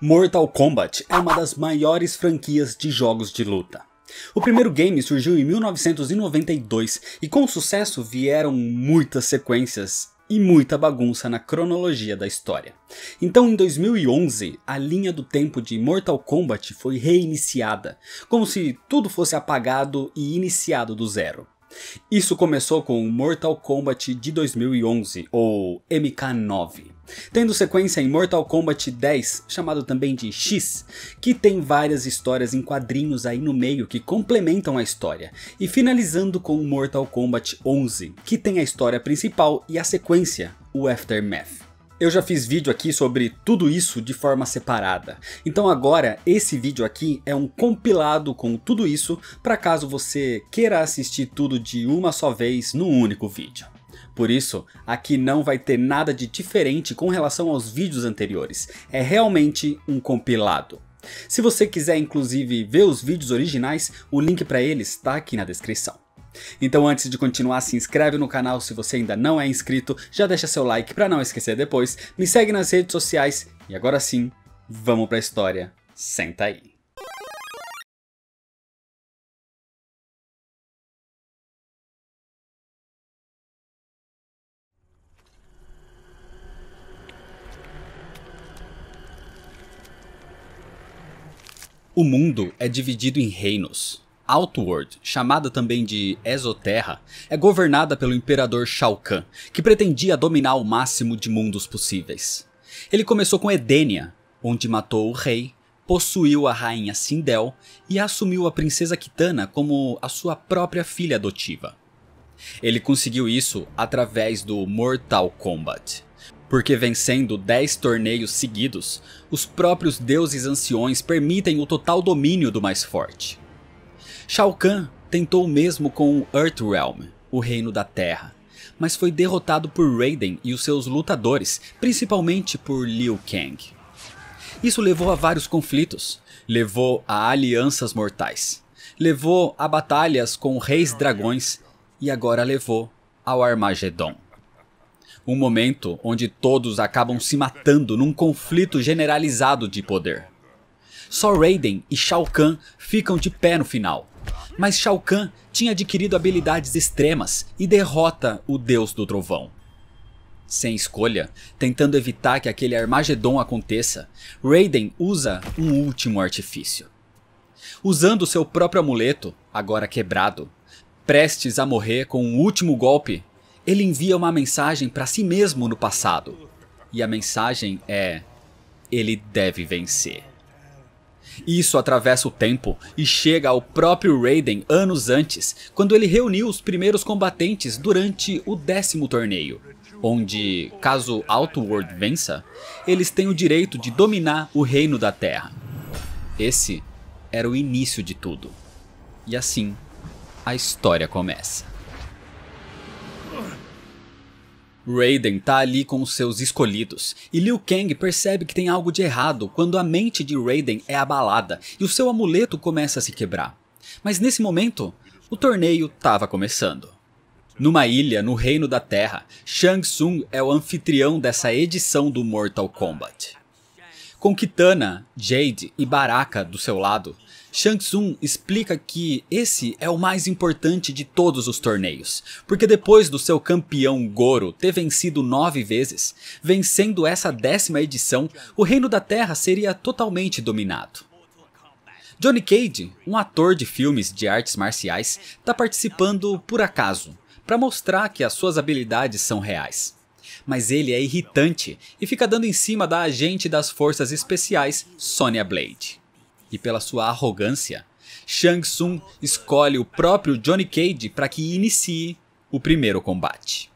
Mortal Kombat é uma das maiores franquias de jogos de luta. O primeiro game surgiu em 1992 e com sucesso vieram muitas sequências e muita bagunça na cronologia da história. Então em 2011, a linha do tempo de Mortal Kombat foi reiniciada, como se tudo fosse apagado e iniciado do zero. Isso começou com Mortal Kombat de 2011, ou MK9, tendo sequência em Mortal Kombat 10, chamado também de X, que tem várias histórias em quadrinhos aí no meio que complementam a história, e finalizando com Mortal Kombat 11, que tem a história principal e a sequência, o Aftermath. Eu já fiz vídeo aqui sobre tudo isso de forma separada, então agora esse vídeo aqui é um compilado com tudo isso para caso você queira assistir tudo de uma só vez num único vídeo. Por isso, aqui não vai ter nada de diferente com relação aos vídeos anteriores, é realmente um compilado. Se você quiser inclusive ver os vídeos originais, o link para eles está aqui na descrição. Então antes de continuar, se inscreve no canal se você ainda não é inscrito, já deixa seu like para não esquecer depois, me segue nas redes sociais e agora sim, vamos pra história. Senta aí. O mundo é dividido em reinos. Outworld, chamada também de Exoterra, é governada pelo imperador Shao Kahn, que pretendia dominar o máximo de mundos possíveis. Ele começou com Edenia, onde matou o rei, possuiu a rainha Sindel e assumiu a princesa Kitana como a sua própria filha adotiva. Ele conseguiu isso através do Mortal Kombat, porque vencendo 10 torneios seguidos, os próprios deuses anciões permitem o total domínio do mais forte. Shao Kahn tentou o mesmo com o Earthrealm, o reino da Terra, mas foi derrotado por Raiden e os seus lutadores, principalmente por Liu Kang. Isso levou a vários conflitos, levou a alianças mortais, levou a batalhas com reis dragões e agora levou ao Armagedon. Um momento onde todos acabam se matando num conflito generalizado de poder. Só Raiden e Shao Kahn ficam de pé no final, mas Shao Kahn tinha adquirido habilidades extremas e derrota o Deus do Trovão. Sem escolha, tentando evitar que aquele Armagedon aconteça, Raiden usa um último artifício. Usando seu próprio amuleto, agora quebrado, prestes a morrer com o um último golpe, ele envia uma mensagem para si mesmo no passado. E a mensagem é: ele deve vencer. Isso atravessa o tempo e chega ao próprio Raiden anos antes, quando ele reuniu os primeiros combatentes durante o décimo torneio, onde, caso Outworld vença, eles têm o direito de dominar o reino da Terra. Esse era o início de tudo. E assim, a história começa. Raiden tá ali com os seus escolhidos, e Liu Kang percebe que tem algo de errado quando a mente de Raiden é abalada e o seu amuleto começa a se quebrar. Mas nesse momento, o torneio estava começando. Numa ilha no Reino da Terra, Shang Tsung é o anfitrião dessa edição do Mortal Kombat. Com Kitana, Jade e Baraka do seu lado, Shang Tsung explica que esse é o mais importante de todos os torneios, porque depois do seu campeão Goro ter vencido nove vezes, vencendo essa décima edição, o Reino da Terra seria totalmente dominado. Johnny Cage, um ator de filmes de artes marciais, está participando por acaso, para mostrar que as suas habilidades são reais. Mas ele é irritante e fica dando em cima da agente das forças especiais Sonya Blade e pela sua arrogância, Shang Tsung escolhe o próprio Johnny Cage para que inicie o primeiro combate.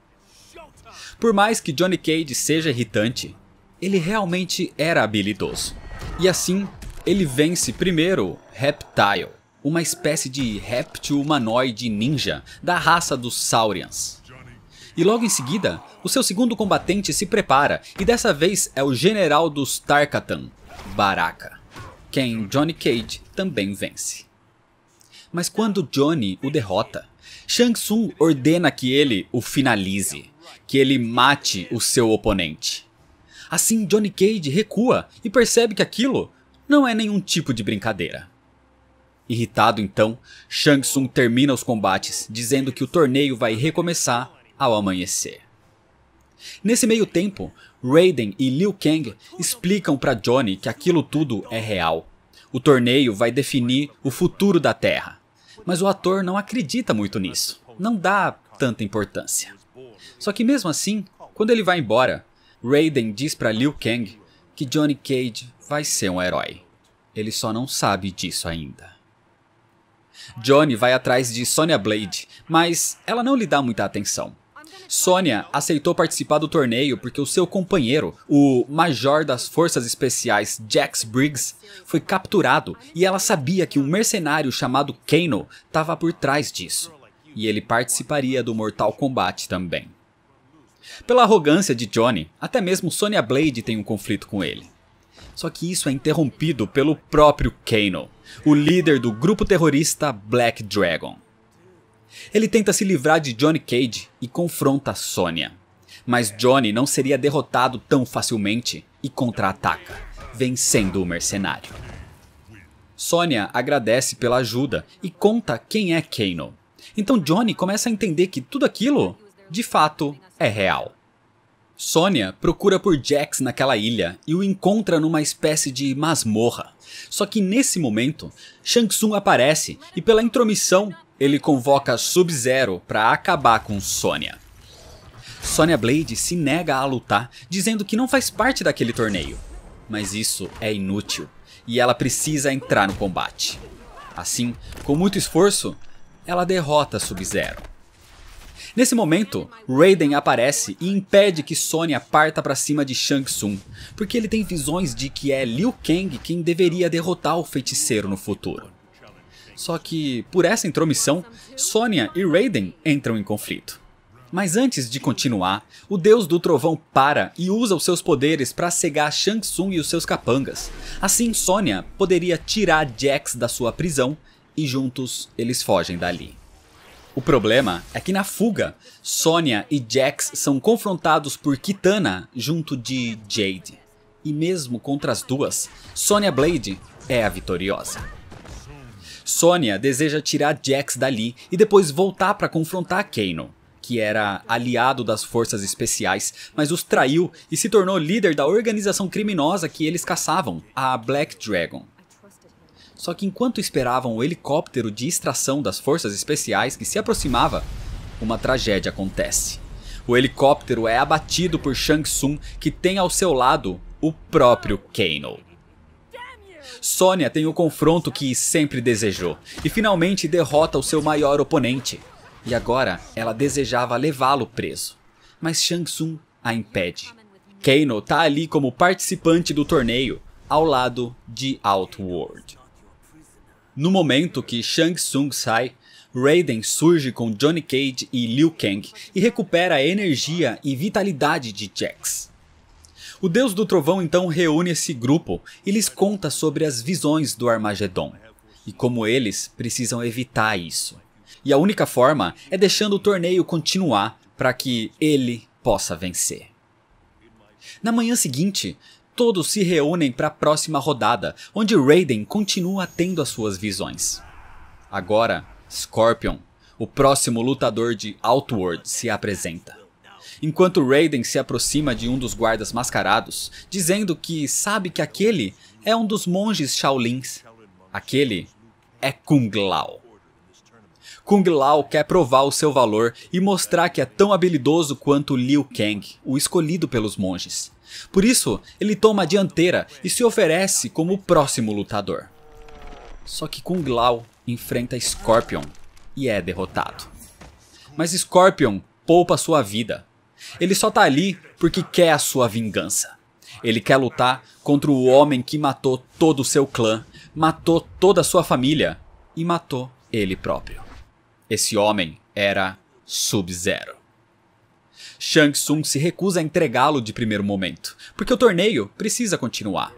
Por mais que Johnny Cage seja irritante, ele realmente era habilidoso. E assim, ele vence primeiro Reptile, uma espécie de réptil humanoide ninja da raça dos Saurians. E logo em seguida, o seu segundo combatente se prepara e dessa vez é o general dos Tarkatan, Baraka quem Johnny Cage também vence. Mas quando Johnny o derrota, Shang Tsung ordena que ele o finalize, que ele mate o seu oponente. Assim, Johnny Cage recua e percebe que aquilo não é nenhum tipo de brincadeira. Irritado então, Shang Tsung termina os combates, dizendo que o torneio vai recomeçar ao amanhecer. Nesse meio tempo, Raiden e Liu Kang explicam para Johnny que aquilo tudo é real. O torneio vai definir o futuro da Terra. Mas o ator não acredita muito nisso. Não dá tanta importância. Só que mesmo assim, quando ele vai embora, Raiden diz para Liu Kang que Johnny Cage vai ser um herói. Ele só não sabe disso ainda. Johnny vai atrás de Sonya Blade, mas ela não lhe dá muita atenção. Sônia aceitou participar do torneio porque o seu companheiro, o major das forças especiais Jax Briggs, foi capturado e ela sabia que um mercenário chamado Kano estava por trás disso. E ele participaria do Mortal Kombat também. Pela arrogância de Johnny, até mesmo Sonya Blade tem um conflito com ele. Só que isso é interrompido pelo próprio Kano, o líder do grupo terrorista Black Dragon. Ele tenta se livrar de Johnny Cage e confronta Sonya. Mas Johnny não seria derrotado tão facilmente e contra-ataca, vencendo o mercenário. Sonya agradece pela ajuda e conta quem é Kano. Então Johnny começa a entender que tudo aquilo, de fato, é real. Sonya procura por Jax naquela ilha e o encontra numa espécie de masmorra. Só que nesse momento, Shang Tsung aparece e pela intromissão ele convoca Sub-Zero para acabar com Sonya. Sonya Blade se nega a lutar, dizendo que não faz parte daquele torneio. Mas isso é inútil, e ela precisa entrar no combate. Assim, com muito esforço, ela derrota Sub-Zero. Nesse momento, Raiden aparece e impede que Sonya parta para cima de Shang Tsung, porque ele tem visões de que é Liu Kang quem deveria derrotar o feiticeiro no futuro. Só que, por essa intromissão, Sonya e Raiden entram em conflito. Mas antes de continuar, o deus do trovão para e usa os seus poderes para cegar Shang Tsung e os seus capangas. Assim, Sonya poderia tirar Jax da sua prisão e juntos eles fogem dali. O problema é que na fuga, Sonya e Jax são confrontados por Kitana junto de Jade. E mesmo contra as duas, Sonya Blade é a vitoriosa. Sônia deseja tirar Jax dali e depois voltar para confrontar Kano, que era aliado das forças especiais, mas os traiu e se tornou líder da organização criminosa que eles caçavam, a Black Dragon. Só que enquanto esperavam o helicóptero de extração das forças especiais que se aproximava, uma tragédia acontece. O helicóptero é abatido por Shang Tsung, que tem ao seu lado o próprio Kano. Sônia tem o confronto que sempre desejou e finalmente derrota o seu maior oponente. E agora ela desejava levá-lo preso, mas Shang Tsung a impede. Kano tá ali como participante do torneio, ao lado de Outworld. No momento que Shang Tsung sai, Raiden surge com Johnny Cage e Liu Kang e recupera a energia e vitalidade de Jax. O deus do trovão então reúne esse grupo e lhes conta sobre as visões do Armagedon e como eles precisam evitar isso. E a única forma é deixando o torneio continuar para que ele possa vencer. Na manhã seguinte, todos se reúnem para a próxima rodada, onde Raiden continua tendo as suas visões. Agora, Scorpion, o próximo lutador de Outward, se apresenta enquanto Raiden se aproxima de um dos guardas mascarados, dizendo que sabe que aquele é um dos monges Shaolins. Aquele é Kung Lao. Kung Lao quer provar o seu valor e mostrar que é tão habilidoso quanto Liu Kang, o escolhido pelos monges. Por isso, ele toma a dianteira e se oferece como o próximo lutador. Só que Kung Lao enfrenta Scorpion e é derrotado. Mas Scorpion poupa sua vida, ele só tá ali porque quer a sua vingança. Ele quer lutar contra o homem que matou todo o seu clã, matou toda a sua família e matou ele próprio. Esse homem era Sub-Zero. Shang Tsung se recusa a entregá-lo de primeiro momento, porque o torneio precisa continuar.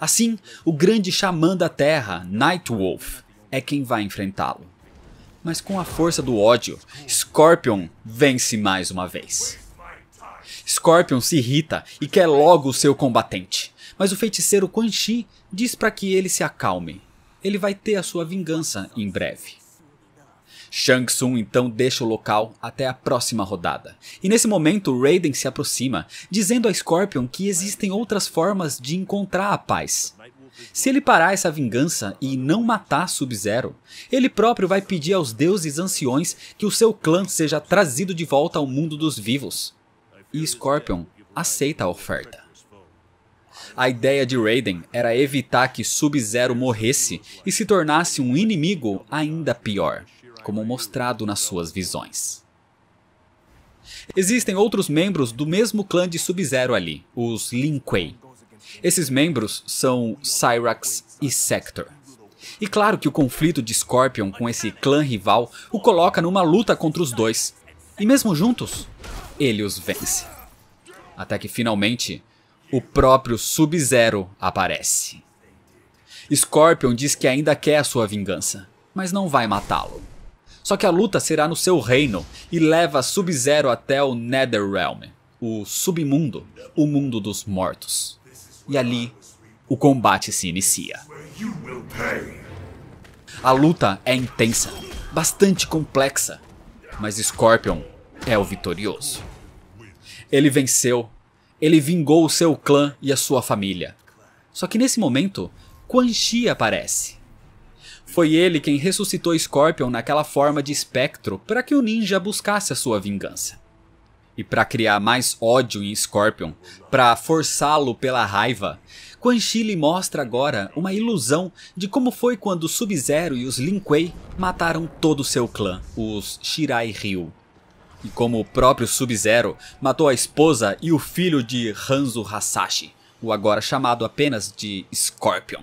Assim, o grande xamã da terra, Nightwolf, é quem vai enfrentá-lo. Mas com a força do ódio, Scorpion vence mais uma vez. Scorpion se irrita e quer logo o seu combatente. Mas o feiticeiro Quan Chi diz para que ele se acalme. Ele vai ter a sua vingança em breve. Shang Tsung então deixa o local até a próxima rodada. E nesse momento, Raiden se aproxima, dizendo a Scorpion que existem outras formas de encontrar a paz. Se ele parar essa vingança e não matar Sub-Zero, ele próprio vai pedir aos deuses anciões que o seu clã seja trazido de volta ao mundo dos vivos e Scorpion aceita a oferta. A ideia de Raiden era evitar que Sub-Zero morresse e se tornasse um inimigo ainda pior, como mostrado nas suas visões. Existem outros membros do mesmo clã de Sub-Zero ali, os Lin Kuei. Esses membros são Cyrax e Sector. E claro que o conflito de Scorpion com esse clã rival o coloca numa luta contra os dois. E mesmo juntos, ele os vence. Até que finalmente o próprio Sub-Zero aparece. Scorpion diz que ainda quer a sua vingança, mas não vai matá-lo. Só que a luta será no seu reino e leva Sub-Zero até o Netherrealm, o submundo, o mundo dos mortos. E ali o combate se inicia. A luta é intensa, bastante complexa, mas Scorpion é o vitorioso. Ele venceu, ele vingou o seu clã e a sua família. Só que nesse momento, Quan Chi aparece. Foi ele quem ressuscitou Scorpion naquela forma de espectro para que o ninja buscasse a sua vingança. E para criar mais ódio em Scorpion, para forçá-lo pela raiva, Quan Chi lhe mostra agora uma ilusão de como foi quando Sub-Zero e os Lin Kuei mataram todo o seu clã, os Shirai Ryu e como o próprio Sub-Zero, matou a esposa e o filho de Hanzo Hasashi, o agora chamado apenas de Scorpion.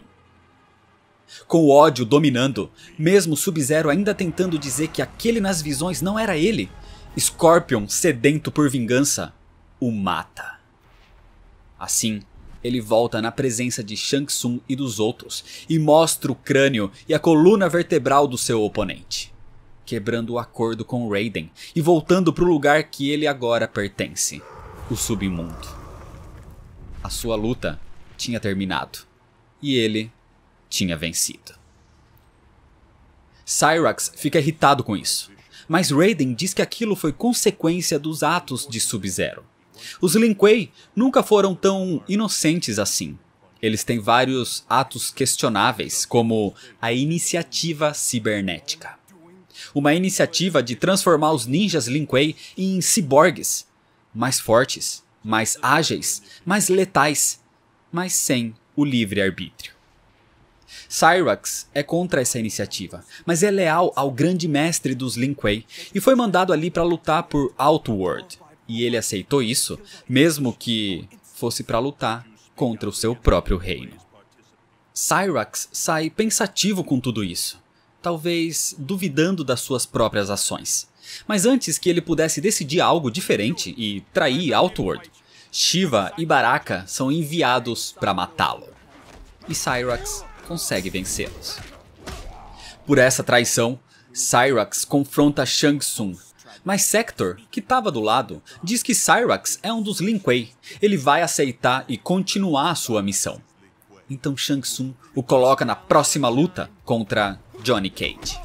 Com o ódio dominando, mesmo Sub-Zero ainda tentando dizer que aquele nas visões não era ele, Scorpion, sedento por vingança, o mata. Assim, ele volta na presença de Shang Tsung e dos outros e mostra o crânio e a coluna vertebral do seu oponente quebrando o acordo com Raiden e voltando para o lugar que ele agora pertence o submundo. A sua luta tinha terminado e ele tinha vencido. Cyrax fica irritado com isso, mas Raiden diz que aquilo foi consequência dos atos de Sub-Zero. Os Lin Kuei nunca foram tão inocentes assim. Eles têm vários atos questionáveis, como a iniciativa cibernética uma iniciativa de transformar os ninjas Lin Kuei em ciborgues, mais fortes, mais ágeis, mais letais, mas sem o livre-arbítrio. Cyrax é contra essa iniciativa, mas é leal ao grande mestre dos Lin Kuei e foi mandado ali para lutar por Outward. E ele aceitou isso, mesmo que fosse para lutar contra o seu próprio reino. Cyrax sai pensativo com tudo isso talvez duvidando das suas próprias ações. Mas antes que ele pudesse decidir algo diferente e trair Outward, Shiva e Baraka são enviados para matá-lo. E Cyrax consegue vencê-los. Por essa traição, Cyrax confronta Shang Tsung, mas Sector, que estava do lado, diz que Cyrax é um dos Lin Kuei. Ele vai aceitar e continuar a sua missão. Então Shang Tsung o coloca na próxima luta contra Johnny Cage.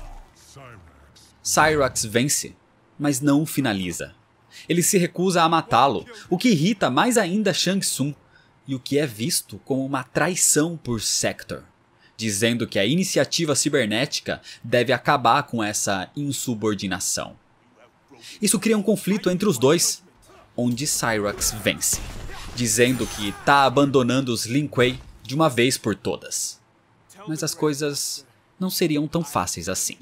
Cyrax vence, mas não o finaliza. Ele se recusa a matá-lo, o que irrita mais ainda Shang Tsung, e o que é visto como uma traição por Sector, dizendo que a iniciativa cibernética deve acabar com essa insubordinação. Isso cria um conflito entre os dois, onde Cyrax vence, dizendo que está abandonando os Lin Kuei de uma vez por todas. Mas as coisas não seriam tão fáceis assim.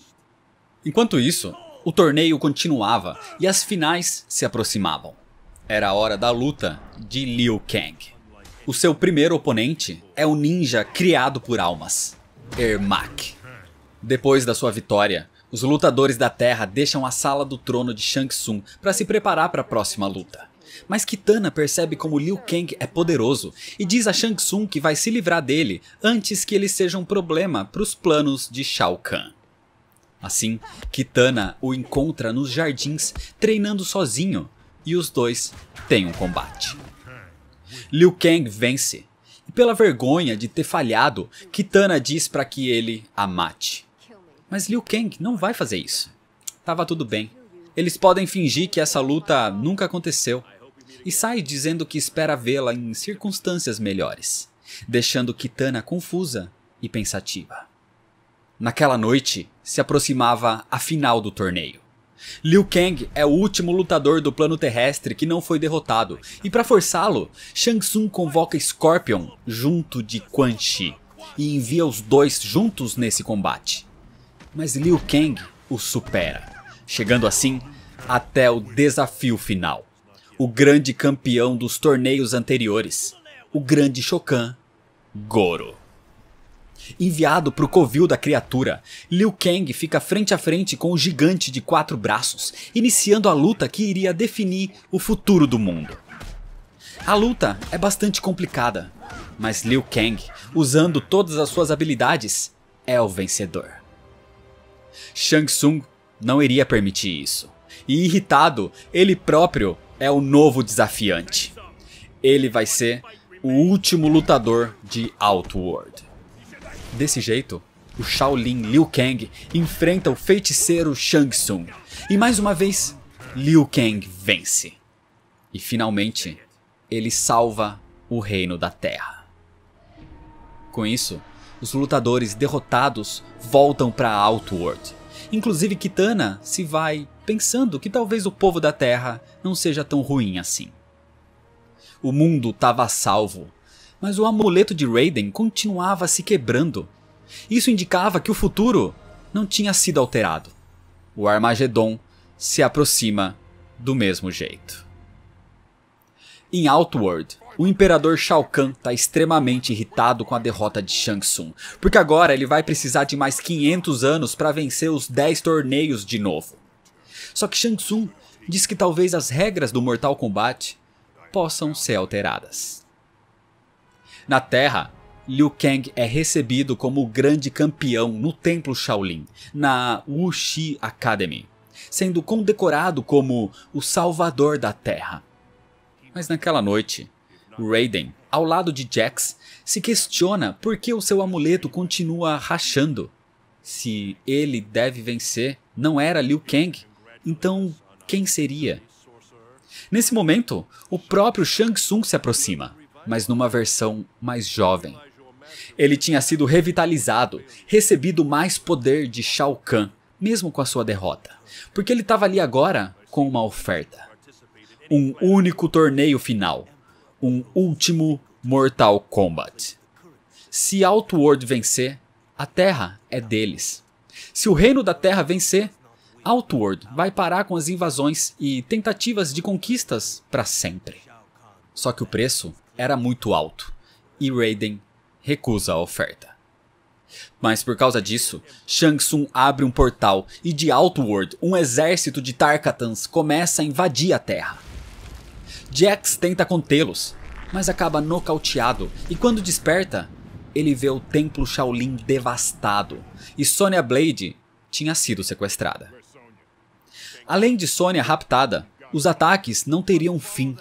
Enquanto isso, o torneio continuava e as finais se aproximavam. Era a hora da luta de Liu Kang. O seu primeiro oponente é o ninja criado por almas, Ermac. Depois da sua vitória, os lutadores da Terra deixam a sala do trono de Shang Tsung para se preparar para a próxima luta. Mas Kitana percebe como Liu Kang é poderoso e diz a Shang Tsung que vai se livrar dele antes que ele seja um problema para os planos de Shao Kahn. Assim, Kitana o encontra nos jardins treinando sozinho e os dois têm um combate. Liu Kang vence e pela vergonha de ter falhado, Kitana diz para que ele a mate. Mas Liu Kang não vai fazer isso. Tava tudo bem. Eles podem fingir que essa luta nunca aconteceu e sai dizendo que espera vê-la em circunstâncias melhores, deixando Kitana confusa e pensativa. Naquela noite, se aproximava a final do torneio. Liu Kang é o último lutador do plano terrestre que não foi derrotado, e para forçá-lo, Shang Tsung convoca Scorpion junto de Quan Chi e envia os dois juntos nesse combate. Mas Liu Kang o supera, chegando assim até o desafio final o grande campeão dos torneios anteriores, o grande Shokan, Goro. Enviado para o covil da criatura, Liu Kang fica frente a frente com o gigante de quatro braços, iniciando a luta que iria definir o futuro do mundo. A luta é bastante complicada, mas Liu Kang, usando todas as suas habilidades, é o vencedor. Shang Tsung não iria permitir isso, e irritado, ele próprio é o novo desafiante. Ele vai ser o último lutador de Outworld. Desse jeito, o Shaolin Liu Kang enfrenta o feiticeiro Shang Tsung. E mais uma vez, Liu Kang vence. E finalmente, ele salva o reino da Terra. Com isso, os lutadores derrotados voltam para Outworld. Inclusive Kitana se vai pensando que talvez o povo da Terra não seja tão ruim assim. O mundo estava salvo, mas o amuleto de Raiden continuava se quebrando. Isso indicava que o futuro não tinha sido alterado. O Armagedon se aproxima do mesmo jeito. Em Outworld, o Imperador Shao Kahn está extremamente irritado com a derrota de Shang Tsung, porque agora ele vai precisar de mais 500 anos para vencer os 10 torneios de novo. Só que Shang Tsung diz que talvez as regras do Mortal Kombat possam ser alteradas. Na Terra, Liu Kang é recebido como o grande campeão no Templo Shaolin, na Wuxi Academy, sendo condecorado como o salvador da Terra. Mas naquela noite, Raiden, ao lado de Jax, se questiona por que o seu amuleto continua rachando. Se ele deve vencer, não era Liu Kang então, quem seria? Nesse momento, o próprio Shang Tsung se aproxima, mas numa versão mais jovem. Ele tinha sido revitalizado, recebido mais poder de Shao Kahn, mesmo com a sua derrota, porque ele estava ali agora com uma oferta. Um único torneio final, um último Mortal Kombat. Se Outworld vencer, a Terra é deles. Se o Reino da Terra vencer, Outward vai parar com as invasões e tentativas de conquistas para sempre. Só que o preço era muito alto e Raiden recusa a oferta. Mas por causa disso, Shang Tsung abre um portal e de Outward, um exército de Tarkatans começa a invadir a Terra. Jax tenta contê-los, mas acaba nocauteado e quando desperta, ele vê o templo Shaolin devastado e Sonya Blade tinha sido sequestrada. Além de Sônia raptada, os ataques não teriam fim.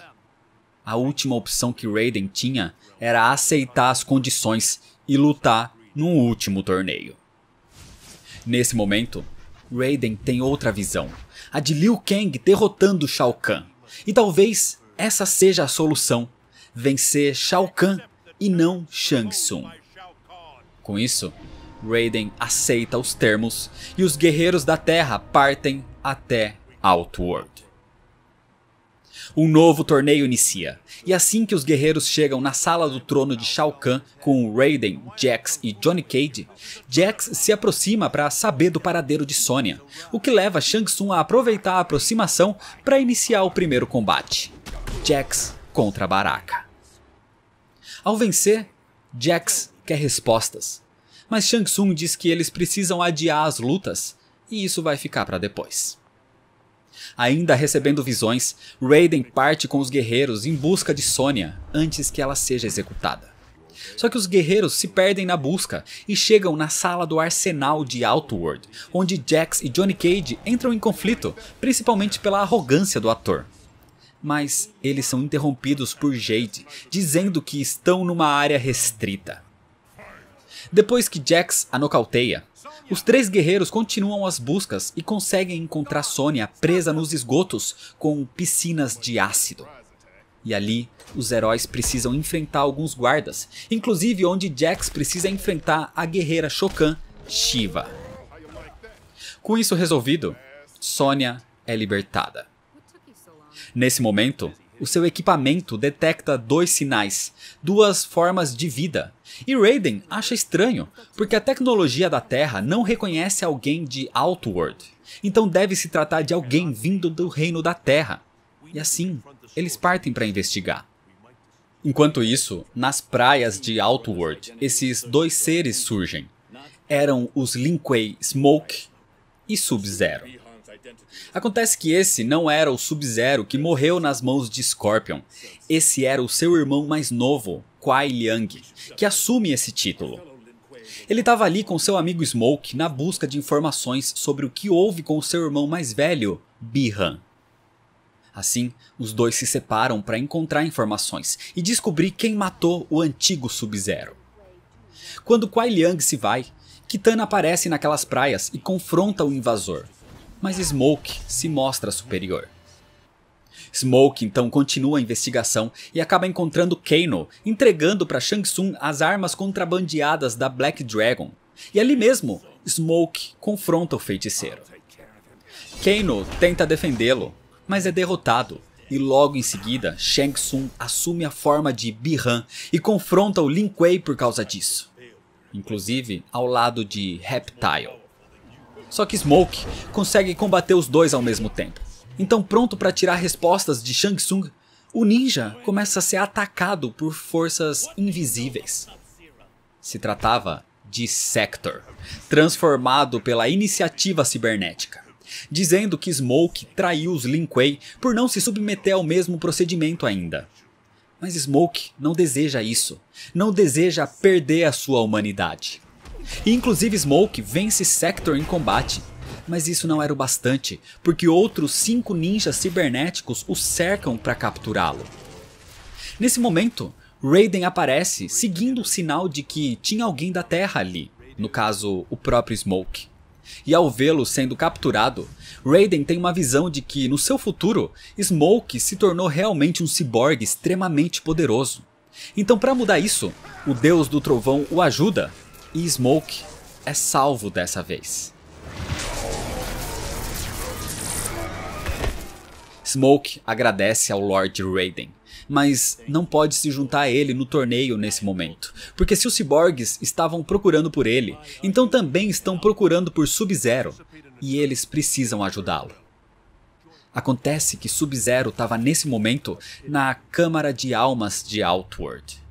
A última opção que Raiden tinha era aceitar as condições e lutar no último torneio. Nesse momento, Raiden tem outra visão, a de Liu Kang derrotando Shao Kahn. E talvez essa seja a solução, vencer Shao Kahn e não Shang Tsung. Com isso, Raiden aceita os termos e os guerreiros da Terra partem até Outward. Um novo torneio inicia, e assim que os guerreiros chegam na sala do trono de Shao Kahn com Raiden, Jax e Johnny Cage, Jax se aproxima para saber do paradeiro de Sonya, o que leva Shang Tsung a aproveitar a aproximação para iniciar o primeiro combate. Jax contra Baraka. Ao vencer, Jax quer respostas, mas Shang Tsung diz que eles precisam adiar as lutas e isso vai ficar para depois. Ainda recebendo visões, Raiden parte com os guerreiros em busca de Sônia antes que ela seja executada. Só que os guerreiros se perdem na busca e chegam na sala do arsenal de Outward, onde Jax e Johnny Cage entram em conflito, principalmente pela arrogância do ator. Mas eles são interrompidos por Jade, dizendo que estão numa área restrita. Depois que Jax a nocauteia, os três guerreiros continuam as buscas e conseguem encontrar Sônia presa nos esgotos com piscinas de ácido. E ali, os heróis precisam enfrentar alguns guardas, inclusive onde Jax precisa enfrentar a guerreira Shokan, Shiva. Com isso resolvido, Sônia é libertada. Nesse momento, o seu equipamento detecta dois sinais duas formas de vida. E Raiden acha estranho, porque a tecnologia da Terra não reconhece alguém de Outward, então deve se tratar de alguém vindo do reino da Terra. E assim, eles partem para investigar. Enquanto isso, nas praias de Outward, esses dois seres surgem. Eram os Lin Kuei Smoke e Sub-Zero. Acontece que esse não era o Sub-Zero que morreu nas mãos de Scorpion. Esse era o seu irmão mais novo, Kwai Liang, que assume esse título. Ele estava ali com seu amigo Smoke na busca de informações sobre o que houve com seu irmão mais velho, Bi-Han. Assim, os dois se separam para encontrar informações e descobrir quem matou o antigo Sub-Zero. Quando Kwai Liang se vai, Kitana aparece naquelas praias e confronta o invasor mas Smoke se mostra superior. Smoke então continua a investigação e acaba encontrando Kano, entregando para Shang Tsung as armas contrabandeadas da Black Dragon. E ali mesmo, Smoke confronta o feiticeiro. Kano tenta defendê-lo, mas é derrotado. E logo em seguida, Shang Tsung assume a forma de Bi-Han e confronta o Lin Kuei por causa disso. Inclusive ao lado de Reptile. Só que Smoke consegue combater os dois ao mesmo tempo. Então pronto para tirar respostas de Shang Tsung, o ninja começa a ser atacado por forças invisíveis. Se tratava de Sector, transformado pela iniciativa cibernética, dizendo que Smoke traiu os Lin Kuei por não se submeter ao mesmo procedimento ainda. Mas Smoke não deseja isso, não deseja perder a sua humanidade. E inclusive Smoke vence Sector em combate. Mas isso não era o bastante, porque outros cinco ninjas cibernéticos o cercam para capturá-lo. Nesse momento, Raiden aparece seguindo o sinal de que tinha alguém da Terra ali, no caso, o próprio Smoke. E ao vê-lo sendo capturado, Raiden tem uma visão de que, no seu futuro, Smoke se tornou realmente um ciborgue extremamente poderoso. Então, para mudar isso, o deus do trovão o ajuda e Smoke é salvo dessa vez. Smoke agradece ao Lord Raiden, mas não pode se juntar a ele no torneio nesse momento, porque se os ciborgues estavam procurando por ele, então também estão procurando por Sub-Zero, e eles precisam ajudá-lo. Acontece que Sub-Zero estava nesse momento na Câmara de Almas de Outward.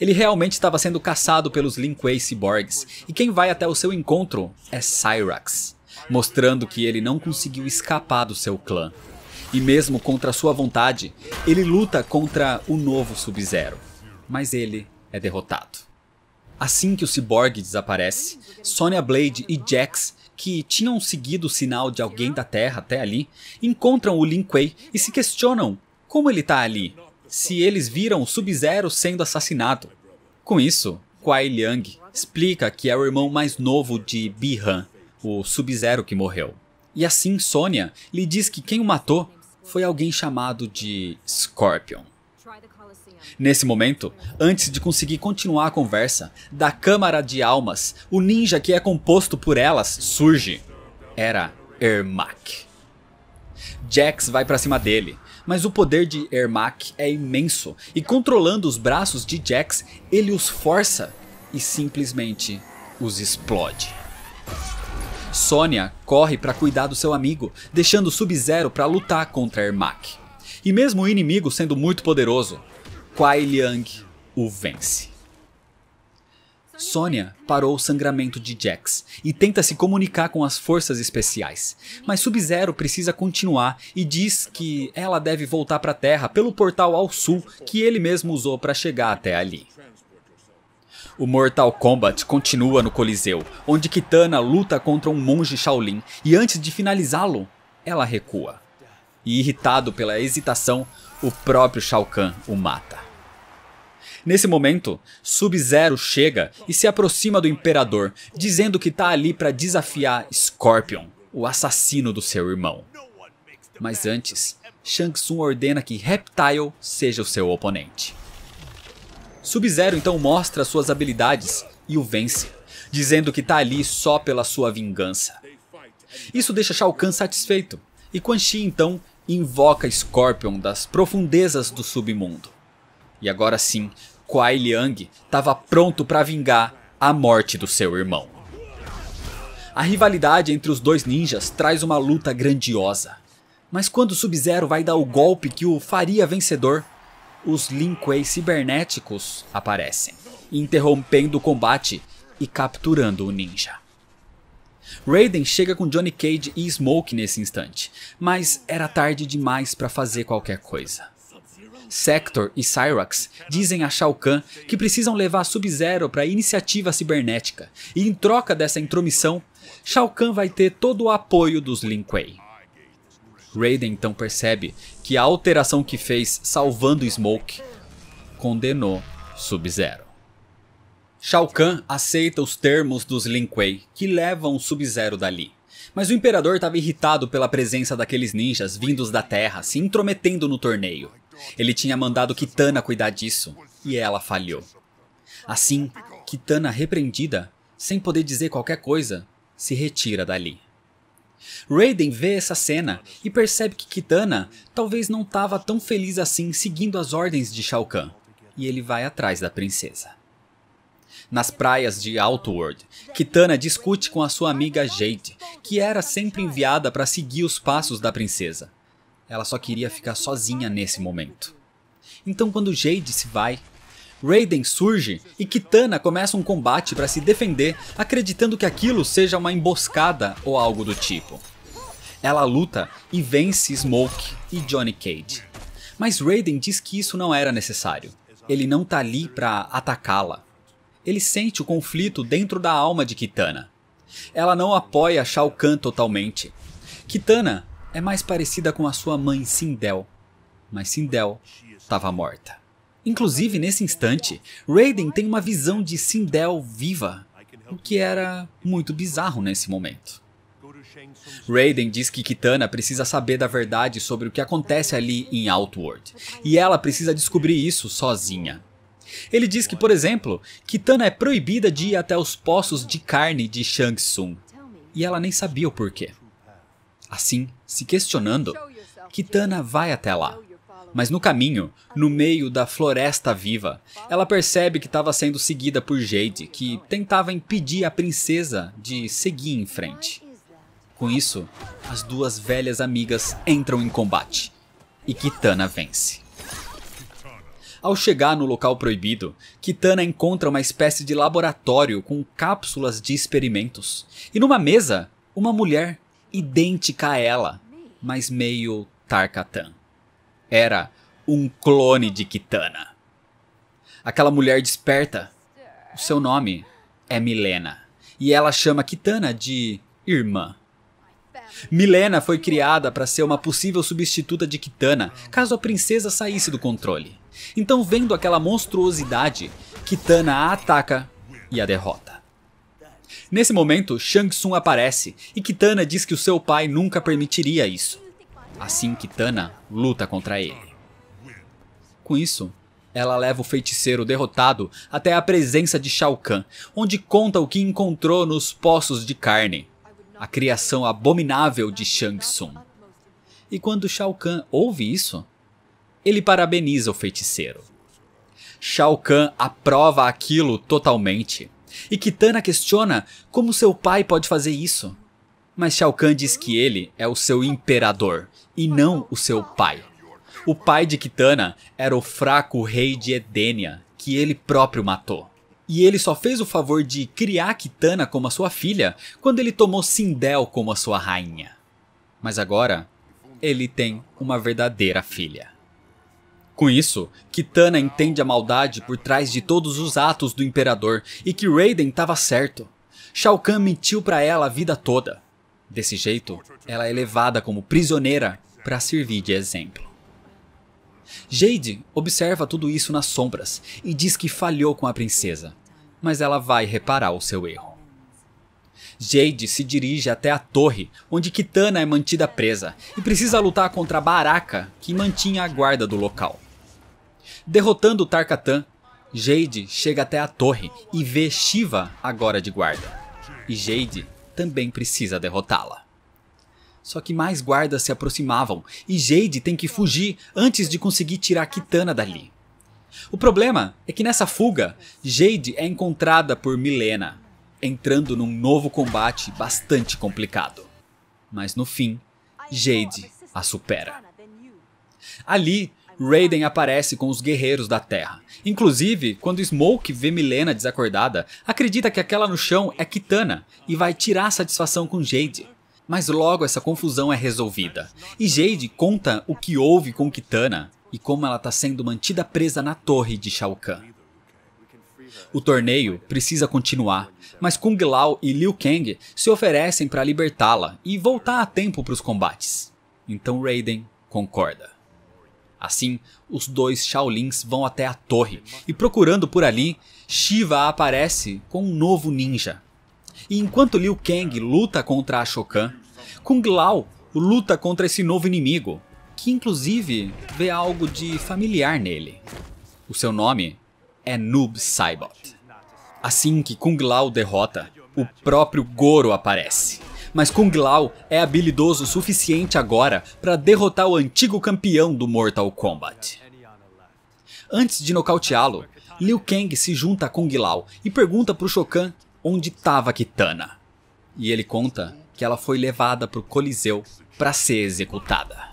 Ele realmente estava sendo caçado pelos Lin Kuei ciborgues, e quem vai até o seu encontro é Cyrax, mostrando que ele não conseguiu escapar do seu clã. E mesmo contra sua vontade, ele luta contra o novo Sub-Zero, mas ele é derrotado. Assim que o ciborgue desaparece, Sonya Blade e Jax, que tinham seguido o sinal de alguém da Terra até ali, encontram o Lin Kuei e se questionam como ele está ali se eles viram Sub-Zero sendo assassinado. Com isso, Kuai Liang explica que é o irmão mais novo de Bi-Han, o Sub-Zero que morreu. E assim Sonya lhe diz que quem o matou foi alguém chamado de Scorpion. Nesse momento, antes de conseguir continuar a conversa, da Câmara de Almas, o ninja que é composto por elas surge. Era Ermac. Jax vai para cima dele, mas o poder de Ermac é imenso e controlando os braços de Jax, ele os força e simplesmente os explode. Sonya corre para cuidar do seu amigo, deixando Sub-Zero para lutar contra Ermac. E mesmo o inimigo sendo muito poderoso, Kuai Liang o vence. Sônia parou o sangramento de Jax e tenta se comunicar com as forças especiais, mas Sub-Zero precisa continuar e diz que ela deve voltar para a Terra pelo portal ao sul que ele mesmo usou para chegar até ali. O Mortal Kombat continua no Coliseu, onde Kitana luta contra um monge Shaolin e antes de finalizá-lo, ela recua. E irritado pela hesitação, o próprio Shao Kahn o mata. Nesse momento, Sub-Zero chega e se aproxima do Imperador, dizendo que está ali para desafiar Scorpion, o assassino do seu irmão. Mas antes, Shang Tsung ordena que Reptile seja o seu oponente. Sub-Zero então mostra suas habilidades e o vence, dizendo que está ali só pela sua vingança. Isso deixa Shao Kahn satisfeito, e Quan Chi então invoca Scorpion das profundezas do submundo. E agora sim, Kuai Liang estava pronto para vingar a morte do seu irmão. A rivalidade entre os dois ninjas traz uma luta grandiosa. Mas quando Sub-Zero vai dar o golpe que o faria vencedor, os Lin Kuei cibernéticos aparecem, interrompendo o combate e capturando o ninja. Raiden chega com Johnny Cage e Smoke nesse instante, mas era tarde demais para fazer qualquer coisa. Sector e Cyrax dizem a Shao Kahn que precisam levar Sub-Zero para a iniciativa cibernética, e em troca dessa intromissão, Shao Kahn vai ter todo o apoio dos Lin Kuei. Raiden então percebe que a alteração que fez salvando Smoke condenou Sub-Zero. Shao Kahn aceita os termos dos Lin Kuei, que levam Sub-Zero dali. Mas o imperador estava irritado pela presença daqueles ninjas vindos da Terra se intrometendo no torneio. Ele tinha mandado Kitana cuidar disso, e ela falhou. Assim, Kitana repreendida, sem poder dizer qualquer coisa, se retira dali. Raiden vê essa cena e percebe que Kitana talvez não estava tão feliz assim seguindo as ordens de Shao Kahn, e ele vai atrás da princesa. Nas praias de Outworld, Kitana discute com a sua amiga Jade, que era sempre enviada para seguir os passos da princesa. Ela só queria ficar sozinha nesse momento. Então, quando Jade se vai, Raiden surge e Kitana começa um combate para se defender, acreditando que aquilo seja uma emboscada ou algo do tipo. Ela luta e vence Smoke e Johnny Cage. Mas Raiden diz que isso não era necessário. Ele não tá ali para atacá-la. Ele sente o conflito dentro da alma de Kitana. Ela não apoia Shao Kahn totalmente. Kitana é mais parecida com a sua mãe Sindel, mas Sindel estava morta. Inclusive, nesse instante, Raiden tem uma visão de Sindel viva, o que era muito bizarro nesse momento. Raiden diz que Kitana precisa saber da verdade sobre o que acontece ali em Outworld, e ela precisa descobrir isso sozinha. Ele diz que, por exemplo, Kitana é proibida de ir até os poços de carne de Shang Tsung, e ela nem sabia o porquê. Assim, se questionando, Kitana vai até lá. Mas no caminho, no meio da floresta viva, ela percebe que estava sendo seguida por Jade, que tentava impedir a princesa de seguir em frente. Com isso, as duas velhas amigas entram em combate e Kitana vence. Ao chegar no local proibido, Kitana encontra uma espécie de laboratório com cápsulas de experimentos e numa mesa, uma mulher idêntica a ela, mas meio Tarkatan. Era um clone de Kitana. Aquela mulher desperta, o seu nome é Milena, e ela chama Kitana de irmã. Milena foi criada para ser uma possível substituta de Kitana, caso a princesa saísse do controle. Então, vendo aquela monstruosidade, Kitana a ataca e a derrota. Nesse momento, Shang Tsung aparece e Kitana diz que o seu pai nunca permitiria isso. Assim, Kitana luta contra ele. Com isso, ela leva o feiticeiro derrotado até a presença de Shao Kahn, onde conta o que encontrou nos poços de carne, a criação abominável de Shang Tsung. E quando Shao Kahn ouve isso, ele parabeniza o feiticeiro. Shao Kahn aprova aquilo totalmente e Kitana questiona como seu pai pode fazer isso. Mas Shao Kahn diz que ele é o seu imperador e não o seu pai. O pai de Kitana era o fraco rei de Edenia, que ele próprio matou. E ele só fez o favor de criar Kitana como a sua filha quando ele tomou Sindel como a sua rainha. Mas agora, ele tem uma verdadeira filha. Com isso, Kitana entende a maldade por trás de todos os atos do Imperador e que Raiden estava certo. Shao Kahn mentiu para ela a vida toda. Desse jeito, ela é levada como prisioneira para servir de exemplo. Jade observa tudo isso nas sombras e diz que falhou com a princesa, mas ela vai reparar o seu erro. Jade se dirige até a torre, onde Kitana é mantida presa, e precisa lutar contra Baraka, que mantinha a guarda do local. Derrotando Tarkatan, Jade chega até a torre e vê Shiva agora de guarda. E Jade também precisa derrotá-la. Só que mais guardas se aproximavam e Jade tem que fugir antes de conseguir tirar Kitana dali. O problema é que nessa fuga, Jade é encontrada por Milena, entrando num novo combate bastante complicado. Mas no fim, Jade a supera. Ali, Raiden aparece com os guerreiros da Terra. Inclusive, quando Smoke vê Milena desacordada, acredita que aquela no chão é Kitana e vai tirar satisfação com Jade. Mas logo essa confusão é resolvida, e Jade conta o que houve com Kitana e como ela está sendo mantida presa na torre de Shao Kahn. O torneio precisa continuar, mas Kung Lao e Liu Kang se oferecem para libertá-la e voltar a tempo para os combates. Então Raiden concorda. Assim, os dois Shaolins vão até a torre e procurando por ali, Shiva aparece com um novo ninja. E enquanto Liu Kang luta contra Shokan, Kung Lao luta contra esse novo inimigo, que inclusive vê algo de familiar nele. O seu nome é Noob Saibot. Assim que Kung Lao derrota, o próprio Goro aparece mas Kung Lao é habilidoso o suficiente agora para derrotar o antigo campeão do Mortal Kombat. Antes de nocauteá-lo, Liu Kang se junta a Kung Lao e pergunta para o Shokan onde estava Kitana. E ele conta que ela foi levada para o Coliseu para ser executada.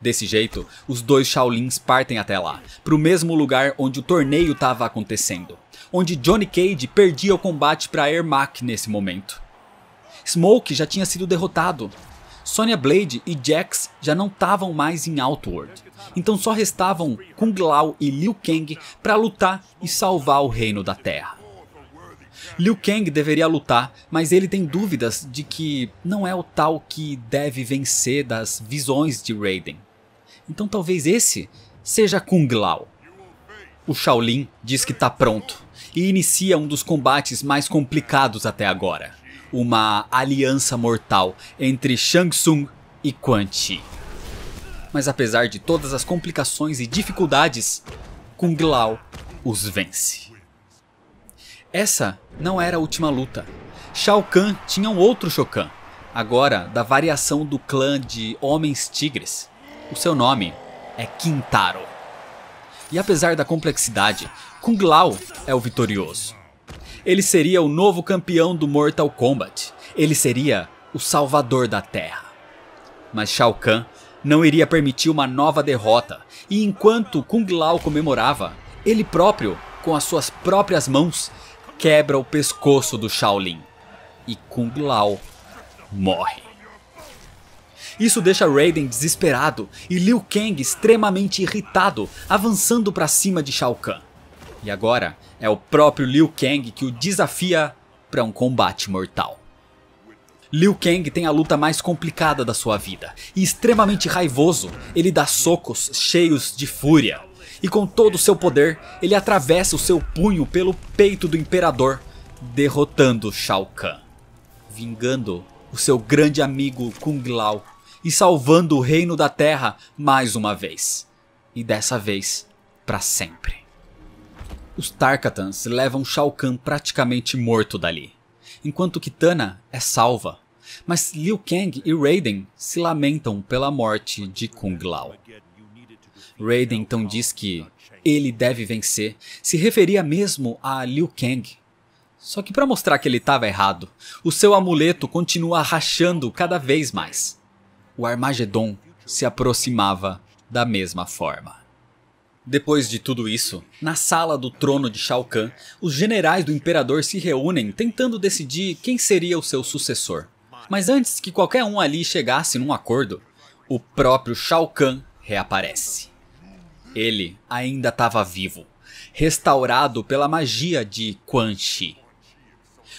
Desse jeito, os dois Shaolins partem até lá, para o mesmo lugar onde o torneio estava acontecendo, onde Johnny Cage perdia o combate para Ermac nesse momento. Smoke já tinha sido derrotado. Sonya Blade e Jax já não estavam mais em Outward, então só restavam Kung Lao e Liu Kang para lutar e salvar o reino da Terra. Liu Kang deveria lutar, mas ele tem dúvidas de que não é o tal que deve vencer das visões de Raiden. Então talvez esse seja Kung Lao. O Shaolin diz que está pronto e inicia um dos combates mais complicados até agora uma aliança mortal entre Shang Tsung e Quan Chi. Mas apesar de todas as complicações e dificuldades, Kung Lao os vence. Essa não era a última luta. Shao Kahn tinha um outro Shokan, agora da variação do clã de Homens Tigres. O seu nome é Quintaro. E apesar da complexidade, Kung Lao é o vitorioso. Ele seria o novo campeão do Mortal Kombat. Ele seria o salvador da Terra. Mas Shao Kahn não iria permitir uma nova derrota, e enquanto Kung Lao comemorava, ele próprio, com as suas próprias mãos, quebra o pescoço do Shaolin. E Kung Lao morre. Isso deixa Raiden desesperado e Liu Kang extremamente irritado, avançando para cima de Shao Kahn. E agora, é o próprio Liu Kang que o desafia para um combate mortal. Liu Kang tem a luta mais complicada da sua vida, e extremamente raivoso, ele dá socos cheios de fúria. E com todo o seu poder, ele atravessa o seu punho pelo peito do imperador, derrotando Shao Kahn. Vingando o seu grande amigo Kung Lao e salvando o reino da terra mais uma vez. E dessa vez, para sempre. Os Tarkatans levam Shao Kahn praticamente morto dali, enquanto Kitana é salva, mas Liu Kang e Raiden se lamentam pela morte de Kung Lao. Raiden então diz que ele deve vencer, se referia mesmo a Liu Kang. Só que para mostrar que ele estava errado, o seu amuleto continua rachando cada vez mais. O Armagedon se aproximava da mesma forma. Depois de tudo isso, na sala do trono de Shao Kahn, os generais do imperador se reúnem tentando decidir quem seria o seu sucessor. Mas antes que qualquer um ali chegasse num acordo, o próprio Shao Kahn reaparece. Ele ainda estava vivo, restaurado pela magia de Quan Chi.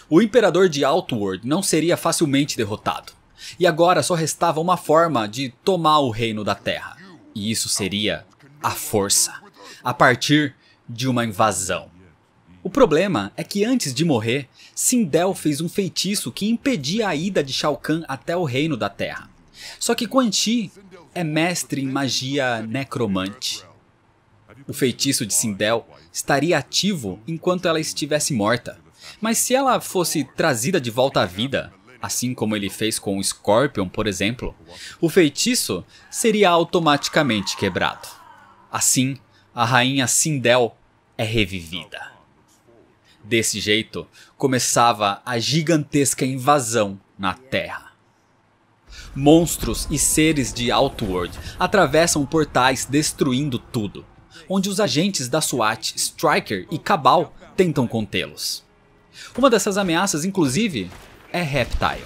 O imperador de Outward não seria facilmente derrotado, e agora só restava uma forma de tomar o reino da Terra. E isso seria a força, a partir de uma invasão. O problema é que antes de morrer, Sindel fez um feitiço que impedia a ida de Shao Kahn até o Reino da Terra. Só que Quan Chi é mestre em magia necromante. O feitiço de Sindel estaria ativo enquanto ela estivesse morta, mas se ela fosse trazida de volta à vida, assim como ele fez com o Scorpion, por exemplo, o feitiço seria automaticamente quebrado. Assim, a rainha Sindel é revivida. Desse jeito, começava a gigantesca invasão na Terra. Monstros e seres de Outworld atravessam portais destruindo tudo, onde os agentes da SWAT, Striker e Cabal tentam contê-los. Uma dessas ameaças, inclusive, é Reptile.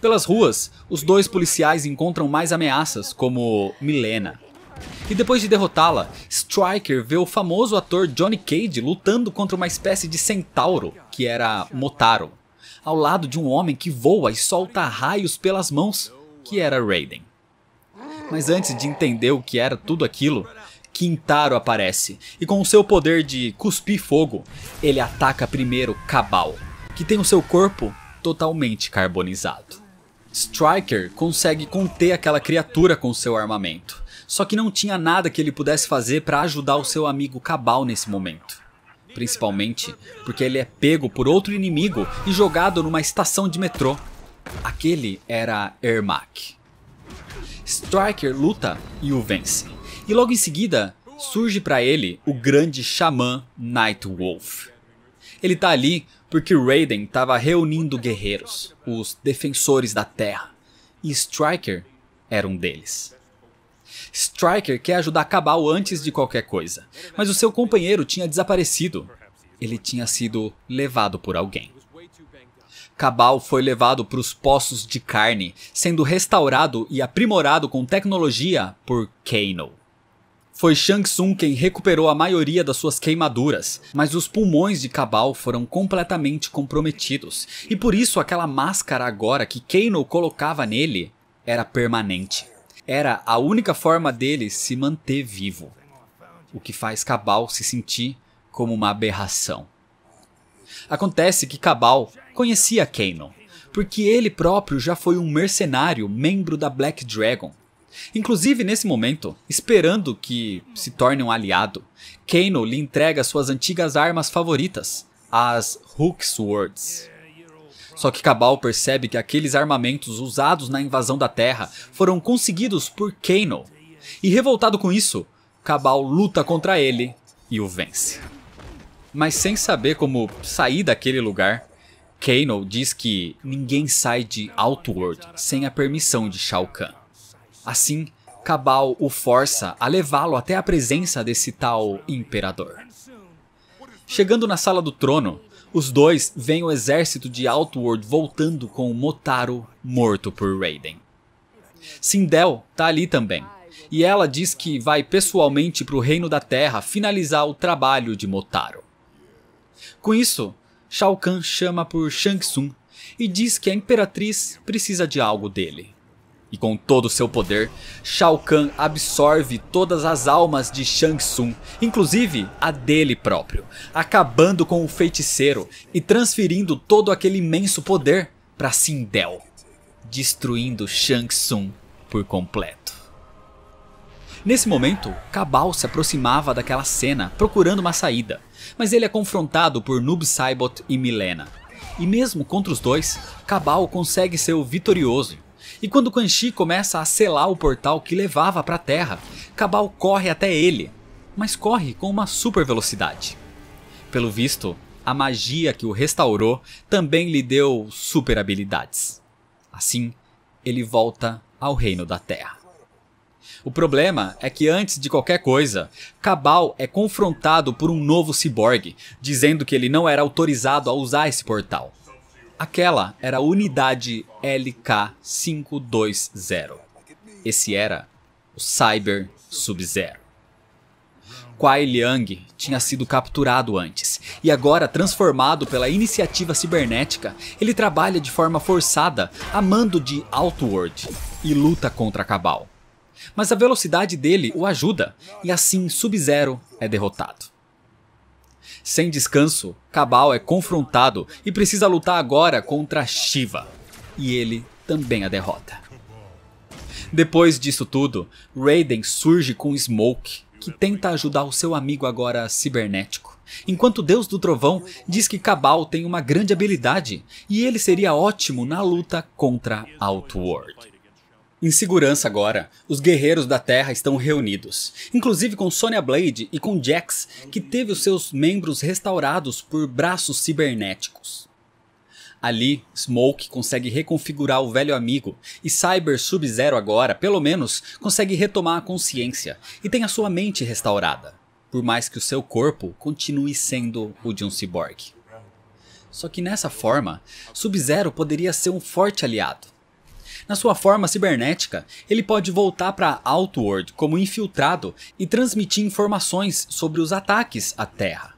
Pelas ruas, os dois policiais encontram mais ameaças, como Milena, e depois de derrotá-la, Striker vê o famoso ator Johnny Cage lutando contra uma espécie de centauro, que era Motaro, ao lado de um homem que voa e solta raios pelas mãos, que era Raiden. Mas antes de entender o que era tudo aquilo, Quintaro aparece e com o seu poder de cuspir fogo, ele ataca primeiro Cabal, que tem o seu corpo totalmente carbonizado. Striker consegue conter aquela criatura com seu armamento, só que não tinha nada que ele pudesse fazer para ajudar o seu amigo Cabal nesse momento. Principalmente porque ele é pego por outro inimigo e jogado numa estação de metrô. Aquele era Ermac. Striker luta e o vence. E logo em seguida, surge para ele o grande xamã Nightwolf. Ele tá ali porque Raiden estava reunindo guerreiros, os defensores da Terra, e Striker era um deles. Striker quer ajudar Cabal antes de qualquer coisa, mas o seu companheiro tinha desaparecido. Ele tinha sido levado por alguém. Cabal foi levado para os poços de carne, sendo restaurado e aprimorado com tecnologia por Kano. Foi Shang Tsung quem recuperou a maioria das suas queimaduras, mas os pulmões de Cabal foram completamente comprometidos, e por isso aquela máscara agora que Kano colocava nele era permanente. Era a única forma dele se manter vivo, o que faz Cabal se sentir como uma aberração. Acontece que Cabal conhecia Kano, porque ele próprio já foi um mercenário membro da Black Dragon. Inclusive nesse momento, esperando que se torne um aliado, Kano lhe entrega suas antigas armas favoritas, as Hook Swords. Só que Cabal percebe que aqueles armamentos usados na invasão da Terra foram conseguidos por Kano. E revoltado com isso, Cabal luta contra ele e o vence. Mas sem saber como sair daquele lugar, Kano diz que ninguém sai de Outworld sem a permissão de Shao Kahn. Assim, Cabal o força a levá-lo até a presença desse tal imperador. Chegando na sala do trono, os dois veem o exército de Outworld voltando com o Motaro morto por Raiden. Sindel tá ali também, e ela diz que vai pessoalmente para o Reino da Terra finalizar o trabalho de Motaro. Com isso, Shao Kahn chama por Shang Tsung e diz que a Imperatriz precisa de algo dele. E com todo o seu poder, Shao Kahn absorve todas as almas de Shang Tsung, inclusive a dele próprio, acabando com o feiticeiro e transferindo todo aquele imenso poder para Sindel, destruindo Shang Tsung por completo. Nesse momento, Cabal se aproximava daquela cena procurando uma saída, mas ele é confrontado por Noob Saibot e Milena. E mesmo contra os dois, Cabal consegue ser o vitorioso e quando Quan Chi começa a selar o portal que levava para a Terra, Cabal corre até ele, mas corre com uma super velocidade. Pelo visto, a magia que o restaurou também lhe deu super habilidades. Assim, ele volta ao reino da Terra. O problema é que antes de qualquer coisa, Cabal é confrontado por um novo ciborgue, dizendo que ele não era autorizado a usar esse portal. Aquela era a unidade LK-520. Esse era o Cyber Sub-Zero. Kwai Liang tinha sido capturado antes, e agora, transformado pela iniciativa cibernética, ele trabalha de forma forçada a mando de Outward e luta contra a Cabal. Mas a velocidade dele o ajuda, e assim Sub-Zero é derrotado. Sem descanso, Cabal é confrontado e precisa lutar agora contra Shiva. E ele também a derrota. Depois disso tudo, Raiden surge com Smoke, que tenta ajudar o seu amigo agora cibernético. Enquanto Deus do Trovão diz que Cabal tem uma grande habilidade e ele seria ótimo na luta contra Outworld. Em segurança agora, os guerreiros da Terra estão reunidos, inclusive com Sonya Blade e com Jax, que teve os seus membros restaurados por braços cibernéticos. Ali, Smoke consegue reconfigurar o velho amigo e Cyber Sub-Zero agora, pelo menos, consegue retomar a consciência e tem a sua mente restaurada, por mais que o seu corpo continue sendo o de um ciborgue. Só que nessa forma, Sub-Zero poderia ser um forte aliado na sua forma cibernética, ele pode voltar para Outworld como infiltrado e transmitir informações sobre os ataques à Terra.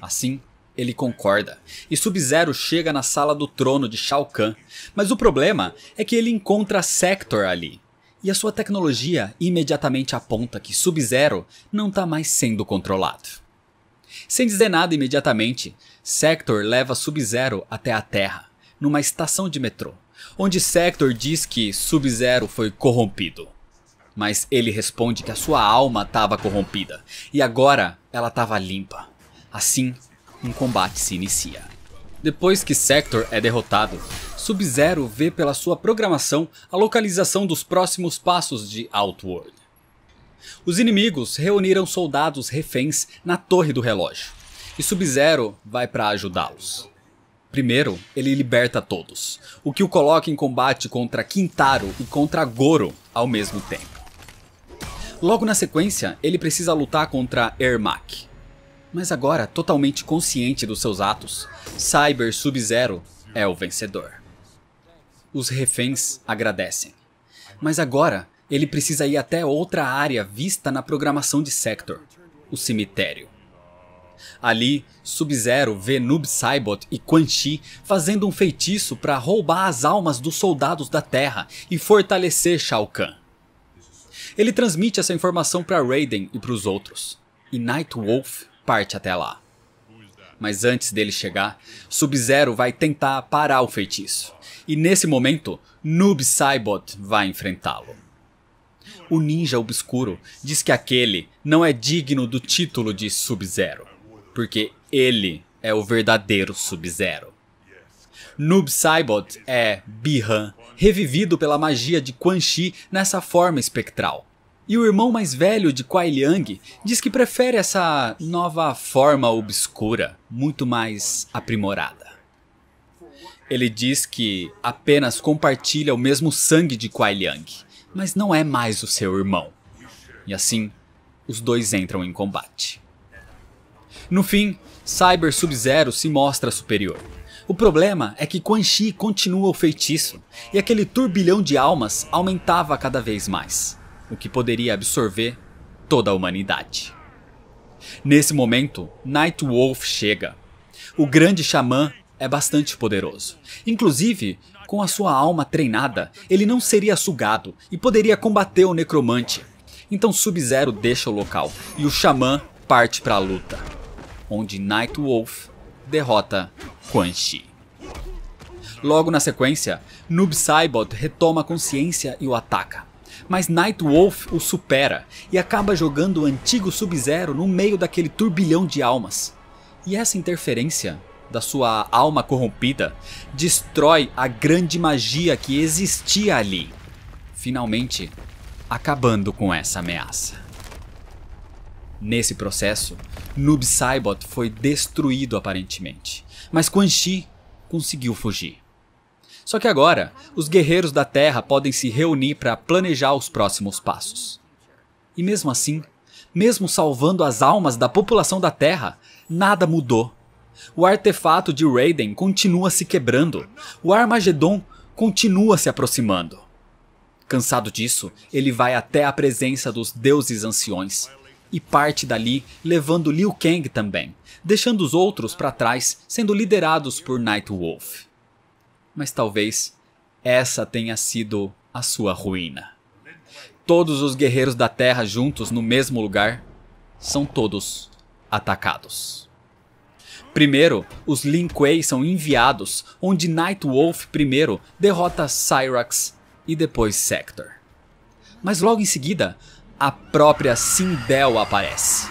Assim, ele concorda, e Sub-Zero chega na sala do trono de Shao Kahn, mas o problema é que ele encontra Sector ali, e a sua tecnologia imediatamente aponta que Sub-Zero não está mais sendo controlado. Sem dizer nada imediatamente, Sector leva Sub-Zero até a Terra, numa estação de metrô, onde Sector diz que Sub-Zero foi corrompido. Mas ele responde que a sua alma estava corrompida e agora ela estava limpa. Assim, um combate se inicia. Depois que Sector é derrotado, Sub-Zero vê pela sua programação a localização dos próximos passos de Outworld. Os inimigos reuniram soldados reféns na torre do relógio, e Sub-Zero vai para ajudá-los. Primeiro, ele liberta todos, o que o coloca em combate contra Kintaro e contra Goro ao mesmo tempo. Logo na sequência, ele precisa lutar contra Ermac. Mas agora, totalmente consciente dos seus atos, Cyber Sub-Zero é o vencedor. Os reféns agradecem. Mas agora, ele precisa ir até outra área vista na programação de Sector, o cemitério. Ali, Sub-Zero vê Noob Saibot e Quan Chi fazendo um feitiço para roubar as almas dos soldados da Terra e fortalecer Shao Kahn. Ele transmite essa informação para Raiden e para os outros, e Nightwolf parte até lá. Mas antes dele chegar, Sub-Zero vai tentar parar o feitiço, e nesse momento, Noob Saibot vai enfrentá-lo. O ninja obscuro diz que aquele não é digno do título de Sub-Zero. Porque ele é o verdadeiro Sub-Zero. Noob Saibot é Bi-Han, revivido pela magia de Quan Chi nessa forma espectral. E o irmão mais velho de Kuai Liang diz que prefere essa nova forma obscura, muito mais aprimorada. Ele diz que apenas compartilha o mesmo sangue de Kuai Liang, mas não é mais o seu irmão. E assim, os dois entram em combate. No fim, Cyber Sub-Zero se mostra superior. O problema é que Quan Chi continua o feitiço, e aquele turbilhão de almas aumentava cada vez mais, o que poderia absorver toda a humanidade. Nesse momento, Nightwolf chega. O grande xamã é bastante poderoso. Inclusive, com a sua alma treinada, ele não seria sugado e poderia combater o necromante. Então Sub-Zero deixa o local e o xamã parte para a luta onde Nightwolf derrota Quan Chi. Logo na sequência, Noob Saibot retoma a consciência e o ataca. Mas Nightwolf o supera e acaba jogando o antigo Sub-Zero no meio daquele turbilhão de almas. E essa interferência da sua alma corrompida destrói a grande magia que existia ali. Finalmente, acabando com essa ameaça. Nesse processo, Noob Saibot foi destruído aparentemente, mas Quan Chi conseguiu fugir. Só que agora, os guerreiros da Terra podem se reunir para planejar os próximos passos. E mesmo assim, mesmo salvando as almas da população da Terra, nada mudou. O artefato de Raiden continua se quebrando, o Armagedon continua se aproximando. Cansado disso, ele vai até a presença dos deuses anciões e parte dali, levando Liu Kang também, deixando os outros para trás, sendo liderados por Nightwolf. Mas talvez essa tenha sido a sua ruína. Todos os guerreiros da Terra juntos no mesmo lugar são todos atacados. Primeiro, os Lin Kuei são enviados, onde Nightwolf primeiro derrota Cyrax e depois Sector. Mas logo em seguida, a própria Sindel aparece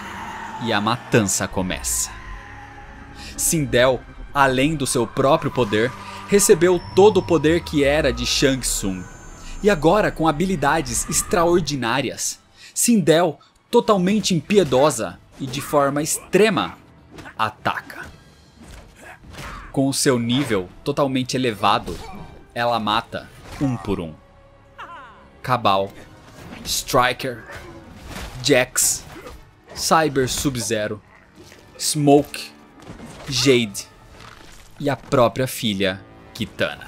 e a matança começa. Sindel, além do seu próprio poder, recebeu todo o poder que era de Shang Tsung. E agora, com habilidades extraordinárias, Sindel, totalmente impiedosa e de forma extrema, ataca. Com o seu nível totalmente elevado, ela mata um por um. Cabal Striker, Jax, Cyber Sub-Zero, Smoke, Jade e a própria filha, Kitana.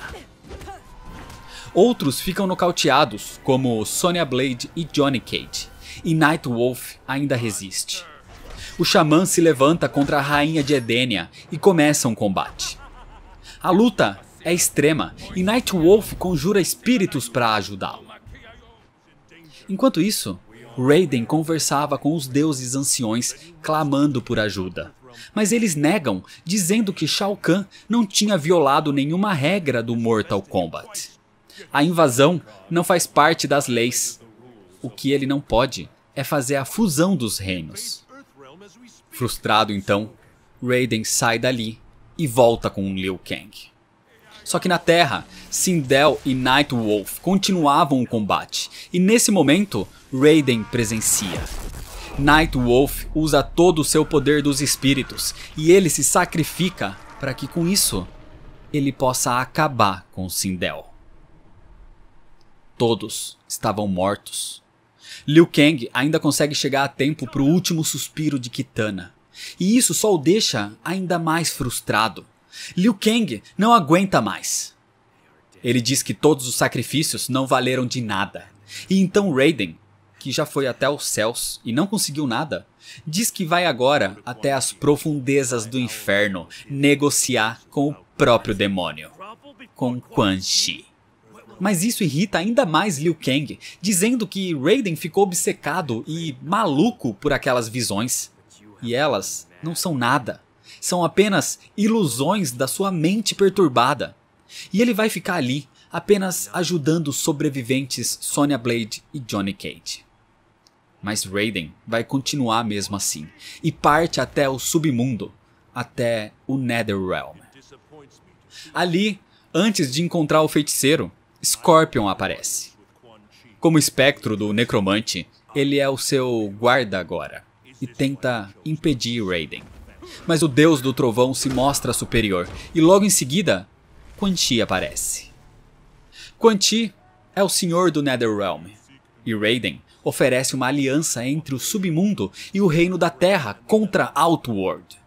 Outros ficam nocauteados, como Sonya Blade e Johnny Cage, e Nightwolf ainda resiste. O xamã se levanta contra a rainha de Edenia e começa um combate. A luta é extrema e Nightwolf conjura espíritos para ajudá-lo. Enquanto isso, Raiden conversava com os deuses anciões, clamando por ajuda. Mas eles negam, dizendo que Shao Kahn não tinha violado nenhuma regra do Mortal Kombat. A invasão não faz parte das leis. O que ele não pode é fazer a fusão dos reinos. Frustrado então, Raiden sai dali e volta com Liu Kang. Só que na Terra, Sindel e Nightwolf continuavam o combate, e nesse momento, Raiden presencia. Nightwolf usa todo o seu poder dos espíritos e ele se sacrifica para que com isso ele possa acabar com Sindel. Todos estavam mortos. Liu Kang ainda consegue chegar a tempo para o último suspiro de Kitana, e isso só o deixa ainda mais frustrado. Liu Kang não aguenta mais. Ele diz que todos os sacrifícios não valeram de nada. E então Raiden, que já foi até os céus e não conseguiu nada, diz que vai agora até as profundezas do inferno negociar com o próprio demônio, com Quan Chi. Mas isso irrita ainda mais Liu Kang, dizendo que Raiden ficou obcecado e maluco por aquelas visões. E elas não são nada são apenas ilusões da sua mente perturbada. E ele vai ficar ali, apenas ajudando os sobreviventes Sonya Blade e Johnny Cage. Mas Raiden vai continuar mesmo assim, e parte até o submundo, até o Netherrealm. Ali, antes de encontrar o feiticeiro, Scorpion aparece. Como espectro do necromante, ele é o seu guarda agora e tenta impedir Raiden. Mas o deus do trovão se mostra superior e logo em seguida, Quan Chi aparece. Quan Chi é o senhor do Netherrealm e Raiden oferece uma aliança entre o submundo e o reino da Terra contra Outworld.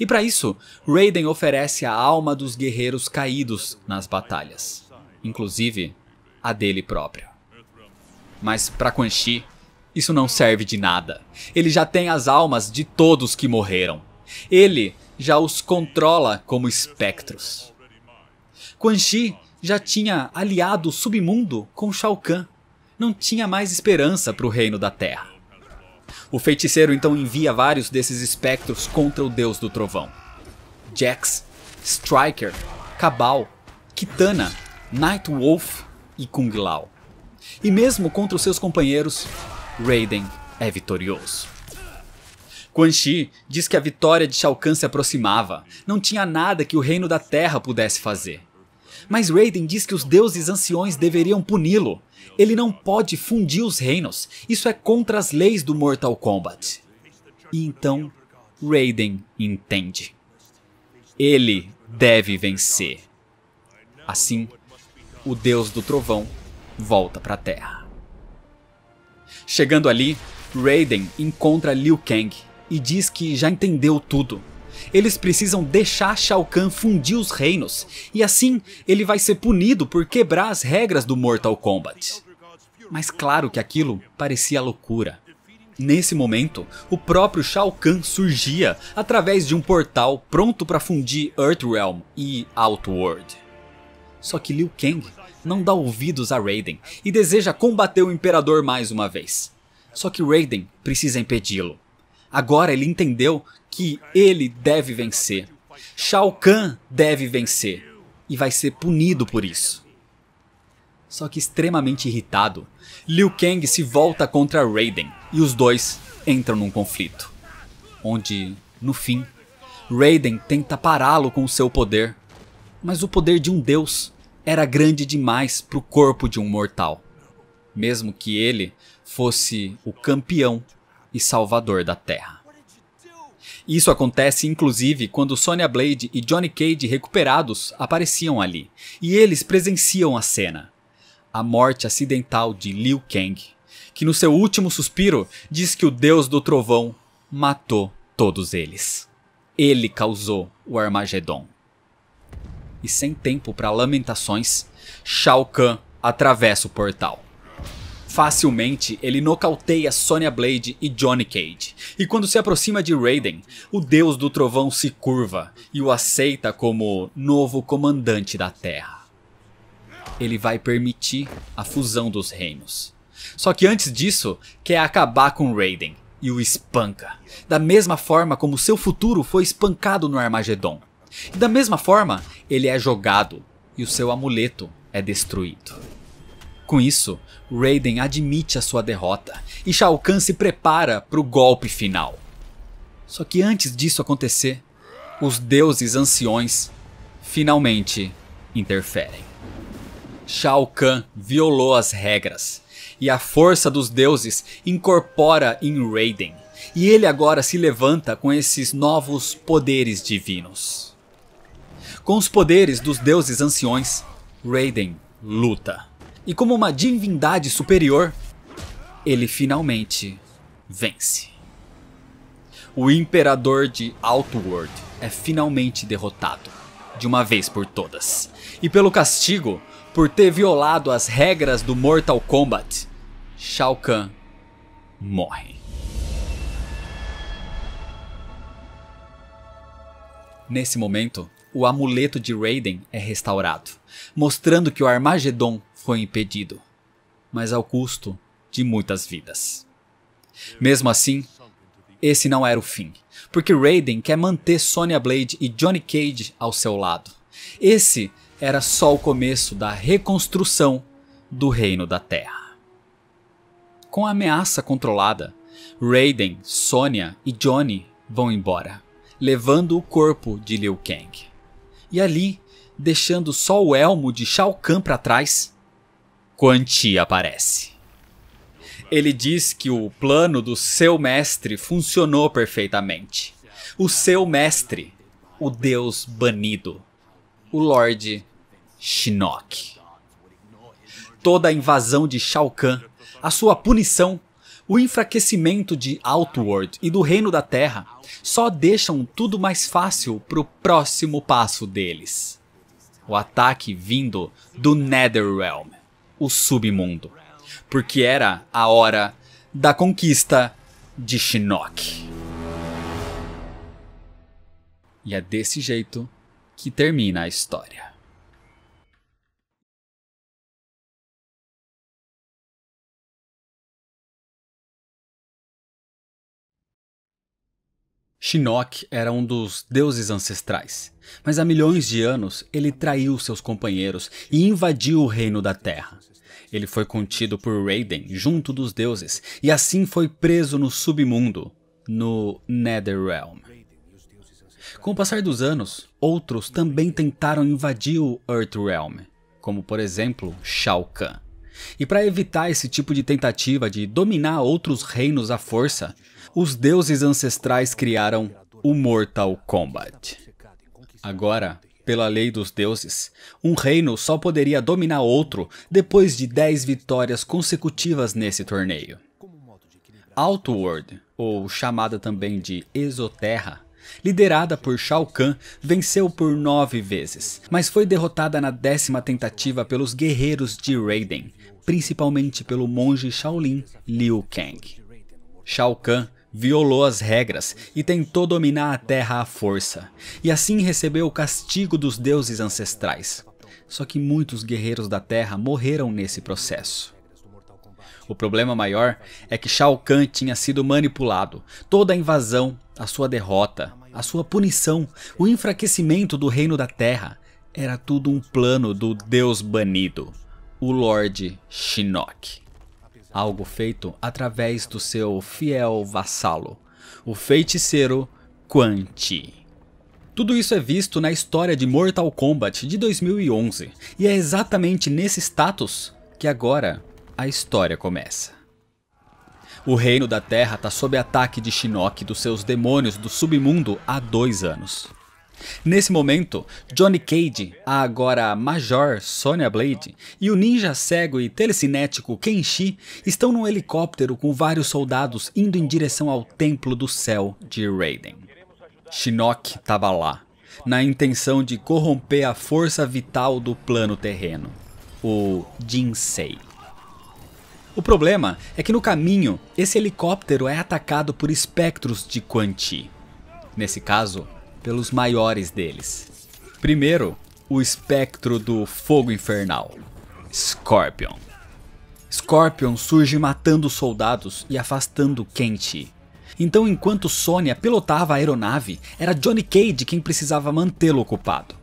E para isso, Raiden oferece a alma dos guerreiros caídos nas batalhas, inclusive a dele próprio. Mas para Quan Chi, isso não serve de nada. Ele já tem as almas de todos que morreram. Ele já os controla como espectros. Quan Chi já tinha aliado o submundo com Shao Kahn. Não tinha mais esperança para o reino da Terra. O feiticeiro então envia vários desses espectros contra o deus do trovão. Jax, Striker, Cabal, Kitana, Nightwolf e Kung Lao. E mesmo contra os seus companheiros, Raiden é vitorioso. Quan Chi diz que a vitória de Shao Kahn se aproximava, não tinha nada que o reino da terra pudesse fazer. Mas Raiden diz que os deuses anciões deveriam puni-lo. Ele não pode fundir os reinos, isso é contra as leis do Mortal Kombat. E então, Raiden entende. Ele deve vencer. Assim, o deus do trovão volta para a Terra. Chegando ali, Raiden encontra Liu Kang e diz que já entendeu tudo. Eles precisam deixar Shao Kahn fundir os reinos, e assim ele vai ser punido por quebrar as regras do Mortal Kombat. Mas claro que aquilo parecia loucura. Nesse momento, o próprio Shao Kahn surgia através de um portal pronto para fundir Earthrealm e Outworld. Só que Liu Kang não dá ouvidos a Raiden e deseja combater o Imperador mais uma vez. Só que Raiden precisa impedi-lo. Agora ele entendeu que ele deve vencer. Shao Kahn deve vencer e vai ser punido por isso. Só que extremamente irritado, Liu Kang se volta contra Raiden e os dois entram num conflito, onde, no fim, Raiden tenta pará-lo com o seu poder, mas o poder de um deus era grande demais para o corpo de um mortal, mesmo que ele fosse o campeão e salvador da Terra. Isso acontece inclusive quando Sonya Blade e Johnny Cage recuperados apareciam ali, e eles presenciam a cena. A morte acidental de Liu Kang, que no seu último suspiro diz que o deus do trovão matou todos eles. Ele causou o Armagedon. E sem tempo para lamentações, Shao Kahn atravessa o portal. Facilmente, ele nocauteia Sonya Blade e Johnny Cage, e quando se aproxima de Raiden, o deus do trovão se curva e o aceita como novo comandante da Terra. Ele vai permitir a fusão dos reinos. Só que antes disso, quer acabar com Raiden e o espanca, da mesma forma como seu futuro foi espancado no Armagedon. E da mesma forma, ele é jogado e o seu amuleto é destruído. Com isso, Raiden admite a sua derrota e Shao Kahn se prepara para o golpe final. Só que antes disso acontecer, os deuses anciões finalmente interferem. Shao Kahn violou as regras e a força dos deuses incorpora em Raiden, e ele agora se levanta com esses novos poderes divinos. Com os poderes dos deuses anciões, Raiden luta e como uma divindade superior, ele finalmente vence. O imperador de Outworld é finalmente derrotado, de uma vez por todas. E pelo castigo, por ter violado as regras do Mortal Kombat, Shao Kahn morre. Nesse momento, o amuleto de Raiden é restaurado, mostrando que o Armagedon foi impedido, mas ao custo de muitas vidas. Mesmo assim, esse não era o fim, porque Raiden quer manter Sonya Blade e Johnny Cage ao seu lado. Esse era só o começo da reconstrução do Reino da Terra. Com a ameaça controlada, Raiden, Sonya e Johnny vão embora, levando o corpo de Liu Kang. E ali, deixando só o elmo de Shao Kahn para trás, Quanti aparece. Ele diz que o plano do seu mestre funcionou perfeitamente. O seu mestre, o deus banido, o Lorde Shinnok. Toda a invasão de Shao Kahn, a sua punição, o enfraquecimento de Outward e do Reino da Terra só deixam tudo mais fácil para o próximo passo deles. O ataque vindo do Netherrealm o submundo, porque era a hora da conquista de Shinnok. E é desse jeito que termina a história. Shinnok era um dos deuses ancestrais, mas há milhões de anos ele traiu seus companheiros e invadiu o reino da Terra. Ele foi contido por Raiden junto dos deuses e assim foi preso no submundo, no Netherrealm. Com o passar dos anos, outros também tentaram invadir o Earthrealm, como por exemplo Shao Kahn. E para evitar esse tipo de tentativa de dominar outros reinos à força, os deuses ancestrais criaram o Mortal Kombat. Agora, pela lei dos deuses, um reino só poderia dominar outro depois de 10 vitórias consecutivas nesse torneio. Outworld, ou chamada também de Exoterra, liderada por Shao Kahn, venceu por nove vezes, mas foi derrotada na décima tentativa pelos guerreiros de Raiden, principalmente pelo monge Shaolin Liu Kang. Shao Kahn violou as regras e tentou dominar a terra à força, e assim recebeu o castigo dos deuses ancestrais. Só que muitos guerreiros da terra morreram nesse processo. O problema maior é que Shao Kahn tinha sido manipulado. Toda a invasão, a sua derrota, a sua punição, o enfraquecimento do reino da terra, era tudo um plano do deus banido, o Lorde Shinnok algo feito através do seu fiel vassalo, o feiticeiro Quan Chi. Tudo isso é visto na história de Mortal Kombat de 2011, e é exatamente nesse status que agora a história começa. O reino da Terra está sob ataque de Shinnok e dos seus demônios do submundo há dois anos. Nesse momento, Johnny Cage, a agora Major Sonya Blade, e o ninja cego e telecinético Kenshi estão num helicóptero com vários soldados indo em direção ao Templo do Céu de Raiden. Shinnok estava lá, na intenção de corromper a força vital do plano terreno, o Jinsei. O problema é que no caminho, esse helicóptero é atacado por espectros de Quan Chi. Nesse caso, pelos maiores deles. Primeiro, o espectro do fogo infernal, Scorpion. Scorpion surge matando soldados e afastando Kenshi. Então enquanto Sonya pilotava a aeronave, era Johnny Cage quem precisava mantê-lo ocupado.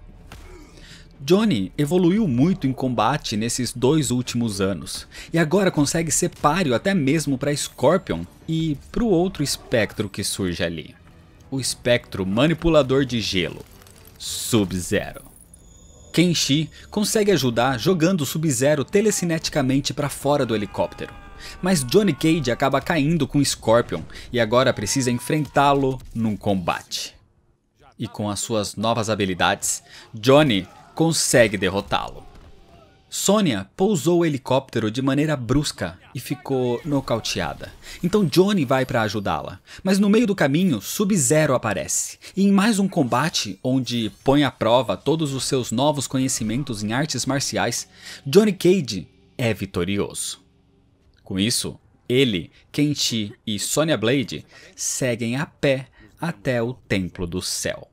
Johnny evoluiu muito em combate nesses dois últimos anos, e agora consegue ser páreo até mesmo para Scorpion e para o outro espectro que surge ali o espectro manipulador de gelo, Sub-Zero. Kenshi consegue ajudar jogando Sub-Zero telecineticamente para fora do helicóptero, mas Johnny Cage acaba caindo com Scorpion e agora precisa enfrentá-lo num combate. E com as suas novas habilidades, Johnny consegue derrotá-lo. Sônia pousou o helicóptero de maneira brusca e ficou nocauteada. Então Johnny vai para ajudá-la, mas no meio do caminho, Sub-Zero aparece. E em mais um combate onde põe à prova todos os seus novos conhecimentos em artes marciais, Johnny Cage é vitorioso. Com isso, ele, Kenshi e Sonya Blade seguem a pé até o Templo do Céu.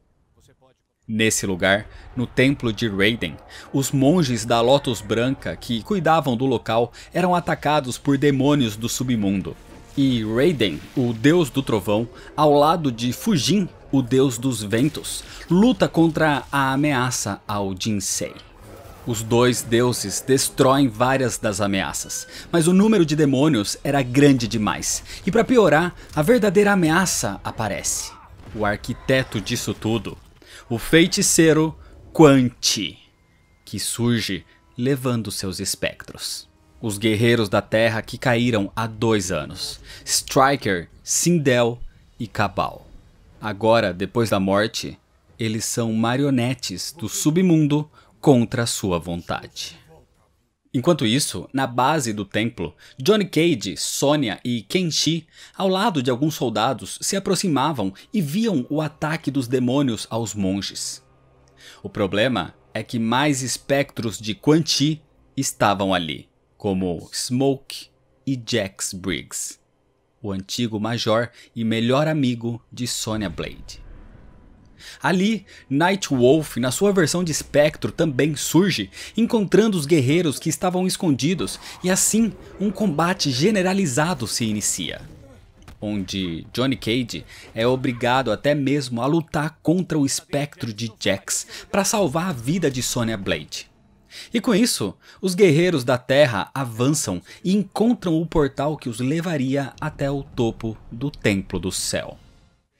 Nesse lugar, no templo de Raiden, os monges da Lotus Branca que cuidavam do local eram atacados por demônios do submundo. E Raiden, o deus do trovão, ao lado de Fujin, o deus dos ventos, luta contra a ameaça ao Jinsei. Os dois deuses destroem várias das ameaças, mas o número de demônios era grande demais, e para piorar, a verdadeira ameaça aparece. O arquiteto disso tudo, o feiticeiro Quanti, que surge levando seus espectros. Os guerreiros da Terra que caíram há dois anos, Striker, Sindel e Cabal. Agora, depois da morte, eles são marionetes do submundo contra sua vontade. Enquanto isso, na base do templo, Johnny Cage, Sonya e Kenshi, ao lado de alguns soldados, se aproximavam e viam o ataque dos demônios aos monges. O problema é que mais espectros de Quan Chi estavam ali, como Smoke e Jax Briggs, o antigo major e melhor amigo de Sonya Blade. Ali, Nightwolf, na sua versão de espectro, também surge, encontrando os guerreiros que estavam escondidos, e assim um combate generalizado se inicia. Onde Johnny Cage é obrigado até mesmo a lutar contra o espectro de Jax para salvar a vida de Sonya Blade. E com isso, os guerreiros da Terra avançam e encontram o portal que os levaria até o topo do Templo do Céu.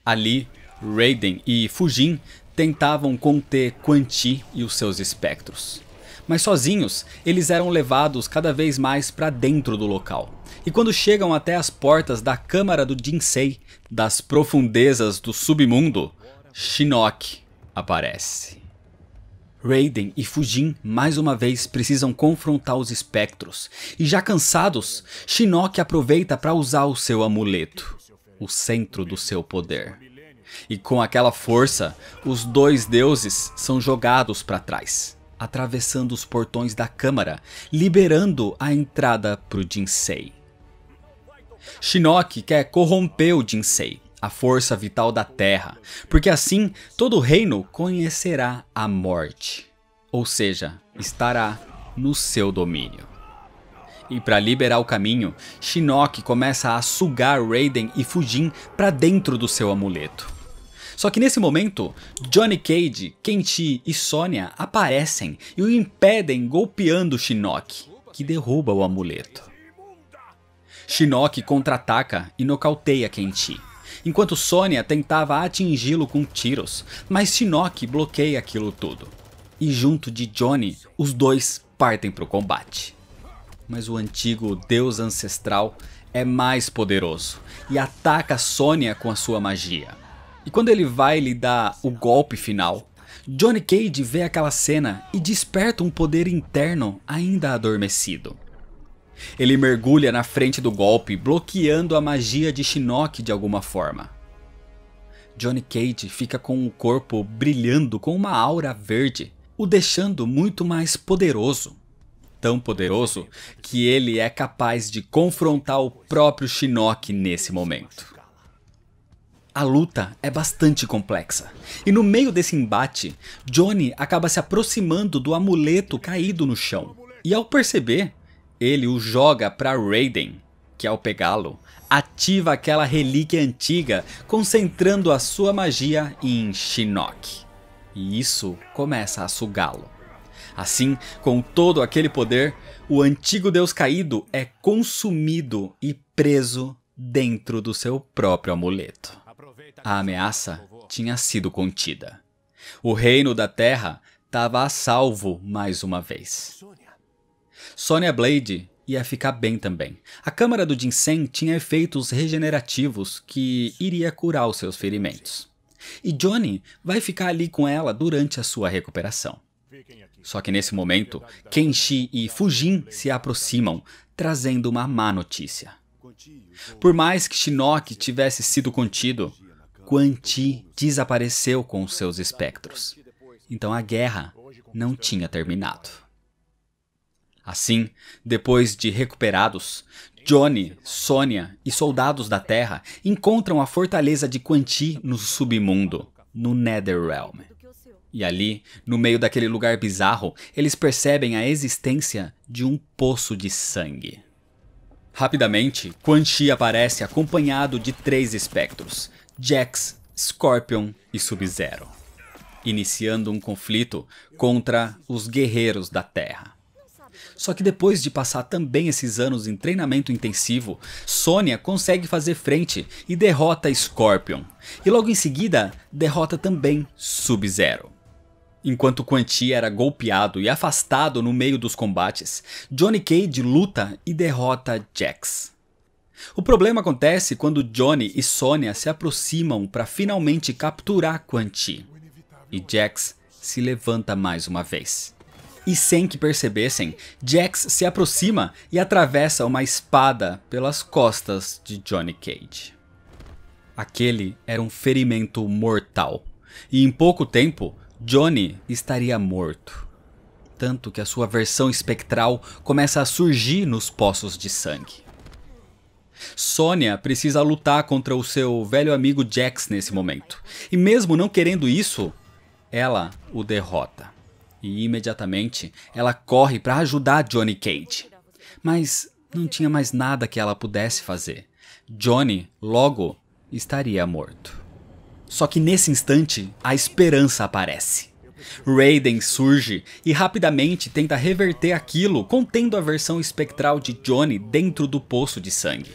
Ali, Raiden e Fujin tentavam conter Quan Chi e os seus espectros. Mas sozinhos, eles eram levados cada vez mais para dentro do local. E quando chegam até as portas da Câmara do Jinsei, das profundezas do submundo, Shinnok aparece. Raiden e Fujin mais uma vez precisam confrontar os espectros, e já cansados, Shinnok aproveita para usar o seu amuleto, o centro do seu poder. E com aquela força, os dois deuses são jogados para trás, atravessando os portões da câmara, liberando a entrada para o Jinsei. Shinnok quer corromper o Jinsei, a força vital da terra, porque assim todo o reino conhecerá a morte, ou seja, estará no seu domínio. E para liberar o caminho, Shinnok começa a sugar Raiden e Fujin para dentro do seu amuleto. Só que nesse momento, Johnny Cage, Kenshi e Sonya aparecem e o impedem golpeando Shinnok, que derruba o amuleto. Shinnok contra-ataca e nocauteia Kenshi, enquanto Sonya tentava atingi-lo com tiros, mas Shinnok bloqueia aquilo tudo. E junto de Johnny, os dois partem para o combate. Mas o antigo deus ancestral é mais poderoso e ataca Sonya com a sua magia. E quando ele vai lhe dar o golpe final, Johnny Cage vê aquela cena e desperta um poder interno ainda adormecido. Ele mergulha na frente do golpe, bloqueando a magia de Shinnok de alguma forma. Johnny Cage fica com o corpo brilhando com uma aura verde, o deixando muito mais poderoso. Tão poderoso que ele é capaz de confrontar o próprio Shinnok nesse momento. A luta é bastante complexa, e no meio desse embate, Johnny acaba se aproximando do amuleto caído no chão. E ao perceber, ele o joga para Raiden, que ao pegá-lo, ativa aquela relíquia antiga, concentrando a sua magia em Shinnok. E isso começa a sugá-lo. Assim, com todo aquele poder, o antigo deus caído é consumido e preso dentro do seu próprio amuleto. A ameaça tinha sido contida. O reino da Terra estava a salvo mais uma vez. Sonya Blade ia ficar bem também. A câmara do Jinsen tinha efeitos regenerativos que iria curar os seus ferimentos. E Johnny vai ficar ali com ela durante a sua recuperação. Só que nesse momento, Kenshi e Fujin se aproximam, trazendo uma má notícia. Por mais que Shinnok tivesse sido contido, Quanti desapareceu com seus espectros. Então a guerra não tinha terminado. Assim, depois de recuperados, Johnny, Sonia e soldados da Terra encontram a fortaleza de Quanti no submundo, no Netherrealm. E ali, no meio daquele lugar bizarro, eles percebem a existência de um poço de sangue. Rapidamente, Quanti aparece acompanhado de três espectros, Jax, Scorpion e Sub-Zero, iniciando um conflito contra os guerreiros da Terra. Só que depois de passar também esses anos em treinamento intensivo, Sonya consegue fazer frente e derrota Scorpion, e logo em seguida derrota também Sub-Zero. Enquanto Quanti era golpeado e afastado no meio dos combates, Johnny Cage luta e derrota Jax. O problema acontece quando Johnny e Sonya se aproximam para finalmente capturar Quanti. E Jax se levanta mais uma vez. E sem que percebessem, Jax se aproxima e atravessa uma espada pelas costas de Johnny Cage. Aquele era um ferimento mortal, e em pouco tempo Johnny estaria morto. Tanto que a sua versão espectral começa a surgir nos poços de sangue. Sônia precisa lutar contra o seu velho amigo Jax nesse momento. E mesmo não querendo isso, ela o derrota. E imediatamente ela corre para ajudar Johnny Cage. Mas não tinha mais nada que ela pudesse fazer. Johnny logo estaria morto. Só que nesse instante, a esperança aparece. Raiden surge e rapidamente tenta reverter aquilo, contendo a versão espectral de Johnny dentro do poço de sangue.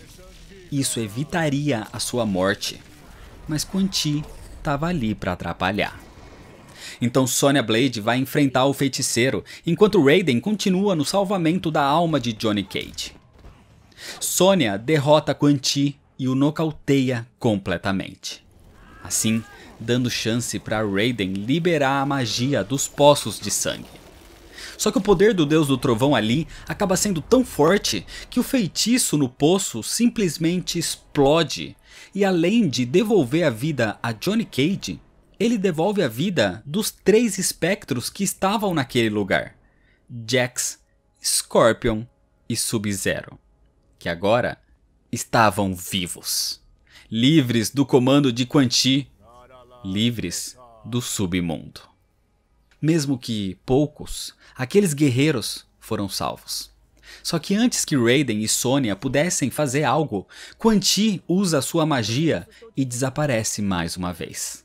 Isso evitaria a sua morte, mas Quanti estava ali para atrapalhar. Então Sonya Blade vai enfrentar o feiticeiro, enquanto Raiden continua no salvamento da alma de Johnny Cage. Sonya derrota Quanti e o nocauteia completamente. Assim, dando chance para Raiden liberar a magia dos poços de sangue. Só que o poder do deus do trovão ali acaba sendo tão forte que o feitiço no poço simplesmente explode. E além de devolver a vida a Johnny Cage, ele devolve a vida dos três espectros que estavam naquele lugar: Jax, Scorpion e Sub-Zero, que agora estavam vivos, livres do comando de Quan Chi, livres do submundo. Mesmo que poucos, aqueles guerreiros foram salvos. Só que antes que Raiden e Sonya pudessem fazer algo, Quan Chi usa sua magia e desaparece mais uma vez.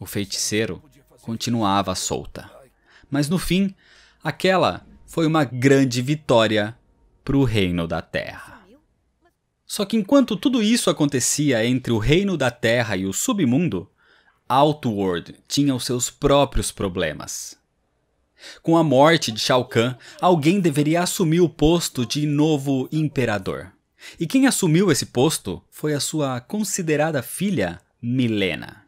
O feiticeiro continuava solta. Mas no fim, aquela foi uma grande vitória para o Reino da Terra. Só que enquanto tudo isso acontecia entre o Reino da Terra e o Submundo, Outward tinha os seus próprios problemas. Com a morte de Shao Kahn, alguém deveria assumir o posto de novo imperador. E quem assumiu esse posto foi a sua considerada filha, Milena.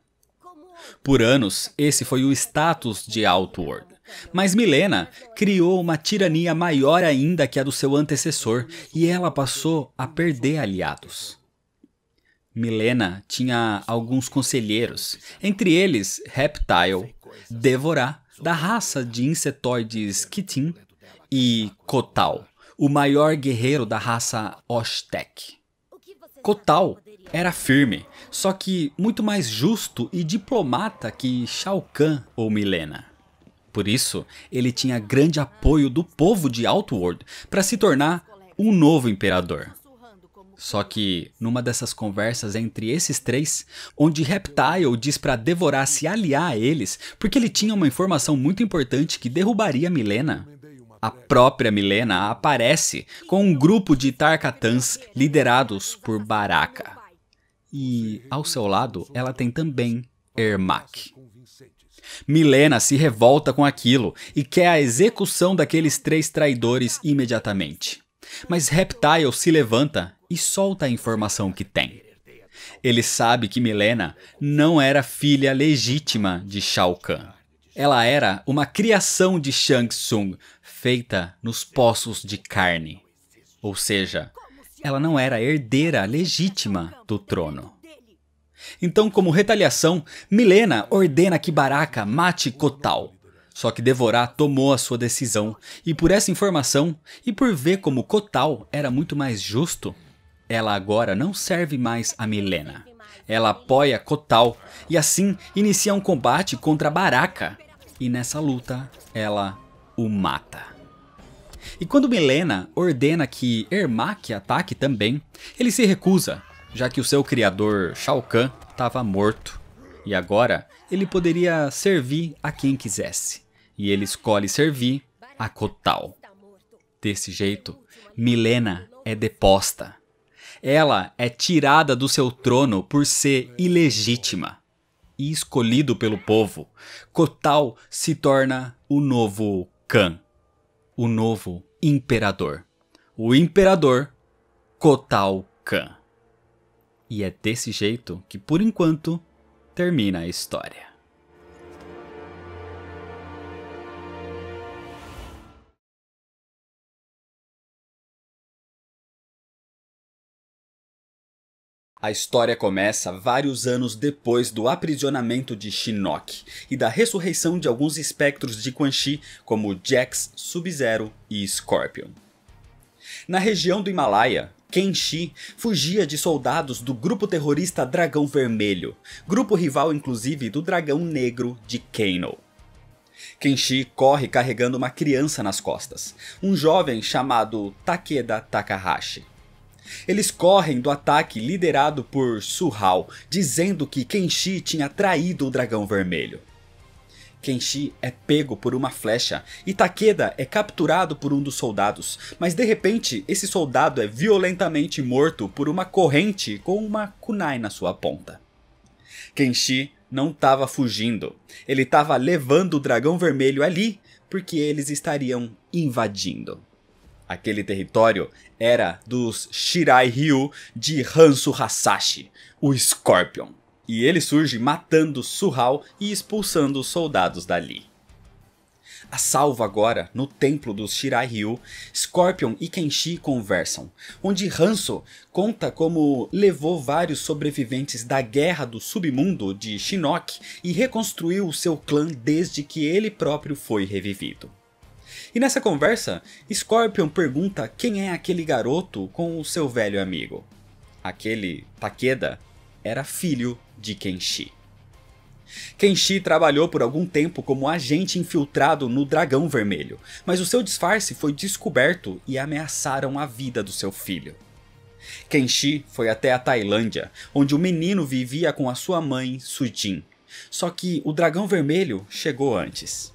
Por anos, esse foi o status de Outward. Mas Milena criou uma tirania maior ainda que a do seu antecessor e ela passou a perder aliados. Milena tinha alguns conselheiros, entre eles Reptile, Devorah, da raça de insetoides Kitin, e Kotal, o maior guerreiro da raça Oshtek. Kotal era firme, só que muito mais justo e diplomata que Shao Kahn ou Milena. Por isso, ele tinha grande apoio do povo de Outworld para se tornar um novo imperador. Só que, numa dessas conversas entre esses três, onde Reptile diz para Devorar se aliar a eles, porque ele tinha uma informação muito importante que derrubaria Milena, a própria Milena aparece com um grupo de Tarkatans liderados por Baraka. E ao seu lado, ela tem também Ermac. Milena se revolta com aquilo e quer a execução daqueles três traidores imediatamente. Mas Reptile se levanta e solta a informação que tem. Ele sabe que Milena não era filha legítima de Shao Kahn. Ela era uma criação de Shang Tsung, feita nos poços de carne. Ou seja, ela não era herdeira legítima do trono. Então, como retaliação, Milena ordena que Baraka mate Kotal. Só que Devorah tomou a sua decisão, e por essa informação, e por ver como Kotal era muito mais justo, ela agora não serve mais a Milena. Ela apoia Kotal e assim inicia um combate contra Baraka. E nessa luta, ela o mata. E quando Milena ordena que Ermac ataque também, ele se recusa, já que o seu criador Shao Kahn estava morto. E agora ele poderia servir a quem quisesse. E ele escolhe servir a Kotal. Desse jeito, Milena é deposta ela é tirada do seu trono por ser ilegítima e escolhido pelo povo. Kotal se torna o novo Khan, o novo imperador. O imperador Kotal Khan. E é desse jeito que, por enquanto, termina a história. A história começa vários anos depois do aprisionamento de Shinnok e da ressurreição de alguns espectros de Quan Chi como Jax, Sub-Zero e Scorpion. Na região do Himalaia, Kenshi fugia de soldados do grupo terrorista Dragão Vermelho, grupo rival inclusive do Dragão Negro de Kano. Kenshi corre carregando uma criança nas costas, um jovem chamado Takeda Takahashi. Eles correm do ataque liderado por Suhal, dizendo que Kenshi tinha traído o dragão vermelho. Kenshi é pego por uma flecha e Takeda é capturado por um dos soldados, mas de repente esse soldado é violentamente morto por uma corrente com uma kunai na sua ponta. Kenshi não estava fugindo, ele estava levando o dragão vermelho ali porque eles estariam invadindo. Aquele território era dos Shirai Ryu de Hansu Hasashi, o Scorpion, e ele surge matando Surral e expulsando os soldados dali. A salvo agora, no templo dos Shirai Ryu, Scorpion e Kenshi conversam, onde Hanso conta como levou vários sobreviventes da guerra do submundo de Shinnok e reconstruiu o seu clã desde que ele próprio foi revivido. E nessa conversa, Scorpion pergunta quem é aquele garoto com o seu velho amigo. Aquele Takeda era filho de Kenshi. Kenshi trabalhou por algum tempo como agente infiltrado no Dragão Vermelho, mas o seu disfarce foi descoberto e ameaçaram a vida do seu filho. Kenshi foi até a Tailândia, onde o menino vivia com a sua mãe, Sujin. Só que o Dragão Vermelho chegou antes.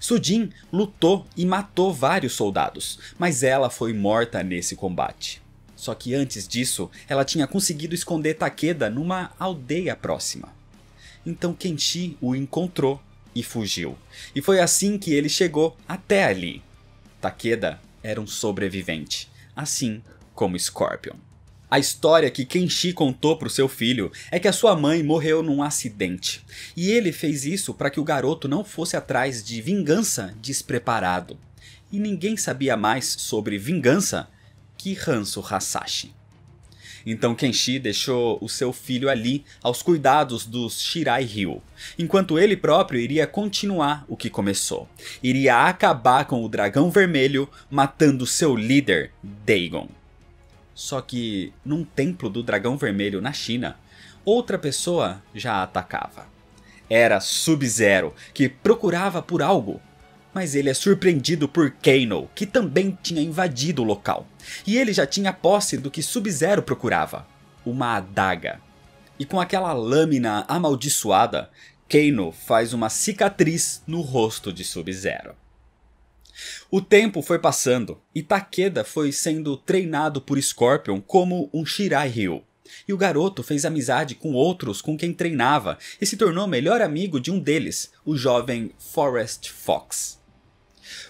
Sudin lutou e matou vários soldados, mas ela foi morta nesse combate. Só que antes disso, ela tinha conseguido esconder Takeda numa aldeia próxima. Então Kenshi o encontrou e fugiu. E foi assim que ele chegou até ali. Takeda era um sobrevivente, assim como Scorpion. A história que Kenshi contou para o seu filho é que a sua mãe morreu num acidente, e ele fez isso para que o garoto não fosse atrás de vingança despreparado. E ninguém sabia mais sobre vingança que Hanso Hasashi. Então Kenshi deixou o seu filho ali aos cuidados dos Shirai Ryu, enquanto ele próprio iria continuar o que começou. Iria acabar com o dragão vermelho, matando seu líder, Dagon só que num templo do Dragão Vermelho na China, outra pessoa já a atacava. Era Sub-Zero, que procurava por algo, mas ele é surpreendido por Kano, que também tinha invadido o local. E ele já tinha posse do que Sub-Zero procurava, uma adaga. E com aquela lâmina amaldiçoada, Kano faz uma cicatriz no rosto de Sub-Zero. O tempo foi passando e Takeda foi sendo treinado por Scorpion como um Shirai Ryu. E o garoto fez amizade com outros com quem treinava e se tornou melhor amigo de um deles, o jovem Forrest Fox.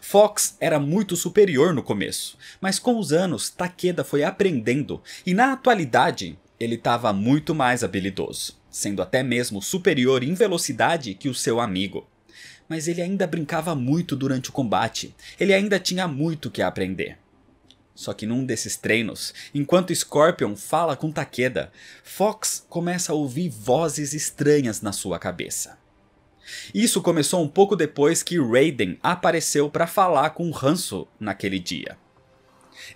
Fox era muito superior no começo, mas com os anos Takeda foi aprendendo e na atualidade ele estava muito mais habilidoso, sendo até mesmo superior em velocidade que o seu amigo mas ele ainda brincava muito durante o combate. Ele ainda tinha muito que aprender. Só que num desses treinos, enquanto Scorpion fala com Takeda, Fox começa a ouvir vozes estranhas na sua cabeça. Isso começou um pouco depois que Raiden apareceu para falar com Hanso naquele dia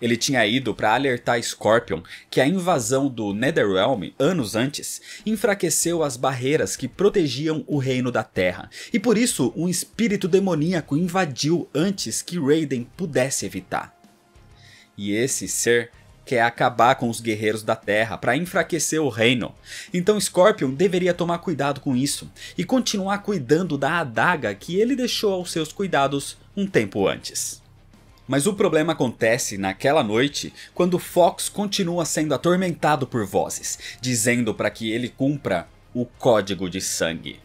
ele tinha ido para alertar Scorpion que a invasão do Netherrealm, anos antes, enfraqueceu as barreiras que protegiam o reino da Terra, e por isso um espírito demoníaco invadiu antes que Raiden pudesse evitar. E esse ser quer acabar com os guerreiros da Terra para enfraquecer o reino. Então Scorpion deveria tomar cuidado com isso e continuar cuidando da adaga que ele deixou aos seus cuidados um tempo antes. Mas o problema acontece naquela noite quando Fox continua sendo atormentado por vozes, dizendo para que ele cumpra o código de sangue.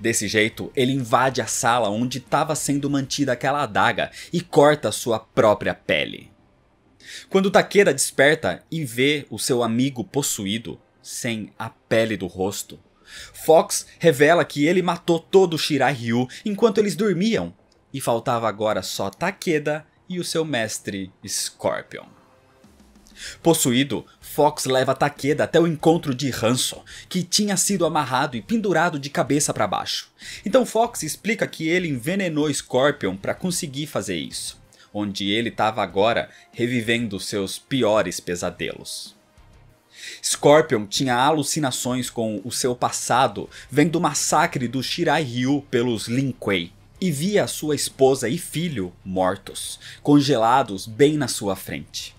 Desse jeito, ele invade a sala onde estava sendo mantida aquela adaga e corta sua própria pele. Quando Takeda desperta e vê o seu amigo possuído, sem a pele do rosto, Fox revela que ele matou todo Shirai Ryu enquanto eles dormiam e faltava agora só Takeda e o seu mestre Scorpion. Possuído, Fox leva Takeda até o encontro de Hanson, que tinha sido amarrado e pendurado de cabeça para baixo. Então Fox explica que ele envenenou Scorpion para conseguir fazer isso, onde ele estava agora revivendo seus piores pesadelos. Scorpion tinha alucinações com o seu passado, vendo o massacre do Shirai Ryu pelos Lin Kuei, e via sua esposa e filho mortos, congelados bem na sua frente.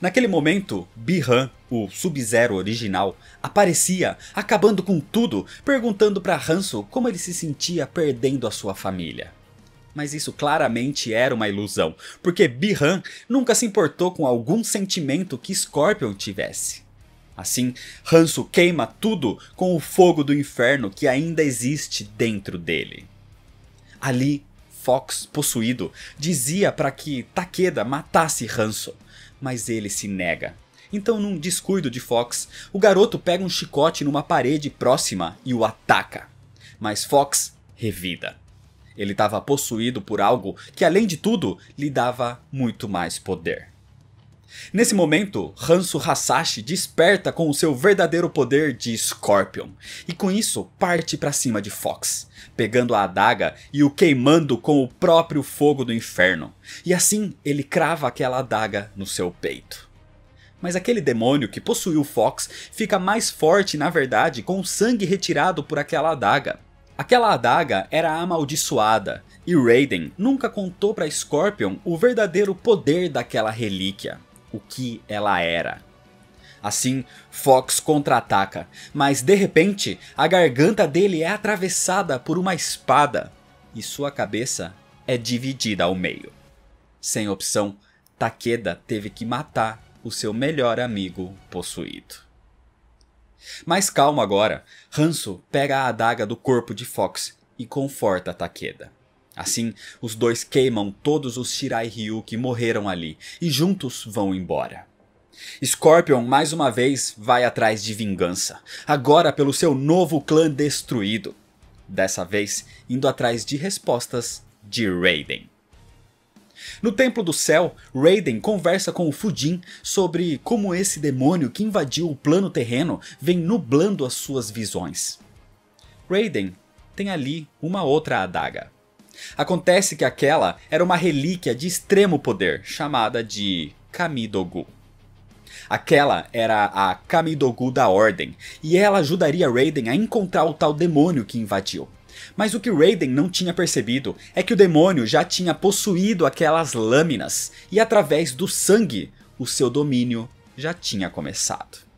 Naquele momento, Bi-Han, o Sub-Zero original, aparecia, acabando com tudo, perguntando para Hanso como ele se sentia perdendo a sua família. Mas isso claramente era uma ilusão, porque Bi-Han nunca se importou com algum sentimento que Scorpion tivesse. Assim, Hanso queima tudo com o fogo do inferno que ainda existe dentro dele. Ali, Fox, possuído, dizia para que Takeda matasse Hanso, mas ele se nega. Então, num descuido de Fox, o garoto pega um chicote numa parede próxima e o ataca. Mas Fox revida. Ele estava possuído por algo que, além de tudo, lhe dava muito mais poder. Nesse momento, hansu Hasashi desperta com o seu verdadeiro poder de Scorpion, e com isso parte para cima de Fox, pegando a adaga e o queimando com o próprio fogo do inferno, e assim ele crava aquela adaga no seu peito. Mas aquele demônio que possuiu Fox fica mais forte na verdade com o sangue retirado por aquela adaga. Aquela adaga era amaldiçoada, e Raiden nunca contou para Scorpion o verdadeiro poder daquela relíquia o que ela era. Assim, Fox contra-ataca, mas de repente a garganta dele é atravessada por uma espada e sua cabeça é dividida ao meio. Sem opção, Takeda teve que matar o seu melhor amigo possuído. Mais calmo agora, Hanso pega a adaga do corpo de Fox e conforta Takeda. Assim, os dois queimam todos os Shirai Ryu que morreram ali e juntos vão embora. Scorpion mais uma vez vai atrás de vingança, agora pelo seu novo clã destruído. Dessa vez indo atrás de respostas de Raiden. No Templo do Céu, Raiden conversa com o Fujin sobre como esse demônio que invadiu o plano terreno vem nublando as suas visões. Raiden tem ali uma outra adaga. Acontece que aquela era uma relíquia de extremo poder, chamada de Kamidogu. Aquela era a Kamidogu da Ordem, e ela ajudaria Raiden a encontrar o tal demônio que invadiu. Mas o que Raiden não tinha percebido é que o demônio já tinha possuído aquelas lâminas, e através do sangue, o seu domínio já tinha começado.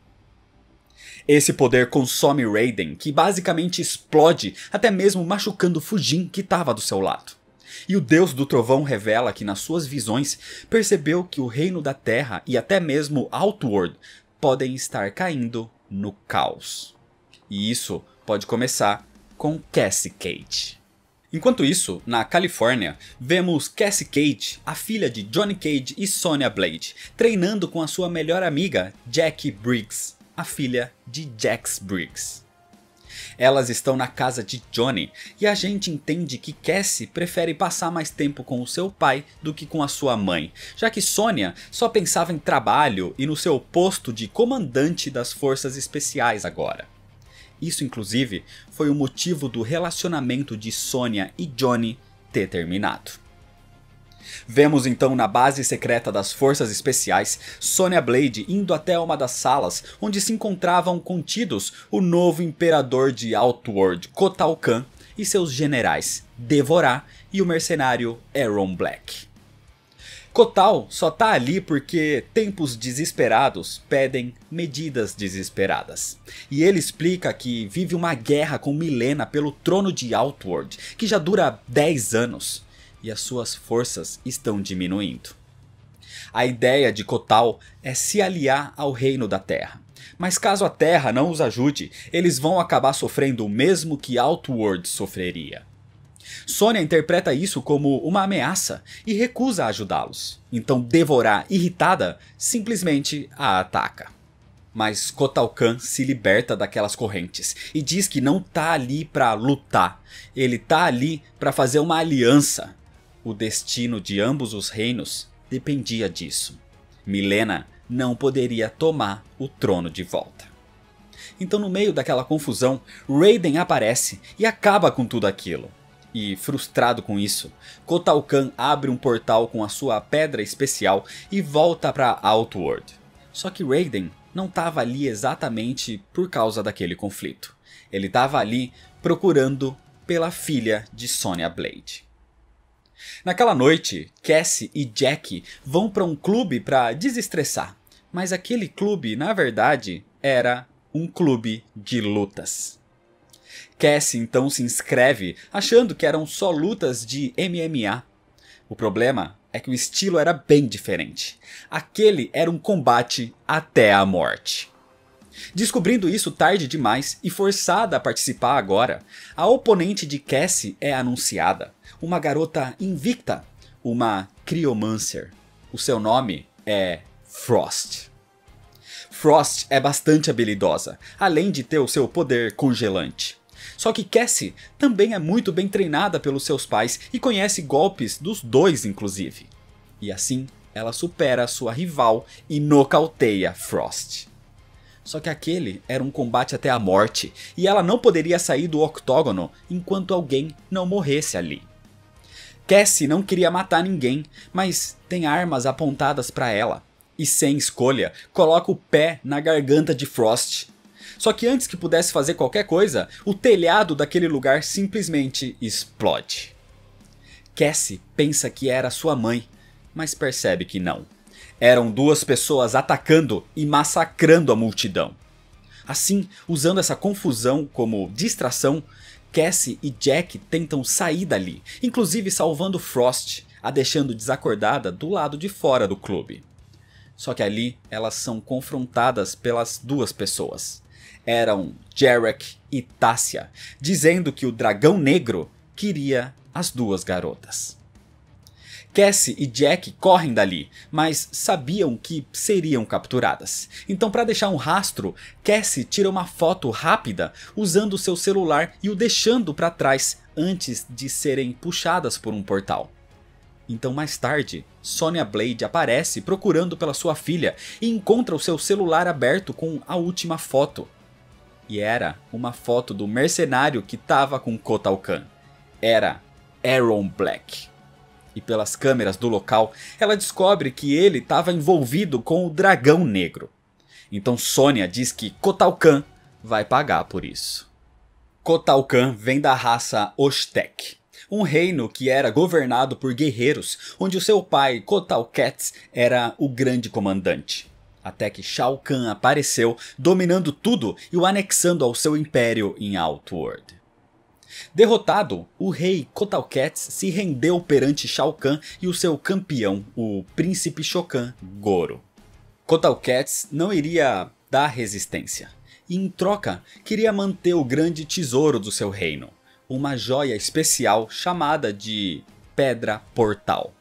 Esse poder consome Raiden, que basicamente explode, até mesmo machucando Fujin que estava do seu lado. E o Deus do Trovão revela que nas suas visões percebeu que o reino da Terra e até mesmo Outworld podem estar caindo no caos. E isso pode começar com Cassie Cage. Enquanto isso, na Califórnia, vemos Cassie Cage, a filha de Johnny Cage e Sonya Blade, treinando com a sua melhor amiga, Jackie Briggs a filha de Jax Briggs. Elas estão na casa de Johnny e a gente entende que Cassie prefere passar mais tempo com o seu pai do que com a sua mãe, já que Sonia só pensava em trabalho e no seu posto de comandante das forças especiais agora. Isso inclusive foi o motivo do relacionamento de Sonia e Johnny ter terminado. Vemos então na base secreta das forças especiais, Sonya Blade indo até uma das salas onde se encontravam contidos o novo imperador de Outworld, Kotal Kahn, e seus generais Devorah e o mercenário Aaron Black. Kotal só tá ali porque tempos desesperados pedem medidas desesperadas. E ele explica que vive uma guerra com Milena pelo trono de Outworld que já dura 10 anos e as suas forças estão diminuindo. A ideia de Kotal é se aliar ao reino da Terra. Mas caso a Terra não os ajude, eles vão acabar sofrendo o mesmo que Outworld sofreria. Sônia interpreta isso como uma ameaça e recusa ajudá-los. Então Devorar, irritada, simplesmente a ataca. Mas Kotalkan se liberta daquelas correntes e diz que não tá ali para lutar. Ele tá ali para fazer uma aliança o destino de ambos os reinos dependia disso. Milena não poderia tomar o trono de volta. Então, no meio daquela confusão, Raiden aparece e acaba com tudo aquilo. E, frustrado com isso, Kotal Kahn abre um portal com a sua pedra especial e volta para Outworld. Só que Raiden não estava ali exatamente por causa daquele conflito. Ele estava ali procurando pela filha de Sonya Blade. Naquela noite, Cassie e Jack vão para um clube para desestressar, mas aquele clube, na verdade, era um clube de lutas. Cassie então se inscreve achando que eram só lutas de MMA. O problema é que o estilo era bem diferente. Aquele era um combate até a morte. Descobrindo isso tarde demais e forçada a participar agora, a oponente de Cassie é anunciada uma garota invicta, uma criomancer. O seu nome é Frost. Frost é bastante habilidosa, além de ter o seu poder congelante. Só que Cassie também é muito bem treinada pelos seus pais e conhece golpes dos dois inclusive. E assim, ela supera sua rival e nocauteia Frost. Só que aquele era um combate até a morte, e ela não poderia sair do octógono enquanto alguém não morresse ali. Cassie não queria matar ninguém, mas tem armas apontadas para ela. E sem escolha, coloca o pé na garganta de Frost. Só que antes que pudesse fazer qualquer coisa, o telhado daquele lugar simplesmente explode. Cassie pensa que era sua mãe, mas percebe que não. Eram duas pessoas atacando e massacrando a multidão. Assim, usando essa confusão como distração, Cassie e Jack tentam sair dali, inclusive salvando Frost, a deixando desacordada do lado de fora do clube. Só que ali elas são confrontadas pelas duas pessoas. Eram Jarek e Tassia, dizendo que o dragão negro queria as duas garotas. Cassie e Jack correm dali, mas sabiam que seriam capturadas. Então, para deixar um rastro, Cassie tira uma foto rápida usando seu celular e o deixando para trás antes de serem puxadas por um portal. Então, mais tarde, Sonya Blade aparece procurando pela sua filha e encontra o seu celular aberto com a última foto. E era uma foto do mercenário que estava com Kotal Kahn. Era Aaron Black e pelas câmeras do local, ela descobre que ele estava envolvido com o Dragão Negro. Então Sônia diz que Kotalkan vai pagar por isso. Kotalkan vem da raça Ostek, um reino que era governado por guerreiros, onde o seu pai Kotalkets era o grande comandante. Até que Shao Kahn apareceu, dominando tudo e o anexando ao seu império em Outworld. Derrotado, o rei Kotalkets se rendeu perante Shao Kahn e o seu campeão, o príncipe Shokan Goro. Kotalkets não iria dar resistência e em troca queria manter o grande tesouro do seu reino, uma joia especial chamada de Pedra Portal.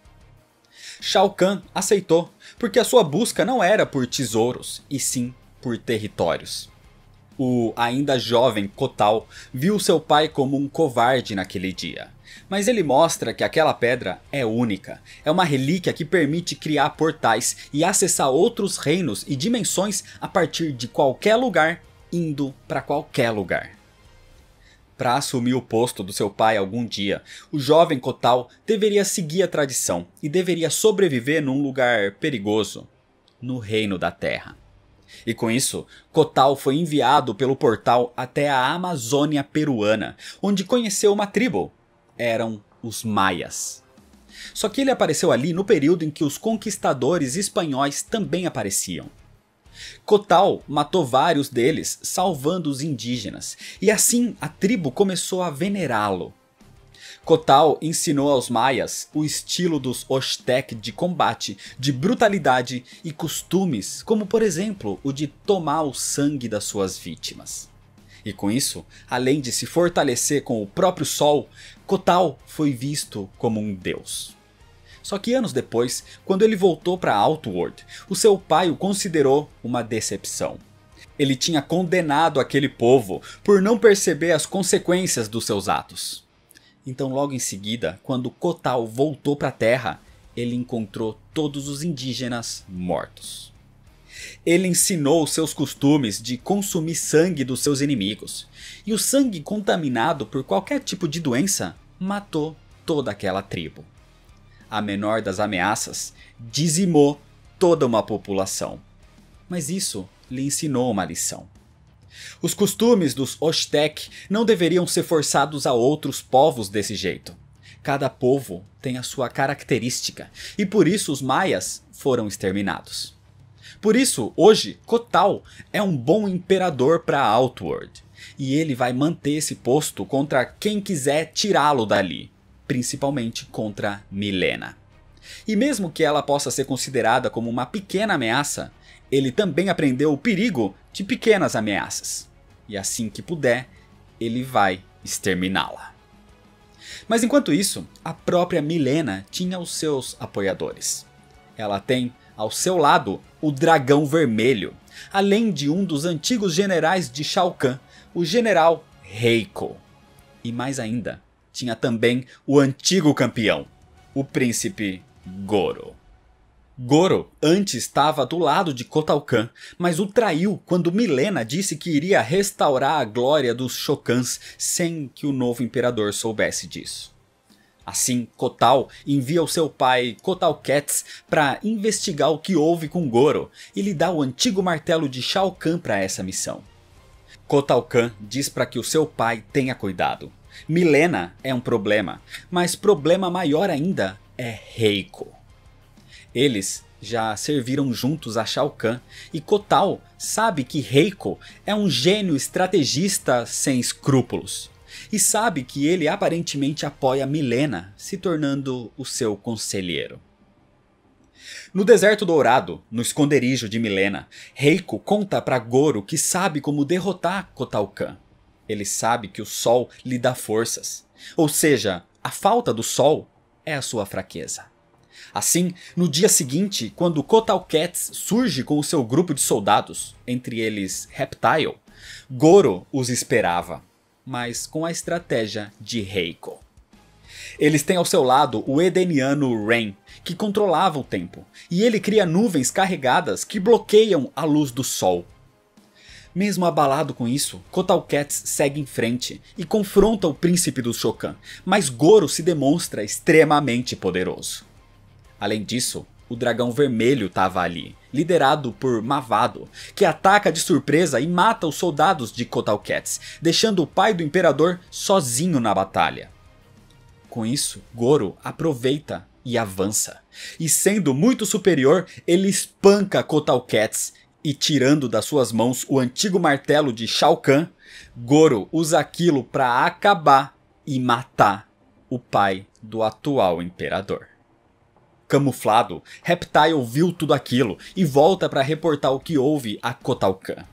Shao Kahn aceitou, porque a sua busca não era por tesouros, e sim por territórios. O ainda jovem Kotal viu seu pai como um covarde naquele dia. Mas ele mostra que aquela pedra é única. É uma relíquia que permite criar portais e acessar outros reinos e dimensões a partir de qualquer lugar, indo para qualquer lugar. Para assumir o posto do seu pai algum dia, o jovem Kotal deveria seguir a tradição e deveria sobreviver num lugar perigoso no Reino da Terra. E com isso, Cotal foi enviado pelo portal até a Amazônia peruana, onde conheceu uma tribo. Eram os Maias. Só que ele apareceu ali no período em que os conquistadores espanhóis também apareciam. Cotal matou vários deles, salvando os indígenas, e assim a tribo começou a venerá-lo. Kotal ensinou aos maias o estilo dos Oztec de combate, de brutalidade e costumes, como por exemplo o de tomar o sangue das suas vítimas. E com isso, além de se fortalecer com o próprio sol, Kotal foi visto como um deus. Só que anos depois, quando ele voltou para Outward, o seu pai o considerou uma decepção. Ele tinha condenado aquele povo por não perceber as consequências dos seus atos. Então, logo em seguida, quando Kotal voltou para a Terra, ele encontrou todos os indígenas mortos. Ele ensinou seus costumes de consumir sangue dos seus inimigos, e o sangue contaminado por qualquer tipo de doença matou toda aquela tribo. A menor das ameaças dizimou toda uma população. Mas isso lhe ensinou uma lição. Os costumes dos Oshtek não deveriam ser forçados a outros povos desse jeito. Cada povo tem a sua característica, e por isso os maias foram exterminados. Por isso, hoje, Kotal é um bom imperador para Outward, e ele vai manter esse posto contra quem quiser tirá-lo dali, principalmente contra Milena. E mesmo que ela possa ser considerada como uma pequena ameaça, ele também aprendeu o perigo de pequenas ameaças, e assim que puder, ele vai exterminá-la. Mas enquanto isso, a própria Milena tinha os seus apoiadores. Ela tem ao seu lado o Dragão Vermelho, além de um dos antigos generais de Shao Kahn, o General Reiko. E mais ainda, tinha também o antigo campeão, o Príncipe Goro. Goro antes estava do lado de Kotalkan, mas o traiu quando Milena disse que iria restaurar a glória dos Shokans sem que o novo imperador soubesse disso. Assim, Kotal envia o seu pai Kotal Kets para investigar o que houve com Goro e lhe dá o antigo martelo de Shao Kahn para essa missão. Kotal Kahn diz para que o seu pai tenha cuidado. Milena é um problema, mas problema maior ainda é Reiko. Eles já serviram juntos a Shao Kahn e Kotal sabe que Reiko é um gênio estrategista sem escrúpulos. E sabe que ele aparentemente apoia Milena, se tornando o seu conselheiro. No deserto dourado, no esconderijo de Milena, Reiko conta para Goro que sabe como derrotar Kotal Kahn. Ele sabe que o sol lhe dá forças, ou seja, a falta do sol é a sua fraqueza. Assim, no dia seguinte, quando Kotal Cats surge com o seu grupo de soldados, entre eles Reptile, Goro os esperava, mas com a estratégia de Reiko. Eles têm ao seu lado o Edeniano Rain, que controlava o tempo, e ele cria nuvens carregadas que bloqueiam a luz do sol. Mesmo abalado com isso, Kotal Cats segue em frente e confronta o príncipe do Shokan, mas Goro se demonstra extremamente poderoso. Além disso, o dragão vermelho estava ali, liderado por Mavado, que ataca de surpresa e mata os soldados de Kotal Cats, deixando o pai do imperador sozinho na batalha. Com isso, Goro aproveita e avança. E sendo muito superior, ele espanca Kotal Cats e tirando das suas mãos o antigo martelo de Shao Kahn, Goro usa aquilo para acabar e matar o pai do atual imperador camuflado, Reptile viu tudo aquilo e volta para reportar o que houve a Kotalkan.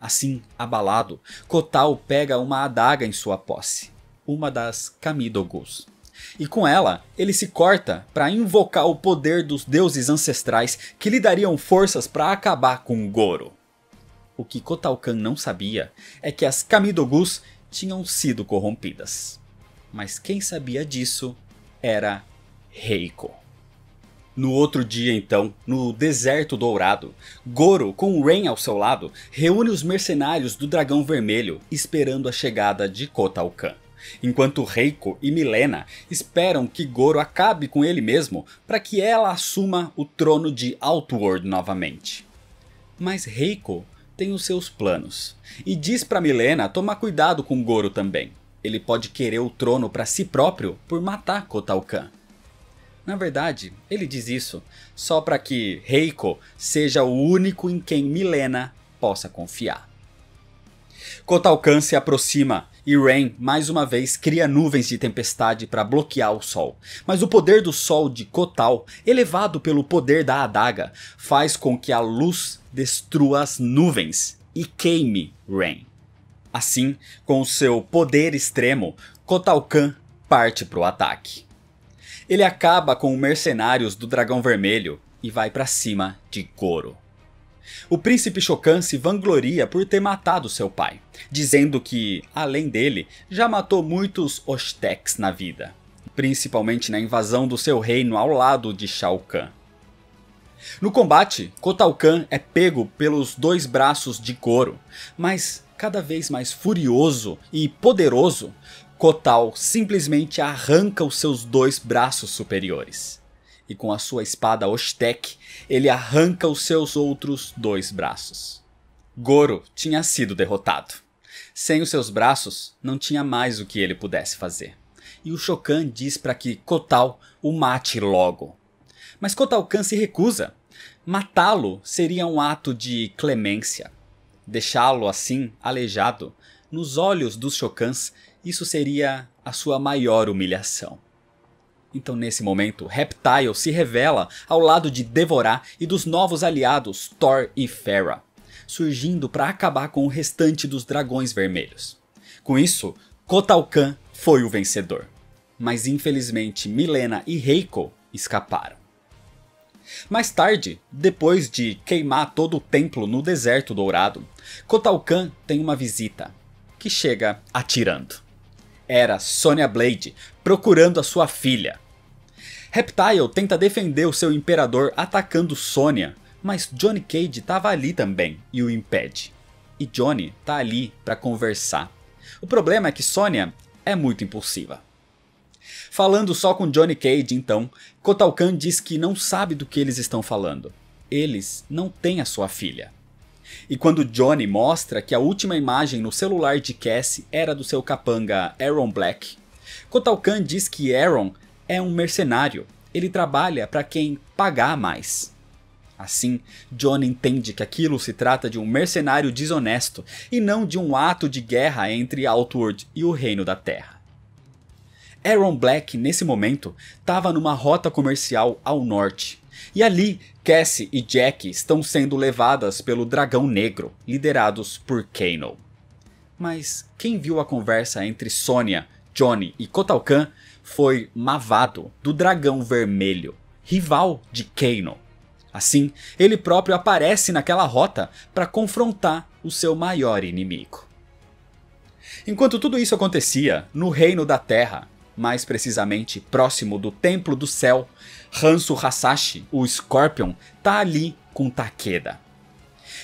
Assim, abalado, Kotal pega uma adaga em sua posse, uma das Kamidogus. E com ela, ele se corta para invocar o poder dos deuses ancestrais que lhe dariam forças para acabar com Goro. O que Kotalkan não sabia é que as Kamidogus tinham sido corrompidas. Mas quem sabia disso era Reiko. No outro dia, então, no deserto dourado, Goro, com Ren ao seu lado, reúne os mercenários do Dragão Vermelho, esperando a chegada de Kotal Kahn. Enquanto Reiko e Milena esperam que Goro acabe com ele mesmo para que ela assuma o trono de Outworld novamente. Mas Reiko tem os seus planos e diz para Milena tomar cuidado com Goro também. Ele pode querer o trono para si próprio por matar Kotal Kahn. Na verdade, ele diz isso só para que Reiko seja o único em quem Milena possa confiar. Kotalkan se aproxima e Rain mais uma vez cria nuvens de tempestade para bloquear o sol. Mas o poder do sol de Kotal, elevado pelo poder da adaga, faz com que a luz destrua as nuvens e queime Rain. Assim, com seu poder extremo, Kotalkan parte para o ataque. Ele acaba com os mercenários do Dragão Vermelho e vai para cima de Goro. O príncipe Shokan se vangloria por ter matado seu pai, dizendo que, além dele, já matou muitos Ostecs na vida, principalmente na invasão do seu reino ao lado de Shao Kahn. No combate, Kotal Kahn é pego pelos dois braços de Goro, mas cada vez mais furioso e poderoso, Kotal simplesmente arranca os seus dois braços superiores. E com a sua espada Oshtek, ele arranca os seus outros dois braços. Goro tinha sido derrotado. Sem os seus braços, não tinha mais o que ele pudesse fazer. E o Shokan diz para que Kotal o mate logo. Mas Kotal Kahn se recusa. Matá-lo seria um ato de clemência. Deixá-lo assim, aleijado, nos olhos dos Shokans isso seria a sua maior humilhação. Então, nesse momento, Reptile se revela ao lado de Devorar e dos novos aliados Thor e Fera, surgindo para acabar com o restante dos dragões vermelhos. Com isso, Kotalkan foi o vencedor, mas infelizmente Milena e Reiko escaparam. Mais tarde, depois de queimar todo o templo no deserto dourado, Kotalkan tem uma visita, que chega atirando era Sonya Blade, procurando a sua filha. Reptile tenta defender o seu imperador atacando Sonya, mas Johnny Cage estava ali também e o impede. E Johnny tá ali para conversar. O problema é que Sonya é muito impulsiva. Falando só com Johnny Cage então, Kotal diz que não sabe do que eles estão falando. Eles não têm a sua filha. E quando Johnny mostra que a última imagem no celular de Cassie era do seu capanga Aaron Black, Kahn diz que Aaron é um mercenário, ele trabalha para quem pagar mais. Assim, Johnny entende que aquilo se trata de um mercenário desonesto e não de um ato de guerra entre Outward e o Reino da Terra. Aaron Black, nesse momento, estava numa rota comercial ao norte, e ali, Cassie e Jack estão sendo levadas pelo Dragão Negro, liderados por Kano. Mas quem viu a conversa entre Sonya, Johnny e Kotalkan foi Mavado, do Dragão Vermelho, rival de Kano. Assim, ele próprio aparece naquela rota para confrontar o seu maior inimigo. Enquanto tudo isso acontecia, no Reino da Terra, mais precisamente próximo do Templo do Céu, Hanso Hasashi, o Scorpion, tá ali com Takeda.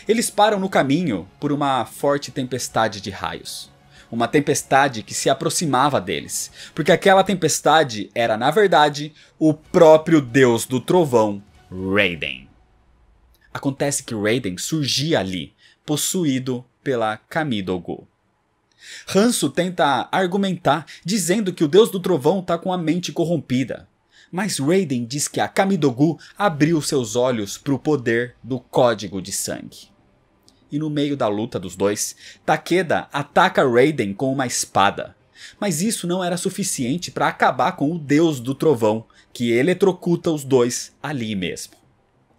Eles param no caminho por uma forte tempestade de raios. Uma tempestade que se aproximava deles, porque aquela tempestade era na verdade o próprio deus do trovão, Raiden. Acontece que Raiden surgia ali, possuído pela Kamidogo. Hanso tenta argumentar, dizendo que o deus do trovão está com a mente corrompida, mas Raiden diz que a Kamidogu abriu seus olhos para o poder do Código de Sangue. E no meio da luta dos dois, Takeda ataca Raiden com uma espada. Mas isso não era suficiente para acabar com o Deus do Trovão, que eletrocuta os dois ali mesmo.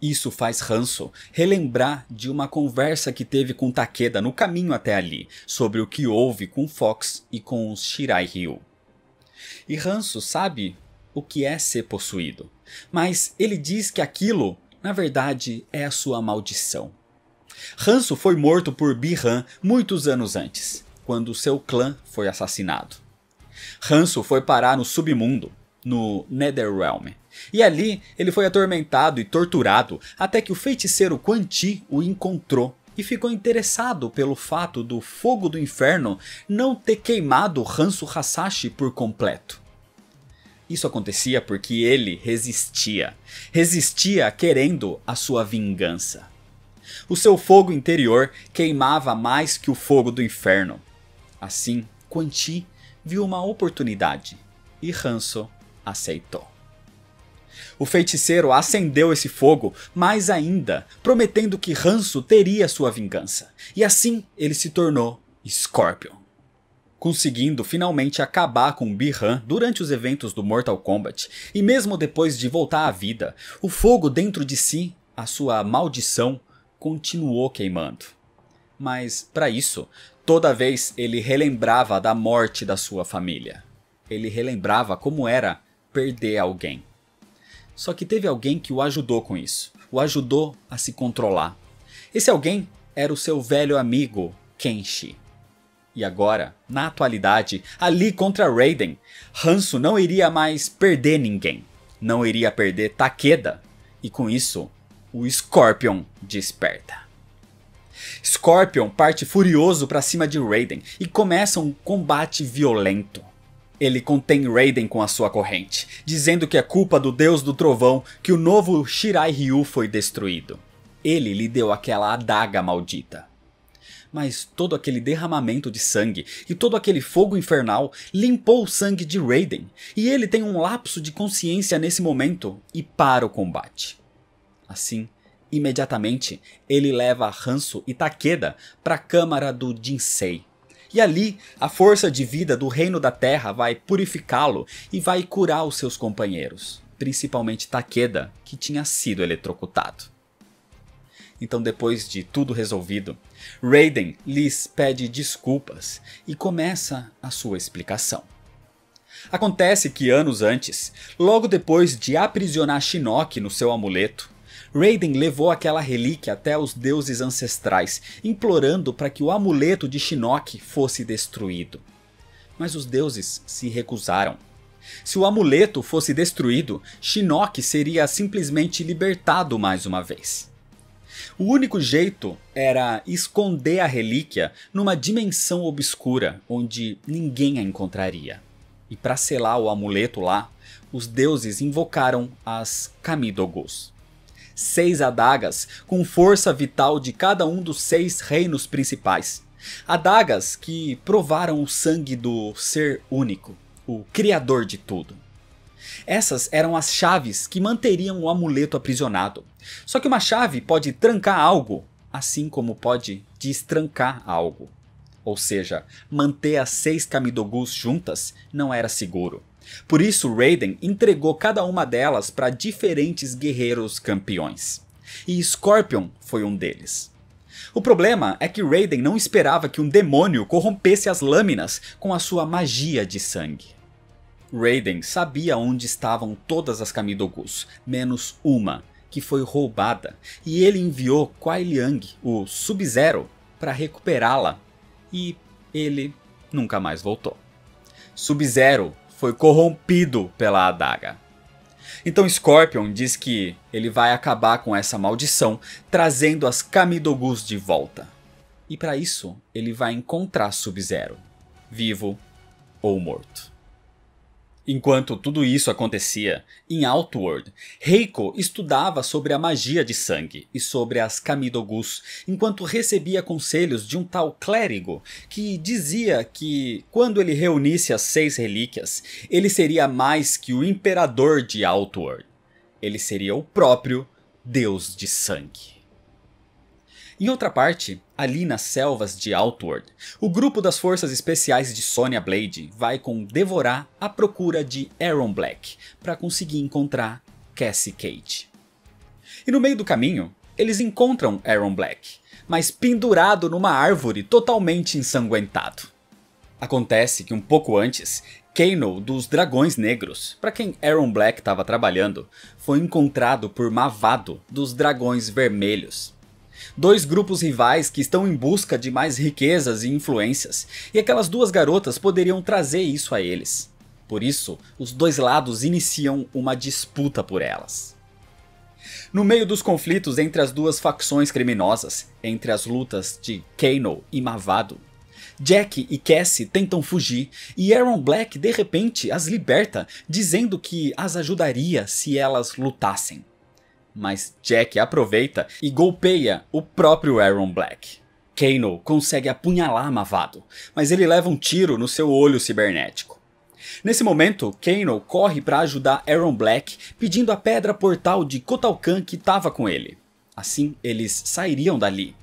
Isso faz Hanso relembrar de uma conversa que teve com Takeda no caminho até ali, sobre o que houve com Fox e com os Shirai Ryu. E Hanso sabe o que é ser possuído, mas ele diz que aquilo, na verdade, é a sua maldição. Hanso foi morto por Bi-Han muitos anos antes, quando seu clã foi assassinado. Hanso foi parar no submundo, no Netherrealm, e ali ele foi atormentado e torturado até que o feiticeiro Quan Chi o encontrou e ficou interessado pelo fato do fogo do inferno não ter queimado Hanso Hasashi por completo. Isso acontecia porque ele resistia. Resistia querendo a sua vingança. O seu fogo interior queimava mais que o fogo do inferno. Assim, Quanti viu uma oportunidade e Hanso aceitou. O feiticeiro acendeu esse fogo mais ainda, prometendo que Hanso teria sua vingança, e assim ele se tornou Scorpion conseguindo finalmente acabar com Bi-Han durante os eventos do Mortal Kombat, e mesmo depois de voltar à vida, o fogo dentro de si, a sua maldição, continuou queimando. Mas, para isso, toda vez ele relembrava da morte da sua família. Ele relembrava como era perder alguém. Só que teve alguém que o ajudou com isso, o ajudou a se controlar. Esse alguém era o seu velho amigo Kenshi. E agora, na atualidade, ali contra Raiden, Hanso não iria mais perder ninguém. Não iria perder Takeda. E com isso, o Scorpion desperta. Scorpion parte furioso para cima de Raiden e começa um combate violento. Ele contém Raiden com a sua corrente, dizendo que é culpa do deus do trovão que o novo Shirai Ryu foi destruído. Ele lhe deu aquela adaga maldita mas todo aquele derramamento de sangue e todo aquele fogo infernal limpou o sangue de Raiden, e ele tem um lapso de consciência nesse momento e para o combate. Assim, imediatamente, ele leva Hanso e Takeda para a câmara do Jinsei. E ali, a força de vida do reino da terra vai purificá-lo e vai curar os seus companheiros, principalmente Takeda, que tinha sido eletrocutado. Então, depois de tudo resolvido, Raiden lhes pede desculpas e começa a sua explicação. Acontece que anos antes, logo depois de aprisionar Shinnok no seu amuleto, Raiden levou aquela relíquia até os deuses ancestrais, implorando para que o amuleto de Shinnok fosse destruído. Mas os deuses se recusaram. Se o amuleto fosse destruído, Shinnok seria simplesmente libertado mais uma vez. O único jeito era esconder a relíquia numa dimensão obscura onde ninguém a encontraria. E para selar o amuleto lá, os deuses invocaram as Kamidogus. Seis adagas com força vital de cada um dos seis reinos principais. Adagas que provaram o sangue do Ser Único, o Criador de tudo. Essas eram as chaves que manteriam o amuleto aprisionado. Só que uma chave pode trancar algo, assim como pode destrancar algo. Ou seja, manter as seis Kamidogus juntas não era seguro. Por isso, Raiden entregou cada uma delas para diferentes guerreiros campeões. E Scorpion foi um deles. O problema é que Raiden não esperava que um demônio corrompesse as lâminas com a sua magia de sangue. Raiden sabia onde estavam todas as Kamidogus, menos uma, que foi roubada, e ele enviou Kuai Liang, o Sub-Zero, para recuperá-la, e ele nunca mais voltou. Sub-Zero foi corrompido pela adaga. Então Scorpion diz que ele vai acabar com essa maldição, trazendo as Kamidogus de volta. E para isso, ele vai encontrar Sub-Zero, vivo ou morto. Enquanto tudo isso acontecia, em Outward, Reiko estudava sobre a magia de sangue e sobre as Kamidogus, enquanto recebia conselhos de um tal clérigo que dizia que, quando ele reunisse as seis relíquias, ele seria mais que o imperador de Outward. Ele seria o próprio Deus de Sangue. Em outra parte, ali nas selvas de Outward, o grupo das forças especiais de Sonya Blade vai com Devorar à procura de Aaron Black para conseguir encontrar Cassie Cage. E no meio do caminho, eles encontram Aaron Black, mas pendurado numa árvore totalmente ensanguentado. Acontece que um pouco antes, Kano dos Dragões Negros, para quem Aaron Black estava trabalhando, foi encontrado por Mavado dos Dragões Vermelhos, Dois grupos rivais que estão em busca de mais riquezas e influências, e aquelas duas garotas poderiam trazer isso a eles. Por isso, os dois lados iniciam uma disputa por elas. No meio dos conflitos entre as duas facções criminosas, entre as lutas de Kano e Mavado, Jack e Cassie tentam fugir e Aaron Black de repente as liberta, dizendo que as ajudaria se elas lutassem mas Jack aproveita e golpeia o próprio Aaron Black. Kano consegue apunhalar Mavado, mas ele leva um tiro no seu olho cibernético. Nesse momento, Kano corre para ajudar Aaron Black, pedindo a pedra portal de Kotalkan que estava com ele. Assim, eles sairiam dali.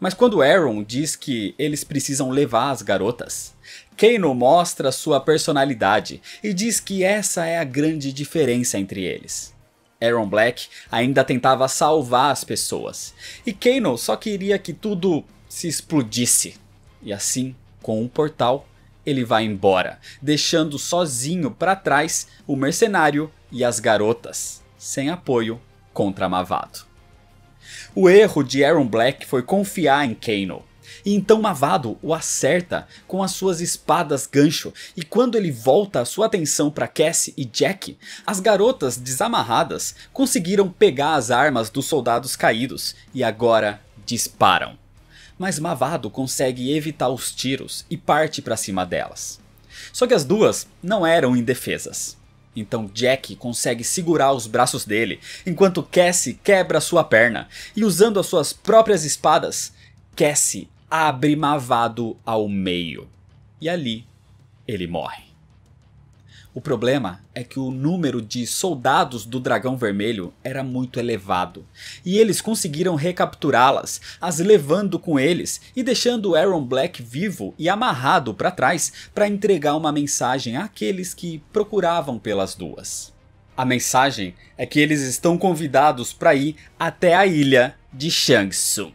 Mas quando Aaron diz que eles precisam levar as garotas, Kano mostra sua personalidade e diz que essa é a grande diferença entre eles. Aaron Black, ainda tentava salvar as pessoas. E Kano só queria que tudo se explodisse. E assim, com um portal, ele vai embora, deixando sozinho para trás o mercenário e as garotas, sem apoio contra Mavado. O erro de Aaron Black foi confiar em Kano, e então Mavado o acerta com as suas espadas gancho, e quando ele volta a sua atenção para Cassie e Jack, as garotas desamarradas conseguiram pegar as armas dos soldados caídos e agora disparam. Mas Mavado consegue evitar os tiros e parte para cima delas. Só que as duas não eram indefesas. Então Jack consegue segurar os braços dele, enquanto Cassie quebra sua perna, e usando as suas próprias espadas, Cassie abrimavado ao meio. E ali ele morre. O problema é que o número de soldados do Dragão Vermelho era muito elevado, e eles conseguiram recapturá-las, as levando com eles e deixando Aaron Black vivo e amarrado para trás para entregar uma mensagem àqueles que procuravam pelas duas. A mensagem é que eles estão convidados para ir até a ilha de Shang Tsung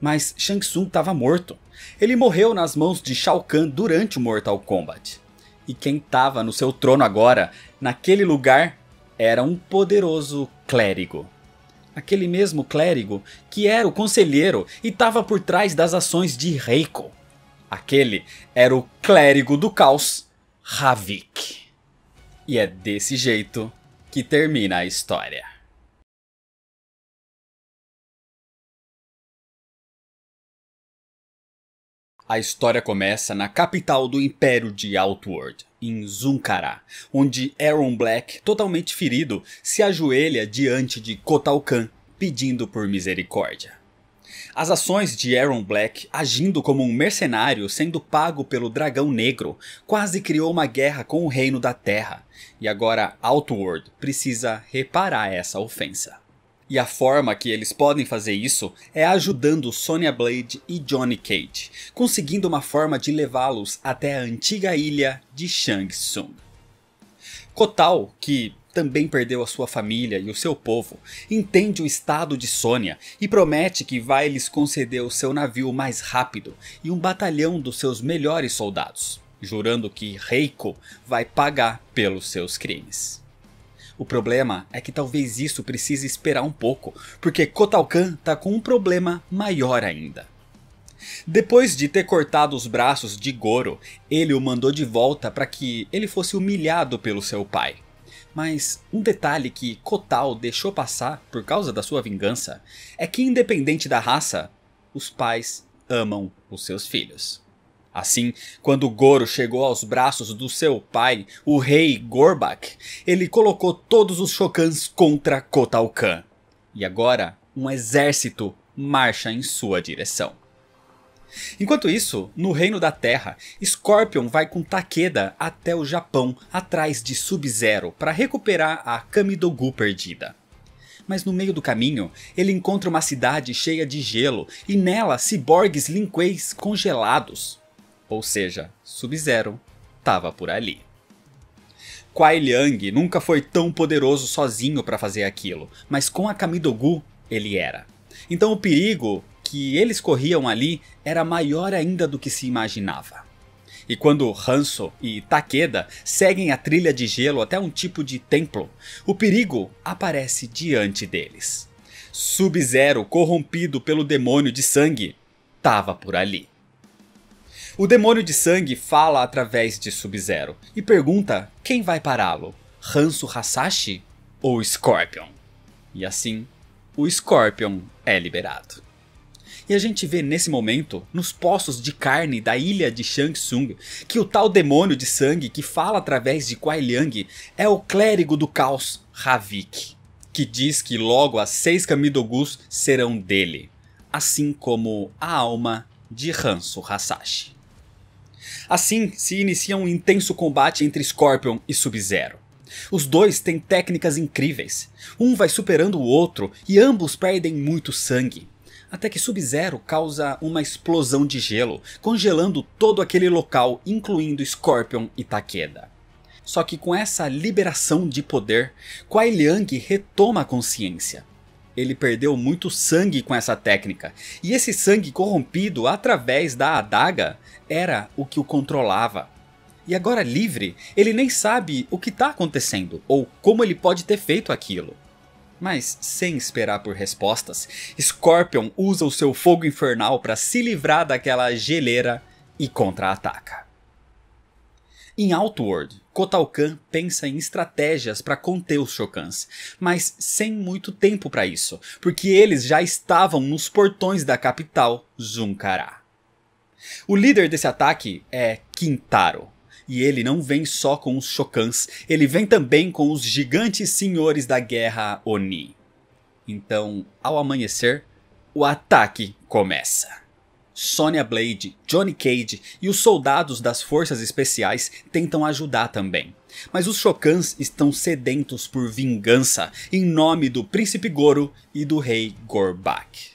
mas Shang Tsung estava morto. Ele morreu nas mãos de Shao Kahn durante o Mortal Kombat. E quem estava no seu trono agora, naquele lugar, era um poderoso clérigo. Aquele mesmo clérigo que era o conselheiro e estava por trás das ações de Reiko. Aquele era o clérigo do caos, Havik. E é desse jeito que termina a história. A história começa na capital do Império de Outworld, em Zuncará, onde Aaron Black, totalmente ferido, se ajoelha diante de Kotal Kahn, pedindo por misericórdia. As ações de Aaron Black, agindo como um mercenário sendo pago pelo Dragão Negro, quase criou uma guerra com o Reino da Terra, e agora Outworld precisa reparar essa ofensa. E a forma que eles podem fazer isso é ajudando Sonya Blade e Johnny Cage, conseguindo uma forma de levá-los até a antiga ilha de Shang Tsung. Kotal, que também perdeu a sua família e o seu povo, entende o estado de Sonya e promete que vai lhes conceder o seu navio mais rápido e um batalhão dos seus melhores soldados, jurando que Reiko vai pagar pelos seus crimes. O problema é que talvez isso precise esperar um pouco, porque Kotalkan tá com um problema maior ainda. Depois de ter cortado os braços de Goro, ele o mandou de volta para que ele fosse humilhado pelo seu pai. Mas um detalhe que Kotal deixou passar por causa da sua vingança é que, independente da raça, os pais amam os seus filhos. Assim, quando Goro chegou aos braços do seu pai, o rei Gorbak, ele colocou todos os Shokans contra Kotal Kahn. E agora, um exército marcha em sua direção. Enquanto isso, no Reino da Terra, Scorpion vai com Takeda até o Japão atrás de Sub-Zero para recuperar a Kamidogu perdida. Mas no meio do caminho, ele encontra uma cidade cheia de gelo e nela ciborgues linquês congelados ou seja, Sub-Zero, estava por ali. Kwai Liang nunca foi tão poderoso sozinho para fazer aquilo, mas com a Kamidogu ele era. Então o perigo que eles corriam ali era maior ainda do que se imaginava. E quando Hanso e Takeda seguem a trilha de gelo até um tipo de templo, o perigo aparece diante deles. Sub-Zero, corrompido pelo demônio de sangue, estava por ali. O demônio de sangue fala através de Sub-Zero e pergunta quem vai pará-lo: Hanso Hasashi ou Scorpion? E assim, o Scorpion é liberado. E a gente vê nesse momento, nos poços de carne da ilha de Shang Tsung que o tal demônio de sangue que fala através de Kuai Liang é o clérigo do caos, Havik, que diz que logo as seis Kamidogus serão dele, assim como a alma de Hanso Hasashi. Assim, se inicia um intenso combate entre Scorpion e Sub-Zero. Os dois têm técnicas incríveis. Um vai superando o outro e ambos perdem muito sangue. Até que Sub-Zero causa uma explosão de gelo, congelando todo aquele local, incluindo Scorpion e Takeda. Só que com essa liberação de poder, Kuai Liang retoma a consciência ele perdeu muito sangue com essa técnica. E esse sangue corrompido através da adaga era o que o controlava. E agora livre, ele nem sabe o que está acontecendo ou como ele pode ter feito aquilo. Mas sem esperar por respostas, Scorpion usa o seu fogo infernal para se livrar daquela geleira e contra-ataca. Em Outward, Kotalkan pensa em estratégias para conter os Shokans, mas sem muito tempo para isso, porque eles já estavam nos portões da capital, Zunkará. O líder desse ataque é Kintaro, e ele não vem só com os Shokans, ele vem também com os gigantes senhores da guerra Oni. Então, ao amanhecer, o ataque começa. Sonya Blade, Johnny Cage e os soldados das forças especiais tentam ajudar também. Mas os Shokans estão sedentos por vingança em nome do Príncipe Goro e do Rei Gorbak.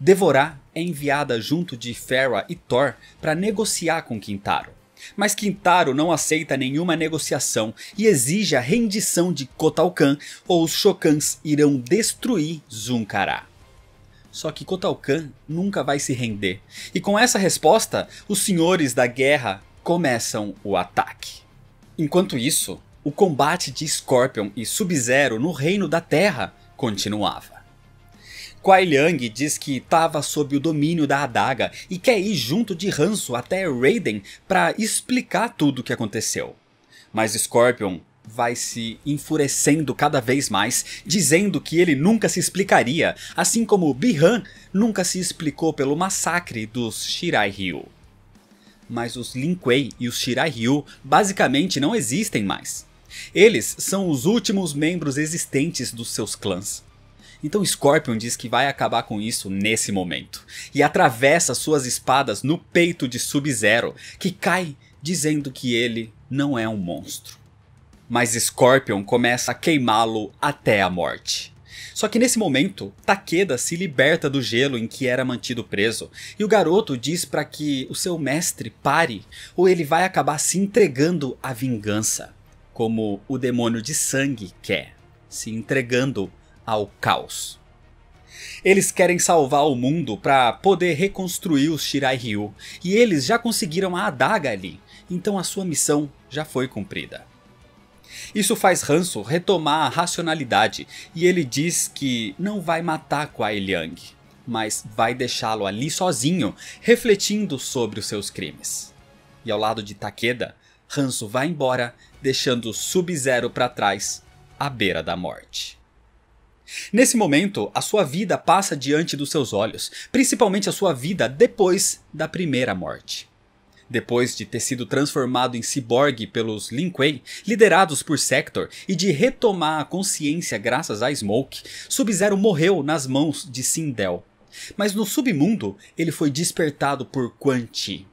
Devorah é enviada junto de Fera e Thor para negociar com Quintaro. Mas Quintaro não aceita nenhuma negociação e exige a rendição de Kotalkan ou os Shokans irão destruir Zunkará. Só que Kotalkan nunca vai se render. E com essa resposta, os senhores da guerra começam o ataque. Enquanto isso, o combate de Scorpion e Sub-Zero no Reino da Terra continuava. Kuai Liang diz que estava sob o domínio da adaga e quer ir junto de Hanzo até Raiden para explicar tudo o que aconteceu. Mas Scorpion vai se enfurecendo cada vez mais, dizendo que ele nunca se explicaria, assim como Bihan nunca se explicou pelo massacre dos Shirai Ryu. Mas os Lin Kuei e os Shirai Ryu basicamente não existem mais. Eles são os últimos membros existentes dos seus clãs. Então Scorpion diz que vai acabar com isso nesse momento, e atravessa suas espadas no peito de Sub-Zero, que cai dizendo que ele não é um monstro mas Scorpion começa a queimá-lo até a morte. Só que nesse momento, Takeda se liberta do gelo em que era mantido preso, e o garoto diz para que o seu mestre pare, ou ele vai acabar se entregando à vingança, como o demônio de sangue quer, se entregando ao caos. Eles querem salvar o mundo para poder reconstruir os Shirai Ryu, e eles já conseguiram a adaga ali, então a sua missão já foi cumprida. Isso faz Hanso retomar a racionalidade e ele diz que não vai matar Kuai Liang, mas vai deixá-lo ali sozinho, refletindo sobre os seus crimes. E ao lado de Takeda, Hanso vai embora, deixando Sub-Zero para trás, à beira da morte. Nesse momento, a sua vida passa diante dos seus olhos, principalmente a sua vida depois da primeira morte. Depois de ter sido transformado em ciborgue pelos Lin Kuei, liderados por Sector, e de retomar a consciência graças a Smoke, Sub-Zero morreu nas mãos de Sindel. Mas no submundo, ele foi despertado por Quan Chi.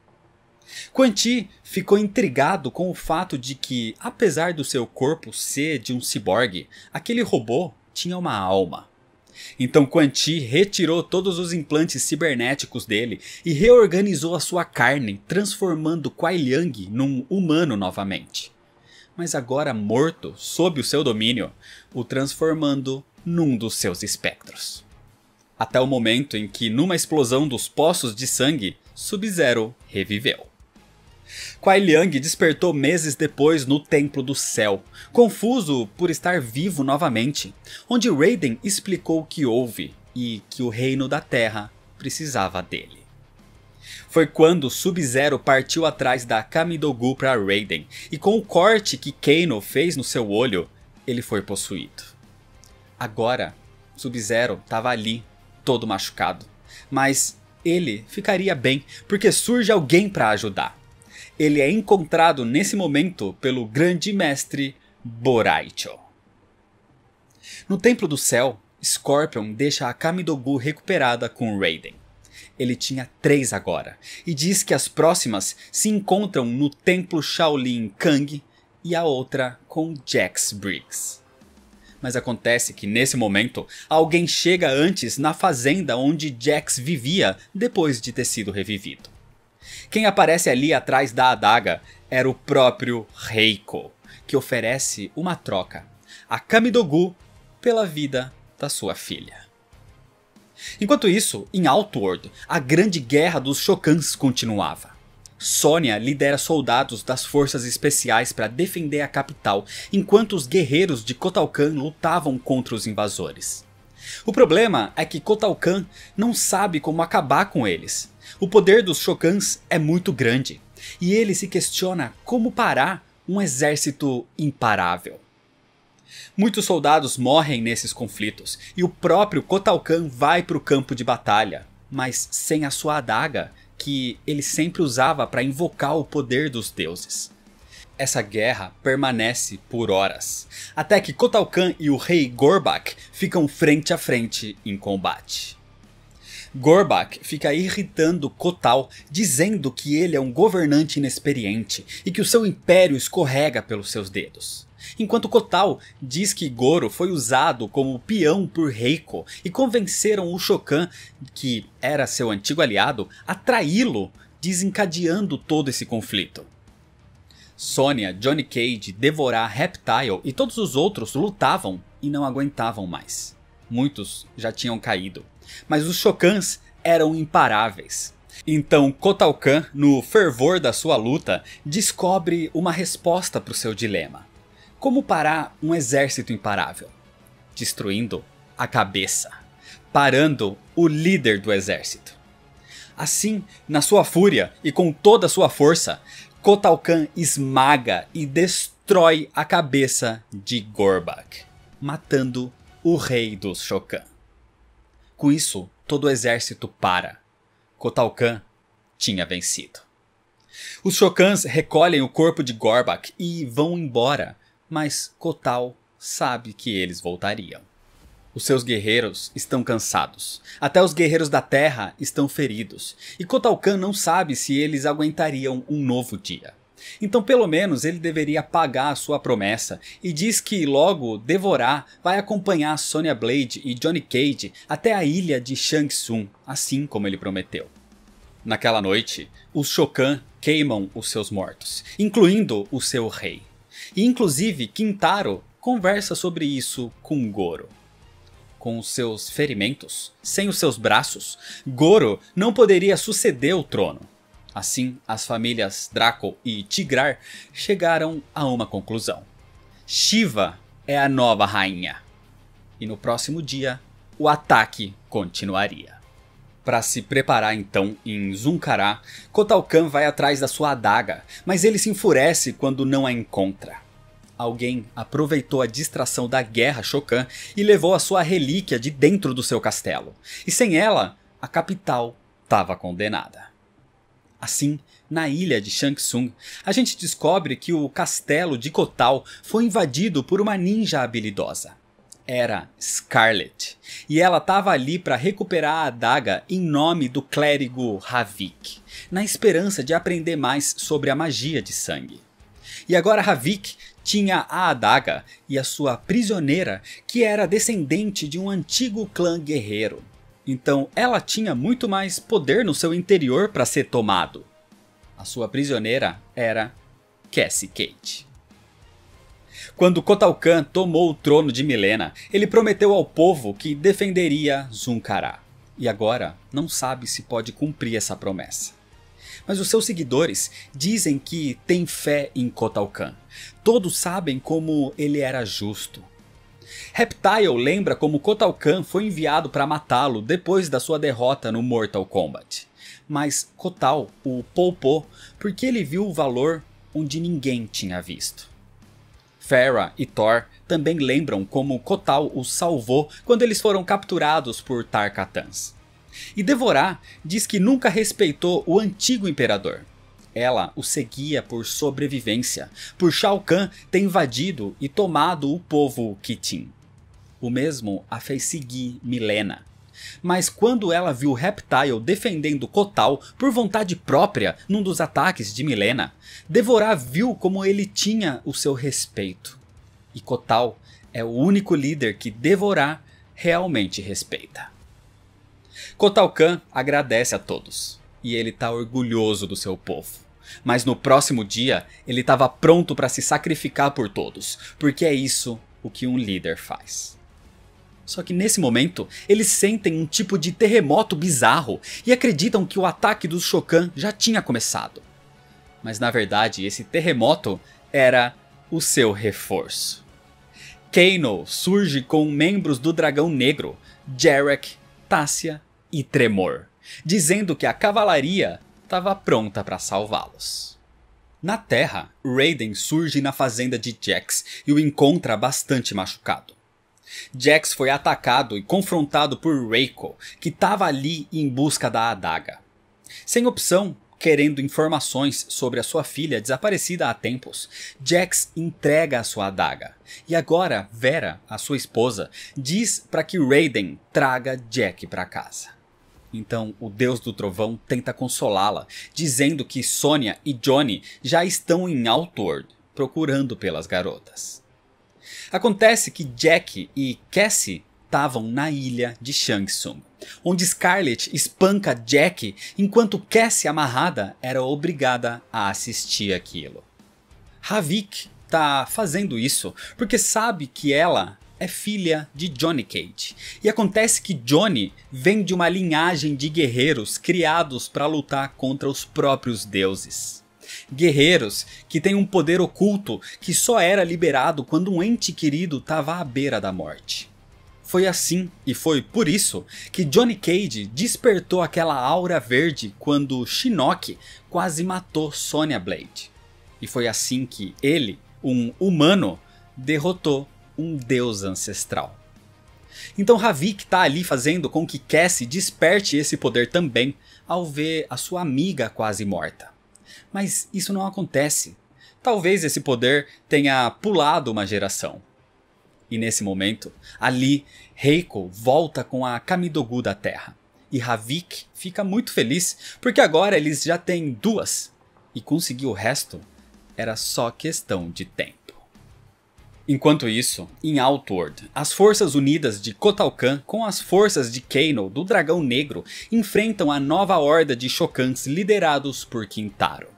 Quan Chi ficou intrigado com o fato de que, apesar do seu corpo ser de um ciborgue, aquele robô tinha uma alma. Então Quan Chi retirou todos os implantes cibernéticos dele e reorganizou a sua carne, transformando Kuai Liang num humano novamente. Mas agora morto, sob o seu domínio, o transformando num dos seus espectros. Até o momento em que, numa explosão dos poços de sangue, Sub-Zero reviveu. Kuai Liang despertou meses depois no Templo do Céu, confuso por estar vivo novamente, onde Raiden explicou o que houve e que o Reino da Terra precisava dele. Foi quando Sub-Zero partiu atrás da Kamidogu para Raiden, e com o corte que Kano fez no seu olho, ele foi possuído. Agora, Sub-Zero estava ali, todo machucado, mas ele ficaria bem, porque surge alguém para ajudar ele é encontrado nesse momento pelo grande mestre Boraicho. No Templo do Céu, Scorpion deixa a Kamidogu recuperada com Raiden. Ele tinha três agora, e diz que as próximas se encontram no Templo Shaolin Kang e a outra com Jax Briggs. Mas acontece que nesse momento, alguém chega antes na fazenda onde Jax vivia depois de ter sido revivido. Quem aparece ali atrás da adaga era o próprio Reiko, que oferece uma troca a Kamidogu pela vida da sua filha. Enquanto isso, em Outworld, a grande guerra dos Shokans continuava. Sônia lidera soldados das forças especiais para defender a capital, enquanto os guerreiros de Kotalkan lutavam contra os invasores. O problema é que Kotalkan não sabe como acabar com eles. O poder dos Shokans é muito grande, e ele se questiona como parar um exército imparável. Muitos soldados morrem nesses conflitos, e o próprio Kotalkan vai para o campo de batalha, mas sem a sua adaga, que ele sempre usava para invocar o poder dos deuses. Essa guerra permanece por horas, até que Kotalkan e o rei Gorbak ficam frente a frente em combate. Gorbach fica irritando Kotal, dizendo que ele é um governante inexperiente e que o seu império escorrega pelos seus dedos. Enquanto Kotal diz que Goro foi usado como peão por Reiko e convenceram o Shokan, que era seu antigo aliado, a traí-lo, desencadeando todo esse conflito. Sonya, Johnny Cage, Devorar, Reptile e todos os outros lutavam e não aguentavam mais. Muitos já tinham caído mas os Shokans eram imparáveis. Então Kotalkan, no fervor da sua luta, descobre uma resposta para o seu dilema. Como parar um exército imparável? Destruindo a cabeça, parando o líder do exército. Assim, na sua fúria e com toda a sua força, Kotalkan esmaga e destrói a cabeça de Gorbak, matando o rei dos Shokans. Com isso, todo o exército para. Kotalkan tinha vencido. Os Shokans recolhem o corpo de Gorbak e vão embora, mas Kotal sabe que eles voltariam. Os seus guerreiros estão cansados. Até os guerreiros da Terra estão feridos. E Kotalkan não sabe se eles aguentariam um novo dia. Então, pelo menos, ele deveria pagar a sua promessa e diz que logo Devorar vai acompanhar Sonya Blade e Johnny Cage até a ilha de Shang Tsung, assim como ele prometeu. Naquela noite, os Shokan queimam os seus mortos, incluindo o seu rei. E inclusive Quintaro conversa sobre isso com Goro com os seus ferimentos, sem os seus braços, Goro não poderia suceder o trono. Assim, as famílias Draco e Tigrar chegaram a uma conclusão. Shiva é a nova rainha. E no próximo dia, o ataque continuaria. Para se preparar então em Zuncará, Kotalkan vai atrás da sua adaga, mas ele se enfurece quando não a encontra. Alguém aproveitou a distração da guerra Shokan e levou a sua relíquia de dentro do seu castelo, e sem ela, a capital estava condenada. Assim, na ilha de Tsung a gente descobre que o castelo de Kotal foi invadido por uma ninja habilidosa. Era Scarlet, e ela estava ali para recuperar a adaga em nome do clérigo Havik, na esperança de aprender mais sobre a magia de sangue. E agora Havik tinha a adaga e a sua prisioneira, que era descendente de um antigo clã guerreiro então ela tinha muito mais poder no seu interior para ser tomado. A sua prisioneira era Cassie Kate. Quando Kotalkan tomou o trono de Milena, ele prometeu ao povo que defenderia Zuncará. E agora não sabe se pode cumprir essa promessa. Mas os seus seguidores dizem que têm fé em Kotalkan. Todos sabem como ele era justo, Reptile lembra como Kotal Kahn foi enviado para matá-lo depois da sua derrota no Mortal Kombat. Mas Kotal o poupou porque ele viu o valor onde ninguém tinha visto. Fera e Thor também lembram como Kotal o salvou quando eles foram capturados por Tarkatans. E Devorah diz que nunca respeitou o antigo imperador. Ela o seguia por sobrevivência, por Shao Kahn ter invadido e tomado o povo Kitin. O mesmo a fez seguir Milena. Mas quando ela viu Reptile defendendo Kotal por vontade própria num dos ataques de Milena, Devorah viu como ele tinha o seu respeito. E Kotal é o único líder que Devorah realmente respeita. Kotal Khan agradece a todos, e ele está orgulhoso do seu povo. Mas no próximo dia, ele estava pronto para se sacrificar por todos, porque é isso o que um líder faz. Só que nesse momento, eles sentem um tipo de terremoto bizarro e acreditam que o ataque dos Shokan já tinha começado. Mas na verdade, esse terremoto era o seu reforço. Kano surge com membros do Dragão Negro, Jarek, Tassia e Tremor, dizendo que a cavalaria estava pronta para salvá-los. Na Terra, Raiden surge na fazenda de Jax e o encontra bastante machucado. Jax foi atacado e confrontado por Reiko, que estava ali em busca da adaga. Sem opção, querendo informações sobre a sua filha desaparecida há tempos, Jax entrega a sua adaga. E agora Vera, a sua esposa, diz para que Raiden traga Jack para casa. Então, o Deus do Trovão tenta consolá-la, dizendo que Sonya e Johnny já estão em Outward procurando pelas garotas. Acontece que Jack e Cassie estavam na ilha de Tsung, onde Scarlett espanca Jack enquanto Cassie amarrada era obrigada a assistir aquilo. Havik tá fazendo isso porque sabe que ela é filha de Johnny Cage. E acontece que Johnny vem de uma linhagem de guerreiros criados para lutar contra os próprios deuses guerreiros que têm um poder oculto que só era liberado quando um ente querido estava à beira da morte. Foi assim e foi por isso que Johnny Cage despertou aquela aura verde quando Shinnok quase matou Sonya Blade. E foi assim que ele, um humano, derrotou um deus ancestral. Então Havik está ali fazendo com que Cassie desperte esse poder também ao ver a sua amiga quase morta. Mas isso não acontece. Talvez esse poder tenha pulado uma geração. E nesse momento, ali, Reiko volta com a Kamidogu da Terra. E Havik fica muito feliz, porque agora eles já têm duas. E conseguir o resto era só questão de tempo. Enquanto isso, em Outward, as forças unidas de Kotalkan com as forças de Kano do Dragão Negro enfrentam a nova horda de Shokans liderados por Quintaro.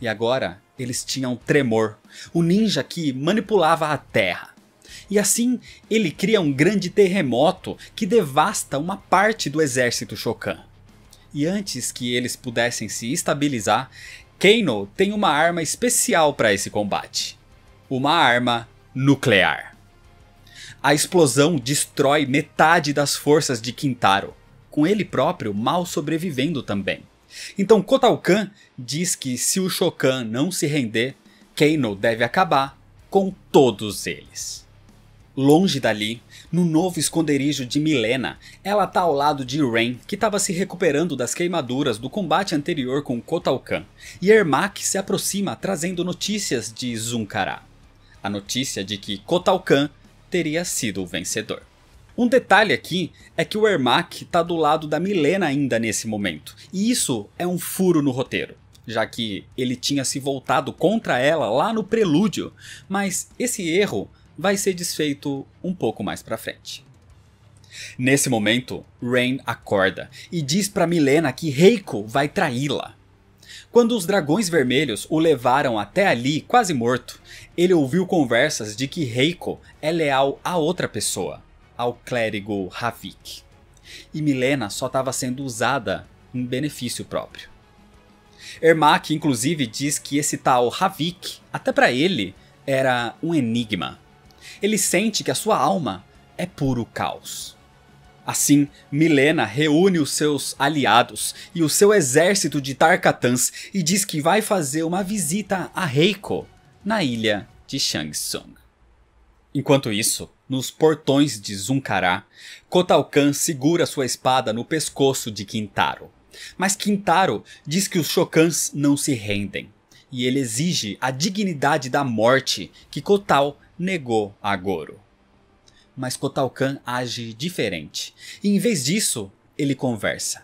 E agora eles tinham tremor. O ninja que manipulava a terra. E assim ele cria um grande terremoto que devasta uma parte do exército Shokan. E antes que eles pudessem se estabilizar, Kano tem uma arma especial para esse combate. Uma arma nuclear. A explosão destrói metade das forças de Quintaro, com ele próprio mal sobrevivendo também. Então Kotalkan diz que se o Shokan não se render, Kano deve acabar com todos eles. Longe dali, no novo esconderijo de Milena, ela está ao lado de Rain, que estava se recuperando das queimaduras do combate anterior com Kotalkan, e Ermac se aproxima trazendo notícias de Zunkara. A notícia de que Kotalkan teria sido o vencedor. Um detalhe aqui é que o Ermac tá do lado da Milena ainda nesse momento, e isso é um furo no roteiro, já que ele tinha se voltado contra ela lá no prelúdio, mas esse erro vai ser desfeito um pouco mais pra frente. Nesse momento, Rain acorda e diz para Milena que Reiko vai traí-la. Quando os dragões vermelhos o levaram até ali quase morto, ele ouviu conversas de que Reiko é leal a outra pessoa, ao clérigo Havik. E Milena só estava sendo usada em benefício próprio. Ermac, inclusive, diz que esse tal Havik, até para ele, era um enigma. Ele sente que a sua alma é puro caos. Assim, Milena reúne os seus aliados e o seu exército de Tarkatans e diz que vai fazer uma visita a Reiko na ilha de Shang Tsung. Enquanto isso, nos portões de Zuncará, Kotalkan segura sua espada no pescoço de Quintaro. Mas Quintaro diz que os Shokans não se rendem, e ele exige a dignidade da morte que Kotal negou a Goro. Mas Kotalkan age diferente, e em vez disso, ele conversa.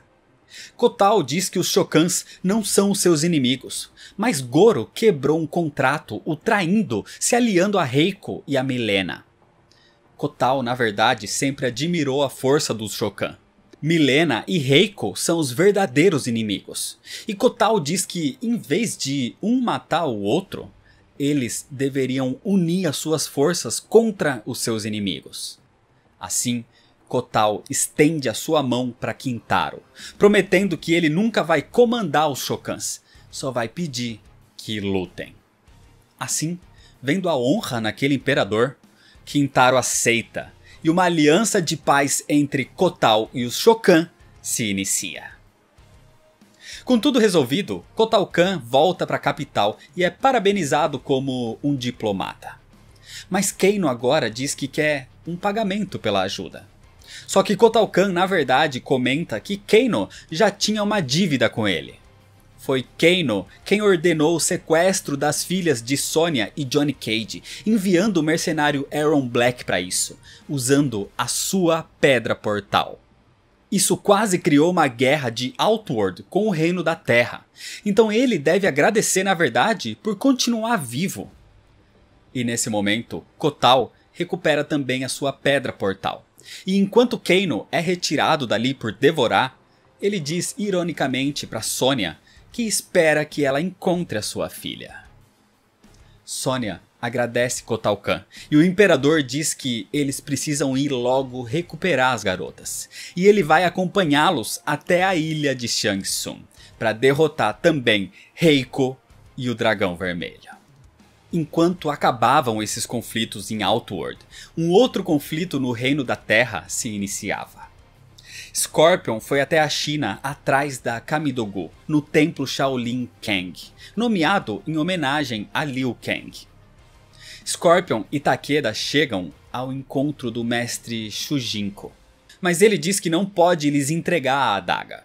Kotal diz que os Shokans não são seus inimigos, mas Goro quebrou um contrato o traindo, se aliando a Reiko e a Milena. Kotal, na verdade, sempre admirou a força dos Shokan. Milena e Reiko são os verdadeiros inimigos. E Kotal diz que, em vez de um matar o outro, eles deveriam unir as suas forças contra os seus inimigos. Assim, Kotal estende a sua mão para Quintaro, prometendo que ele nunca vai comandar os Shokans, só vai pedir que lutem. Assim, vendo a honra naquele imperador, Quintaro aceita, e uma aliança de paz entre Kotal e os Shokan se inicia. Com tudo resolvido, Kotal Kahn volta para a capital e é parabenizado como um diplomata. Mas Keino agora diz que quer um pagamento pela ajuda. Só que Kotal Kahn, na verdade, comenta que Keino já tinha uma dívida com ele foi Kano quem ordenou o sequestro das filhas de Sonya e Johnny Cage, enviando o mercenário Aaron Black para isso, usando a sua pedra portal. Isso quase criou uma guerra de Outward com o Reino da Terra, então ele deve agradecer na verdade por continuar vivo. E nesse momento, Kotal recupera também a sua pedra portal. E enquanto Kano é retirado dali por devorar, ele diz ironicamente para Sonya que espera que ela encontre a sua filha. Sônia agradece Kotalkan e o imperador diz que eles precisam ir logo recuperar as garotas e ele vai acompanhá-los até a ilha de Shang-Tsung para derrotar também Reiko e o Dragão Vermelho. Enquanto acabavam esses conflitos em Outward, um outro conflito no Reino da Terra se iniciava. Scorpion foi até a China atrás da Kamidogu, no templo Shaolin Kang, nomeado em homenagem a Liu Kang. Scorpion e Takeda chegam ao encontro do mestre Shujinko, mas ele diz que não pode lhes entregar a adaga.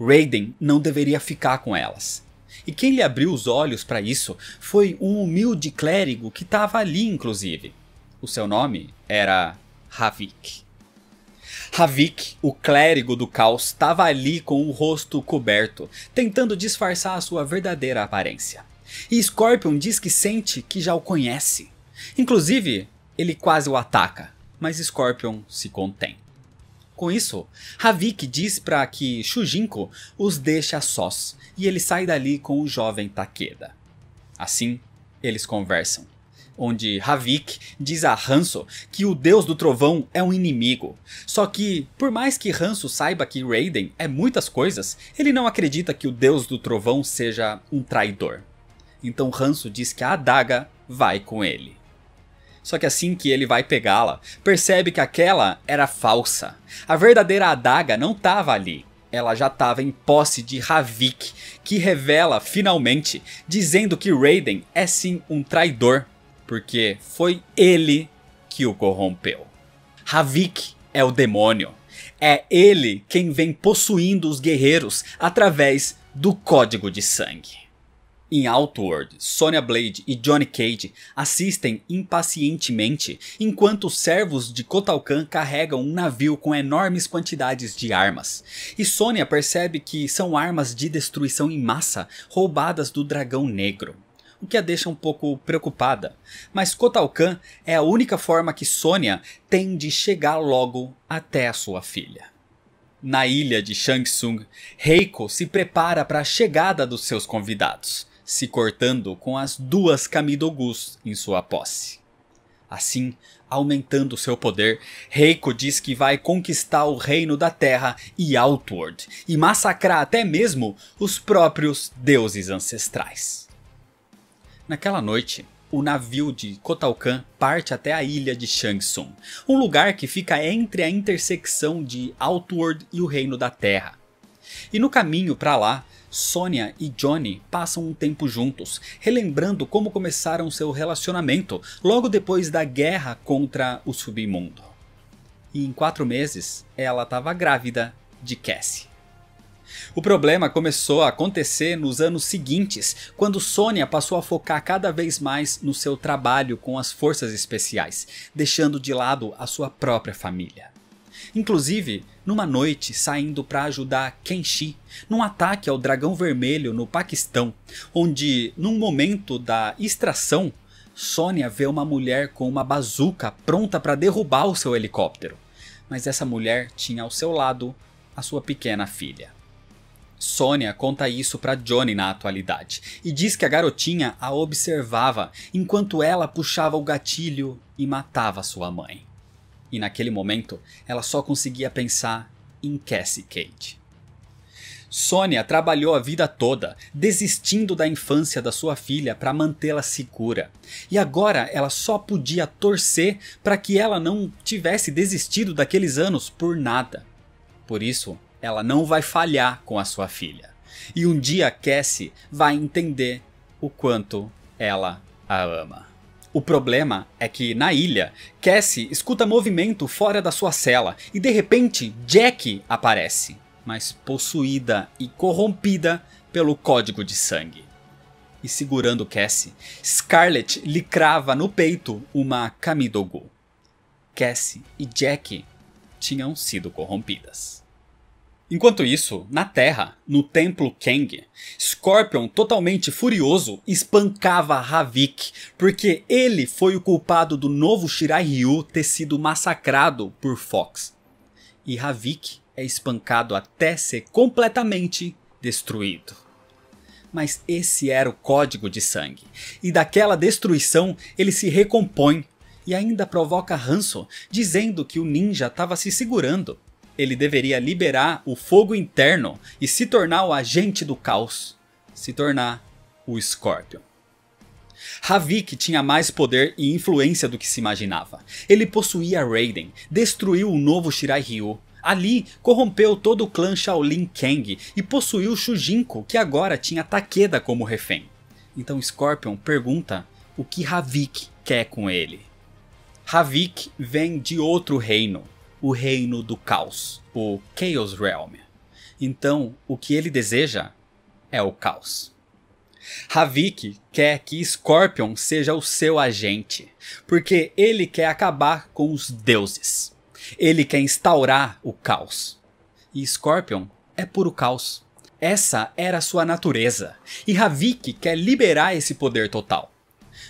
Raiden não deveria ficar com elas. E quem lhe abriu os olhos para isso foi um humilde clérigo que estava ali, inclusive. O seu nome era Havik. Havik, o clérigo do caos, estava ali com o rosto coberto, tentando disfarçar a sua verdadeira aparência. E Scorpion diz que sente que já o conhece. Inclusive, ele quase o ataca, mas Scorpion se contém. Com isso, Havik diz para que Shujinko os deixe a sós e ele sai dali com o jovem Takeda. Assim, eles conversam onde Havik diz a Hanso que o deus do trovão é um inimigo. Só que, por mais que Hanso saiba que Raiden é muitas coisas, ele não acredita que o deus do trovão seja um traidor. Então Hanso diz que a adaga vai com ele. Só que assim que ele vai pegá-la, percebe que aquela era falsa. A verdadeira adaga não estava ali. Ela já estava em posse de Havik, que revela finalmente, dizendo que Raiden é sim um traidor porque foi ele que o corrompeu. Havik é o demônio. É ele quem vem possuindo os guerreiros através do código de sangue. Em Outworld, Sonya Blade e Johnny Cage assistem impacientemente enquanto os servos de Kotalkan carregam um navio com enormes quantidades de armas. E Sonya percebe que são armas de destruição em massa roubadas do Dragão Negro o que a deixa um pouco preocupada. Mas Kotalkan é a única forma que Sônia tem de chegar logo até a sua filha. Na ilha de Shang Tsung, Reiko se prepara para a chegada dos seus convidados, se cortando com as duas Kamidogus em sua posse. Assim, aumentando seu poder, Reiko diz que vai conquistar o reino da terra e Outward, e massacrar até mesmo os próprios deuses ancestrais. Naquela noite, o navio de Kotalkan parte até a ilha de Tsung, um lugar que fica entre a intersecção de Outward e o Reino da Terra. E no caminho para lá, Sônia e Johnny passam um tempo juntos, relembrando como começaram seu relacionamento logo depois da guerra contra o submundo. E em quatro meses, ela estava grávida de Cassie. O problema começou a acontecer nos anos seguintes, quando Sônia passou a focar cada vez mais no seu trabalho com as forças especiais, deixando de lado a sua própria família. Inclusive, numa noite saindo para ajudar Kenshi num ataque ao Dragão Vermelho no Paquistão, onde, num momento da extração, Sônia vê uma mulher com uma bazuca pronta para derrubar o seu helicóptero. Mas essa mulher tinha ao seu lado a sua pequena filha. Sônia conta isso para Johnny na atualidade e diz que a garotinha a observava enquanto ela puxava o gatilho e matava sua mãe. E naquele momento, ela só conseguia pensar em Cassie Cage. Sônia trabalhou a vida toda, desistindo da infância da sua filha para mantê-la segura. E agora ela só podia torcer para que ela não tivesse desistido daqueles anos por nada. Por isso, ela não vai falhar com a sua filha. E um dia Cassie vai entender o quanto ela a ama. O problema é que, na ilha, Cassie escuta movimento fora da sua cela e de repente Jack aparece, mas possuída e corrompida pelo código de sangue. E segurando Cassie, Scarlett lhe crava no peito uma Kamidogu. Cassie e Jack tinham sido corrompidas. Enquanto isso, na Terra, no templo Kang, Scorpion, totalmente furioso, espancava Havik, porque ele foi o culpado do novo Shirai Ryu ter sido massacrado por Fox. E Havik é espancado até ser completamente destruído. Mas esse era o código de sangue, e daquela destruição ele se recompõe e ainda provoca ranço, dizendo que o ninja estava se segurando ele deveria liberar o fogo interno e se tornar o agente do caos, se tornar o Scorpion. Havik tinha mais poder e influência do que se imaginava. Ele possuía Raiden, destruiu o novo Shirai Ryu. Ali, corrompeu todo o clã Shaolin Kang e possuiu Shujinko, que agora tinha Takeda como refém. Então Scorpion pergunta o que Havik quer com ele. Havik vem de outro reino, o reino do caos, o Chaos Realm. Então, o que ele deseja é o caos. Havik quer que Scorpion seja o seu agente, porque ele quer acabar com os deuses. Ele quer instaurar o caos. E Scorpion é puro caos. Essa era sua natureza, e Havik quer liberar esse poder total.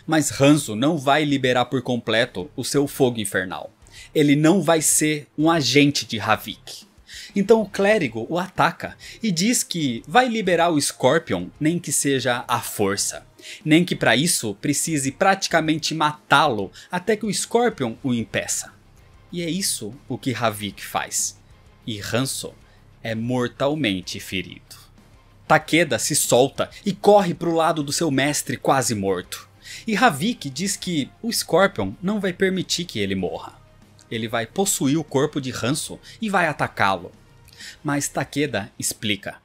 Mas Hanzo não vai liberar por completo o seu fogo infernal. Ele não vai ser um agente de Havik. Então o clérigo o ataca e diz que vai liberar o Scorpion, nem que seja à força. Nem que para isso precise praticamente matá-lo até que o Scorpion o impeça. E é isso o que Havik faz. E Hanso é mortalmente ferido. Takeda se solta e corre para o lado do seu mestre quase morto. E Havik diz que o Scorpion não vai permitir que ele morra ele vai possuir o corpo de Hanso e vai atacá-lo. Mas Takeda explica.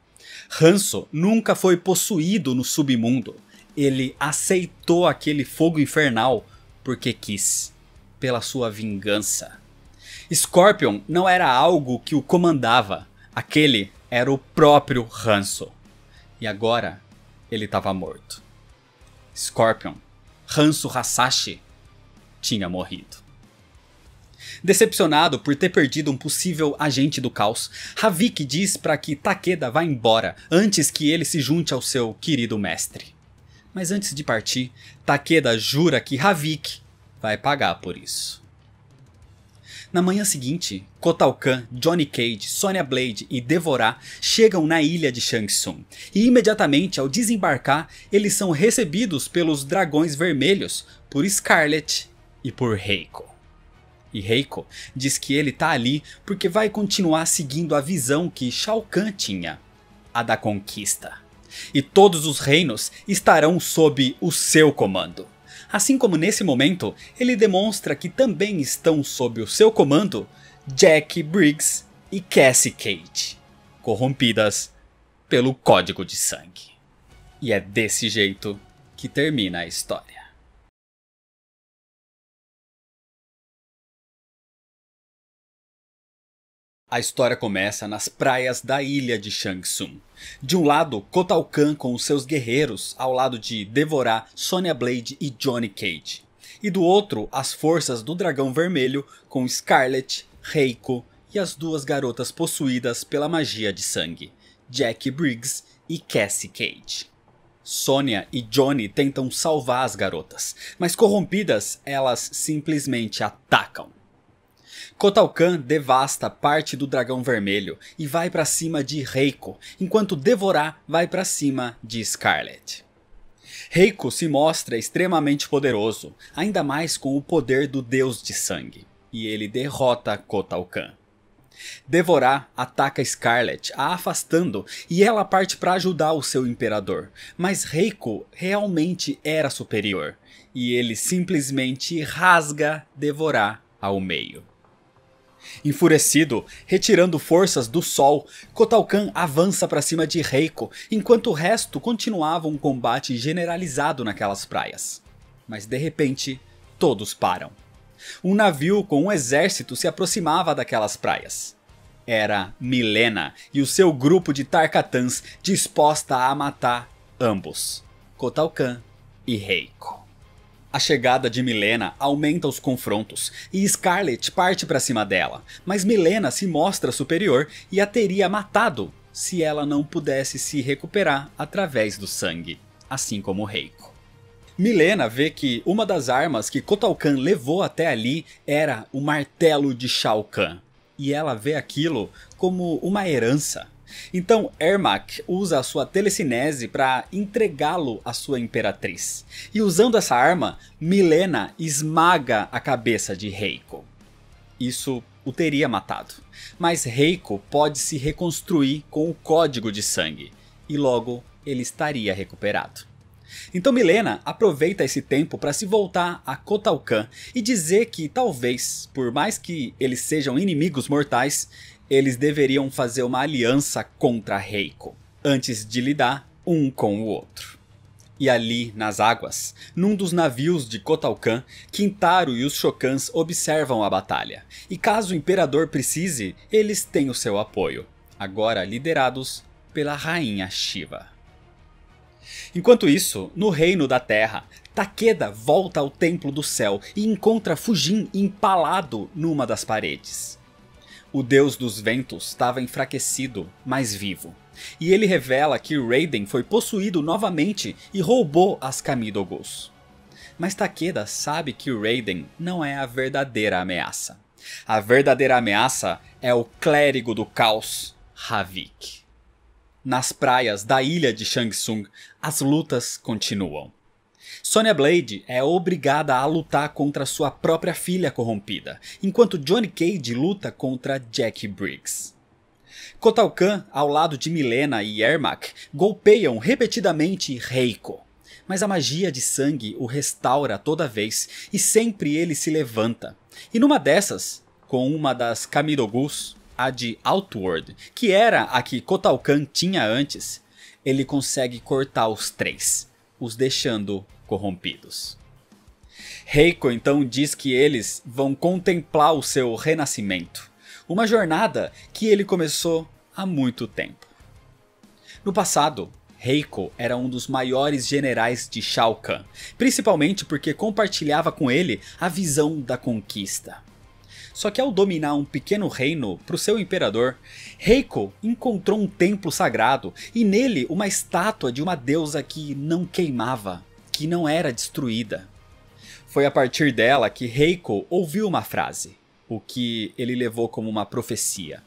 Hanso nunca foi possuído no submundo. Ele aceitou aquele fogo infernal porque quis, pela sua vingança. Scorpion não era algo que o comandava, aquele era o próprio Hanso. E agora ele estava morto. Scorpion, Hanso Hasashi, tinha morrido. Decepcionado por ter perdido um possível agente do caos, Havik diz para que Takeda vá embora antes que ele se junte ao seu querido mestre. Mas antes de partir, Takeda jura que Havik vai pagar por isso. Na manhã seguinte, Kotalkan, Johnny Cage, Sonya Blade e Devorah chegam na ilha de Shang-Tsung, e imediatamente ao desembarcar, eles são recebidos pelos dragões vermelhos, por Scarlet e por Reiko e Reiko diz que ele tá ali porque vai continuar seguindo a visão que Shao Kahn tinha, a da conquista. E todos os reinos estarão sob o seu comando. Assim como nesse momento, ele demonstra que também estão sob o seu comando Jack Briggs e Cassie Cage, corrompidas pelo Código de Sangue. E é desse jeito que termina a história. A história começa nas praias da ilha de Shang Tsung. De um lado, Kotal Kahn com os seus guerreiros, ao lado de Devorar, Sonya Blade e Johnny Cage. E do outro, as forças do Dragão Vermelho com Scarlet, Reiko e as duas garotas possuídas pela magia de sangue, Jack Briggs e Cassie Cage. Sonya e Johnny tentam salvar as garotas, mas corrompidas, elas simplesmente atacam. Kotalkan devasta parte do Dragão Vermelho e vai para cima de Reiko, enquanto Devorah vai para cima de Scarlet. Reiko se mostra extremamente poderoso, ainda mais com o poder do Deus de Sangue, e ele derrota Kotalkan. Devorah ataca Scarlet, a afastando, e ela parte para ajudar o seu imperador. Mas Reiko realmente era superior, e ele simplesmente rasga Devorah ao meio. Enfurecido, retirando forças do sol, Kotalkan avança para cima de Reiko, enquanto o resto continuava um combate generalizado naquelas praias. Mas de repente, todos param. Um navio com um exército se aproximava daquelas praias. Era Milena e o seu grupo de Tarkatans disposta a matar ambos, Kotalkan e Reiko. A chegada de Milena aumenta os confrontos e Scarlet parte para cima dela, mas Milena se mostra superior e a teria matado se ela não pudesse se recuperar através do sangue, assim como Reiko. Milena vê que uma das armas que Kotal levou até ali era o martelo de Shao Kahn, e ela vê aquilo como uma herança então Ermac usa a sua telecinese para entregá-lo à sua imperatriz. E usando essa arma, Milena esmaga a cabeça de Reiko. Isso o teria matado. Mas Reiko pode se reconstruir com o código de sangue, e logo ele estaria recuperado. Então Milena aproveita esse tempo para se voltar a Kotalkan e dizer que talvez, por mais que eles sejam inimigos mortais, eles deveriam fazer uma aliança contra Reiko, antes de lidar um com o outro. E ali, nas águas, num dos navios de Kotalkan, Quintaro e os Shokans observam a batalha, e caso o imperador precise, eles têm o seu apoio, agora liderados pela rainha Shiva. Enquanto isso, no reino da terra, Takeda volta ao templo do céu e encontra Fujin empalado numa das paredes. O deus dos ventos estava enfraquecido, mas vivo. E ele revela que Raiden foi possuído novamente e roubou as Kamidogus. Mas Takeda sabe que Raiden não é a verdadeira ameaça. A verdadeira ameaça é o clérigo do caos, Havik. Nas praias da ilha de Shang Tsung, as lutas continuam. Sonya Blade é obrigada a lutar contra sua própria filha corrompida, enquanto Johnny Cage luta contra Jack Briggs. Kotal Kahn, ao lado de Milena e Ermac, golpeiam repetidamente Reiko. Mas a magia de sangue o restaura toda vez e sempre ele se levanta. E numa dessas, com uma das Kamidogus, a de Outward, que era a que Kotal Kahn tinha antes, ele consegue cortar os três, os deixando corrompidos. Reiko então diz que eles vão contemplar o seu renascimento, uma jornada que ele começou há muito tempo. No passado, Reiko era um dos maiores generais de Shao Kahn, principalmente porque compartilhava com ele a visão da conquista. Só que ao dominar um pequeno reino para o seu imperador, Reiko encontrou um templo sagrado e nele uma estátua de uma deusa que não queimava que não era destruída. Foi a partir dela que Heiko ouviu uma frase, o que ele levou como uma profecia: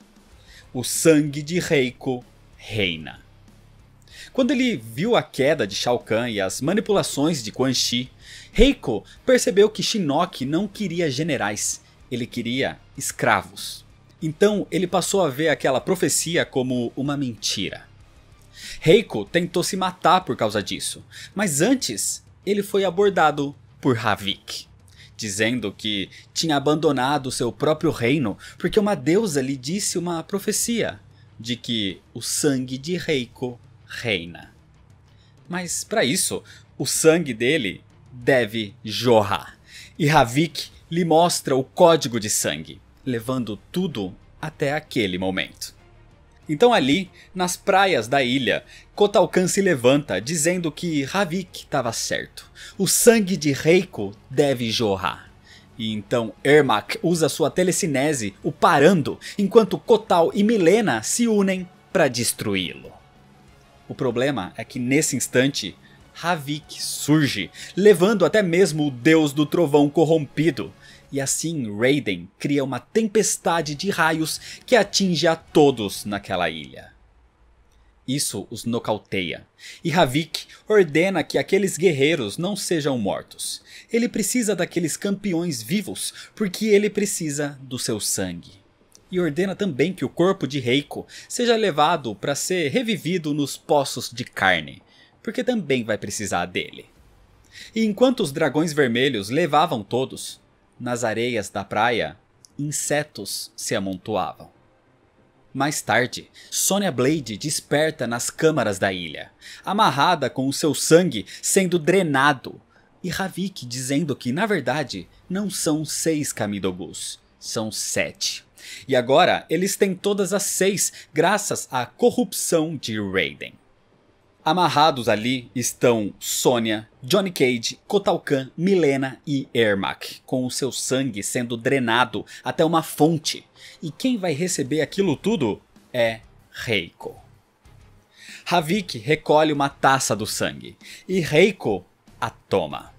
O sangue de Reiko reina. Quando ele viu a queda de Shao Kahn e as manipulações de Quan Chi, Reiko percebeu que Shinnok não queria generais, ele queria escravos. Então ele passou a ver aquela profecia como uma mentira. Reiko tentou se matar por causa disso, mas antes ele foi abordado por Havik, dizendo que tinha abandonado seu próprio reino porque uma deusa lhe disse uma profecia de que o sangue de Reiko reina. Mas para isso, o sangue dele deve jorrar. E Havik lhe mostra o código de sangue, levando tudo até aquele momento. Então ali, nas praias da ilha, Kotalkan se levanta dizendo que Havik estava certo. O sangue de Reiko deve jorrar. E então Ermac usa sua telecinese, o parando, enquanto Kotal e Milena se unem para destruí-lo. O problema é que nesse instante, Havik surge, levando até mesmo o deus do trovão corrompido e assim Raiden cria uma tempestade de raios que atinge a todos naquela ilha. Isso os nocauteia, e Havik ordena que aqueles guerreiros não sejam mortos. Ele precisa daqueles campeões vivos, porque ele precisa do seu sangue. E ordena também que o corpo de Reiko seja levado para ser revivido nos poços de carne, porque também vai precisar dele. E enquanto os dragões vermelhos levavam todos, nas areias da praia, insetos se amontoavam. Mais tarde, Sonya Blade desperta nas câmaras da ilha, amarrada com o seu sangue sendo drenado, e Ravik dizendo que, na verdade, não são seis Kamidogus, são sete. E agora, eles têm todas as seis graças à corrupção de Raiden. Amarrados ali estão Sônia, Johnny Cage, Kahn, Milena e Ermac, com o seu sangue sendo drenado até uma fonte. E quem vai receber aquilo tudo é Reiko. Havik recolhe uma taça do sangue e Reiko a toma.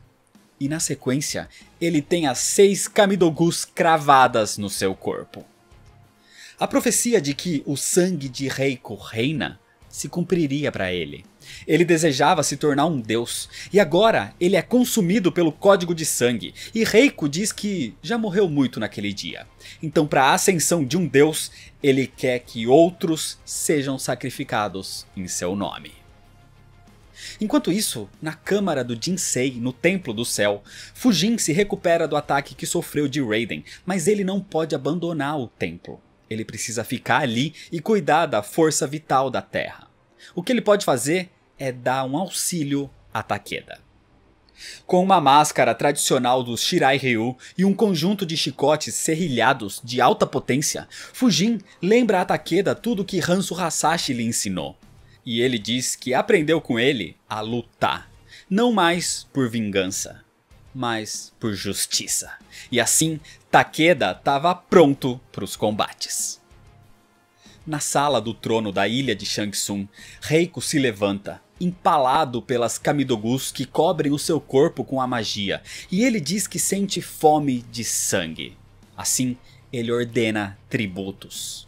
E na sequência, ele tem as seis Kamidogus cravadas no seu corpo. A profecia de que o sangue de Reiko reina se cumpriria para ele. Ele desejava se tornar um deus, e agora ele é consumido pelo código de sangue, e Reiko diz que já morreu muito naquele dia. Então, para a ascensão de um deus, ele quer que outros sejam sacrificados em seu nome. Enquanto isso, na câmara do Jinsei, no Templo do Céu, Fujin se recupera do ataque que sofreu de Raiden, mas ele não pode abandonar o templo. Ele precisa ficar ali e cuidar da força vital da Terra. O que ele pode fazer é dar um auxílio a Takeda. Com uma máscara tradicional dos Shirai Ryu e um conjunto de chicotes serrilhados de alta potência, Fujin lembra a Takeda tudo que Hanzo Hasashi lhe ensinou. E ele diz que aprendeu com ele a lutar, não mais por vingança, mas por justiça. E assim, Takeda estava pronto para os combates. Na sala do trono da ilha de Shang Tsung, Reiko se levanta empalado pelas Kamidogus que cobrem o seu corpo com a magia, e ele diz que sente fome de sangue. Assim, ele ordena tributos.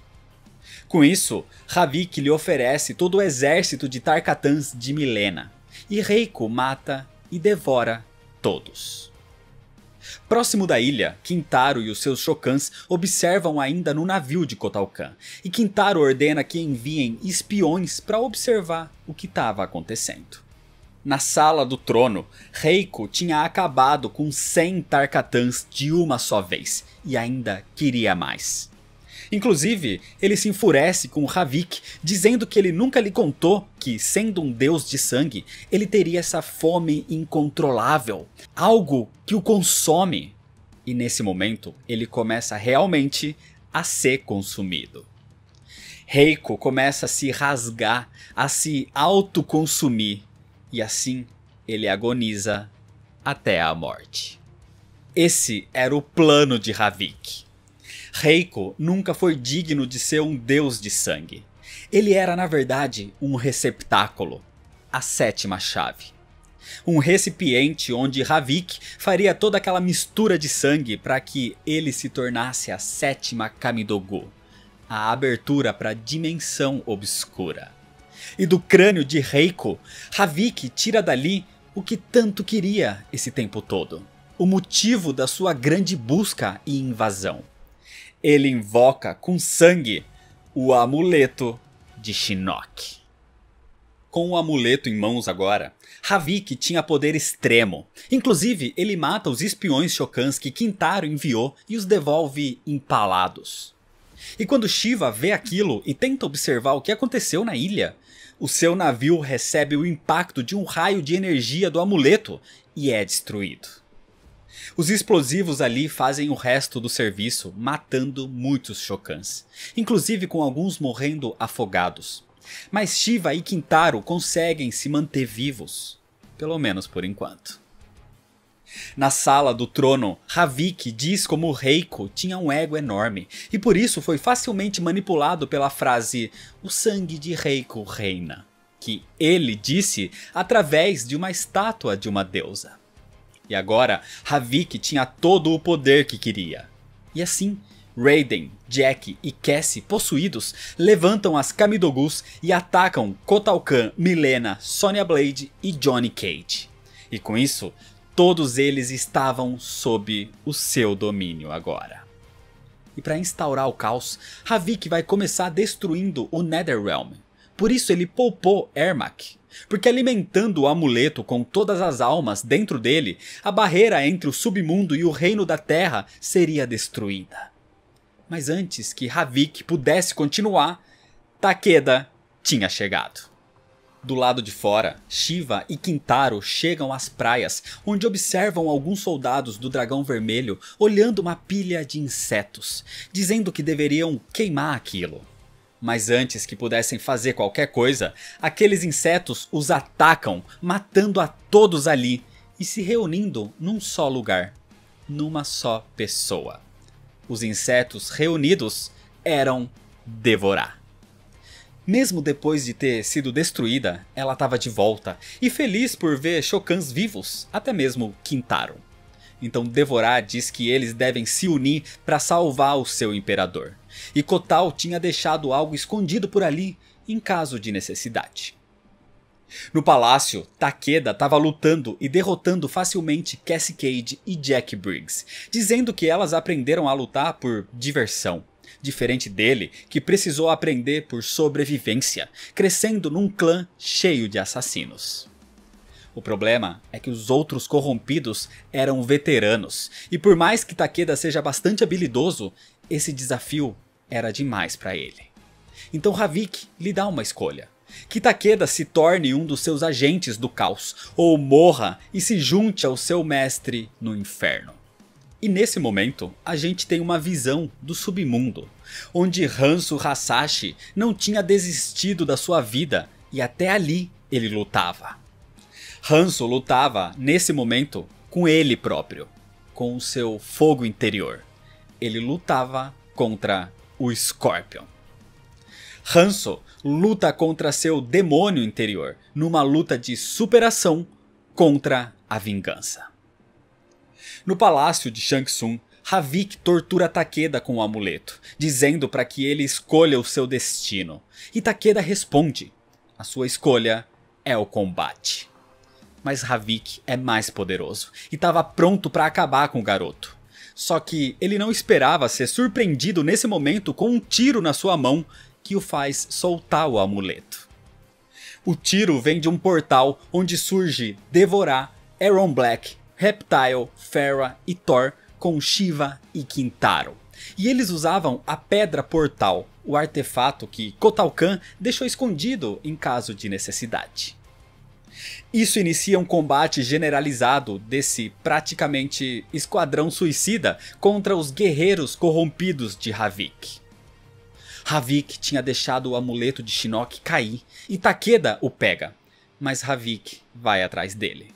Com isso, Havik lhe oferece todo o exército de Tarkatans de Milena, e Reiko mata e devora todos. Próximo da ilha, Quintaro e os seus Shokans observam ainda no navio de Kotalkan, e Quintaro ordena que enviem espiões para observar o que estava acontecendo. Na sala do trono, Reiko tinha acabado com 100 Tarkatans de uma só vez e ainda queria mais. Inclusive, ele se enfurece com Havik, dizendo que ele nunca lhe contou que, sendo um deus de sangue, ele teria essa fome incontrolável, algo que o consome. E nesse momento, ele começa realmente a ser consumido. Reiko começa a se rasgar, a se autoconsumir, e assim ele agoniza até a morte. Esse era o plano de Havik. Reiko nunca foi digno de ser um deus de sangue. Ele era, na verdade, um receptáculo a sétima chave. Um recipiente onde Havik faria toda aquela mistura de sangue para que ele se tornasse a sétima Kamidogu, a abertura para a dimensão obscura. E do crânio de Reiko, Havik tira dali o que tanto queria esse tempo todo, o motivo da sua grande busca e invasão ele invoca com sangue o amuleto de Shinnok. Com o amuleto em mãos agora, Havik tinha poder extremo. Inclusive, ele mata os espiões Shokans que Kintaro enviou e os devolve empalados. E quando Shiva vê aquilo e tenta observar o que aconteceu na ilha, o seu navio recebe o impacto de um raio de energia do amuleto e é destruído. Os explosivos ali fazem o resto do serviço, matando muitos Shokans, inclusive com alguns morrendo afogados. Mas Shiva e Kintaro conseguem se manter vivos, pelo menos por enquanto. Na sala do trono, Havik diz como Reiko tinha um ego enorme e por isso foi facilmente manipulado pela frase "o sangue de Reiko reina", que ele disse através de uma estátua de uma deusa. E agora, Havik tinha todo o poder que queria. E assim, Raiden, Jack e Cassie, possuídos, levantam as Kamidogus e atacam Kahn, Milena, Sonya Blade e Johnny Cage. E com isso, todos eles estavam sob o seu domínio agora. E para instaurar o caos, Havik vai começar destruindo o Netherrealm, por isso ele poupou Ermac, porque alimentando o amuleto com todas as almas dentro dele, a barreira entre o submundo e o reino da terra seria destruída. Mas antes que Havik pudesse continuar, Takeda tinha chegado. Do lado de fora, Shiva e Kintaro chegam às praias, onde observam alguns soldados do Dragão Vermelho olhando uma pilha de insetos, dizendo que deveriam queimar aquilo. Mas antes que pudessem fazer qualquer coisa, aqueles insetos os atacam, matando a todos ali e se reunindo num só lugar, numa só pessoa. Os insetos reunidos eram devorar. Mesmo depois de ter sido destruída, ela estava de volta e feliz por ver Chocans vivos, até mesmo Quintaro. Então Devorá diz que eles devem se unir para salvar o seu imperador e Kotal tinha deixado algo escondido por ali em caso de necessidade. No palácio, Takeda estava lutando e derrotando facilmente Cassie Cage e Jack Briggs, dizendo que elas aprenderam a lutar por diversão. Diferente dele, que precisou aprender por sobrevivência, crescendo num clã cheio de assassinos. O problema é que os outros corrompidos eram veteranos, e por mais que Takeda seja bastante habilidoso, esse desafio era demais para ele. Então Havik lhe dá uma escolha. Que Takeda se torne um dos seus agentes do caos, ou morra e se junte ao seu mestre no inferno. E nesse momento, a gente tem uma visão do submundo, onde Hanzo Hasashi não tinha desistido da sua vida e até ali ele lutava. Hanzo lutava, nesse momento, com ele próprio, com o seu fogo interior ele lutava contra o Scorpion. Hanso luta contra seu demônio interior numa luta de superação contra a vingança. No palácio de Shang Tsung, Havik tortura Takeda com o amuleto, dizendo para que ele escolha o seu destino. E Takeda responde: A sua escolha é o combate. Mas Havik é mais poderoso e estava pronto para acabar com o garoto. Só que ele não esperava ser surpreendido nesse momento com um tiro na sua mão que o faz soltar o amuleto. O tiro vem de um portal onde surge Devorar, Aaron Black, Reptile, Fera e Thor com Shiva e Kintaro. E eles usavam a Pedra Portal, o artefato que Kotalkan deixou escondido em caso de necessidade. Isso inicia um combate generalizado desse praticamente esquadrão suicida contra os guerreiros corrompidos de Havik. Havik tinha deixado o amuleto de Shinnok cair e Takeda o pega, mas Havik vai atrás dele.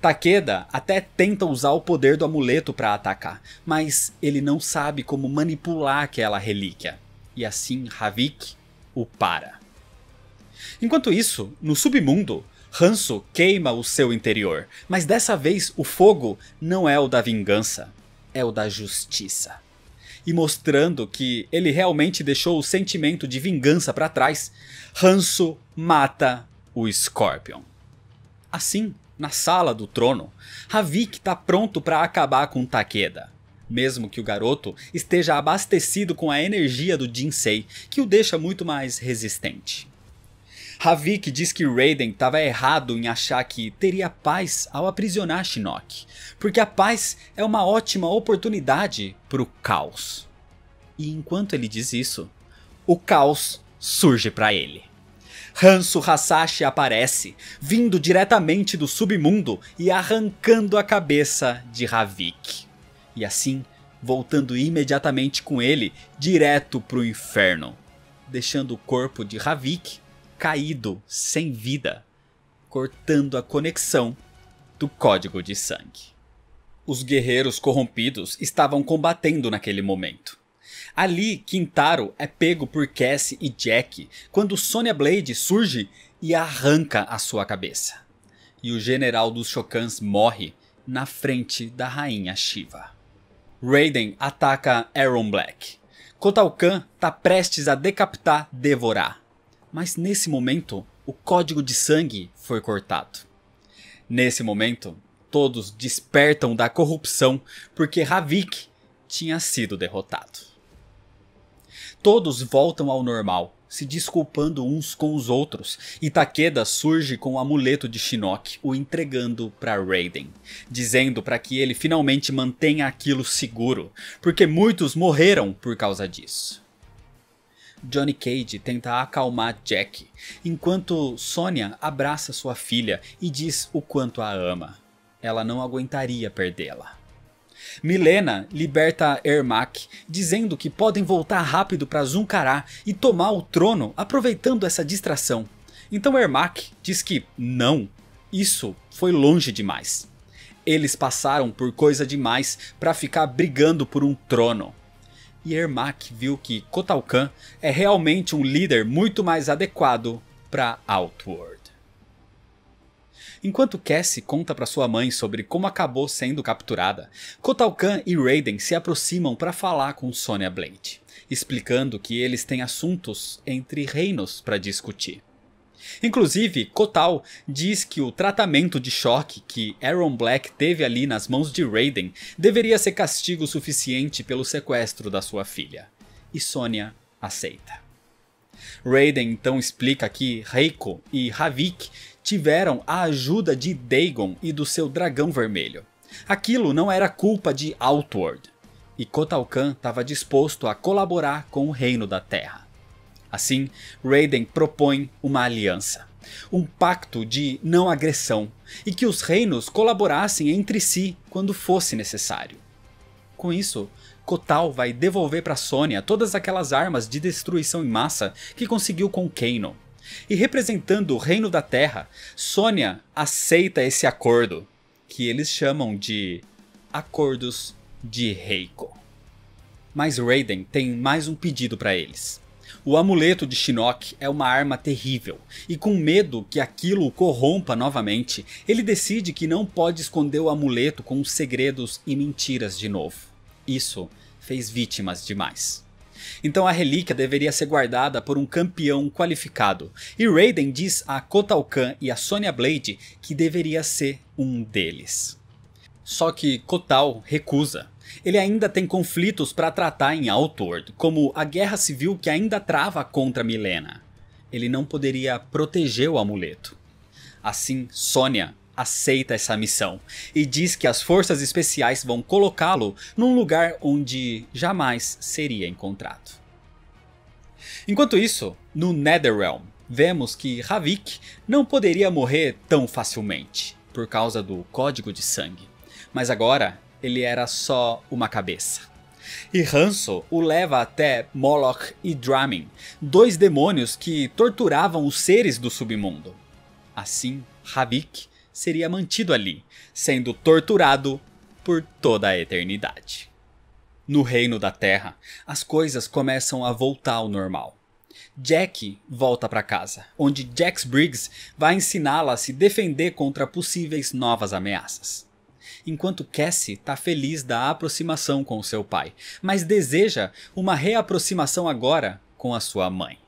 Takeda até tenta usar o poder do amuleto para atacar, mas ele não sabe como manipular aquela relíquia. E assim Havik o para. Enquanto isso, no submundo, Hanso queima o seu interior, mas dessa vez o fogo não é o da vingança, é o da justiça. E mostrando que ele realmente deixou o sentimento de vingança para trás, Hanso mata o Scorpion. Assim, na sala do trono, Havik está pronto para acabar com Takeda. Mesmo que o garoto esteja abastecido com a energia do Jinsei, que o deixa muito mais resistente. Havik diz que Raiden estava errado em achar que teria paz ao aprisionar Shinnok, porque a paz é uma ótima oportunidade para o caos. E enquanto ele diz isso, o caos surge para ele. Hanso Hasashi aparece, vindo diretamente do submundo e arrancando a cabeça de Havik. E assim, voltando imediatamente com ele direto para o inferno, deixando o corpo de Havik caído, sem vida, cortando a conexão do código de sangue. Os guerreiros corrompidos estavam combatendo naquele momento. Ali, Quintaro é pego por Cassie e Jack quando Sonya Blade surge e arranca a sua cabeça. E o general dos Shokans morre na frente da rainha Shiva. Raiden ataca Aaron Black. Kotal Kahn está prestes a decapitar Devorar. Mas nesse momento, o código de sangue foi cortado. Nesse momento, todos despertam da corrupção porque Havik tinha sido derrotado. Todos voltam ao normal, se desculpando uns com os outros, e Takeda surge com o amuleto de Shinnok, o entregando para Raiden, dizendo para que ele finalmente mantenha aquilo seguro, porque muitos morreram por causa disso. Johnny Cage tenta acalmar Jack, enquanto Sonia abraça sua filha e diz o quanto a ama. Ela não aguentaria perdê-la. Milena liberta Ermac, dizendo que podem voltar rápido para Zuncará e tomar o trono aproveitando essa distração. Então Ermac diz que não, isso foi longe demais. Eles passaram por coisa demais para ficar brigando por um trono e Ermac viu que Kotalkan é realmente um líder muito mais adequado para Outworld. Enquanto Cassie conta para sua mãe sobre como acabou sendo capturada, Kotalkan e Raiden se aproximam para falar com Sonya Blade, explicando que eles têm assuntos entre reinos para discutir. Inclusive, Kotal diz que o tratamento de choque que Aaron Black teve ali nas mãos de Raiden deveria ser castigo suficiente pelo sequestro da sua filha. E Sonya aceita. Raiden então explica que Reiko e Havik tiveram a ajuda de Dagon e do seu dragão vermelho. Aquilo não era culpa de Outward, e Kotal Kahn estava disposto a colaborar com o Reino da Terra. Assim, Raiden propõe uma aliança. Um pacto de não agressão e que os reinos colaborassem entre si quando fosse necessário. Com isso, Kotal vai devolver para Sônia todas aquelas armas de destruição em massa que conseguiu com Kano. E representando o Reino da Terra, Sônia aceita esse acordo, que eles chamam de Acordos de Reiko. Mas Raiden tem mais um pedido para eles. O amuleto de Shinnok é uma arma terrível, e com medo que aquilo o corrompa novamente, ele decide que não pode esconder o amuleto com os segredos e mentiras de novo. Isso fez vítimas demais. Então a relíquia deveria ser guardada por um campeão qualificado, e Raiden diz a Kotal Kahn e a Sonya Blade que deveria ser um deles. Só que Kotal recusa, ele ainda tem conflitos para tratar em Outward, como a guerra civil que ainda trava contra Milena. Ele não poderia proteger o amuleto. Assim, Sônia aceita essa missão e diz que as forças especiais vão colocá-lo num lugar onde jamais seria encontrado. Enquanto isso, no Netherrealm, vemos que Havik não poderia morrer tão facilmente por causa do código de sangue. Mas agora ele era só uma cabeça. E Hanso o leva até Moloch e Dramin, dois demônios que torturavam os seres do submundo. Assim, Havik seria mantido ali, sendo torturado por toda a eternidade. No reino da Terra, as coisas começam a voltar ao normal. Jack volta para casa, onde Jax Briggs vai ensiná-la a se defender contra possíveis novas ameaças enquanto Cassie está feliz da aproximação com seu pai, mas deseja uma reaproximação agora com a sua mãe.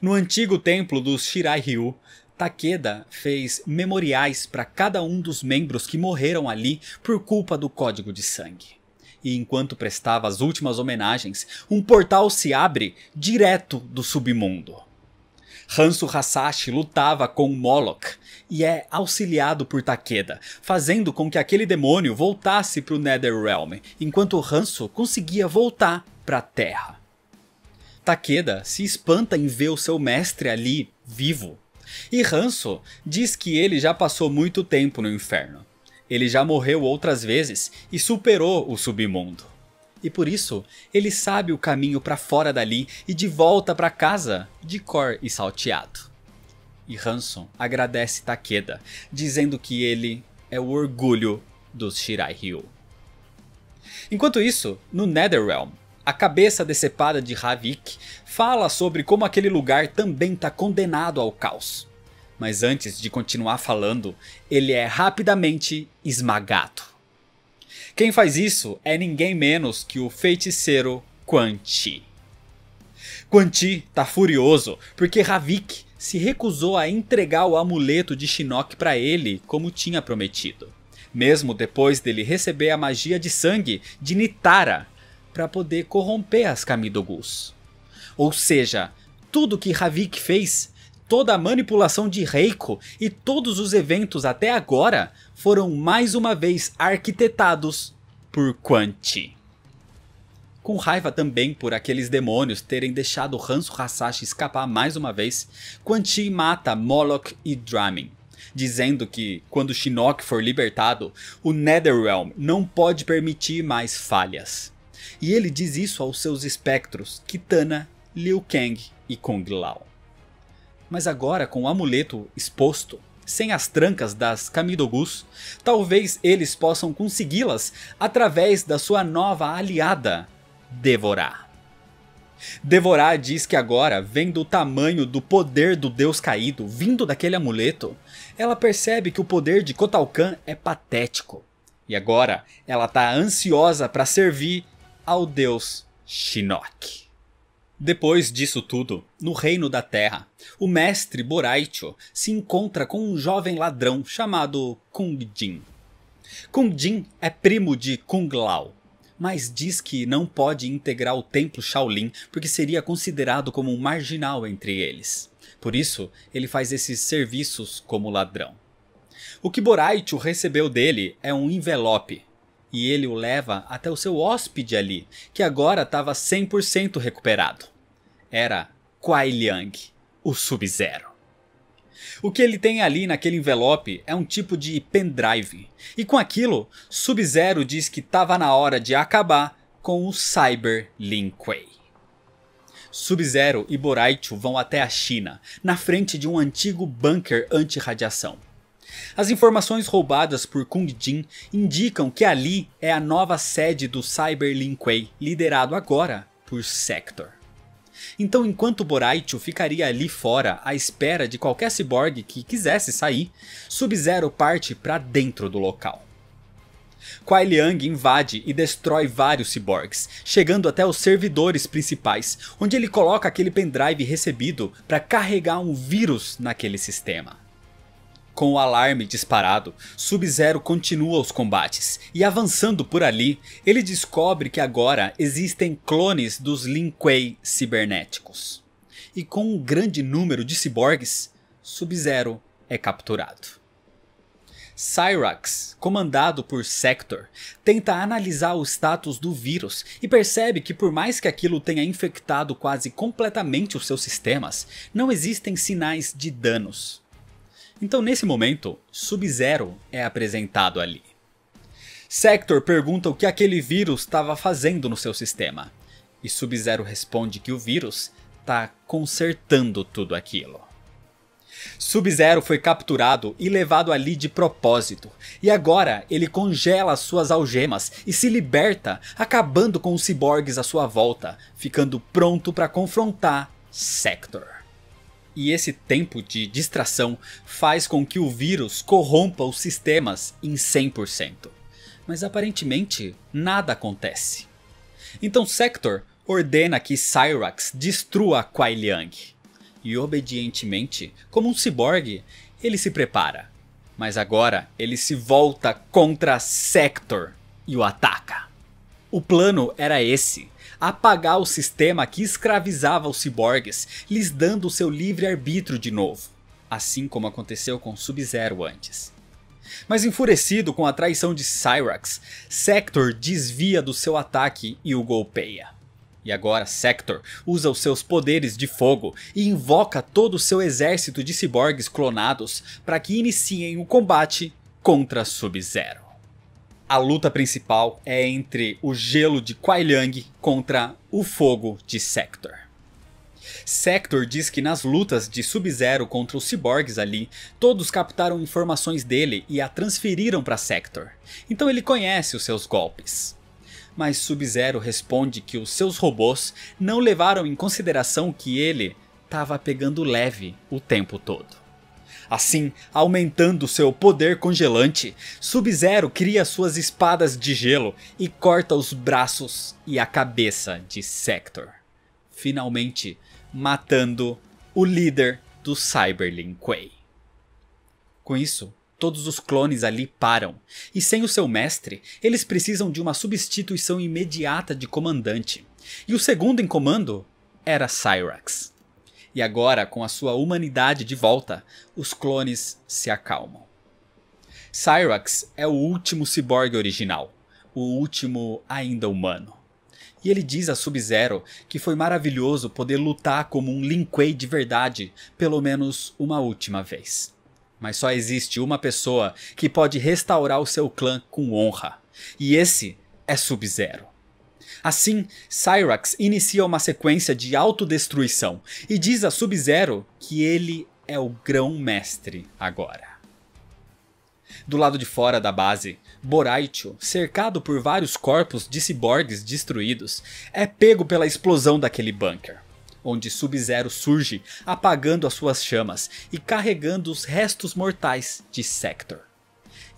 No antigo templo dos Shirai Ryu, Takeda fez memoriais para cada um dos membros que morreram ali por culpa do código de sangue. E enquanto prestava as últimas homenagens, um portal se abre direto do submundo. Hanso Hasashi lutava com Moloch, e é auxiliado por Takeda, fazendo com que aquele demônio voltasse para o Netherrealm, enquanto Hanso conseguia voltar para a Terra. Takeda se espanta em ver o seu mestre ali, vivo. E Hanso diz que ele já passou muito tempo no inferno. Ele já morreu outras vezes e superou o submundo. E por isso, ele sabe o caminho para fora dali e de volta para casa de cor e salteado e Hanson agradece Takeda, dizendo que ele é o orgulho dos Shirai Ryu. Enquanto isso, no Netherrealm, a cabeça decepada de Havik fala sobre como aquele lugar também está condenado ao caos. Mas antes de continuar falando, ele é rapidamente esmagado. Quem faz isso é ninguém menos que o feiticeiro Quan Chi. Quan Chi tá furioso porque Havik se recusou a entregar o amuleto de Shinnok para ele, como tinha prometido, mesmo depois dele receber a magia de sangue de Nitara para poder corromper as Kamidogus. Ou seja, tudo que Havik fez, toda a manipulação de Reiko e todos os eventos até agora foram mais uma vez arquitetados por Quanti com raiva também por aqueles demônios terem deixado Hanzo Hasashi escapar mais uma vez, Quan Chi mata Moloch e Dramin, dizendo que quando Shinnok for libertado, o Netherrealm não pode permitir mais falhas. E ele diz isso aos seus espectros Kitana, Liu Kang e Kong Lao. Mas agora com o amuleto exposto, sem as trancas das Kamidogus, talvez eles possam consegui-las através da sua nova aliada, devorar. Devorar diz que agora, vendo o tamanho do poder do deus caído vindo daquele amuleto, ela percebe que o poder de Kotalkan é patético. E agora ela está ansiosa para servir ao deus Shinnok. Depois disso tudo, no reino da terra, o mestre Boraicho se encontra com um jovem ladrão chamado Kung Jin. Kung Jin é primo de Kung Lao, mas diz que não pode integrar o templo Shaolin porque seria considerado como um marginal entre eles. Por isso, ele faz esses serviços como ladrão. O que Boraichu recebeu dele é um envelope, e ele o leva até o seu hóspede ali, que agora estava 100% recuperado. Era Kuai Liang, o Sub-Zero. O que ele tem ali naquele envelope é um tipo de pendrive. E com aquilo, Sub-Zero diz que estava na hora de acabar com o Cyber Lin Kuei. Sub-Zero e Boraichu vão até a China, na frente de um antigo bunker anti-radiação. As informações roubadas por Kung Jin indicam que ali é a nova sede do Cyber Lin Kuei, liderado agora por Sector. Então, enquanto Boraichu ficaria ali fora à espera de qualquer ciborgue que quisesse sair, Sub-Zero parte para dentro do local. Kuai Liang invade e destrói vários ciborgues, chegando até os servidores principais, onde ele coloca aquele pendrive recebido para carregar um vírus naquele sistema. Com o alarme disparado, Sub-Zero continua os combates, e avançando por ali, ele descobre que agora existem clones dos Lin Kuei cibernéticos. E com um grande número de ciborgues, Sub-Zero é capturado. Cyrax, comandado por Sector, tenta analisar o status do vírus e percebe que por mais que aquilo tenha infectado quase completamente os seus sistemas, não existem sinais de danos. Então, nesse momento, Sub-Zero é apresentado ali. Sector pergunta o que aquele vírus estava fazendo no seu sistema, e Sub-Zero responde que o vírus está consertando tudo aquilo. Sub-Zero foi capturado e levado ali de propósito, e agora ele congela suas algemas e se liberta, acabando com os ciborgues à sua volta, ficando pronto para confrontar Sector e esse tempo de distração faz com que o vírus corrompa os sistemas em 100%. Mas aparentemente, nada acontece. Então Sector ordena que Cyrax destrua Kuai Liang. E obedientemente, como um ciborgue, ele se prepara. Mas agora ele se volta contra Sector e o ataca. O plano era esse: apagar o sistema que escravizava os ciborgues, lhes dando seu livre-arbítrio de novo, assim como aconteceu com Sub-Zero antes. Mas enfurecido com a traição de Cyrax, Sector desvia do seu ataque e o golpeia. E agora Sector usa os seus poderes de fogo e invoca todo o seu exército de ciborgues clonados para que iniciem o combate contra Sub-Zero a luta principal é entre o gelo de Kuailiang contra o fogo de Sector. Sector diz que nas lutas de Sub-Zero contra os ciborgues ali, todos captaram informações dele e a transferiram para Sector, então ele conhece os seus golpes. Mas Sub-Zero responde que os seus robôs não levaram em consideração que ele estava pegando leve o tempo todo. Assim, aumentando seu poder congelante, Sub-Zero cria suas espadas de gelo e corta os braços e a cabeça de Sector, finalmente matando o líder do Cyberlin Quay. Com isso, todos os clones ali param, e sem o seu mestre, eles precisam de uma substituição imediata de comandante. E o segundo em comando era Cyrax. E agora, com a sua humanidade de volta, os clones se acalmam. Cyrax é o último ciborgue original, o último ainda humano. E ele diz a Sub-Zero que foi maravilhoso poder lutar como um Lin Kuei de verdade, pelo menos uma última vez. Mas só existe uma pessoa que pode restaurar o seu clã com honra, e esse é Sub-Zero. Assim, Cyrax inicia uma sequência de autodestruição e diz a Sub-Zero que ele é o grão-mestre agora. Do lado de fora da base, Boraicho, cercado por vários corpos de ciborgues destruídos, é pego pela explosão daquele bunker, onde Sub-Zero surge, apagando as suas chamas e carregando os restos mortais de Sector.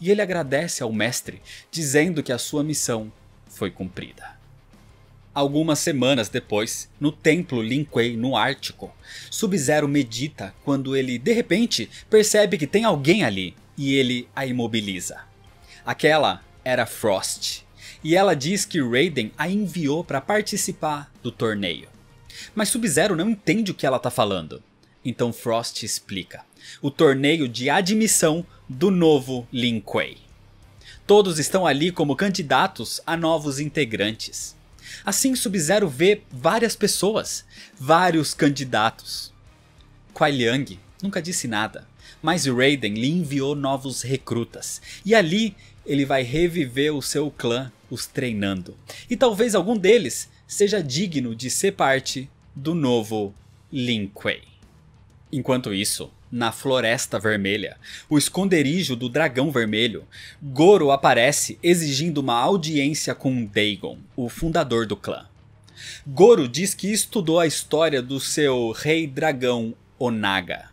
E ele agradece ao mestre, dizendo que a sua missão foi cumprida. Algumas semanas depois, no templo Linquei, no Ártico, Sub-Zero medita quando ele de repente percebe que tem alguém ali e ele a imobiliza. Aquela era Frost, e ela diz que Raiden a enviou para participar do torneio. Mas Sub-Zero não entende o que ela está falando. Então Frost explica. O torneio de admissão do novo Lin Kuei. Todos estão ali como candidatos a novos integrantes. Assim, Sub-Zero vê várias pessoas, vários candidatos. Kuai Liang nunca disse nada, mas Raiden lhe enviou novos recrutas, e ali ele vai reviver o seu clã os treinando. E talvez algum deles seja digno de ser parte do novo Lin Kuei. Enquanto isso, na Floresta Vermelha, o esconderijo do Dragão Vermelho, Goro aparece exigindo uma audiência com Dagon, o fundador do clã. Goro diz que estudou a história do seu rei dragão Onaga,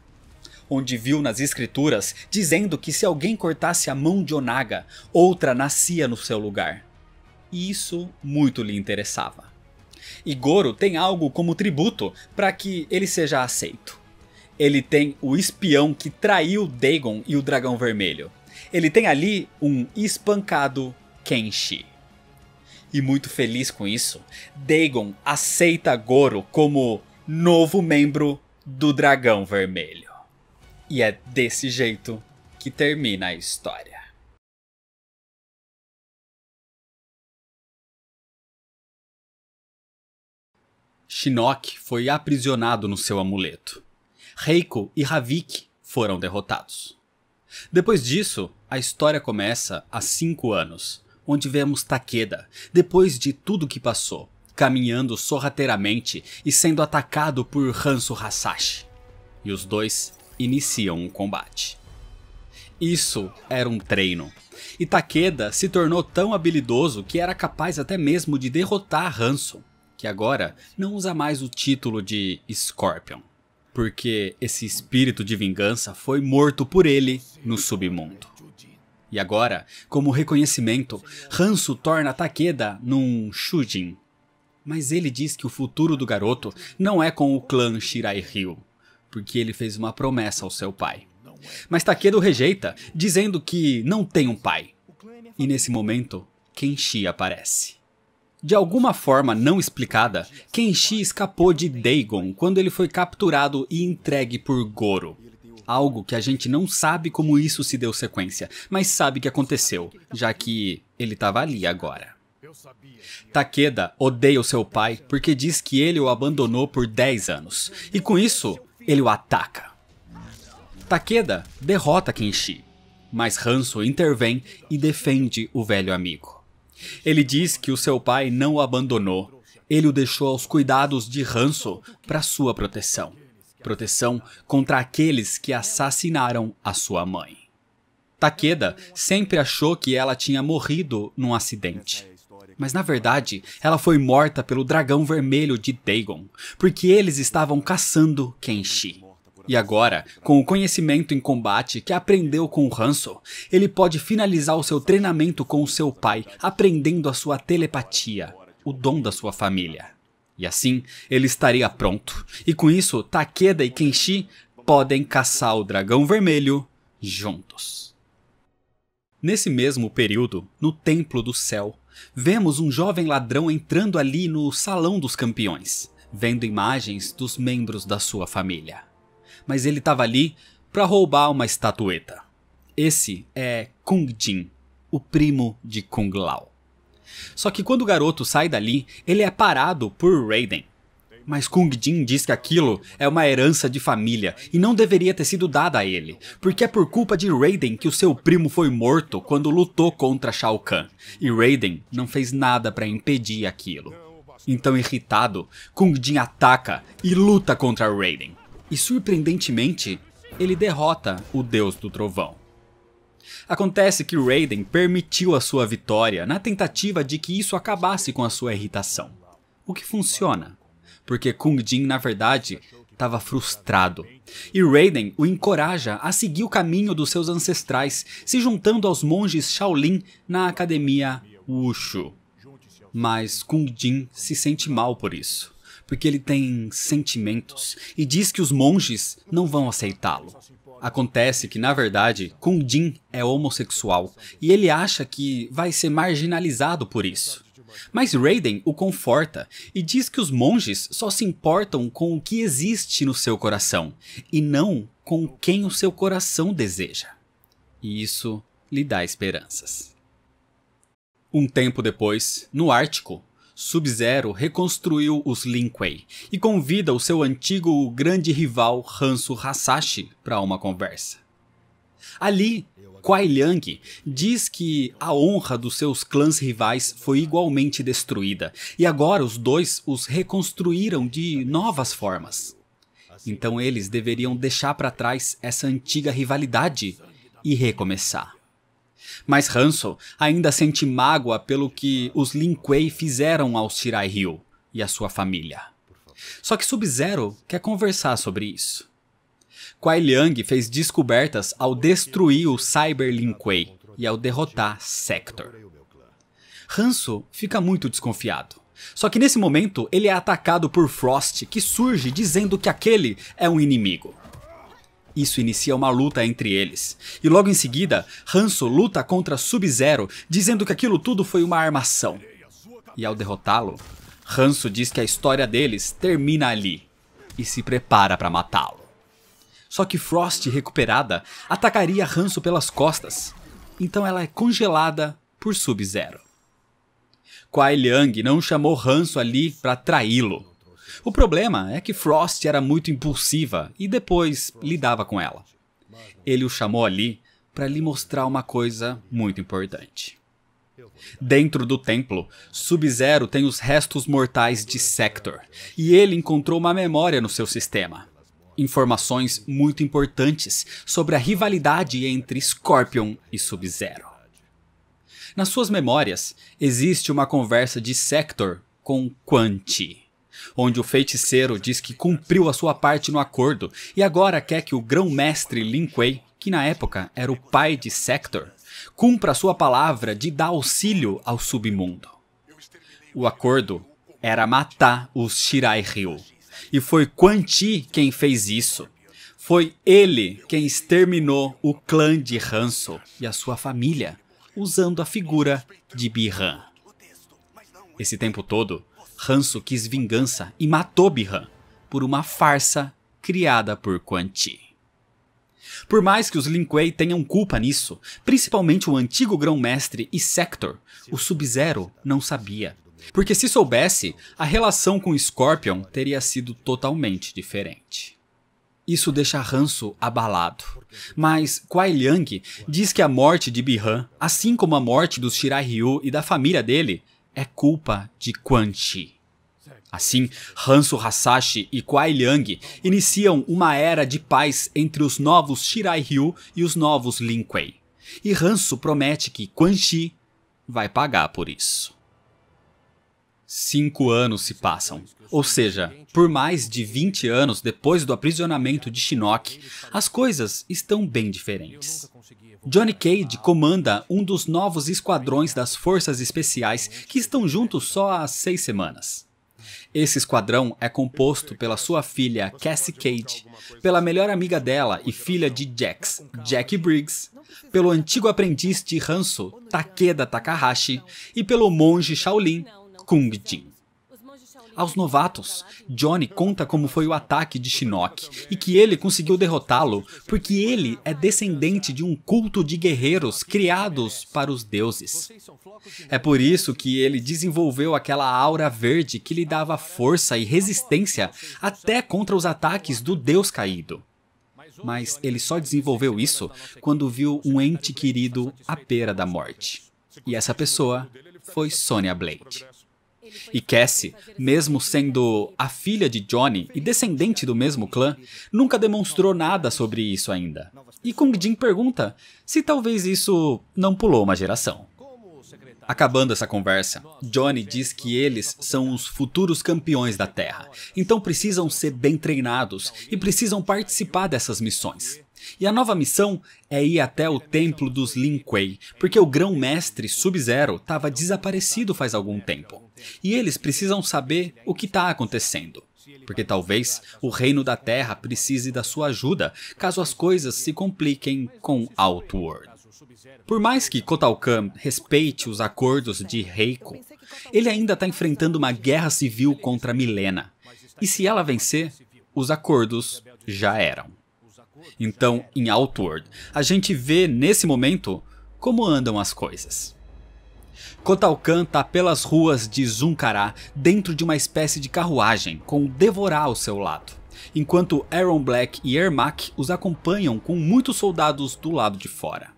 onde viu nas escrituras dizendo que se alguém cortasse a mão de Onaga, outra nascia no seu lugar. E isso muito lhe interessava. E Goro tem algo como tributo para que ele seja aceito ele tem o espião que traiu Dagon e o Dragão Vermelho. Ele tem ali um espancado Kenshi. E muito feliz com isso, Dagon aceita Goro como novo membro do Dragão Vermelho. E é desse jeito que termina a história. Shinnok foi aprisionado no seu amuleto. Reiko e Havik foram derrotados. Depois disso, a história começa há cinco anos, onde vemos Takeda, depois de tudo que passou, caminhando sorrateiramente e sendo atacado por Hanso Hasashi. E os dois iniciam um combate. Isso era um treino. E Takeda se tornou tão habilidoso que era capaz até mesmo de derrotar Hanson, que agora não usa mais o título de Scorpion porque esse espírito de vingança foi morto por ele no submundo. E agora, como reconhecimento, Hanso torna Takeda num Shujin. Mas ele diz que o futuro do garoto não é com o clã Shirai Ryu, porque ele fez uma promessa ao seu pai. Mas Takeda o rejeita, dizendo que não tem um pai. E nesse momento, Kenshi aparece. De alguma forma não explicada, Kenshi escapou de Dagon quando ele foi capturado e entregue por Goro. Algo que a gente não sabe como isso se deu sequência, mas sabe que aconteceu, já que ele estava ali agora. Takeda odeia o seu pai porque diz que ele o abandonou por 10 anos, e com isso, ele o ataca. Takeda derrota Kenshi, mas Hanzo intervém e defende o velho amigo. Ele diz que o seu pai não o abandonou. Ele o deixou aos cuidados de Hanso para sua proteção. Proteção contra aqueles que assassinaram a sua mãe. Takeda sempre achou que ela tinha morrido num acidente. Mas na verdade, ela foi morta pelo dragão vermelho de Dagon, porque eles estavam caçando Kenshi. E agora, com o conhecimento em combate que aprendeu com o Hanso, ele pode finalizar o seu treinamento com o seu pai, aprendendo a sua telepatia, o dom da sua família. E assim, ele estaria pronto. E com isso, Takeda e Kenshi podem caçar o dragão vermelho juntos. Nesse mesmo período, no Templo do Céu, vemos um jovem ladrão entrando ali no Salão dos Campeões, vendo imagens dos membros da sua família mas ele estava ali para roubar uma estatueta. Esse é Kung Jin, o primo de Kung Lao. Só que quando o garoto sai dali, ele é parado por Raiden. Mas Kung Jin diz que aquilo é uma herança de família e não deveria ter sido dada a ele, porque é por culpa de Raiden que o seu primo foi morto quando lutou contra Shao Kahn, e Raiden não fez nada para impedir aquilo. Então irritado, Kung Jin ataca e luta contra Raiden e surpreendentemente, ele derrota o Deus do Trovão. Acontece que Raiden permitiu a sua vitória na tentativa de que isso acabasse com a sua irritação. O que funciona, porque Kung Jin na verdade estava frustrado. E Raiden o encoraja a seguir o caminho dos seus ancestrais, se juntando aos monges Shaolin na academia Wushu. Mas Kung Jin se sente mal por isso porque ele tem sentimentos e diz que os monges não vão aceitá-lo. Acontece que, na verdade, Kundin é homossexual e ele acha que vai ser marginalizado por isso. Mas Raiden o conforta e diz que os monges só se importam com o que existe no seu coração e não com quem o seu coração deseja. E isso lhe dá esperanças. Um tempo depois, no Ártico, Sub-Zero reconstruiu os Lin Kuei e convida o seu antigo grande rival Hanso Hasashi para uma conversa. Ali, Kuai Liang diz que a honra dos seus clãs rivais foi igualmente destruída e agora os dois os reconstruíram de novas formas. Então eles deveriam deixar para trás essa antiga rivalidade e recomeçar. Mas Hansel ainda sente mágoa pelo que os Lin Kuei fizeram aos Shirai Ryu e à sua família. Só que Sub-Zero quer conversar sobre isso. Kuai Liang fez descobertas ao destruir o Cyber Lin Kuei e ao derrotar Sector. Hanso fica muito desconfiado. Só que nesse momento ele é atacado por Frost, que surge dizendo que aquele é um inimigo. Isso inicia uma luta entre eles. E logo em seguida, Hanso luta contra Sub-Zero, dizendo que aquilo tudo foi uma armação. E ao derrotá-lo, Hanso diz que a história deles termina ali e se prepara para matá-lo. Só que Frost, recuperada, atacaria Hanso pelas costas. Então ela é congelada por Sub-Zero. Kuai Liang não chamou Hanso ali para traí-lo. O problema é que Frost era muito impulsiva e depois lidava com ela. Ele o chamou ali para lhe mostrar uma coisa muito importante. Dentro do templo, Sub-Zero tem os restos mortais de Sector, e ele encontrou uma memória no seu sistema. Informações muito importantes sobre a rivalidade entre Scorpion e Sub-Zero. Nas suas memórias, existe uma conversa de Sector com Quan Chi onde o feiticeiro diz que cumpriu a sua parte no acordo e agora quer que o grão-mestre Lin Kuei, que na época era o pai de Sector, cumpra a sua palavra de dar auxílio ao submundo. O acordo era matar os Shirai Ryu. E foi Quan Chi quem fez isso. Foi ele quem exterminou o clã de Hanso e a sua família, usando a figura de Bi-Han. Esse tempo todo, Hanso quis vingança e matou Bihan por uma farsa criada por Quan Chi. Por mais que os Lin Kuei tenham culpa nisso, principalmente o antigo grão-mestre e Sector, o Sub-Zero não sabia. Porque se soubesse, a relação com Scorpion teria sido totalmente diferente. Isso deixa Hanso abalado. Mas Kuai Liang diz que a morte de Bihan, assim como a morte dos Shirai Ryu e da família dele, é culpa de Quan Chi. Assim, Hanso Hasashi e Kuai Liang iniciam uma era de paz entre os novos Shirai Ryu e os novos Lin Kuei. E Hanso promete que Quan Chi vai pagar por isso. Cinco anos se passam, ou seja, por mais de 20 anos depois do aprisionamento de Shinnok, as coisas estão bem diferentes. Johnny Cage comanda um dos novos esquadrões das Forças Especiais que estão juntos só há seis semanas. Esse esquadrão é composto pela sua filha Cassie Cage, pela melhor amiga dela e filha de Jax, Jackie Briggs, pelo antigo aprendiz de Hanso, Takeda Takahashi, e pelo monge Shaolin, Kung Jin. Aos novatos, Johnny conta como foi o ataque de Shinnok e que ele conseguiu derrotá-lo porque ele é descendente de um culto de guerreiros criados para os deuses. É por isso que ele desenvolveu aquela aura verde que lhe dava força e resistência até contra os ataques do deus caído mas ele só desenvolveu isso quando viu um ente querido à beira da morte. E essa pessoa foi Sonya Blade. E Cassie, mesmo sendo a filha de Johnny e descendente do mesmo clã, nunca demonstrou nada sobre isso ainda. E Kung Jin pergunta se talvez isso não pulou uma geração. Acabando essa conversa, Johnny diz que eles são os futuros campeões da Terra, então precisam ser bem treinados e precisam participar dessas missões. E a nova missão é ir até o templo dos Lin Kuei, porque o grão-mestre Sub-Zero estava desaparecido faz algum tempo. E eles precisam saber o que está acontecendo. Porque talvez o reino da Terra precise da sua ajuda caso as coisas se compliquem com Outworld. Por mais que Kotalkan respeite os acordos de Reiko, ele ainda está enfrentando uma guerra civil contra Milena. E se ela vencer, os acordos já eram. Então, em Outward, a gente vê nesse momento como andam as coisas. Kotalkan está pelas ruas de Zunkará dentro de uma espécie de carruagem, com o Devorar ao seu lado, enquanto Aaron Black e Ermac os acompanham com muitos soldados do lado de fora.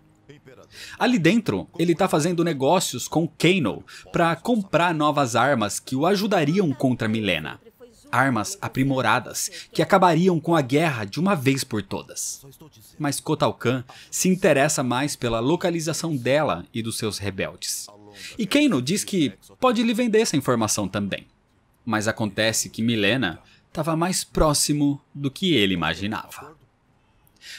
Ali dentro, ele está fazendo negócios com Kano para comprar novas armas que o ajudariam contra Milena, armas aprimoradas que acabariam com a guerra de uma vez por todas. Mas Kotalkan se interessa mais pela localização dela e dos seus rebeldes. E Kano diz que pode lhe vender essa informação também. Mas acontece que Milena estava mais próximo do que ele imaginava.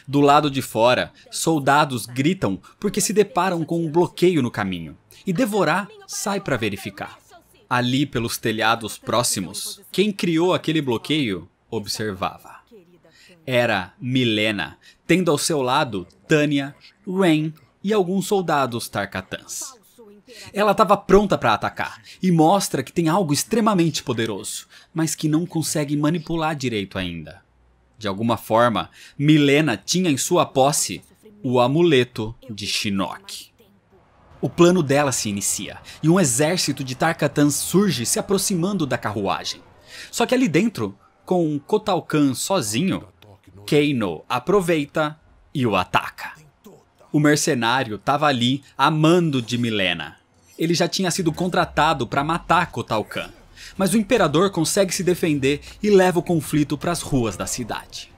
Do lado de fora, soldados gritam porque se deparam com um bloqueio no caminho, e Devorah sai para verificar ali pelos telhados próximos, quem criou aquele bloqueio observava. Era Milena, tendo ao seu lado Tânia, Ren e alguns soldados Tarkatans. Ela estava pronta para atacar e mostra que tem algo extremamente poderoso, mas que não consegue manipular direito ainda. De alguma forma, Milena tinha em sua posse o amuleto de Shinnok. O plano dela se inicia, e um exército de Tarcatans surge se aproximando da carruagem. Só que ali dentro, com Kotalkan sozinho, Keino aproveita e o ataca. O mercenário estava ali amando de Milena. Ele já tinha sido contratado para matar Kotalkan, mas o imperador consegue se defender e leva o conflito para as ruas da cidade.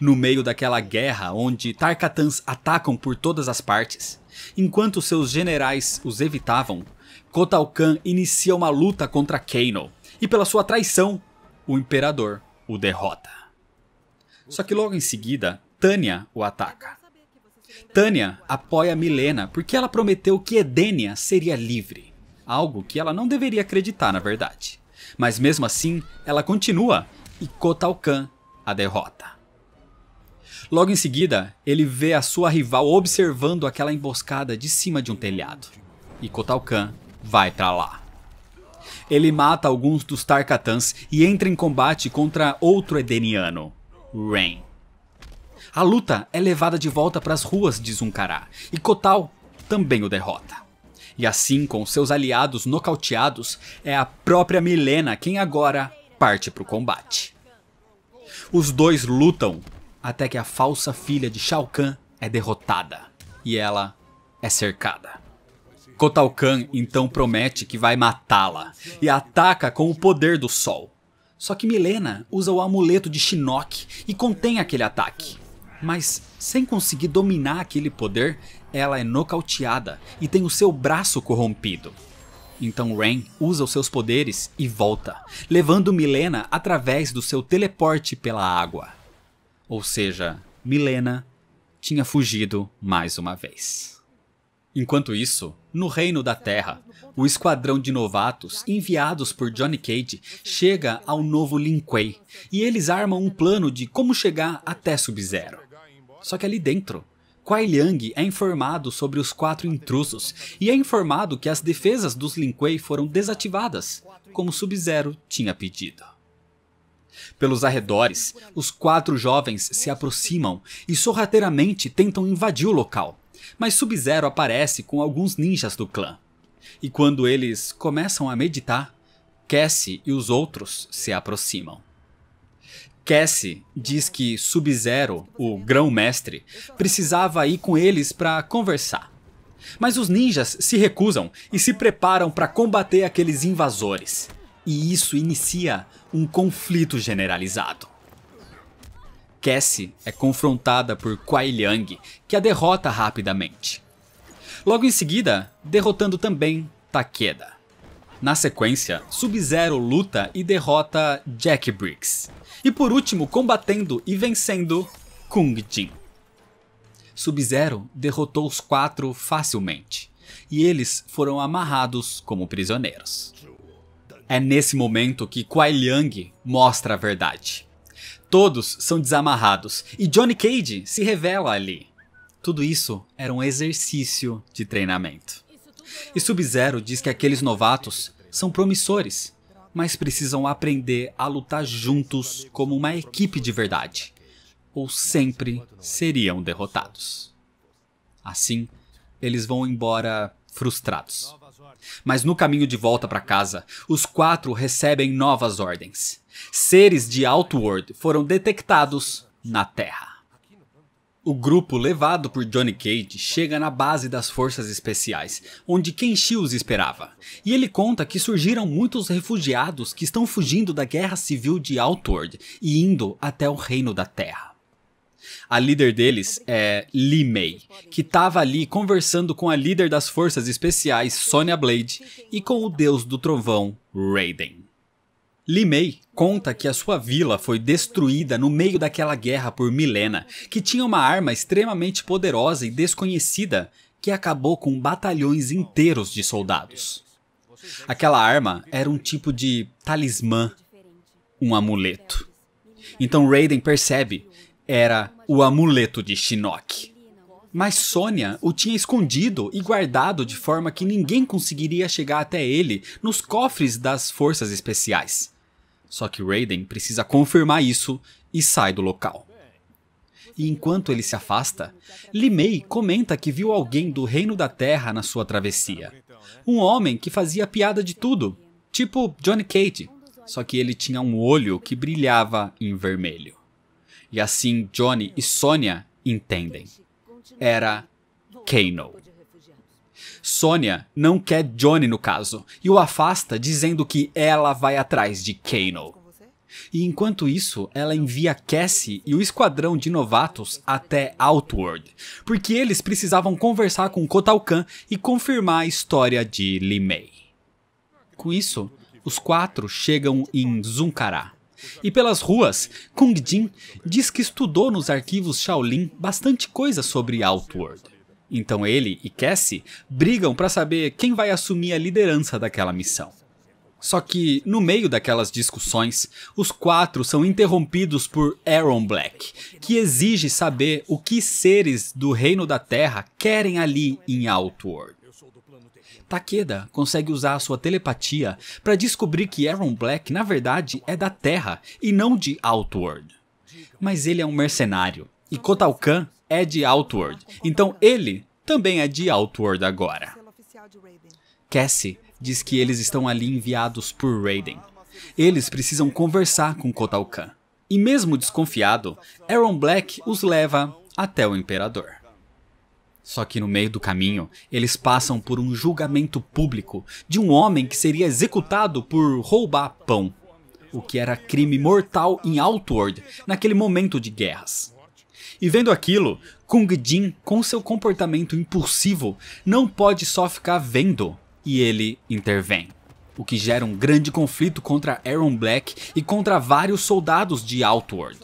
No meio daquela guerra onde Tarkatans atacam por todas as partes, Enquanto seus generais os evitavam, Kotal Kahn inicia uma luta contra Kano, e pela sua traição, o Imperador o derrota. Só que logo em seguida, Tânia o ataca. Tânia apoia Milena porque ela prometeu que Edenia seria livre, algo que ela não deveria acreditar na verdade. Mas mesmo assim, ela continua e Kotal Kahn a derrota. Logo em seguida, ele vê a sua rival observando aquela emboscada de cima de um telhado. E Kotal Kahn vai pra lá. Ele mata alguns dos Tarkatans e entra em combate contra outro Edeniano, Rain. A luta é levada de volta para as ruas de Zunkará, e Kotal também o derrota. E assim, com seus aliados nocauteados, é a própria Milena quem agora parte para o combate. Os dois lutam até que a falsa filha de Shao Kahn é derrotada e ela é cercada. Kotal Kahn então promete que vai matá-la e ataca com o poder do sol. Só que Milena usa o amuleto de Shinnok e contém aquele ataque. Mas sem conseguir dominar aquele poder, ela é nocauteada e tem o seu braço corrompido. Então Ren usa os seus poderes e volta, levando Milena através do seu teleporte pela água ou seja, Milena, tinha fugido mais uma vez. Enquanto isso, no Reino da Terra, o esquadrão de novatos enviados por Johnny Cage chega ao novo Lin Kuei e eles armam um plano de como chegar até Sub-Zero. Só que ali dentro, Kuai Liang é informado sobre os quatro intrusos e é informado que as defesas dos Lin Kuei foram desativadas, como Sub-Zero tinha pedido. Pelos arredores, os quatro jovens se aproximam e sorrateiramente tentam invadir o local, mas Sub-Zero aparece com alguns ninjas do clã. E quando eles começam a meditar, Cassie e os outros se aproximam. Cassie diz que Sub-Zero, o grão-mestre, precisava ir com eles para conversar. Mas os ninjas se recusam e se preparam para combater aqueles invasores e isso inicia um conflito generalizado. Cassie é confrontada por Kuai Liang, que a derrota rapidamente. Logo em seguida, derrotando também Takeda. Na sequência, Sub-Zero luta e derrota Jack Briggs. E por último, combatendo e vencendo Kung Jin. Sub-Zero derrotou os quatro facilmente, e eles foram amarrados como prisioneiros. É nesse momento que Kwai Liang mostra a verdade. Todos são desamarrados e Johnny Cage se revela ali. Tudo isso era um exercício de treinamento. E Sub-Zero diz que aqueles novatos são promissores, mas precisam aprender a lutar juntos como uma equipe de verdade, ou sempre seriam derrotados. Assim, eles vão embora frustrados. Mas no caminho de volta para casa, os quatro recebem novas ordens. Seres de Outward foram detectados na Terra. O grupo levado por Johnny Cage chega na base das forças especiais, onde Kenshi os esperava, e ele conta que surgiram muitos refugiados que estão fugindo da guerra civil de Outward e indo até o reino da Terra. A líder deles é Lee May, que estava ali conversando com a líder das forças especiais, Sonya Blade, e com o deus do trovão, Raiden. Li Mei conta que a sua vila foi destruída no meio daquela guerra por Milena, que tinha uma arma extremamente poderosa e desconhecida que acabou com batalhões inteiros de soldados. Aquela arma era um tipo de talismã, um amuleto. Então Raiden percebe era o amuleto de Shinnok. Mas Sônia o tinha escondido e guardado de forma que ninguém conseguiria chegar até ele nos cofres das forças especiais. Só que Raiden precisa confirmar isso e sai do local. E enquanto ele se afasta, Limei comenta que viu alguém do reino da terra na sua travessia. Um homem que fazia piada de tudo, tipo Johnny Cage, só que ele tinha um olho que brilhava em vermelho. E assim Johnny e Sônia entendem. Era Kano. Sônia não quer Johnny no caso e o afasta dizendo que ela vai atrás de Kano. E enquanto isso, ela envia Cassie e o esquadrão de novatos até Outward, porque eles precisavam conversar com Kahn e confirmar a história de Limei. Com isso, os quatro chegam em Zuncará, e pelas ruas, Kung Jin diz que estudou nos arquivos Shaolin bastante coisa sobre Outward. Então ele e Cassie brigam para saber quem vai assumir a liderança daquela missão. Só que, no meio daquelas discussões, os quatro são interrompidos por Aaron Black, que exige saber o que seres do Reino da Terra querem ali em Outward. Takeda consegue usar a sua telepatia para descobrir que Aaron Black na verdade é da Terra e não de Outward. Mas ele é um mercenário e Kahn é de Outward, então ele também é de Outward agora. Cassie diz que eles estão ali enviados por Raiden. Eles precisam conversar com Kahn. E mesmo desconfiado, Aaron Black os leva até o Imperador. Só que no meio do caminho, eles passam por um julgamento público de um homem que seria executado por roubar pão, o que era crime mortal em Outward naquele momento de guerras. E vendo aquilo, Kung Jin, com seu comportamento impulsivo, não pode só ficar vendo, e ele intervém o que gera um grande conflito contra Aaron Black e contra vários soldados de Outward.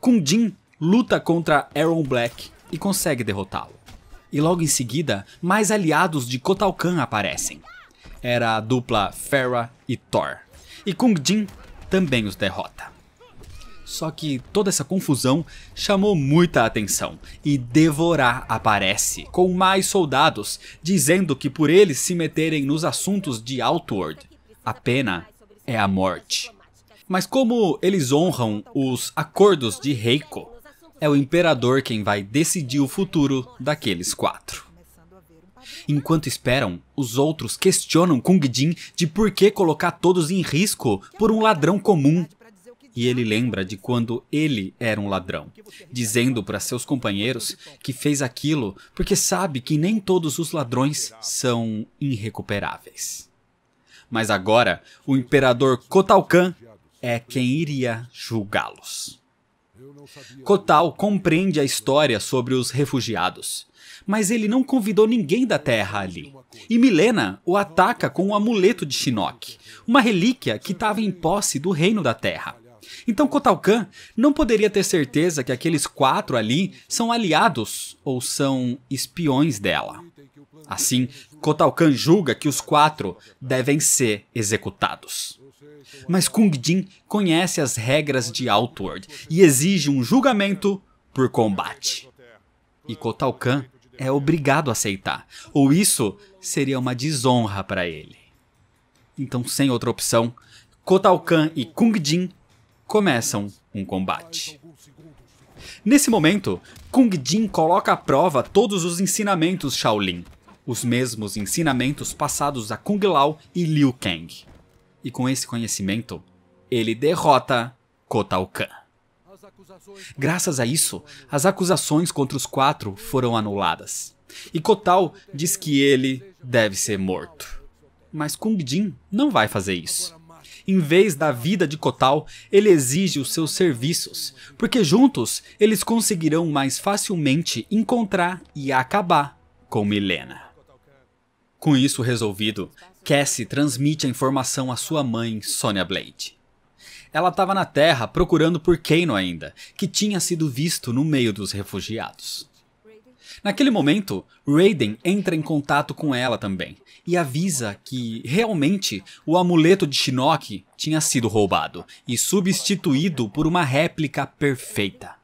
Kung Jin luta contra Aaron Black e consegue derrotá-lo. E logo em seguida, mais aliados de Kotalkan aparecem. Era a dupla Fera e Thor. E Kung Jin também os derrota. Só que toda essa confusão chamou muita atenção e Devorar aparece com mais soldados, dizendo que por eles se meterem nos assuntos de Outward, a pena é a morte. Mas como eles honram os acordos de Reiko, é o imperador quem vai decidir o futuro daqueles quatro. Enquanto esperam, os outros questionam Kung Jin de por que colocar todos em risco por um ladrão comum. E ele lembra de quando ele era um ladrão, dizendo para seus companheiros que fez aquilo porque sabe que nem todos os ladrões são irrecuperáveis. Mas agora, o imperador Kotalkan é quem iria julgá-los. Kotal compreende a história sobre os refugiados, mas ele não convidou ninguém da Terra ali. E Milena o ataca com o um amuleto de Shinnok, uma relíquia que estava em posse do reino da Terra. Então Cotalcan não poderia ter certeza que aqueles quatro ali são aliados ou são espiões dela. Assim, Cotalcan julga que os quatro devem ser executados. Mas Kung Jin conhece as regras de Outward e exige um julgamento por combate. E Kotal Kahn é obrigado a aceitar, ou isso seria uma desonra para ele. Então, sem outra opção, Kotal Kahn e Kung Jin começam um combate. Nesse momento, Kung Jin coloca à prova todos os ensinamentos Shaolin, os mesmos ensinamentos passados a Kung Lao e Liu Kang. E com esse conhecimento, ele derrota Kotal Kahn. Graças a isso, as acusações contra os quatro foram anuladas. E Kotal diz que ele deve ser morto. Mas Kung Jin não vai fazer isso. Em vez da vida de Kotal, ele exige os seus serviços, porque juntos eles conseguirão mais facilmente encontrar e acabar com Milena. Com isso resolvido, Cassie transmite a informação à sua mãe, Sonya Blade. Ela estava na Terra procurando por Kano ainda, que tinha sido visto no meio dos refugiados. Naquele momento, Raiden entra em contato com ela também e avisa que realmente o amuleto de Shinnok tinha sido roubado e substituído por uma réplica perfeita.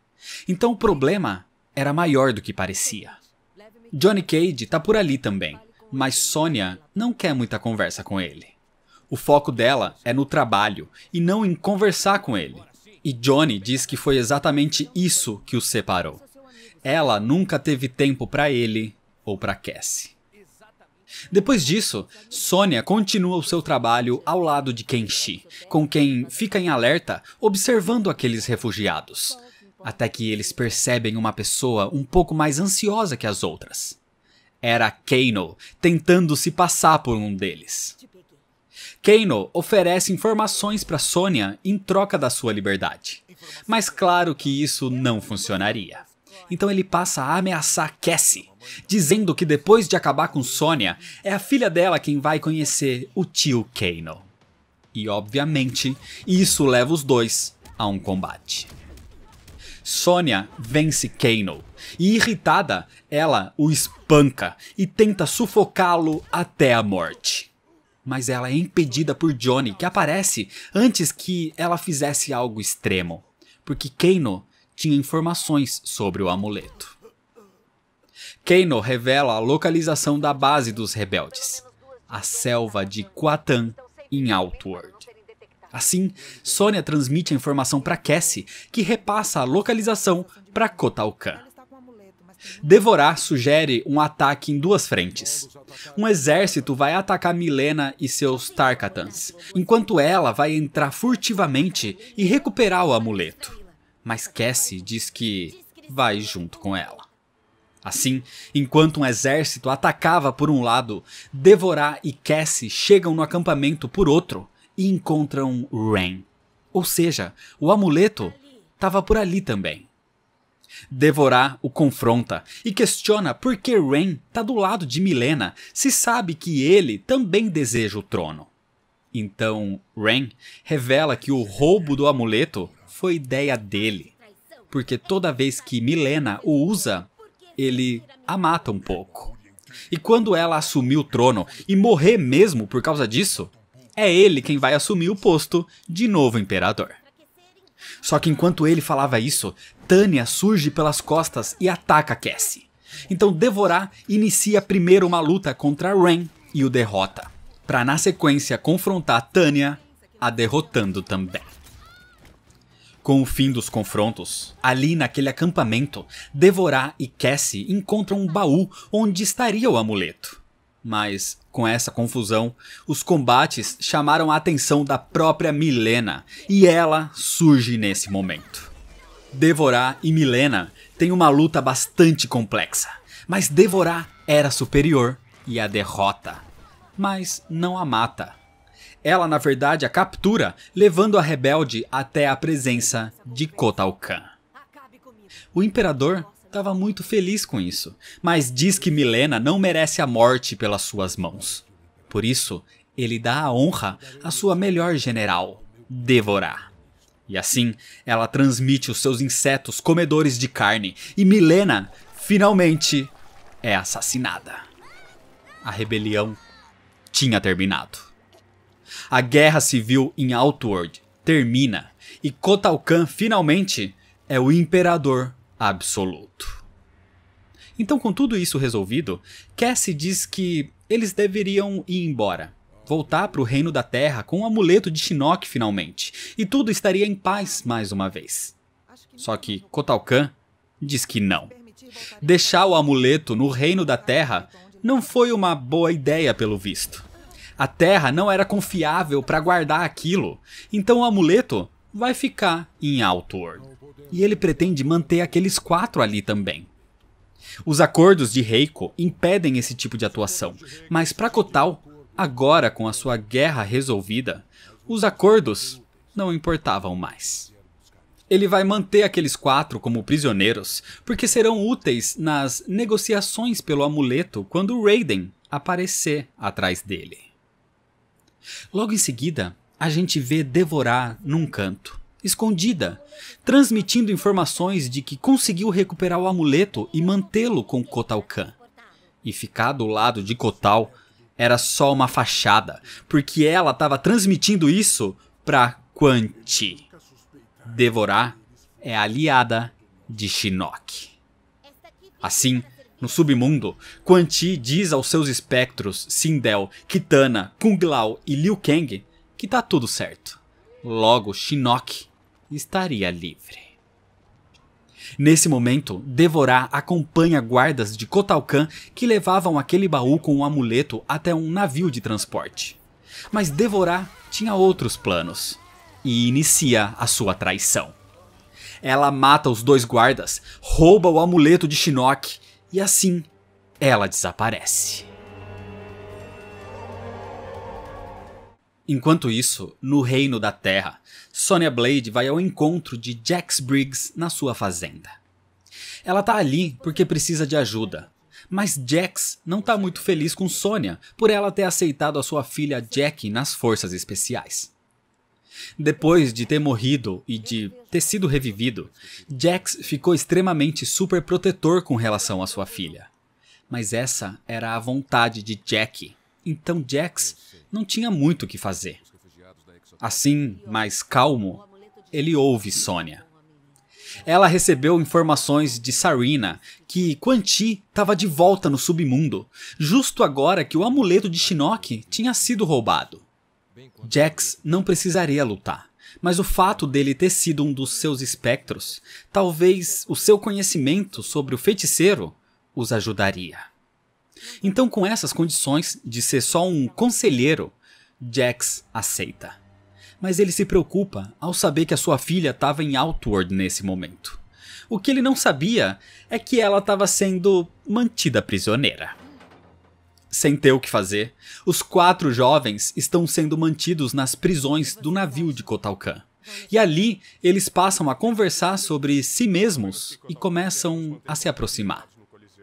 Então o problema era maior do que parecia. Johnny Cage está por ali também mas Sônia não quer muita conversa com ele. O foco dela é no trabalho e não em conversar com ele. E Johnny diz que foi exatamente isso que os separou. Ela nunca teve tempo para ele ou para Cassie. Depois disso, Sônia continua o seu trabalho ao lado de Kenshi, com quem fica em alerta observando aqueles refugiados, até que eles percebem uma pessoa um pouco mais ansiosa que as outras. Era Kano, tentando se passar por um deles. Kano oferece informações para Sonya em troca da sua liberdade. Mas claro que isso não funcionaria. Então ele passa a ameaçar Cassie, dizendo que depois de acabar com Sonya, é a filha dela quem vai conhecer o tio Kano. E obviamente, isso leva os dois a um combate. Sônia vence Kano. E irritada, ela o espanca e tenta sufocá-lo até a morte. Mas ela é impedida por Johnny, que aparece antes que ela fizesse algo extremo, porque Kano tinha informações sobre o amuleto. Kano revela a localização da base dos rebeldes, a selva de Quatan em Outward. Assim, Sônia transmite a informação para Cassie, que repassa a localização para Kotalkan. Devorar sugere um ataque em duas frentes. Um exército vai atacar Milena e seus Tarkatans, enquanto ela vai entrar furtivamente e recuperar o amuleto. Mas Cassie diz que vai junto com ela. Assim, enquanto um exército atacava por um lado, Devorar e Cassie chegam no acampamento por outro e encontram Ren. Ou seja, o amuleto estava por ali também. Devorá o confronta e questiona por que Ren está do lado de Milena se sabe que ele também deseja o trono. Então, Ren revela que o roubo do amuleto foi ideia dele, porque toda vez que Milena o usa, ele a mata um pouco. E quando ela assumir o trono e morrer mesmo por causa disso, é ele quem vai assumir o posto de novo imperador. Só que enquanto ele falava isso, Tânia surge pelas costas e ataca Cassie. Então Devorah inicia primeiro uma luta contra Ren e o derrota, para na sequência confrontar Tânia, a derrotando também. Com o fim dos confrontos, ali naquele acampamento, Devorah e Cassie encontram um baú onde estaria o amuleto. Mas com essa confusão, os combates chamaram a atenção da própria Milena e ela surge nesse momento. Devorá e Milena têm uma luta bastante complexa, mas Devorá era superior e a derrota, mas não a mata. Ela na verdade a captura, levando a rebelde até a presença de Kotalkan. O imperador estava muito feliz com isso, mas diz que Milena não merece a morte pelas suas mãos. Por isso, ele dá a honra à sua melhor general, Devorar. E assim, ela transmite os seus insetos comedores de carne e Milena finalmente é assassinada. A rebelião tinha terminado. A guerra civil em Outworld termina e Kotalkan finalmente é o imperador absoluto. Então, com tudo isso resolvido, Cassie diz que eles deveriam ir embora, voltar para o reino da Terra com o amuleto de Shinnok finalmente, e tudo estaria em paz mais uma vez. Só que Kotalkan diz que não. Deixar o amuleto no reino da Terra não foi uma boa ideia, pelo visto. A Terra não era confiável para guardar aquilo, então o amuleto vai ficar em Outworld e ele pretende manter aqueles quatro ali também. Os acordos de Reiko impedem esse tipo de atuação, mas para Kotal, agora com a sua guerra resolvida, os acordos não importavam mais. Ele vai manter aqueles quatro como prisioneiros, porque serão úteis nas negociações pelo amuleto quando Raiden aparecer atrás dele. Logo em seguida, a gente vê devorar num canto escondida, transmitindo informações de que conseguiu recuperar o amuleto e mantê-lo com Kotalkan. E ficar do lado de Kotal era só uma fachada, porque ela estava transmitindo isso para Quanti. Devorar é aliada de Shinnok. Assim, no submundo, Quanti diz aos seus espectros Sindel, Kitana, Kung Lao e Liu Kang que tá tudo certo. Logo, Shinnok estaria livre. Nesse momento, Devorá acompanha guardas de Kotalkan que levavam aquele baú com o um amuleto até um navio de transporte. Mas Devorá tinha outros planos e inicia a sua traição. Ela mata os dois guardas, rouba o amuleto de Shinnok e assim ela desaparece. Enquanto isso, no reino da Terra, Sonya Blade vai ao encontro de Jax Briggs na sua fazenda. Ela tá ali porque precisa de ajuda, mas Jax não tá muito feliz com Sonya por ela ter aceitado a sua filha Jack nas forças especiais. Depois de ter morrido e de ter sido revivido, Jax ficou extremamente super protetor com relação à sua filha. Mas essa era a vontade de Jack. Então Jax não tinha muito o que fazer. Assim, mais calmo, ele ouve Sônia. Ela recebeu informações de Sarina que Quan Chi estava de volta no submundo, justo agora que o amuleto de Shinnok tinha sido roubado. Jax não precisaria lutar, mas o fato dele ter sido um dos seus espectros, talvez o seu conhecimento sobre o feiticeiro os ajudaria. Então, com essas condições de ser só um conselheiro, Jax aceita. Mas ele se preocupa ao saber que a sua filha estava em Outward nesse momento. O que ele não sabia é que ela estava sendo mantida prisioneira. Sem ter o que fazer, os quatro jovens estão sendo mantidos nas prisões do navio de Kotalkan. E ali eles passam a conversar sobre si mesmos e começam a se aproximar.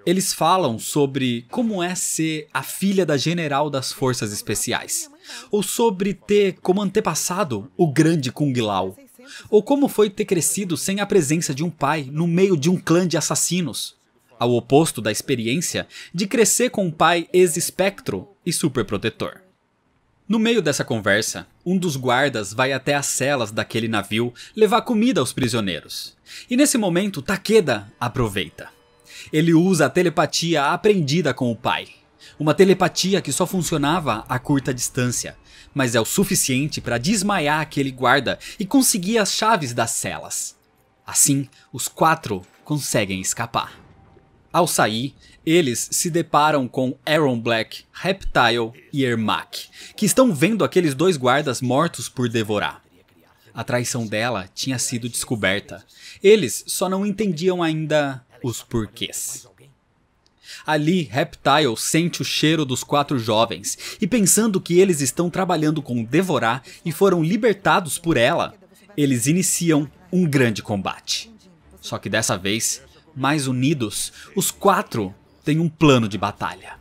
Eles falam sobre como é ser a filha da general das forças especiais, ou sobre ter como antepassado o grande Kung Lao, ou como foi ter crescido sem a presença de um pai no meio de um clã de assassinos, ao oposto da experiência de crescer com um pai ex-espectro e superprotetor. No meio dessa conversa, um dos guardas vai até as celas daquele navio levar comida aos prisioneiros. E nesse momento, Takeda aproveita. Ele usa a telepatia aprendida com o pai. Uma telepatia que só funcionava a curta distância, mas é o suficiente para desmaiar aquele guarda e conseguir as chaves das celas. Assim, os quatro conseguem escapar. Ao sair, eles se deparam com Aaron Black, Reptile e Ermac, que estão vendo aqueles dois guardas mortos por devorar. A traição dela tinha sido descoberta. Eles só não entendiam ainda os porquês. Ali, Reptile sente o cheiro dos quatro jovens, e pensando que eles estão trabalhando com Devorar e foram libertados por ela, eles iniciam um grande combate. Só que dessa vez, mais unidos, os quatro têm um plano de batalha.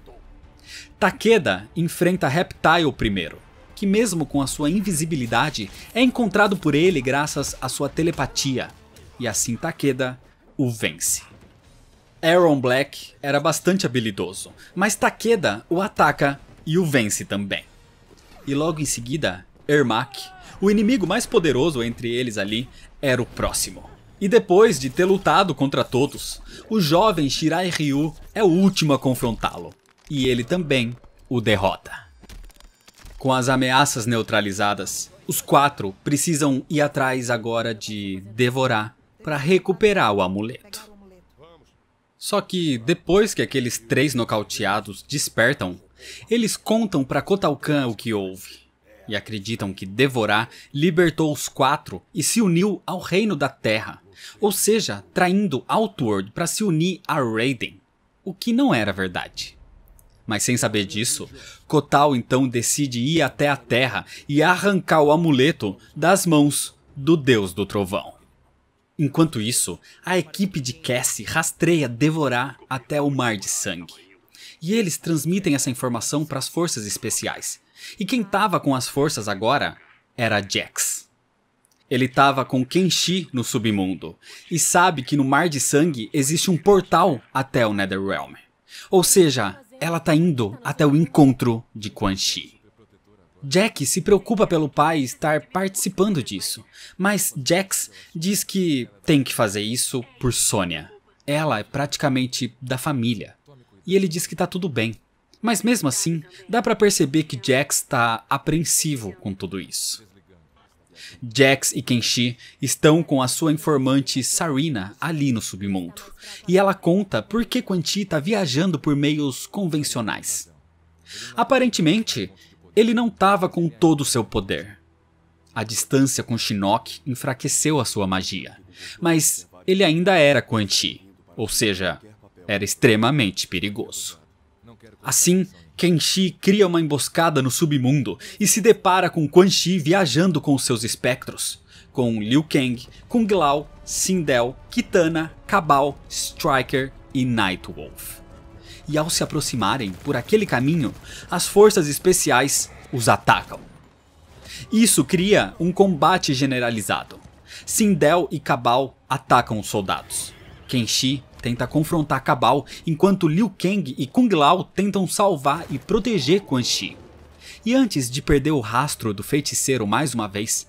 Takeda enfrenta Reptile primeiro, que mesmo com a sua invisibilidade, é encontrado por ele graças à sua telepatia, e assim Takeda o vence. Aaron Black era bastante habilidoso, mas Takeda o ataca e o vence também. E logo em seguida, Ermac, o inimigo mais poderoso entre eles ali, era o próximo. E depois de ter lutado contra todos, o jovem Shirai Ryu é o último a confrontá-lo, e ele também o derrota. Com as ameaças neutralizadas, os quatro precisam ir atrás agora de Devorar para recuperar o amuleto. Só que depois que aqueles três nocauteados despertam, eles contam para Kotalkan o que houve e acreditam que Devorah libertou os quatro e se uniu ao reino da Terra, ou seja, traindo Outward para se unir a Raiden, o que não era verdade. Mas sem saber disso, Kotal então decide ir até a Terra e arrancar o amuleto das mãos do Deus do Trovão. Enquanto isso, a equipe de Cassie rastreia Devorar até o Mar de Sangue. E eles transmitem essa informação para as forças especiais. E quem tava com as forças agora era Jax. Ele tava com Kenshi no submundo e sabe que no Mar de Sangue existe um portal até o Netherrealm. Ou seja, ela tá indo até o encontro de Quan Chi. Jack se preocupa pelo pai estar participando disso, mas Jax diz que tem que fazer isso por Sônia. Ela é praticamente da família. E ele diz que tá tudo bem. Mas mesmo assim, dá para perceber que Jax está apreensivo com tudo isso. Jax e Kenshi estão com a sua informante Sarina ali no submundo, e ela conta por que Quanti está viajando por meios convencionais. Aparentemente, ele não estava com todo o seu poder. A distância com Shinnok enfraqueceu a sua magia, mas ele ainda era Quan Chi, ou seja, era extremamente perigoso. Assim, Kenshi cria uma emboscada no submundo e se depara com Quan Chi viajando com seus espectros, com Liu Kang, Kung Lao, Sindel, Kitana, Cabal, Striker e Nightwolf e ao se aproximarem por aquele caminho, as forças especiais os atacam. Isso cria um combate generalizado. Sindel e Cabal atacam os soldados. Kenshi tenta confrontar Cabal, enquanto Liu Kang e Kung Lao tentam salvar e proteger Quan Chi. E antes de perder o rastro do feiticeiro mais uma vez,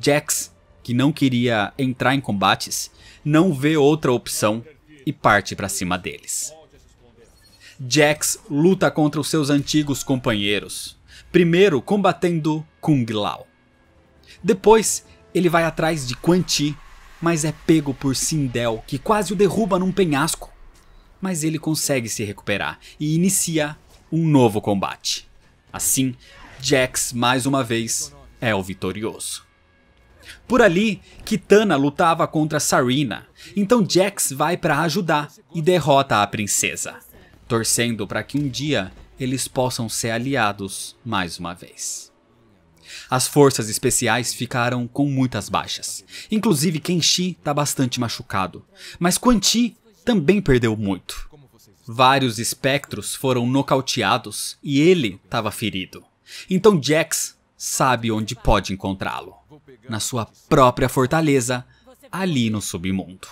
Jax, que não queria entrar em combates, não vê outra opção e parte para cima deles. Jax luta contra os seus antigos companheiros, primeiro combatendo Kung Lao. Depois, ele vai atrás de Quan Chi, mas é pego por Sindel, que quase o derruba num penhasco. Mas ele consegue se recuperar e inicia um novo combate. Assim, Jax mais uma vez é o vitorioso. Por ali, Kitana lutava contra Sarina, então Jax vai para ajudar e derrota a princesa torcendo para que um dia eles possam ser aliados mais uma vez. As forças especiais ficaram com muitas baixas. Inclusive Kenshi está bastante machucado, mas Quan Chi também perdeu muito. Vários espectros foram nocauteados e ele estava ferido. Então Jax sabe onde pode encontrá-lo: na sua própria fortaleza, ali no submundo.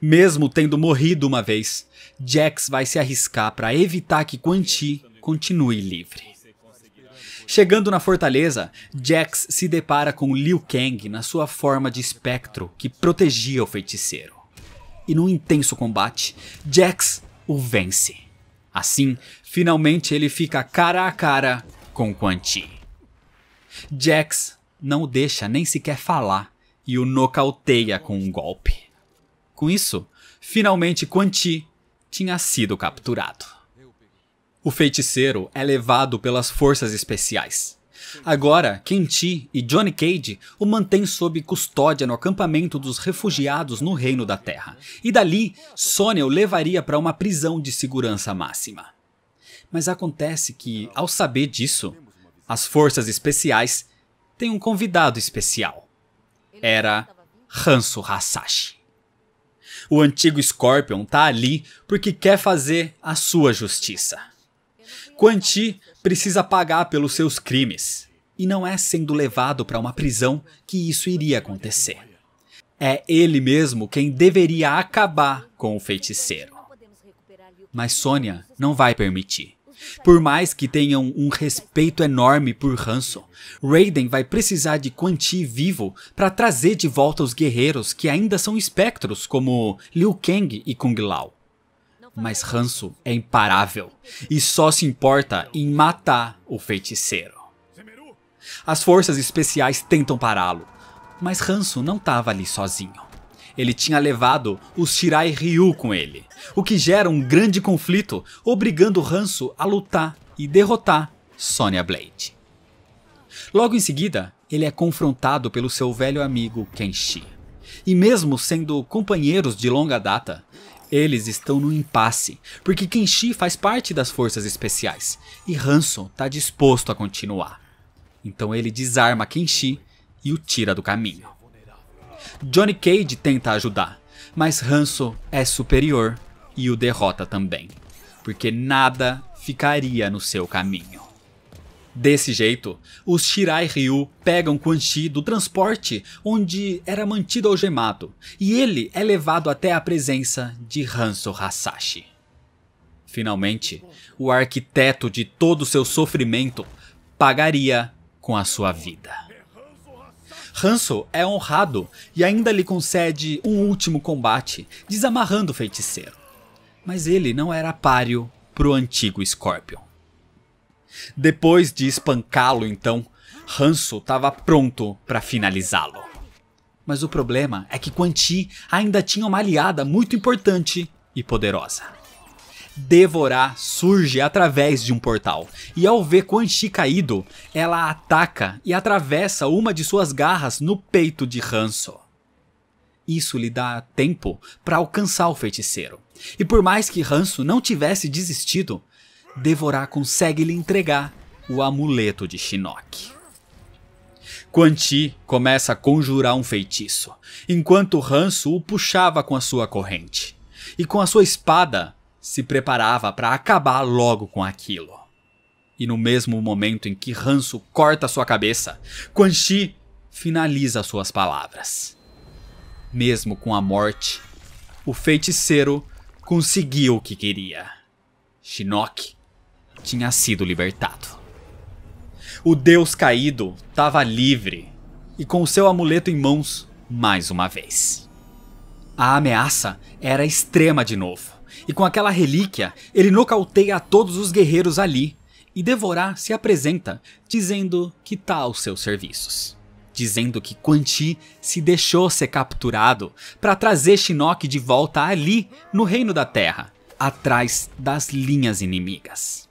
Mesmo tendo morrido uma vez, Jax vai se arriscar para evitar que Quan Chi continue livre. Chegando na fortaleza, Jax se depara com Liu Kang na sua forma de espectro que protegia o feiticeiro. E num intenso combate, Jax o vence. Assim, finalmente ele fica cara a cara com Quan Chi. Jax não o deixa nem sequer falar e o nocauteia com um golpe. Com isso, finalmente Quan Chi tinha sido capturado. O feiticeiro é levado pelas forças especiais. Agora, Kenti e Johnny Cage o mantêm sob custódia no acampamento dos refugiados no Reino da Terra, e dali Sônia o levaria para uma prisão de segurança máxima. Mas acontece que, ao saber disso, as forças especiais têm um convidado especial. Era Hanso Hasashi. O antigo Scorpion tá ali porque quer fazer a sua justiça. Quan Chi precisa pagar pelos seus crimes, e não é sendo levado para uma prisão que isso iria acontecer. É ele mesmo quem deveria acabar com o feiticeiro. Mas Sônia não vai permitir. Por mais que tenham um respeito enorme por Hanson, Raiden vai precisar de Quan Chi vivo para trazer de volta os guerreiros que ainda são espectros como Liu Kang e Kung Lao. Mas Hanso é imparável e só se importa em matar o feiticeiro. As forças especiais tentam pará-lo, mas Hanso não estava ali sozinho ele tinha levado os Shirai Ryu com ele, o que gera um grande conflito, obrigando Hanso a lutar e derrotar Sonya Blade. Logo em seguida, ele é confrontado pelo seu velho amigo Kenshi. E mesmo sendo companheiros de longa data, eles estão no impasse, porque Kenshi faz parte das forças especiais e Hanso está disposto a continuar. Então ele desarma Kenshi e o tira do caminho. Johnny Cage tenta ajudar, mas Hanso é superior e o derrota também, porque nada ficaria no seu caminho. Desse jeito, os Shirai Ryu pegam Quan Chi do transporte onde era mantido algemado, e ele é levado até a presença de Hanso Hasashi. Finalmente, o arquiteto de todo seu sofrimento pagaria com a sua vida. Hanso é honrado e ainda lhe concede um último combate, desamarrando o feiticeiro. Mas ele não era páreo para o antigo Scorpion. Depois de espancá-lo, então, Hanso estava pronto para finalizá-lo. Mas o problema é que Quan Chi ainda tinha uma aliada muito importante e poderosa. Devorar surge através de um portal, e ao ver Quan Chi caído, ela ataca e atravessa uma de suas garras no peito de Hanso. Isso lhe dá tempo para alcançar o feiticeiro. E por mais que Hanso não tivesse desistido, Devorar consegue lhe entregar o amuleto de Shinnok. Quan Chi começa a conjurar um feitiço, enquanto Hanso o puxava com a sua corrente. E com a sua espada, se preparava para acabar logo com aquilo. E no mesmo momento em que Hanso corta sua cabeça, Quan Chi finaliza suas palavras. Mesmo com a morte, o feiticeiro conseguiu o que queria. Shinnok tinha sido libertado. O deus caído estava livre e com seu amuleto em mãos mais uma vez. A ameaça era extrema de novo e com aquela relíquia ele nocauteia todos os guerreiros ali, e Devorá se apresenta dizendo que tá aos seus serviços. Dizendo que Quan Chi se deixou ser capturado para trazer Shinnok de volta ali no Reino da Terra, atrás das linhas inimigas.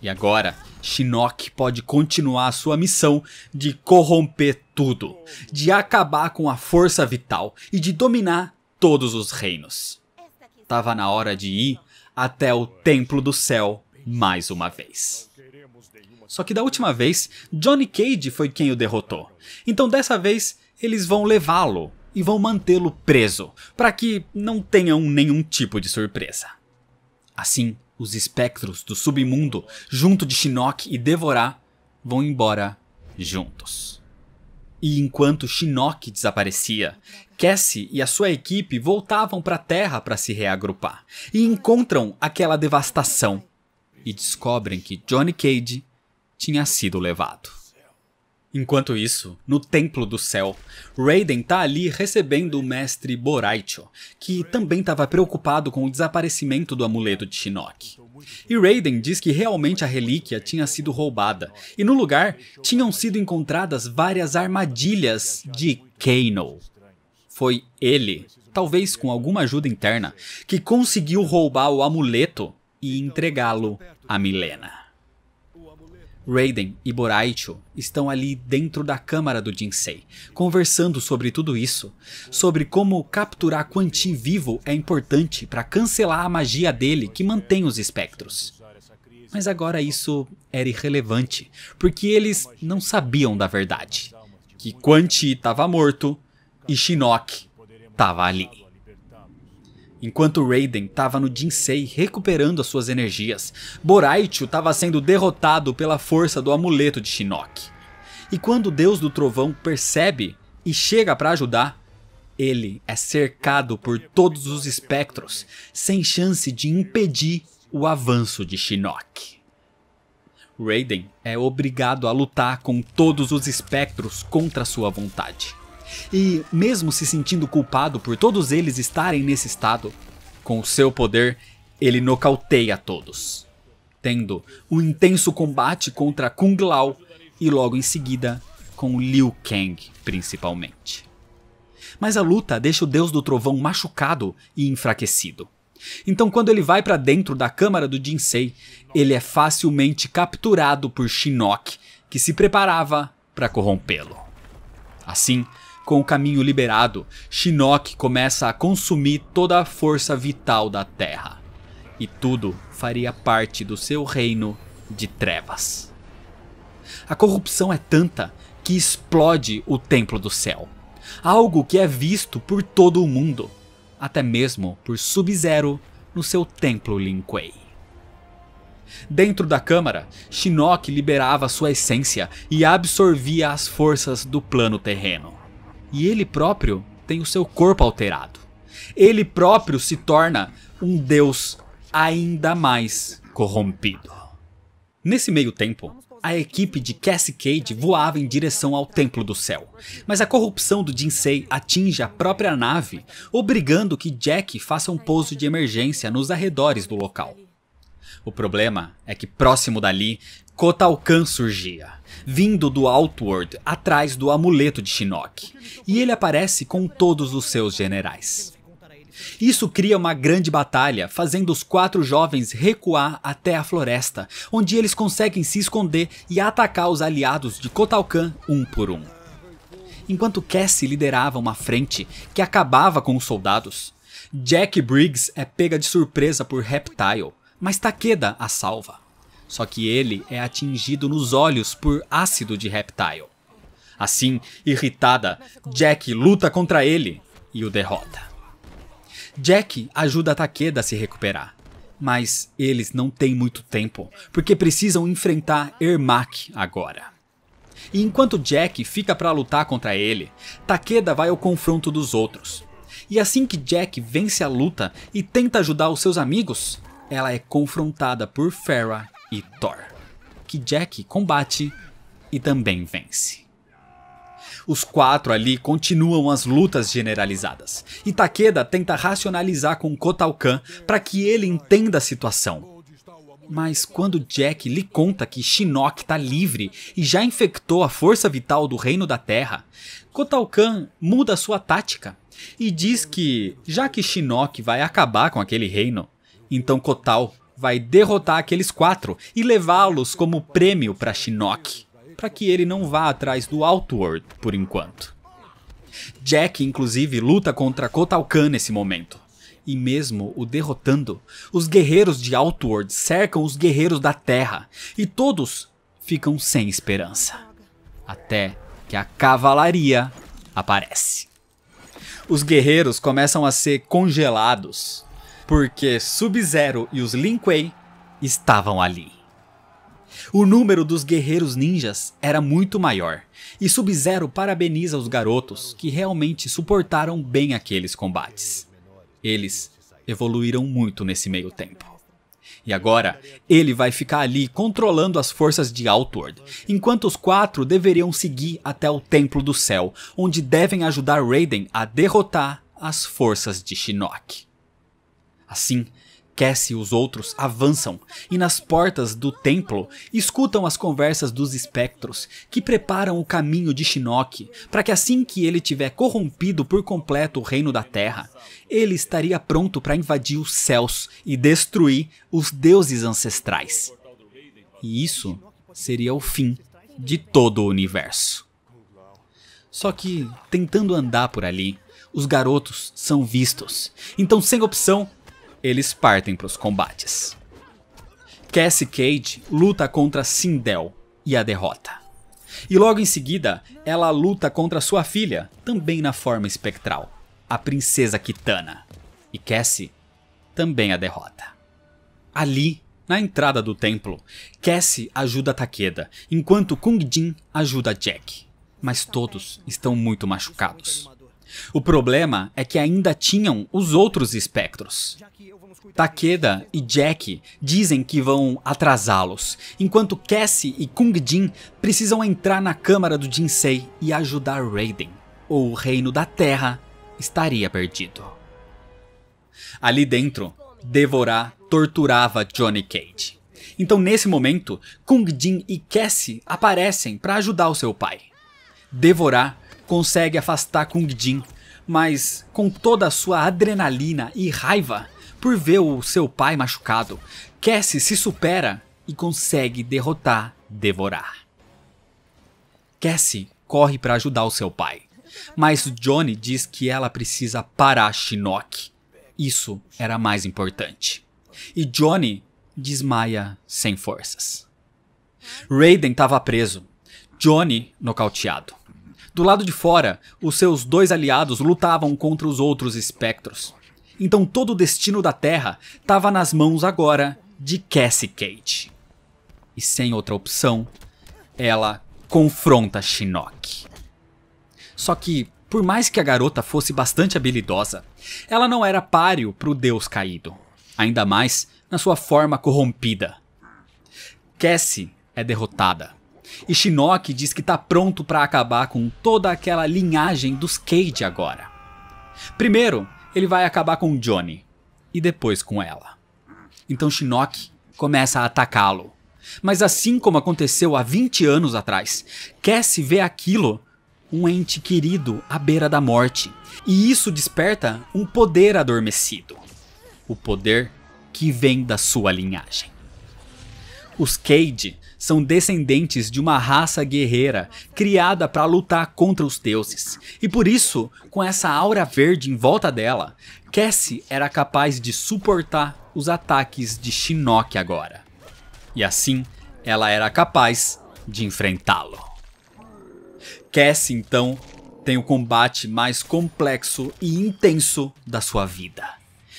E agora, Shinnok pode continuar sua missão de corromper tudo, de acabar com a força vital e de dominar todos os reinos estava na hora de ir até o templo do céu mais uma vez. Só que da última vez, Johnny Cage foi quem o derrotou. Então dessa vez, eles vão levá-lo e vão mantê-lo preso, para que não tenham nenhum tipo de surpresa. Assim, os espectros do submundo, junto de Shinnok e Devorah, vão embora juntos. E enquanto Shinnok desaparecia, Cassie e a sua equipe voltavam para a Terra para se reagrupar e encontram aquela devastação e descobrem que Johnny Cage tinha sido levado. Enquanto isso, no Templo do Céu, Raiden tá ali recebendo o mestre Boraicho, que também estava preocupado com o desaparecimento do amuleto de Shinnok. E Raiden diz que realmente a relíquia tinha sido roubada, e no lugar tinham sido encontradas várias armadilhas de Kano. Foi ele, talvez com alguma ajuda interna, que conseguiu roubar o amuleto e entregá-lo a Milena. Raiden e Boraicho estão ali dentro da câmara do Jinsei, conversando sobre tudo isso, sobre como capturar Quan Chi vivo é importante para cancelar a magia dele que mantém os espectros. Mas agora isso era irrelevante, porque eles não sabiam da verdade, que Quan Chi estava morto e Shinnok estava ali. Enquanto Raiden estava no Jinsei recuperando as suas energias, Boraichu estava sendo derrotado pela força do amuleto de Shinnok. E quando o Deus do Trovão percebe e chega para ajudar, ele é cercado por todos os espectros, sem chance de impedir o avanço de Shinnok. Raiden é obrigado a lutar com todos os espectros contra sua vontade. E mesmo se sentindo culpado por todos eles estarem nesse estado, com o seu poder, ele nocauteia todos, tendo um intenso combate contra Kung Lao e logo em seguida com Liu Kang, principalmente. Mas a luta deixa o deus do trovão machucado e enfraquecido. Então, quando ele vai para dentro da câmara do Jinsei, ele é facilmente capturado por Shinnok, que se preparava para corrompê-lo. Assim, com o caminho liberado, Shinnok começa a consumir toda a força vital da Terra. E tudo faria parte do seu reino de trevas. A corrupção é tanta que explode o Templo do Céu. Algo que é visto por todo o mundo, até mesmo por Sub-Zero no seu Templo Lin Kuei. Dentro da câmara, Shinnok liberava sua essência e absorvia as forças do plano terreno. E ele próprio tem o seu corpo alterado. Ele próprio se torna um deus ainda mais corrompido. Nesse meio tempo, a equipe de Cassie Cage voava em direção ao Templo do Céu, mas a corrupção do Jinsei atinge a própria nave, obrigando que Jack faça um pouso de emergência nos arredores do local. O problema é que próximo dali, Kotalkan surgia, vindo do Outward atrás do amuleto de Shinnok, e ele aparece com todos os seus generais. Isso cria uma grande batalha, fazendo os quatro jovens recuar até a floresta, onde eles conseguem se esconder e atacar os aliados de Kotalkan um por um. Enquanto Cassie liderava uma frente que acabava com os soldados, Jack Briggs é pega de surpresa por Reptile, mas Takeda a salva. Só que ele é atingido nos olhos por ácido de reptile. Assim, irritada, Jack luta contra ele e o derrota. Jack ajuda Takeda a se recuperar, mas eles não têm muito tempo, porque precisam enfrentar Ermac agora. E enquanto Jack fica para lutar contra ele, Takeda vai ao confronto dos outros. E assim que Jack vence a luta e tenta ajudar os seus amigos, ela é confrontada por Farah e Thor, que Jack combate e também vence. Os quatro ali continuam as lutas generalizadas, e Takeda tenta racionalizar com Kahn para que ele entenda a situação. Mas quando Jack lhe conta que Shinnok está livre e já infectou a força vital do Reino da Terra, Kahn muda sua tática e diz que, já que Shinnok vai acabar com aquele reino, então Kotal vai derrotar aqueles quatro e levá-los como prêmio para Shinnok, para que ele não vá atrás do Outworld por enquanto. Jack, inclusive, luta contra Kotal Kahn nesse momento. E mesmo o derrotando, os guerreiros de Outworld cercam os guerreiros da Terra e todos ficam sem esperança. Até que a cavalaria aparece. Os guerreiros começam a ser congelados porque Sub-Zero e os Lin Kuei estavam ali. O número dos guerreiros ninjas era muito maior, e Sub-Zero parabeniza os garotos que realmente suportaram bem aqueles combates. Eles evoluíram muito nesse meio tempo. E agora, ele vai ficar ali controlando as forças de Outward, enquanto os quatro deveriam seguir até o Templo do Céu, onde devem ajudar Raiden a derrotar as forças de Shinnok. Assim, Cassie e os outros avançam e nas portas do templo escutam as conversas dos espectros que preparam o caminho de Shinnok para que assim que ele tiver corrompido por completo o reino da terra, ele estaria pronto para invadir os céus e destruir os deuses ancestrais. E isso seria o fim de todo o universo. Só que, tentando andar por ali, os garotos são vistos. Então, sem opção, eles partem para os combates. Cassie Cage luta contra Sindel e a derrota. E logo em seguida, ela luta contra sua filha, também na forma espectral, a princesa Kitana. E Cassie também a derrota. Ali, na entrada do templo, Cassie ajuda Takeda, enquanto Kung Jin ajuda Jack. Mas todos estão muito machucados. O problema é que ainda tinham os outros espectros. Takeda e Jack dizem que vão atrasá-los, enquanto Cassie e Kung Jin precisam entrar na câmara do Jinsei e ajudar Raiden, ou o reino da Terra estaria perdido. Ali dentro, Devorah torturava Johnny Cage. Então nesse momento, Kung Jin e Cassie aparecem para ajudar o seu pai. Devorah consegue afastar Kung Jin, mas com toda a sua adrenalina e raiva por ver o seu pai machucado, Cassie se supera e consegue derrotar Devorar. Cassie corre para ajudar o seu pai, mas Johnny diz que ela precisa parar Shinnok. Isso era mais importante. E Johnny desmaia sem forças. Raiden estava preso, Johnny nocauteado. Do lado de fora, os seus dois aliados lutavam contra os outros espectros. Então todo o destino da Terra estava nas mãos agora de Cassie Cage. E sem outra opção, ela confronta Shinnok. Só que, por mais que a garota fosse bastante habilidosa, ela não era páreo para o deus caído, ainda mais na sua forma corrompida. Cassie é derrotada e Ishinoki diz que está pronto para acabar com toda aquela linhagem dos Cade agora. Primeiro, ele vai acabar com Johnny e depois com ela. Então Shinnok começa a atacá-lo. Mas assim como aconteceu há 20 anos atrás, Cassie vê aquilo um ente querido à beira da morte. E isso desperta um poder adormecido. O poder que vem da sua linhagem. Os Cade são descendentes de uma raça guerreira criada para lutar contra os deuses. E por isso, com essa aura verde em volta dela, Cassie era capaz de suportar os ataques de Shinnok agora. E assim, ela era capaz de enfrentá-lo. Cassie então tem o combate mais complexo e intenso da sua vida.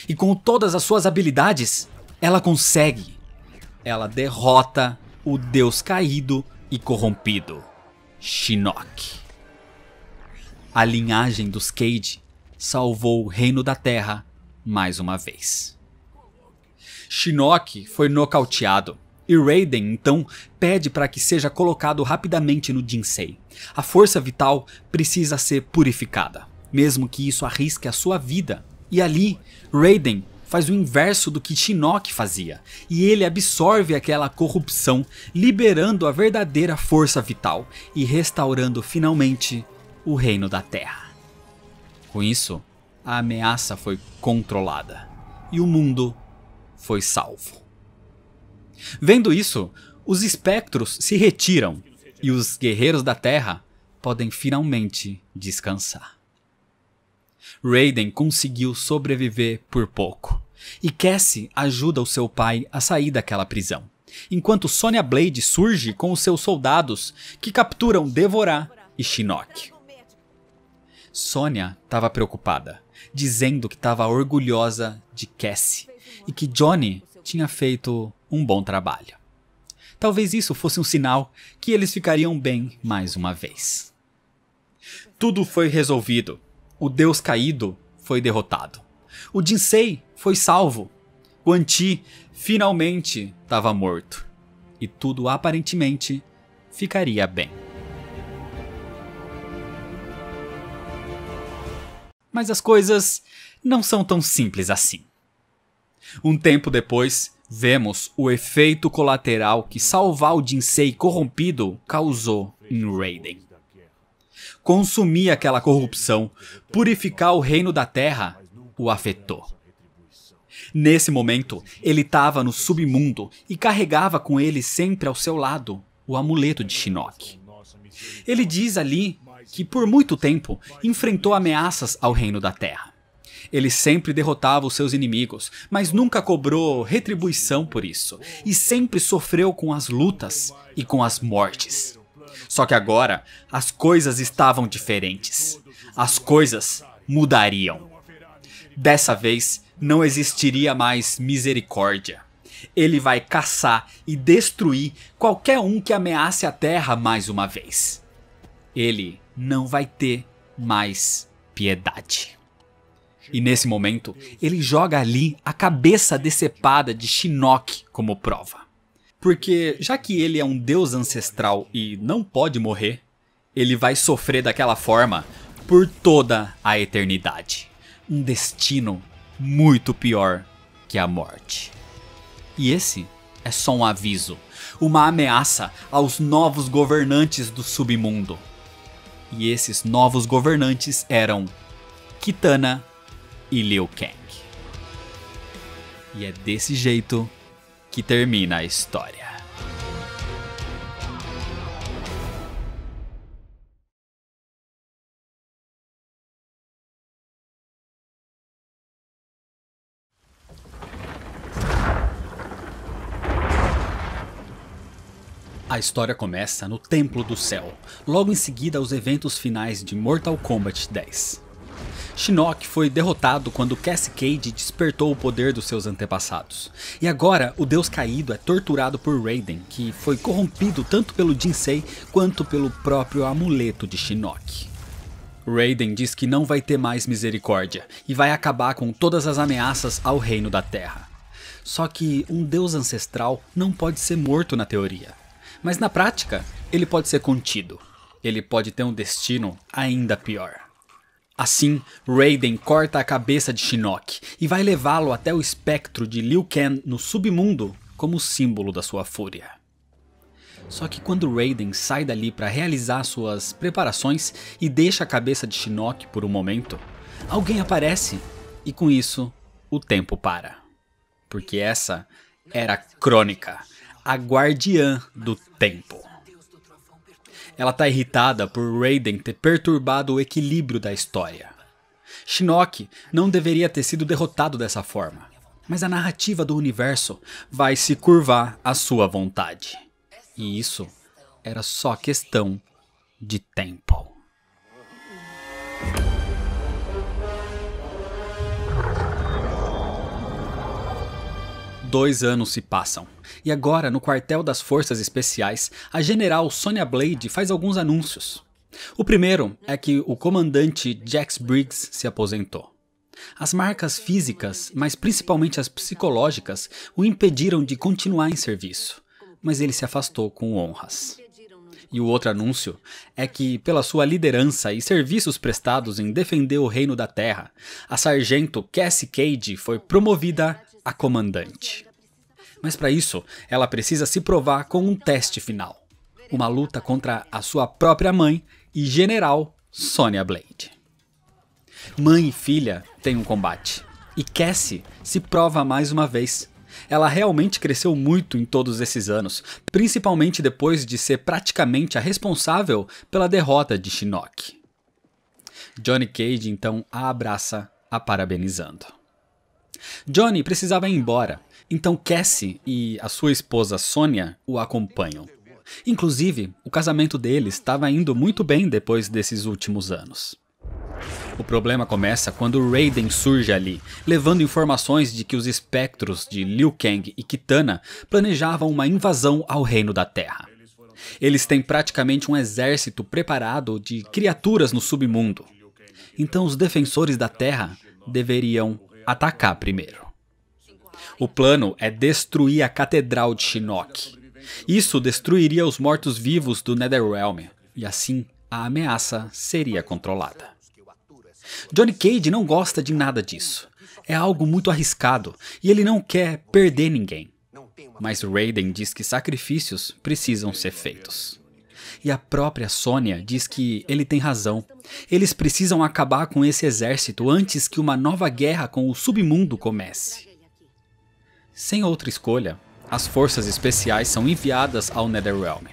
E com todas as suas habilidades, ela consegue. Ela derrota o deus caído e corrompido, Shinnok. A linhagem dos Cade salvou o reino da Terra mais uma vez. Shinnok foi nocauteado e Raiden então pede para que seja colocado rapidamente no Jinsei. A força vital precisa ser purificada, mesmo que isso arrisque a sua vida. E ali, Raiden faz o inverso do que Shinnok fazia, e ele absorve aquela corrupção, liberando a verdadeira força vital e restaurando finalmente o reino da Terra. Com isso, a ameaça foi controlada e o mundo foi salvo. Vendo isso, os espectros se retiram e os guerreiros da Terra podem finalmente descansar. Raiden conseguiu sobreviver por pouco. E Cassie ajuda o seu pai a sair daquela prisão, enquanto Sonya Blade surge com os seus soldados que capturam Devorah e Shinnok. Sonya estava preocupada, dizendo que estava orgulhosa de Cassie e que Johnny tinha feito um bom trabalho. Talvez isso fosse um sinal que eles ficariam bem mais uma vez. Tudo foi resolvido o deus caído foi derrotado. O Jinsei foi salvo. Guan Ti finalmente estava morto. E tudo aparentemente ficaria bem. Mas as coisas não são tão simples assim. Um tempo depois, vemos o efeito colateral que salvar o Jinsei corrompido causou em Raiden consumir aquela corrupção, purificar o reino da terra o afetou. Nesse momento, ele estava no submundo e carregava com ele sempre ao seu lado o amuleto de Shinnok. Ele diz ali que por muito tempo enfrentou ameaças ao reino da terra. Ele sempre derrotava os seus inimigos, mas nunca cobrou retribuição por isso, e sempre sofreu com as lutas e com as mortes. Só que agora, as coisas estavam diferentes. As coisas mudariam. Dessa vez, não existiria mais misericórdia. Ele vai caçar e destruir qualquer um que ameace a terra mais uma vez. Ele não vai ter mais piedade. E nesse momento, ele joga ali a cabeça decepada de Shinnok como prova. Porque já que ele é um deus ancestral e não pode morrer, ele vai sofrer daquela forma por toda a eternidade. Um destino muito pior que a morte. E esse é só um aviso, uma ameaça aos novos governantes do submundo. E esses novos governantes eram Kitana e Liu Kang. E é desse jeito que termina a história. A história começa no Templo do Céu, logo em seguida aos eventos finais de Mortal Kombat 10. Shinnok foi derrotado quando Cascade despertou o poder dos seus antepassados. E agora, o deus caído é torturado por Raiden, que foi corrompido tanto pelo Jinsei quanto pelo próprio amuleto de Shinnok. Raiden diz que não vai ter mais misericórdia e vai acabar com todas as ameaças ao reino da Terra. Só que um deus ancestral não pode ser morto na teoria, mas na prática ele pode ser contido. Ele pode ter um destino ainda pior. Assim, Raiden corta a cabeça de Shinnok e vai levá-lo até o espectro de Liu Kang no submundo como símbolo da sua fúria. Só que quando Raiden sai dali para realizar suas preparações e deixa a cabeça de Shinnok por um momento, alguém aparece e com isso o tempo para. Porque essa era a crônica, a guardiã do tempo. Ela está irritada por Raiden ter perturbado o equilíbrio da história. Shinnok não deveria ter sido derrotado dessa forma, mas a narrativa do universo vai se curvar à sua vontade. E isso era só questão de tempo. Dois anos se passam, e agora no quartel das Forças Especiais, a general Sonia Blade faz alguns anúncios. O primeiro é que o comandante Jax Briggs se aposentou. As marcas físicas, mas principalmente as psicológicas, o impediram de continuar em serviço, mas ele se afastou com honras. E o outro anúncio é que, pela sua liderança e serviços prestados em defender o reino da terra, a sargento Cassie Cage foi promovida a comandante. Mas para isso, ela precisa se provar com um teste final. Uma luta contra a sua própria mãe e general Sonya Blade. Mãe e filha têm um combate. E Cassie se prova mais uma vez. Ela realmente cresceu muito em todos esses anos, principalmente depois de ser praticamente a responsável pela derrota de Shinnok. Johnny Cage então a abraça, a parabenizando. Johnny precisava ir embora, então Cassie e a sua esposa Sonia o acompanham. Inclusive, o casamento deles estava indo muito bem depois desses últimos anos. O problema começa quando Raiden surge ali, levando informações de que os espectros de Liu Kang e Kitana planejavam uma invasão ao Reino da Terra. Eles têm praticamente um exército preparado de criaturas no submundo. Então os defensores da Terra deveriam atacar primeiro. O plano é destruir a Catedral de Shinnok. Isso destruiria os mortos-vivos do Netherrealm, e assim a ameaça seria controlada. Johnny Cage não gosta de nada disso. É algo muito arriscado e ele não quer perder ninguém. Mas Raiden diz que sacrifícios precisam ser feitos. E a própria Sônia diz que ele tem razão. Eles precisam acabar com esse exército antes que uma nova guerra com o submundo comece. Sem outra escolha, as forças especiais são enviadas ao Netherrealm.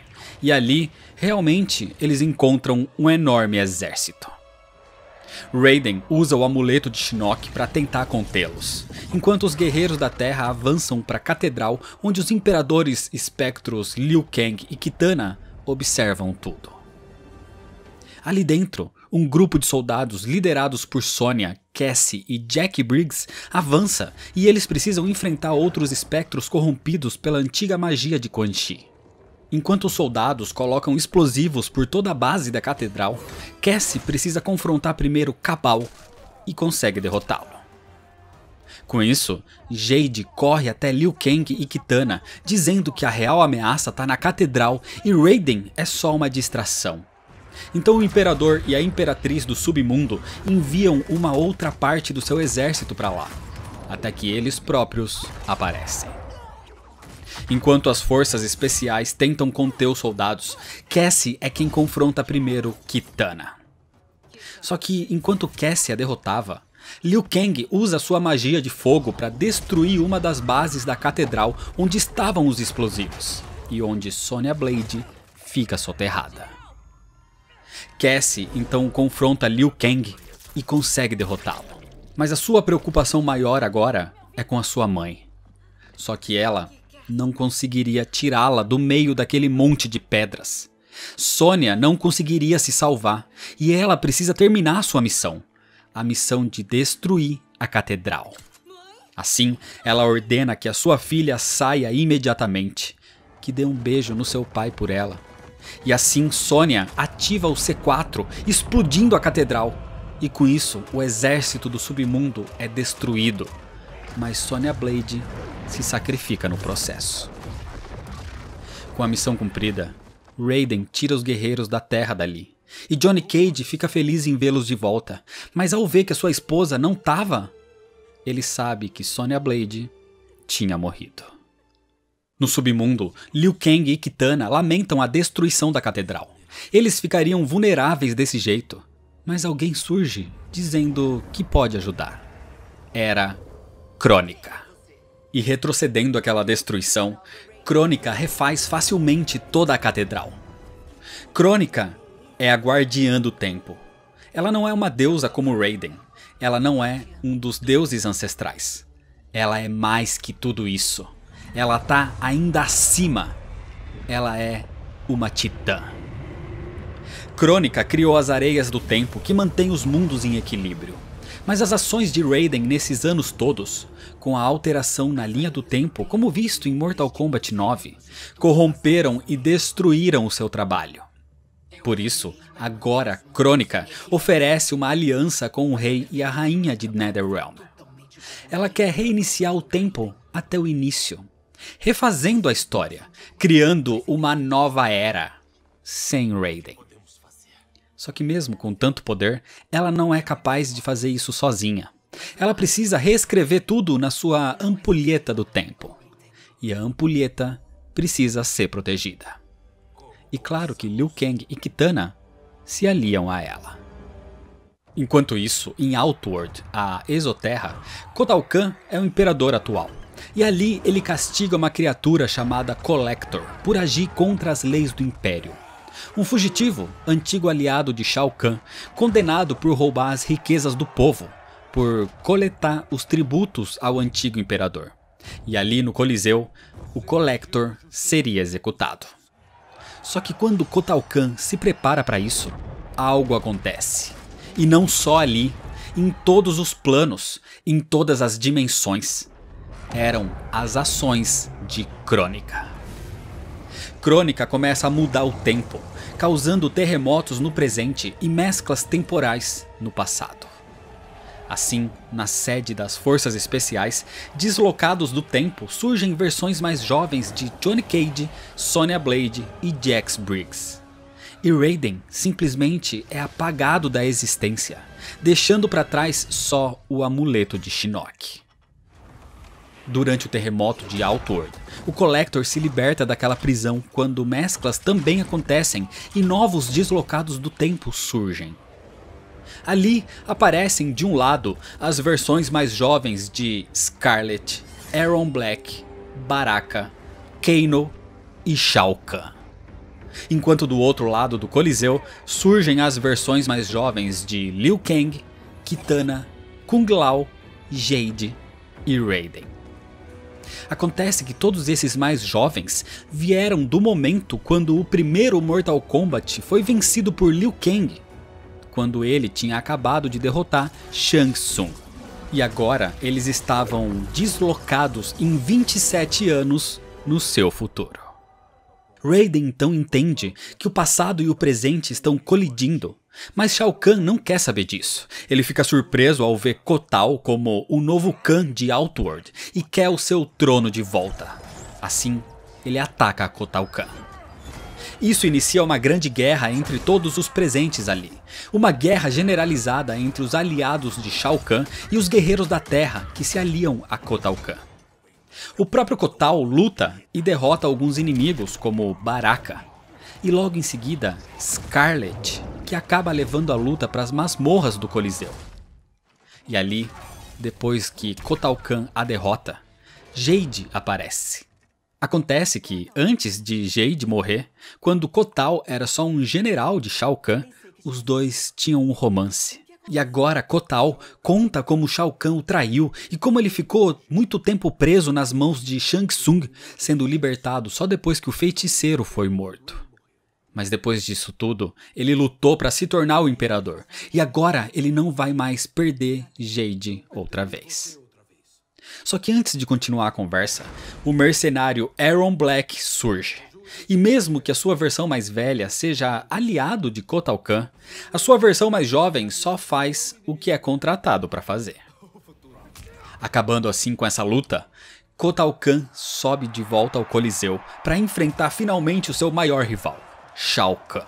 E ali, realmente, eles encontram um enorme exército. Raiden usa o amuleto de Shinnok para tentar contê-los, enquanto os guerreiros da Terra avançam para a catedral onde os imperadores espectros Liu Kang e Kitana observam tudo. Ali dentro, um grupo de soldados liderados por Sonia, Cassie e Jack Briggs avança e eles precisam enfrentar outros espectros corrompidos pela antiga magia de Quan Chi. Enquanto os soldados colocam explosivos por toda a base da catedral, Cassie precisa confrontar primeiro Cabal e consegue derrotá-lo. Com isso, Jade corre até Liu Kang e Kitana, dizendo que a real ameaça está na catedral e Raiden é só uma distração. Então o imperador e a imperatriz do submundo enviam uma outra parte do seu exército para lá, até que eles próprios aparecem. Enquanto as forças especiais tentam conter os soldados, Cassie é quem confronta primeiro Kitana. Só que enquanto Cassie a derrotava, Liu Kang usa sua magia de fogo para destruir uma das bases da catedral onde estavam os explosivos e onde Sonya Blade fica soterrada. Cassie então confronta Liu Kang e consegue derrotá-lo. Mas a sua preocupação maior agora é com a sua mãe. Só que ela não conseguiria tirá-la do meio daquele monte de pedras. Sônia não conseguiria se salvar e ela precisa terminar sua missão a missão de destruir a catedral. Assim, ela ordena que a sua filha saia imediatamente, que dê um beijo no seu pai por ela. E assim Sônia ativa o C4, explodindo a catedral. E com isso, o exército do submundo é destruído. Mas Sônia Blade se sacrifica no processo. Com a missão cumprida, Raiden tira os guerreiros da terra dali e Johnny Cage fica feliz em vê-los de volta, mas ao ver que a sua esposa não estava, ele sabe que Sonya Blade tinha morrido. No submundo, Liu Kang e Kitana lamentam a destruição da catedral. Eles ficariam vulneráveis desse jeito, mas alguém surge dizendo que pode ajudar. Era Crônica. E retrocedendo aquela destruição, Crônica refaz facilmente toda a catedral. Crônica é a guardiã do tempo. Ela não é uma deusa como Raiden. Ela não é um dos deuses ancestrais. Ela é mais que tudo isso. Ela está ainda acima. Ela é uma titã. Crônica criou as areias do tempo que mantêm os mundos em equilíbrio. Mas as ações de Raiden nesses anos todos, com a alteração na linha do tempo, como visto em Mortal Kombat 9, corromperam e destruíram o seu trabalho. Por isso, agora Crônica oferece uma aliança com o rei e a rainha de Netherrealm. Ela quer reiniciar o tempo até o início, refazendo a história, criando uma nova era, sem Raiden. Só que, mesmo com tanto poder, ela não é capaz de fazer isso sozinha. Ela precisa reescrever tudo na sua ampulheta do tempo. E a ampulheta precisa ser protegida e claro que Liu Kang e Kitana se aliam a ela. Enquanto isso, em Outward, a Exoterra, Kotal Kahn é o imperador atual. E ali ele castiga uma criatura chamada Collector por agir contra as leis do império. Um fugitivo, antigo aliado de Shao Kahn, condenado por roubar as riquezas do povo, por coletar os tributos ao antigo imperador. E ali no Coliseu, o Collector seria executado. Só que quando Kahn se prepara para isso, algo acontece. E não só ali, em todos os planos, em todas as dimensões. Eram as ações de Crônica. Crônica começa a mudar o tempo, causando terremotos no presente e mesclas temporais no passado. Assim, na sede das Forças Especiais, deslocados do tempo, surgem versões mais jovens de Johnny Cage, Sonya Blade e Jax Briggs. E Raiden simplesmente é apagado da existência, deixando para trás só o amuleto de Shinnok. Durante o terremoto de Outward, o Collector se liberta daquela prisão quando mesclas também acontecem e novos deslocados do tempo surgem. Ali aparecem de um lado as versões mais jovens de Scarlet, Aaron Black, Baraka, Kano e Shauka. Enquanto do outro lado do Coliseu surgem as versões mais jovens de Liu Kang, Kitana, Kung Lao, Jade e Raiden. Acontece que todos esses mais jovens vieram do momento quando o primeiro Mortal Kombat foi vencido por Liu Kang quando ele tinha acabado de derrotar Shang Tsung. E agora eles estavam deslocados em 27 anos no seu futuro. Raiden então entende que o passado e o presente estão colidindo, mas Shao Kahn não quer saber disso. Ele fica surpreso ao ver Kotal como o novo Khan de Outward e quer o seu trono de volta. Assim, ele ataca Kotal Kahn. Isso inicia uma grande guerra entre todos os presentes ali. Uma guerra generalizada entre os aliados de Shao Kahn e os guerreiros da Terra que se aliam a Kotal Kahn. O próprio Kotal luta e derrota alguns inimigos como Baraka. E logo em seguida, Scarlet, que acaba levando a luta para as masmorras do Coliseu. E ali, depois que Kotal Kahn a derrota, Jade aparece. Acontece que, antes de Jade morrer, quando Kotal era só um general de Shao Kahn, os dois tinham um romance. E agora Kotal conta como Shao Kahn o traiu e como ele ficou muito tempo preso nas mãos de Shang Tsung, sendo libertado só depois que o feiticeiro foi morto. Mas depois disso tudo, ele lutou para se tornar o imperador. E agora ele não vai mais perder Jade outra vez. Só que antes de continuar a conversa, o mercenário Aaron Black surge. E mesmo que a sua versão mais velha seja aliado de Kotal Kahn, a sua versão mais jovem só faz o que é contratado para fazer. Acabando assim com essa luta, Kotal Kahn sobe de volta ao Coliseu para enfrentar finalmente o seu maior rival, Shao Kahn.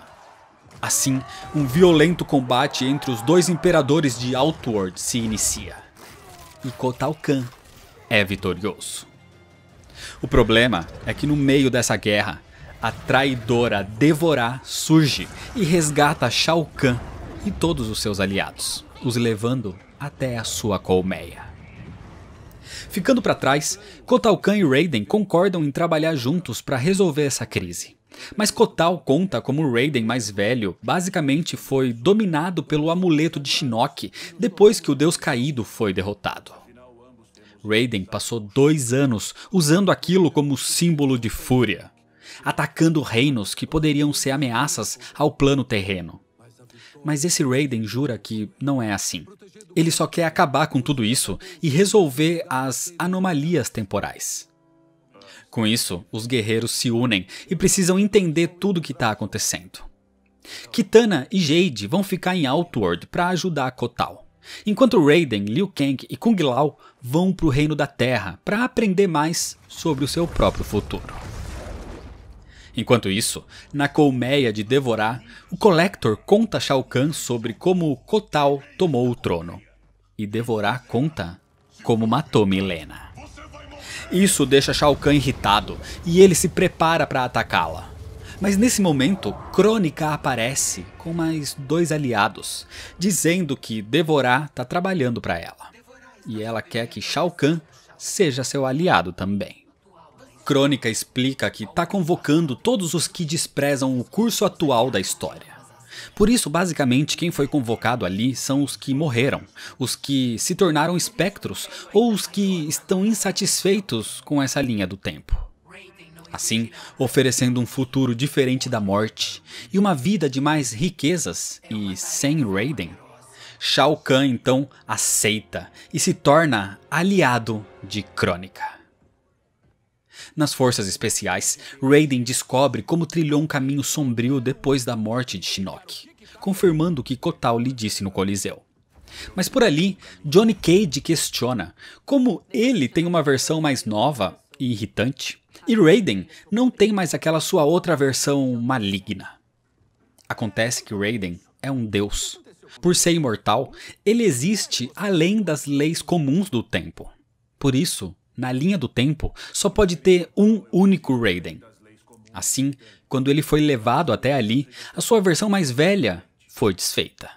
Assim, um violento combate entre os dois imperadores de Outward se inicia. E Kotal Kahn é vitorioso. O problema é que no meio dessa guerra, a traidora Devorá surge e resgata Shao Kahn e todos os seus aliados, os levando até a sua colmeia. Ficando para trás, Kotal Kahn e Raiden concordam em trabalhar juntos para resolver essa crise. Mas Kotal conta como Raiden mais velho basicamente foi dominado pelo amuleto de Shinnok depois que o deus caído foi derrotado. Raiden passou dois anos usando aquilo como símbolo de fúria, atacando reinos que poderiam ser ameaças ao plano terreno. Mas esse Raiden jura que não é assim. Ele só quer acabar com tudo isso e resolver as anomalias temporais. Com isso, os guerreiros se unem e precisam entender tudo o que está acontecendo. Kitana e Jade vão ficar em Outward para ajudar Kotal. Enquanto Raiden, Liu Kang e Kung Lao vão para o reino da Terra para aprender mais sobre o seu próprio futuro. Enquanto isso, na colmeia de Devorar, o Collector conta a Shao Kahn sobre como Kotal tomou o trono. E Devorar conta como matou Milena. Isso deixa Shao Kahn irritado e ele se prepara para atacá-la. Mas nesse momento, Crônica aparece com mais dois aliados, dizendo que Devorah está trabalhando para ela. E ela quer que Shao Kahn seja seu aliado também. Crônica explica que está convocando todos os que desprezam o curso atual da história. Por isso, basicamente, quem foi convocado ali são os que morreram, os que se tornaram espectros ou os que estão insatisfeitos com essa linha do tempo assim oferecendo um futuro diferente da morte e uma vida de mais riquezas e sem Raiden. Shao Kahn então aceita e se torna aliado de Crônica. Nas forças especiais, Raiden descobre como trilhou um caminho sombrio depois da morte de Shinnok, confirmando o que Kotal lhe disse no Coliseu. Mas por ali, Johnny Cage questiona como ele tem uma versão mais nova e irritante e Raiden não tem mais aquela sua outra versão maligna. Acontece que Raiden é um deus. Por ser imortal, ele existe além das leis comuns do tempo. Por isso, na linha do tempo, só pode ter um único Raiden. Assim, quando ele foi levado até ali, a sua versão mais velha foi desfeita.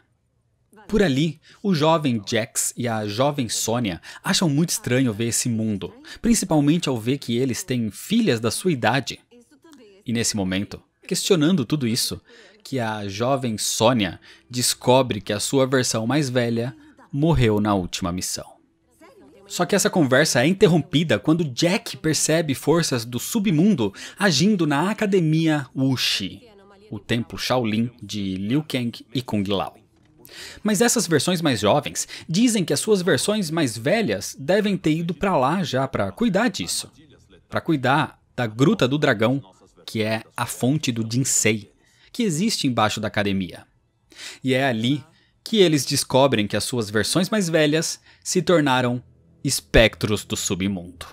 Por ali, o jovem Jax e a jovem Sônia acham muito estranho ver esse mundo, principalmente ao ver que eles têm filhas da sua idade. E nesse momento, questionando tudo isso, que a jovem Sônia descobre que a sua versão mais velha morreu na última missão. Só que essa conversa é interrompida quando Jack percebe forças do submundo agindo na Academia Wuxi, o templo Shaolin de Liu Kang e Kung Lao. Mas essas versões mais jovens dizem que as suas versões mais velhas devem ter ido para lá já para cuidar disso, para cuidar da Gruta do Dragão, que é a fonte do Jinsei, que existe embaixo da academia. E é ali que eles descobrem que as suas versões mais velhas se tornaram espectros do submundo.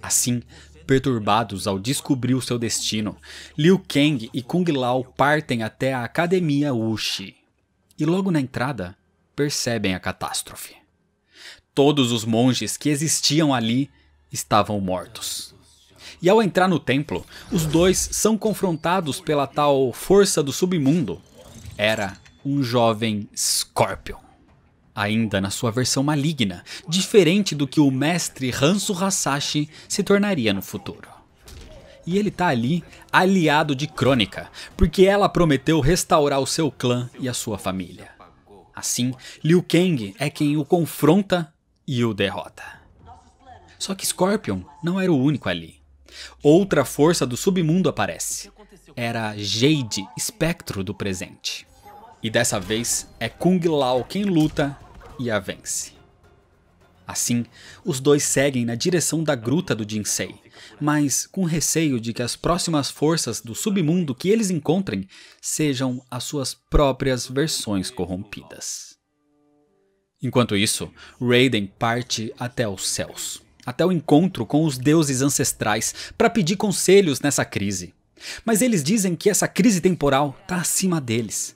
Assim, perturbados ao descobrir o seu destino, Liu Kang e Kung Lao partem até a Academia Wuxi e logo na entrada percebem a catástrofe. Todos os monges que existiam ali estavam mortos. E ao entrar no templo, os dois são confrontados pela tal força do submundo. Era um jovem Scorpion. Ainda na sua versão maligna, diferente do que o mestre Hansu Hasashi se tornaria no futuro. E ele tá ali aliado de Crônica, porque ela prometeu restaurar o seu clã e a sua família. Assim, Liu Kang é quem o confronta e o derrota. Só que Scorpion não era o único ali. Outra força do submundo aparece. Era Jade, espectro do presente. E dessa vez é Kung Lao quem luta e a vence. Assim, os dois seguem na direção da gruta do Jinsei, mas com receio de que as próximas forças do submundo que eles encontrem sejam as suas próprias versões corrompidas. Enquanto isso, Raiden parte até os céus, até o encontro com os deuses ancestrais para pedir conselhos nessa crise. Mas eles dizem que essa crise temporal está acima deles.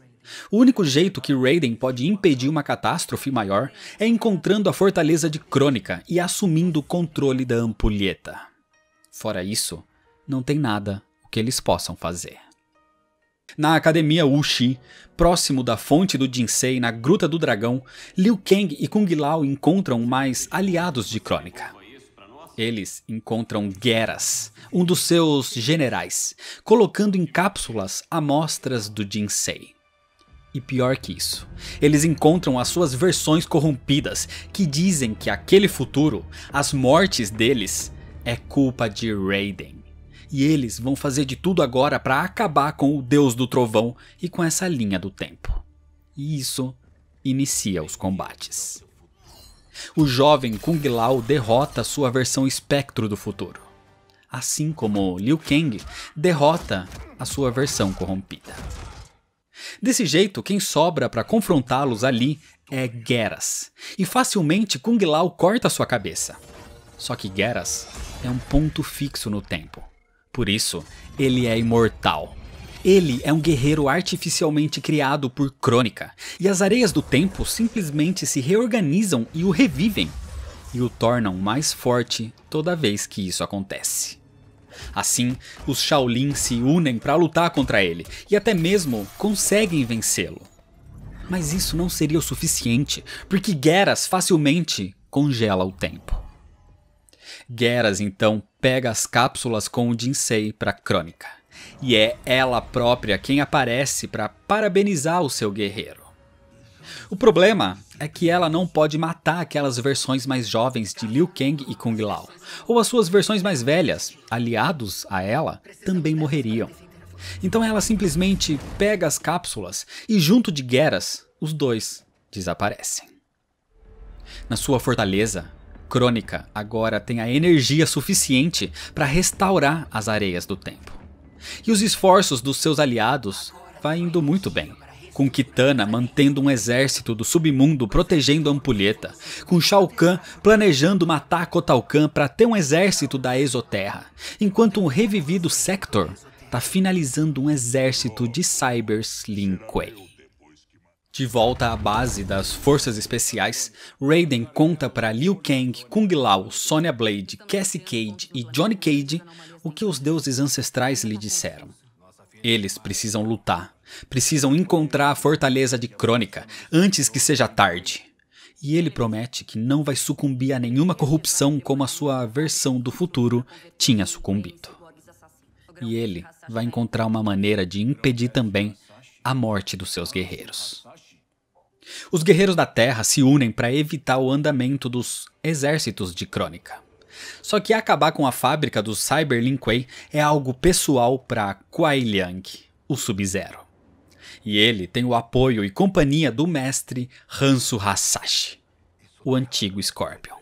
O único jeito que Raiden pode impedir uma catástrofe maior é encontrando a fortaleza de Crônica e assumindo o controle da ampulheta. Fora isso, não tem nada o que eles possam fazer. Na academia Wuxi, próximo da fonte do Jinsei na Gruta do Dragão, Liu Kang e Kung Lao encontram mais aliados de Crônica. Eles encontram Gueras, um dos seus generais, colocando em cápsulas amostras do Jinsei. E pior que isso, eles encontram as suas versões corrompidas que dizem que aquele futuro, as mortes deles, é culpa de Raiden. E eles vão fazer de tudo agora para acabar com o Deus do Trovão e com essa linha do tempo. E isso inicia os combates. O jovem Kung Lao derrota sua versão espectro do futuro, assim como Liu Kang derrota a sua versão corrompida. Desse jeito, quem sobra para confrontá-los ali é Geras, e facilmente Kung Lao corta sua cabeça. Só que Geras é um ponto fixo no tempo. Por isso, ele é imortal. Ele é um guerreiro artificialmente criado por Crônica, e as areias do tempo simplesmente se reorganizam e o revivem, e o tornam mais forte toda vez que isso acontece. Assim, os Shaolin se unem para lutar contra ele e até mesmo conseguem vencê-lo. Mas isso não seria o suficiente, porque Geras facilmente congela o tempo. Geras então pega as cápsulas com o Jinsei para Crônica. E é ela própria quem aparece para parabenizar o seu guerreiro. O problema é que ela não pode matar aquelas versões mais jovens de Liu Kang e Kung Lao, ou as suas versões mais velhas, aliados a ela, também morreriam. Então ela simplesmente pega as cápsulas e, junto de Geras, os dois desaparecem. Na sua fortaleza, Crônica agora tem a energia suficiente para restaurar as areias do tempo. E os esforços dos seus aliados vão indo muito bem. Com Kitana mantendo um exército do submundo protegendo a Ampulheta, com Shao Kahn planejando matar Kotal para ter um exército da Exoterra, enquanto um revivido Sector está finalizando um exército de Cybers Lin Kuei. De volta à base das forças especiais, Raiden conta para Liu Kang, Kung Lao, Sonya Blade, Cassie Cage e Johnny Cage o que os deuses ancestrais lhe disseram. Eles precisam lutar, precisam encontrar a fortaleza de Crônica antes que seja tarde. E ele promete que não vai sucumbir a nenhuma corrupção como a sua versão do futuro tinha sucumbido. E ele vai encontrar uma maneira de impedir também a morte dos seus guerreiros. Os guerreiros da Terra se unem para evitar o andamento dos exércitos de Crônica. Só que acabar com a fábrica do Cyber Lin Kuei é algo pessoal para Kuai Liang, o Sub-Zero. E ele tem o apoio e companhia do mestre Hansu Hasashi, o antigo Scorpion.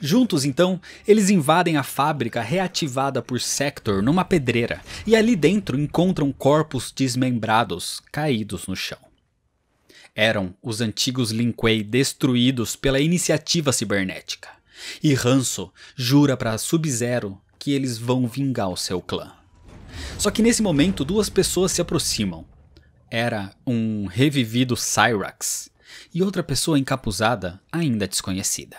Juntos, então, eles invadem a fábrica reativada por Sector numa pedreira e ali dentro encontram corpos desmembrados caídos no chão. Eram os antigos Lin Kuei destruídos pela iniciativa cibernética. E Hanso jura para Sub-Zero que eles vão vingar o seu clã. Só que nesse momento duas pessoas se aproximam. Era um revivido Cyrax e outra pessoa encapuzada ainda desconhecida.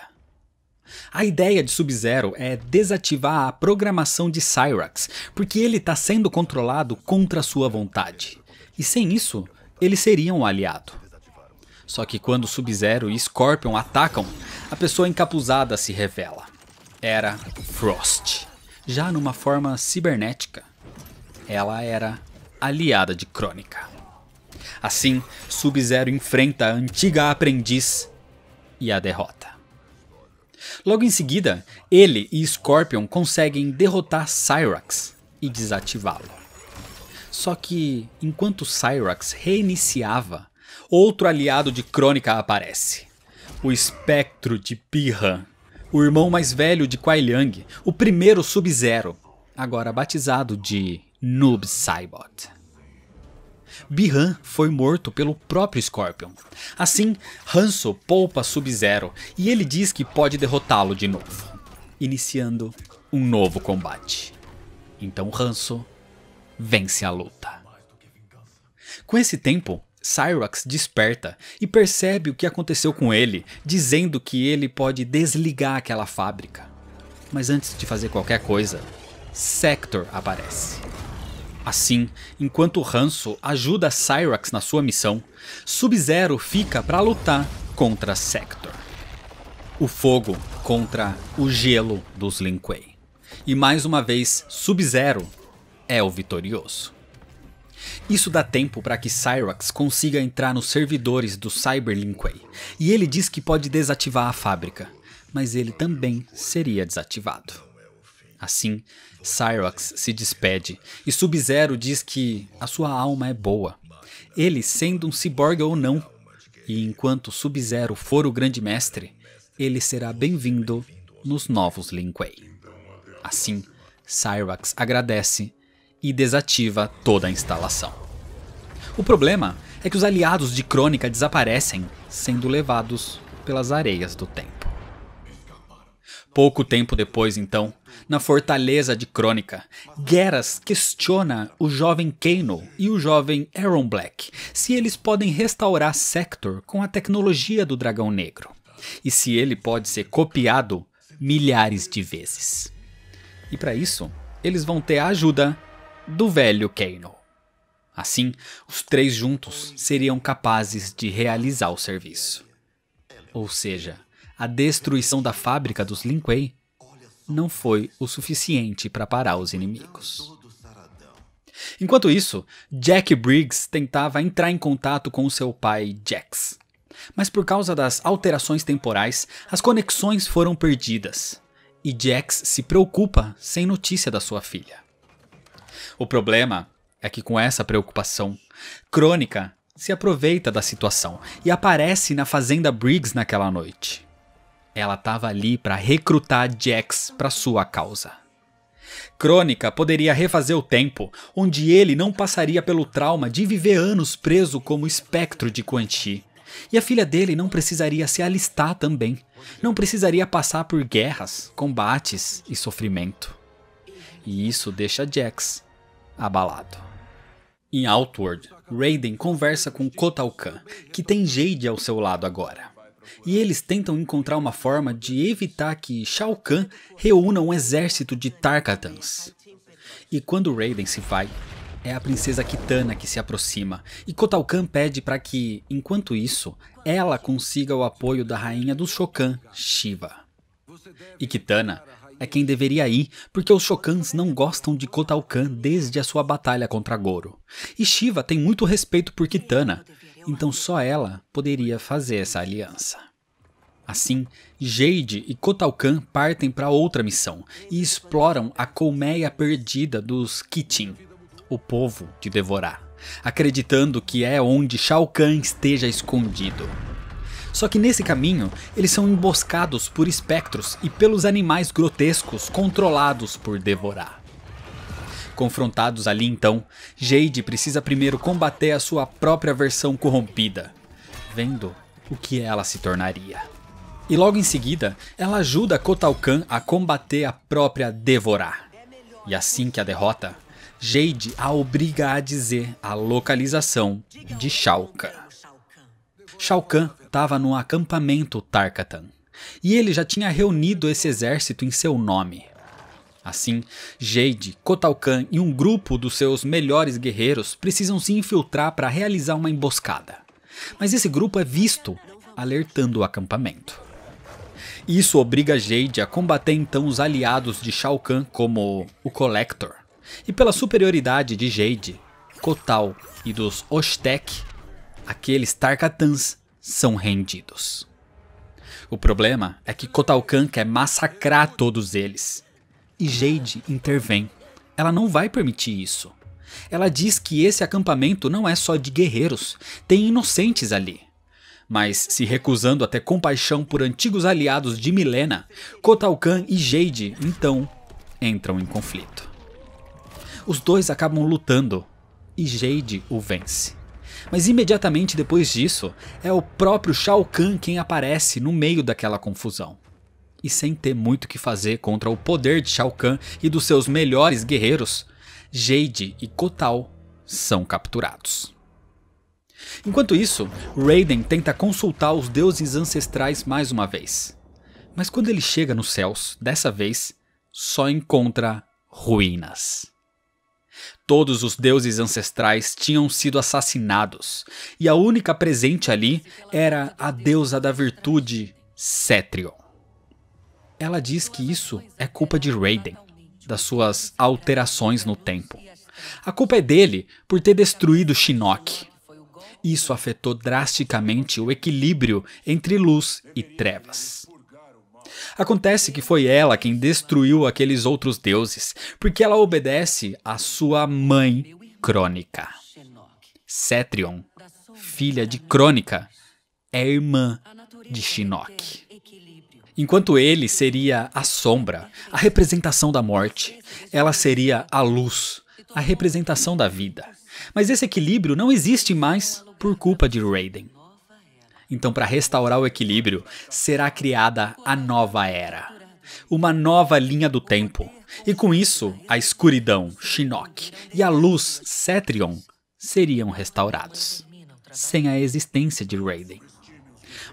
A ideia de Sub-Zero é desativar a programação de Cyrax, porque ele está sendo controlado contra sua vontade. E sem isso, ele seria um aliado. Só que quando Sub-Zero e Scorpion atacam, a pessoa encapuzada se revela. Era Frost, já numa forma cibernética. Ela era aliada de Crônica. Assim, Sub-Zero enfrenta a antiga aprendiz e a derrota. Logo em seguida, ele e Scorpion conseguem derrotar Cyrax e desativá-lo. Só que, enquanto Cyrax reiniciava, outro aliado de Crônica aparece. O espectro de Pirra, o irmão mais velho de Kuai Liang, o primeiro Sub-Zero, agora batizado de Noob Saibot. Bihan foi morto pelo próprio Scorpion. Assim, Hanso poupa Sub-Zero e ele diz que pode derrotá-lo de novo, iniciando um novo combate. Então Hanso vence a luta. Com esse tempo, Cyrax desperta e percebe o que aconteceu com ele, dizendo que ele pode desligar aquela fábrica. Mas antes de fazer qualquer coisa, Sector aparece. Assim, enquanto Hanso ajuda Cyrax na sua missão, Sub-Zero fica para lutar contra Sector. O fogo contra o gelo dos Lin Kuei. E mais uma vez, Sub-Zero é o vitorioso. Isso dá tempo para que Cyrax consiga entrar nos servidores do Cyberlinkway, e ele diz que pode desativar a fábrica, mas ele também seria desativado. Assim, Cyrax se despede e Sub-Zero diz que a sua alma é boa, ele sendo um ciborgue ou não, e enquanto Sub-Zero for o grande mestre, ele será bem-vindo nos novos Linkway. Assim, Cyrax agradece e desativa toda a instalação. O problema é que os aliados de Crônica desaparecem, sendo levados pelas areias do tempo. Pouco tempo depois, então, na fortaleza de Crônica, Geras questiona o jovem Kano e o jovem Aaron Black se eles podem restaurar Sector com a tecnologia do Dragão Negro e se ele pode ser copiado milhares de vezes. E para isso, eles vão ter a ajuda do velho Kano. Assim, os três juntos seriam capazes de realizar o serviço. Ou seja, a destruição da fábrica dos Lin Kuei não foi o suficiente para parar os inimigos. Enquanto isso, Jack Briggs tentava entrar em contato com seu pai Jax. Mas por causa das alterações temporais, as conexões foram perdidas. E Jax se preocupa sem notícia da sua filha. O problema é que com essa preocupação crônica, se aproveita da situação e aparece na fazenda Briggs naquela noite. Ela estava ali para recrutar Jax para sua causa. Crônica poderia refazer o tempo, onde ele não passaria pelo trauma de viver anos preso como espectro de Quan Chi. E a filha dele não precisaria se alistar também. Não precisaria passar por guerras, combates e sofrimento. E isso deixa Jax abalado. Em Outward, Raiden conversa com Kotal Kahn, que tem Jade ao seu lado agora. E eles tentam encontrar uma forma de evitar que Shao Kahn reúna um exército de Tarkatans. E quando Raiden se vai, é a princesa Kitana que se aproxima, e Kotal Kahn pede para que, enquanto isso, ela consiga o apoio da rainha do Shokan, Shiva. E Kitana é quem deveria ir, porque os Shokans não gostam de Kotal desde a sua batalha contra Goro. E Shiva tem muito respeito por Kitana, então só ela poderia fazer essa aliança. Assim, Jade e Kotal partem para outra missão e exploram a colmeia perdida dos Kitin, o povo de Devorar, acreditando que é onde Shao Kahn esteja escondido. Só que nesse caminho, eles são emboscados por espectros e pelos animais grotescos controlados por Devorar. Confrontados ali então, Jade precisa primeiro combater a sua própria versão corrompida, vendo o que ela se tornaria. E logo em seguida, ela ajuda Kotalkan a combater a própria Devorar. E assim que a derrota, Jade a obriga a dizer a localização de Shao Kahn. Shao Kahn estava num acampamento Tarkatan, e ele já tinha reunido esse exército em seu nome. Assim, Jade, Kotalkan e um grupo dos seus melhores guerreiros precisam se infiltrar para realizar uma emboscada. Mas esse grupo é visto alertando o acampamento. Isso obriga Jade a combater então os aliados de Shao Kahn como o Collector. E pela superioridade de Jade, Kotal e dos Oshtek, aqueles Tarkatans são rendidos. O problema é que Kotalkan quer massacrar todos eles. E Jade intervém. Ela não vai permitir isso. Ela diz que esse acampamento não é só de guerreiros, tem inocentes ali. Mas, se recusando até compaixão por antigos aliados de Milena, Kotalkan e Jade, então, entram em conflito. Os dois acabam lutando e Jade o vence. Mas imediatamente depois disso, é o próprio Shao Kahn quem aparece no meio daquela confusão. E sem ter muito o que fazer contra o poder de Shao Kahn e dos seus melhores guerreiros, Jade e Kotal são capturados. Enquanto isso, Raiden tenta consultar os deuses ancestrais mais uma vez. Mas quando ele chega nos céus, dessa vez, só encontra ruínas. Todos os deuses ancestrais tinham sido assassinados, e a única presente ali era a deusa da virtude, Cetrion. Ela diz que isso é culpa de Raiden, das suas alterações no tempo. A culpa é dele por ter destruído Shinnok. Isso afetou drasticamente o equilíbrio entre luz e trevas. Acontece que foi ela quem destruiu aqueles outros deuses, porque ela obedece à sua mãe Crônica. Cetrion, filha de Crônica, é irmã de Shinnok. Enquanto ele seria a sombra, a representação da morte, ela seria a luz, a representação da vida. Mas esse equilíbrio não existe mais por culpa de Raiden. Então, para restaurar o equilíbrio, será criada a nova era. Uma nova linha do tempo. E com isso, a escuridão, Shinnok, e a luz, Cetrion, seriam restaurados. Sem a existência de Raiden.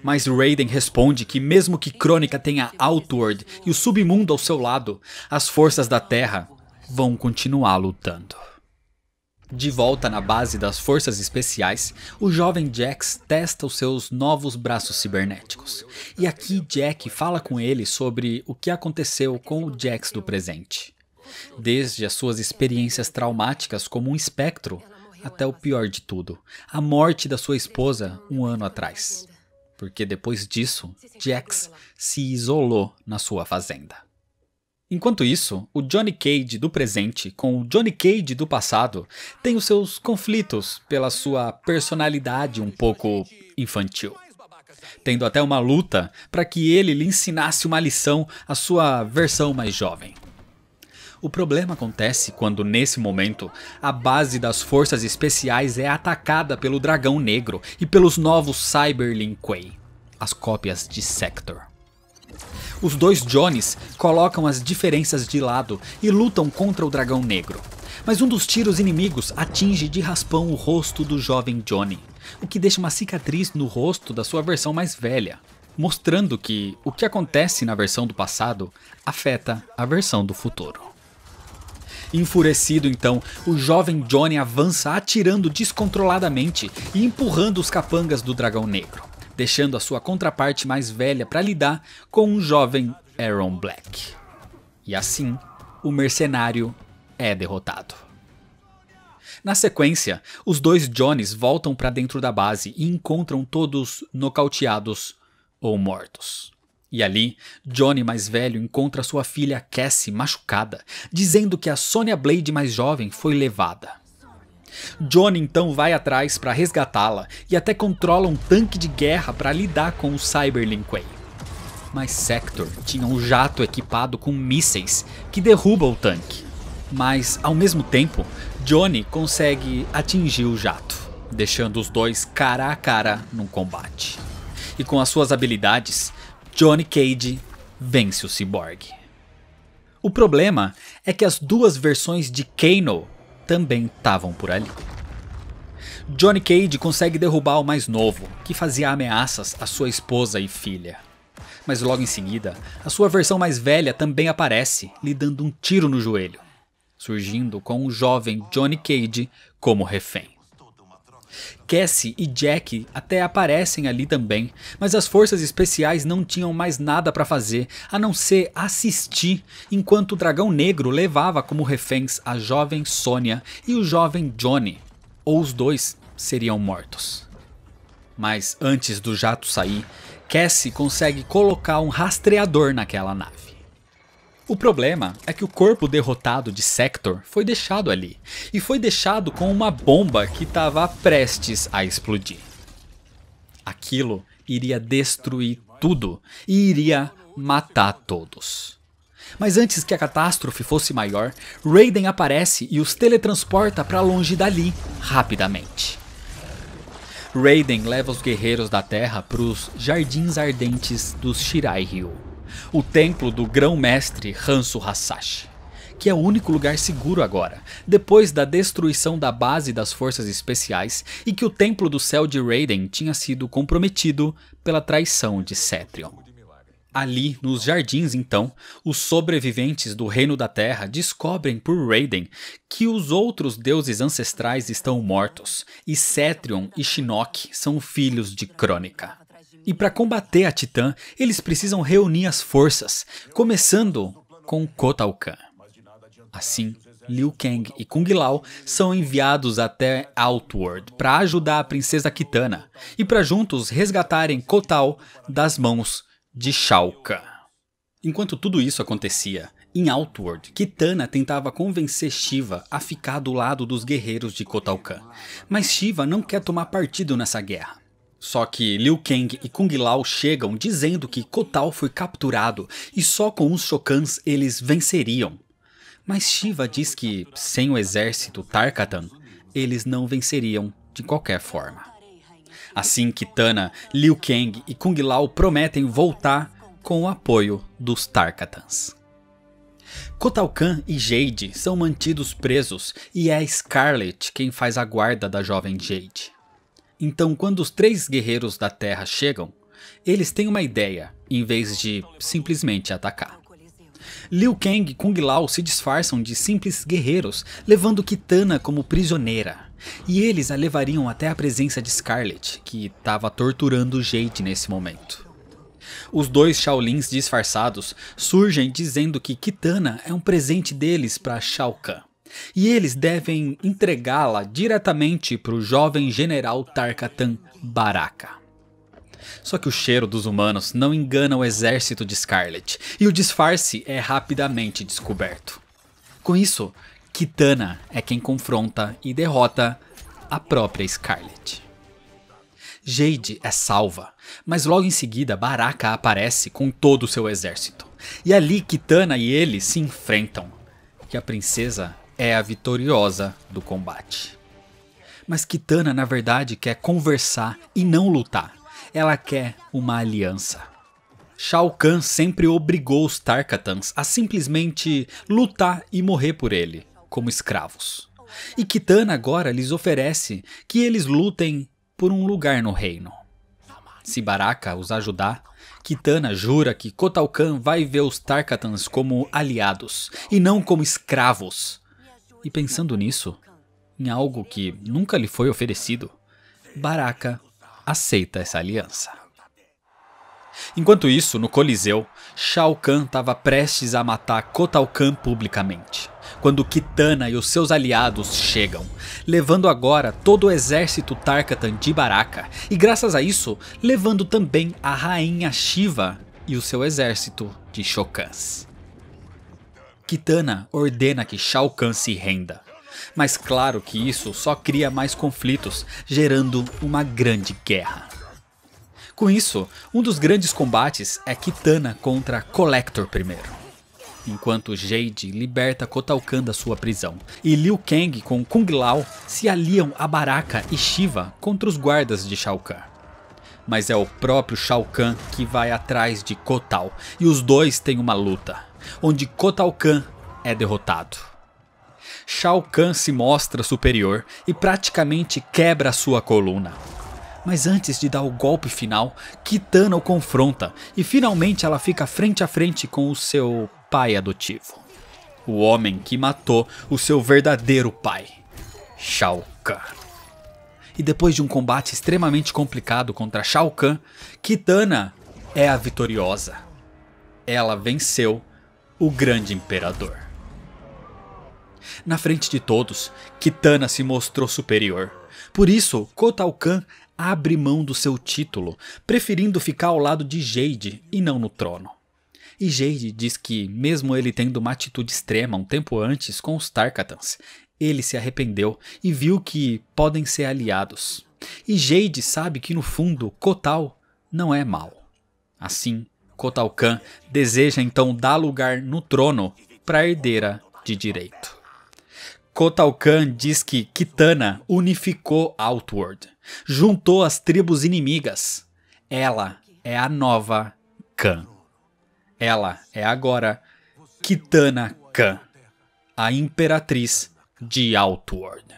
Mas Raiden responde que, mesmo que Crônica tenha Outward e o submundo ao seu lado, as forças da Terra vão continuar lutando. De volta na base das forças especiais, o jovem Jax testa os seus novos braços cibernéticos. E aqui Jack fala com ele sobre o que aconteceu com o Jax do presente. Desde as suas experiências traumáticas como um espectro, até o pior de tudo, a morte da sua esposa um ano atrás. Porque depois disso, Jax se isolou na sua fazenda. Enquanto isso, o Johnny Cage do presente com o Johnny Cage do passado tem os seus conflitos pela sua personalidade um pouco infantil. Tendo até uma luta para que ele lhe ensinasse uma lição à sua versão mais jovem. O problema acontece quando, nesse momento, a base das forças especiais é atacada pelo Dragão Negro e pelos novos Cyberlin Quay, as cópias de Sector os dois Johnnies colocam as diferenças de lado e lutam contra o dragão negro. Mas um dos tiros inimigos atinge de raspão o rosto do jovem Johnny, o que deixa uma cicatriz no rosto da sua versão mais velha, mostrando que o que acontece na versão do passado afeta a versão do futuro. Enfurecido então, o jovem Johnny avança atirando descontroladamente e empurrando os capangas do dragão negro deixando a sua contraparte mais velha para lidar com um jovem Aaron Black. E assim, o mercenário é derrotado. Na sequência, os dois Johnnies voltam para dentro da base e encontram todos nocauteados ou mortos. E ali, Johnny mais velho encontra sua filha Cassie machucada, dizendo que a Sonya Blade mais jovem foi levada. Johnny então vai atrás para resgatá-la e até controla um tanque de guerra para lidar com o Cyberlinquay. Mas Sector tinha um jato equipado com mísseis que derruba o tanque. Mas ao mesmo tempo, Johnny consegue atingir o jato, deixando os dois cara a cara num combate. E com as suas habilidades, Johnny Cage vence o Cyborg. O problema é que as duas versões de Kano também estavam por ali. Johnny Cage consegue derrubar o mais novo, que fazia ameaças à sua esposa e filha. Mas logo em seguida, a sua versão mais velha também aparece, lhe dando um tiro no joelho, surgindo com o jovem Johnny Cage como refém. Cassie e Jack até aparecem ali também, mas as forças especiais não tinham mais nada para fazer a não ser assistir enquanto o Dragão Negro levava como reféns a jovem Sônia e o jovem Johnny, ou os dois seriam mortos. Mas antes do jato sair, Cassie consegue colocar um rastreador naquela nave. O problema é que o corpo derrotado de Sector foi deixado ali, e foi deixado com uma bomba que estava prestes a explodir. Aquilo iria destruir tudo e iria matar todos. Mas antes que a catástrofe fosse maior, Raiden aparece e os teletransporta para longe dali, rapidamente. Raiden leva os guerreiros da Terra para os Jardins Ardentes dos Shirai Ryu o templo do grão-mestre Hanso Hasashi, que é o único lugar seguro agora, depois da destruição da base das forças especiais e que o templo do céu de Raiden tinha sido comprometido pela traição de Cetrion. Ali, nos jardins, então, os sobreviventes do Reino da Terra descobrem por Raiden que os outros deuses ancestrais estão mortos e Cetrion e Shinnok são filhos de Crônica. E para combater a Titã, eles precisam reunir as forças, começando com Kotal Kahn. Assim, Liu Kang e Kung Lao são enviados até Outward para ajudar a princesa Kitana e para juntos resgatarem Kotal das mãos de Shao Kahn. Enquanto tudo isso acontecia, em Outward, Kitana tentava convencer Shiva a ficar do lado dos guerreiros de Kotal Kahn, mas Shiva não quer tomar partido nessa guerra. Só que Liu Kang e Kung Lao chegam dizendo que Kotal foi capturado e só com os Shokans eles venceriam. Mas Shiva diz que, sem o exército Tarkatan, eles não venceriam de qualquer forma. Assim que Tana, Liu Kang e Kung Lao prometem voltar com o apoio dos Tarkatans. Kotal Kahn e Jade são mantidos presos e é Scarlet quem faz a guarda da jovem Jade. Então, quando os três guerreiros da Terra chegam, eles têm uma ideia, em vez de simplesmente atacar. Liu Kang e Kung Lao se disfarçam de simples guerreiros, levando Kitana como prisioneira. E eles a levariam até a presença de Scarlet, que estava torturando Jade nesse momento. Os dois Shaolins disfarçados surgem dizendo que Kitana é um presente deles para Shao Kahn e eles devem entregá-la diretamente para o jovem general Tarkatan Baraka. Só que o cheiro dos humanos não engana o exército de Scarlet, e o disfarce é rapidamente descoberto. Com isso, Kitana é quem confronta e derrota a própria Scarlet. Jade é salva, mas logo em seguida Baraka aparece com todo o seu exército. E é ali Kitana e ele se enfrentam, que a princesa é a vitoriosa do combate. Mas Kitana, na verdade, quer conversar e não lutar. Ela quer uma aliança. Shao Kahn sempre obrigou os Tarkatans a simplesmente lutar e morrer por ele, como escravos. E Kitana agora lhes oferece que eles lutem por um lugar no reino. Se Baraka os ajudar, Kitana jura que Kotalkan vai ver os Tarkatans como aliados e não como escravos e pensando nisso, em algo que nunca lhe foi oferecido, Baraka aceita essa aliança. Enquanto isso, no Coliseu, Shao Kahn estava prestes a matar Kotal Kahn publicamente, quando Kitana e os seus aliados chegam, levando agora todo o exército Tarkatan de Baraka, e graças a isso, levando também a rainha Shiva e o seu exército de Shokans. Kitana ordena que Shao Kahn se renda. Mas claro que isso só cria mais conflitos, gerando uma grande guerra. Com isso, um dos grandes combates é Kitana contra Collector primeiro. Enquanto Jade liberta Kotal Kahn da sua prisão, e Liu Kang com Kung Lao se aliam a Baraka e Shiva contra os guardas de Shao Kahn. Mas é o próprio Shao Kahn que vai atrás de Kotal, e os dois têm uma luta onde Kotal Kahn é derrotado. Shao Kahn se mostra superior e praticamente quebra sua coluna. Mas antes de dar o golpe final, Kitana o confronta e finalmente ela fica frente a frente com o seu pai adotivo. O homem que matou o seu verdadeiro pai, Shao Kahn. E depois de um combate extremamente complicado contra Shao Kahn, Kitana é a vitoriosa. Ela venceu o grande imperador. Na frente de todos, Kitana se mostrou superior. Por isso, Kotal Kahn abre mão do seu título, preferindo ficar ao lado de Jade e não no trono. E Jade diz que, mesmo ele tendo uma atitude extrema um tempo antes com os Tarkatans, ele se arrependeu e viu que podem ser aliados. E Jade sabe que no fundo Kotal não é mal. Assim, Kahn deseja então dar lugar no trono para a herdeira de direito. Kahn diz que Kitana unificou Outward, juntou as tribos inimigas. Ela é a nova Khan. Ela é agora Kitana Khan, a imperatriz de Outward.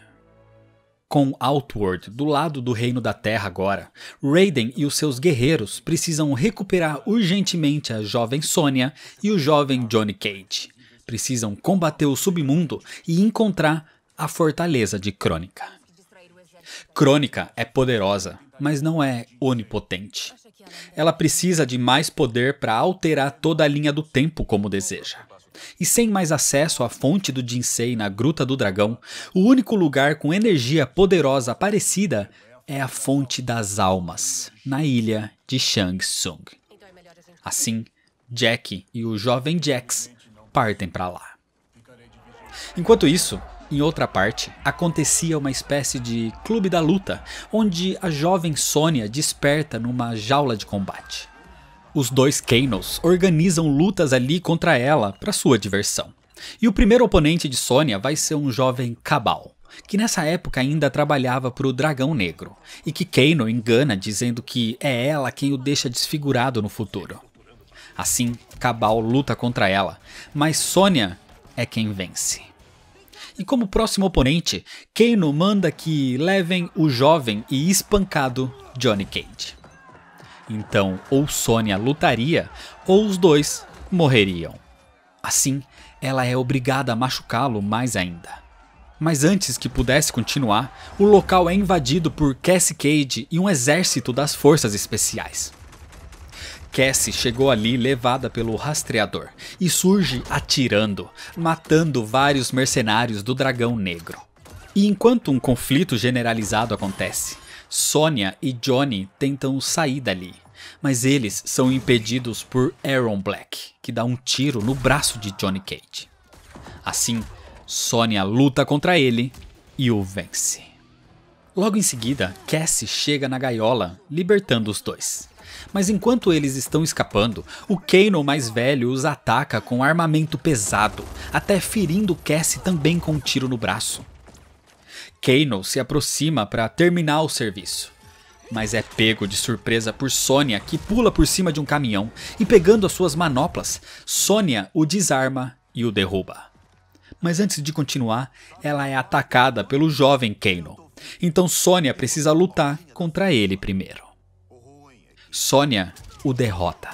Com Outward do lado do Reino da Terra agora, Raiden e os seus guerreiros precisam recuperar urgentemente a jovem Sonya e o jovem Johnny Cage. Precisam combater o submundo e encontrar a fortaleza de Crônica. Crônica é poderosa, mas não é onipotente. Ela precisa de mais poder para alterar toda a linha do tempo como deseja. E sem mais acesso à fonte do Jinsei na Gruta do Dragão, o único lugar com energia poderosa parecida é a Fonte das Almas, na ilha de Shang Tsung. Assim, Jack e o jovem Jax partem para lá. Enquanto isso, em outra parte, acontecia uma espécie de clube da luta, onde a jovem Sônia desperta numa jaula de combate. Os dois Kanos organizam lutas ali contra ela para sua diversão. E o primeiro oponente de Sônia vai ser um jovem Cabal, que nessa época ainda trabalhava para o Dragão Negro, e que Kano engana dizendo que é ela quem o deixa desfigurado no futuro. Assim, Cabal luta contra ela, mas Sônia é quem vence. E como próximo oponente, Kano manda que levem o jovem e espancado Johnny Cage. Então, ou Sônia lutaria, ou os dois morreriam. Assim, ela é obrigada a machucá-lo mais ainda. Mas antes que pudesse continuar, o local é invadido por Cassie Cage e um exército das forças especiais. Cassie chegou ali levada pelo rastreador e surge atirando, matando vários mercenários do Dragão Negro. E enquanto um conflito generalizado acontece, Sônia e Johnny tentam sair dali, mas eles são impedidos por Aaron Black, que dá um tiro no braço de Johnny Cage. Assim, Sônia luta contra ele e o vence. Logo em seguida, Cassie chega na gaiola, libertando os dois. Mas enquanto eles estão escapando, o Kano mais velho os ataca com armamento pesado, até ferindo Cassie também com um tiro no braço. Kano se aproxima para terminar o serviço. Mas é pego de surpresa por Sonya que pula por cima de um caminhão e, pegando as suas manoplas, Sonya o desarma e o derruba. Mas antes de continuar, ela é atacada pelo jovem Kano. Então Sonya precisa lutar contra ele primeiro. Sonya o derrota.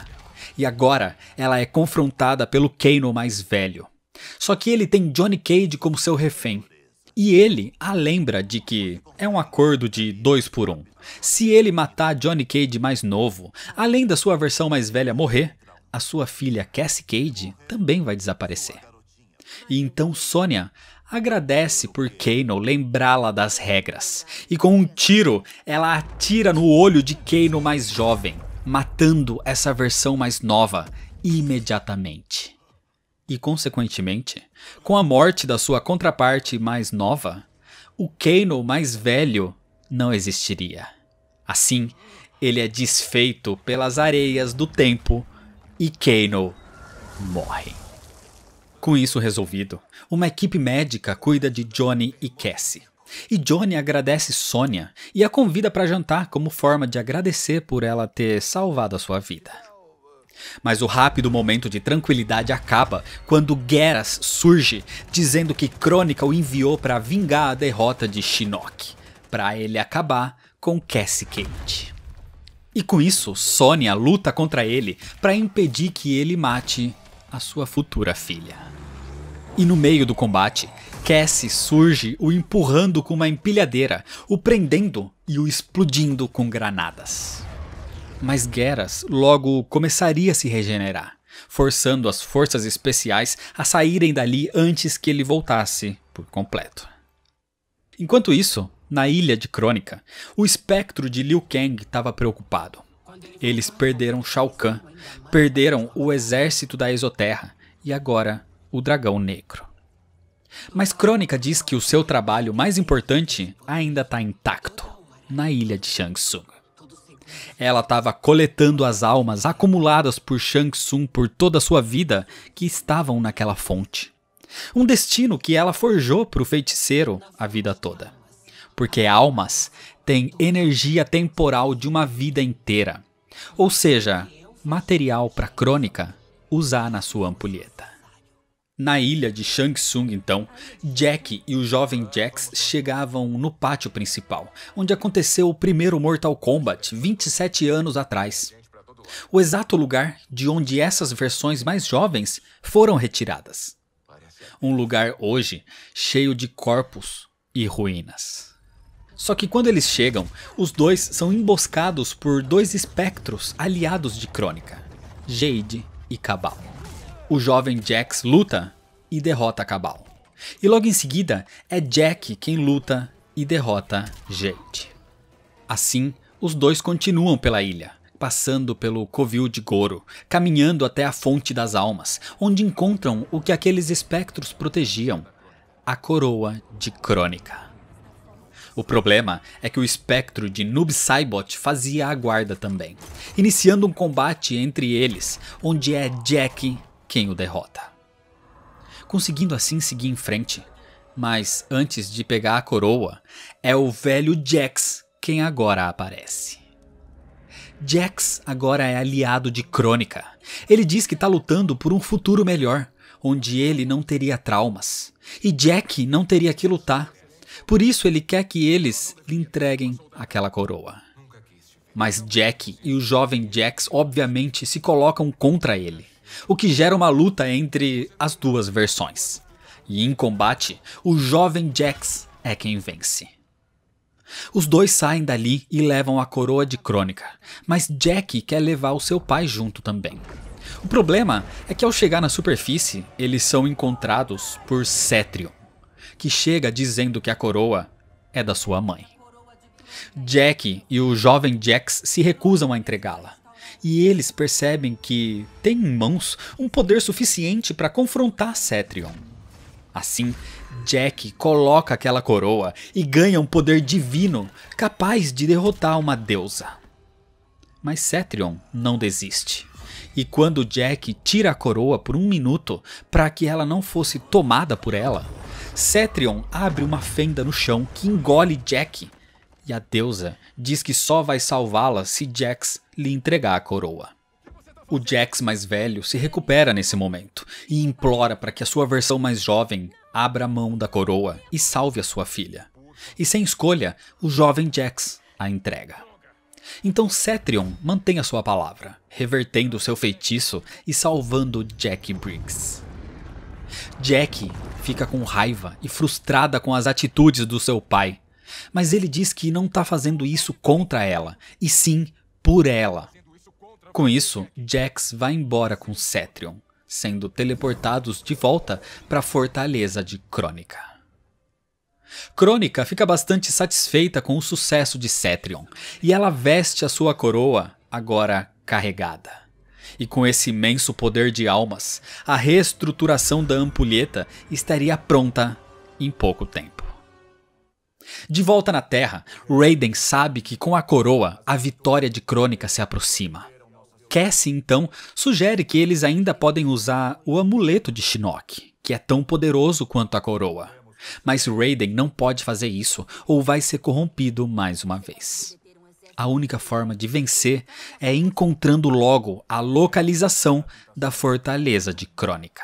E agora ela é confrontada pelo Kano mais velho. Só que ele tem Johnny Cage como seu refém e ele a lembra de que é um acordo de dois por um. Se ele matar Johnny Cage mais novo, além da sua versão mais velha morrer, a sua filha Cassie Cage também vai desaparecer. E então Sonya agradece por Kano lembrá-la das regras, e com um tiro ela atira no olho de Kano mais jovem, matando essa versão mais nova imediatamente e, consequentemente, com a morte da sua contraparte mais nova, o Kano mais velho não existiria. Assim, ele é desfeito pelas areias do tempo e Kano morre. Com isso resolvido, uma equipe médica cuida de Johnny e Cassie. E Johnny agradece Sônia e a convida para jantar como forma de agradecer por ela ter salvado a sua vida. Mas o rápido momento de tranquilidade acaba quando Geras surge, dizendo que Crônica o enviou para vingar a derrota de Shinnok, para ele acabar com Cassie Kate. E com isso, Sonya luta contra ele para impedir que ele mate a sua futura filha. E no meio do combate, Cassie surge o empurrando com uma empilhadeira, o prendendo e o explodindo com granadas mas Geras logo começaria a se regenerar, forçando as forças especiais a saírem dali antes que ele voltasse por completo. Enquanto isso, na ilha de Crônica, o espectro de Liu Kang estava preocupado. Eles perderam Shao Kahn, perderam o exército da Exoterra e agora o Dragão Negro. Mas Crônica diz que o seu trabalho mais importante ainda está intacto na ilha de Shang Tsung. Ela estava coletando as almas acumuladas por Shang Tsung por toda a sua vida que estavam naquela fonte. Um destino que ela forjou para o feiticeiro a vida toda. Porque almas têm energia temporal de uma vida inteira, ou seja, material para crônica usar na sua ampulheta. Na ilha de Shang Tsung, então, Jack e o jovem Jax chegavam no pátio principal, onde aconteceu o primeiro Mortal Kombat 27 anos atrás. O exato lugar de onde essas versões mais jovens foram retiradas. Um lugar hoje cheio de corpos e ruínas. Só que quando eles chegam, os dois são emboscados por dois espectros aliados de Crônica, Jade e Cabal o jovem Jax luta e derrota Cabal. E logo em seguida é Jack quem luta e derrota Jade. Assim, os dois continuam pela ilha, passando pelo covil de Goro, caminhando até a Fonte das Almas, onde encontram o que aqueles espectros protegiam: a coroa de Crônica. O problema é que o espectro de Noob Saibot fazia a guarda também, iniciando um combate entre eles, onde é Jack quem o derrota. Conseguindo assim seguir em frente, mas antes de pegar a coroa, é o velho Jax quem agora aparece. Jax agora é aliado de Crônica. Ele diz que está lutando por um futuro melhor, onde ele não teria traumas e Jack não teria que lutar. Por isso ele quer que eles lhe entreguem aquela coroa. Mas Jack e o jovem Jax obviamente se colocam contra ele o que gera uma luta entre as duas versões. E em combate, o jovem Jax é quem vence. Os dois saem dali e levam a coroa de crônica, mas Jack quer levar o seu pai junto também. O problema é que ao chegar na superfície, eles são encontrados por Cétrio, que chega dizendo que a coroa é da sua mãe. Jack e o jovem Jax se recusam a entregá-la e eles percebem que tem em mãos um poder suficiente para confrontar Cetrion. Assim, Jack coloca aquela coroa e ganha um poder divino capaz de derrotar uma deusa. Mas Cetrion não desiste. E quando Jack tira a coroa por um minuto para que ela não fosse tomada por ela, Cetrion abre uma fenda no chão que engole Jack. E a deusa diz que só vai salvá-la se Jax lhe entregar a coroa. O Jax mais velho se recupera nesse momento e implora para que a sua versão mais jovem abra mão da coroa e salve a sua filha. E sem escolha, o jovem Jax a entrega. Então Cetrion mantém a sua palavra, revertendo seu feitiço e salvando Jack Briggs. Jack fica com raiva e frustrada com as atitudes do seu pai, mas ele diz que não está fazendo isso contra ela, e sim por ela. Com isso, Jax vai embora com Cetrion, sendo teleportados de volta para a fortaleza de Crônica. Crônica fica bastante satisfeita com o sucesso de Cetrion, e ela veste a sua coroa, agora carregada. E com esse imenso poder de almas, a reestruturação da ampulheta estaria pronta em pouco tempo. De volta na Terra, Raiden sabe que com a coroa a vitória de Crônica se aproxima. Cassie então sugere que eles ainda podem usar o amuleto de Shinnok, que é tão poderoso quanto a coroa. Mas Raiden não pode fazer isso ou vai ser corrompido mais uma vez. A única forma de vencer é encontrando logo a localização da fortaleza de Crônica.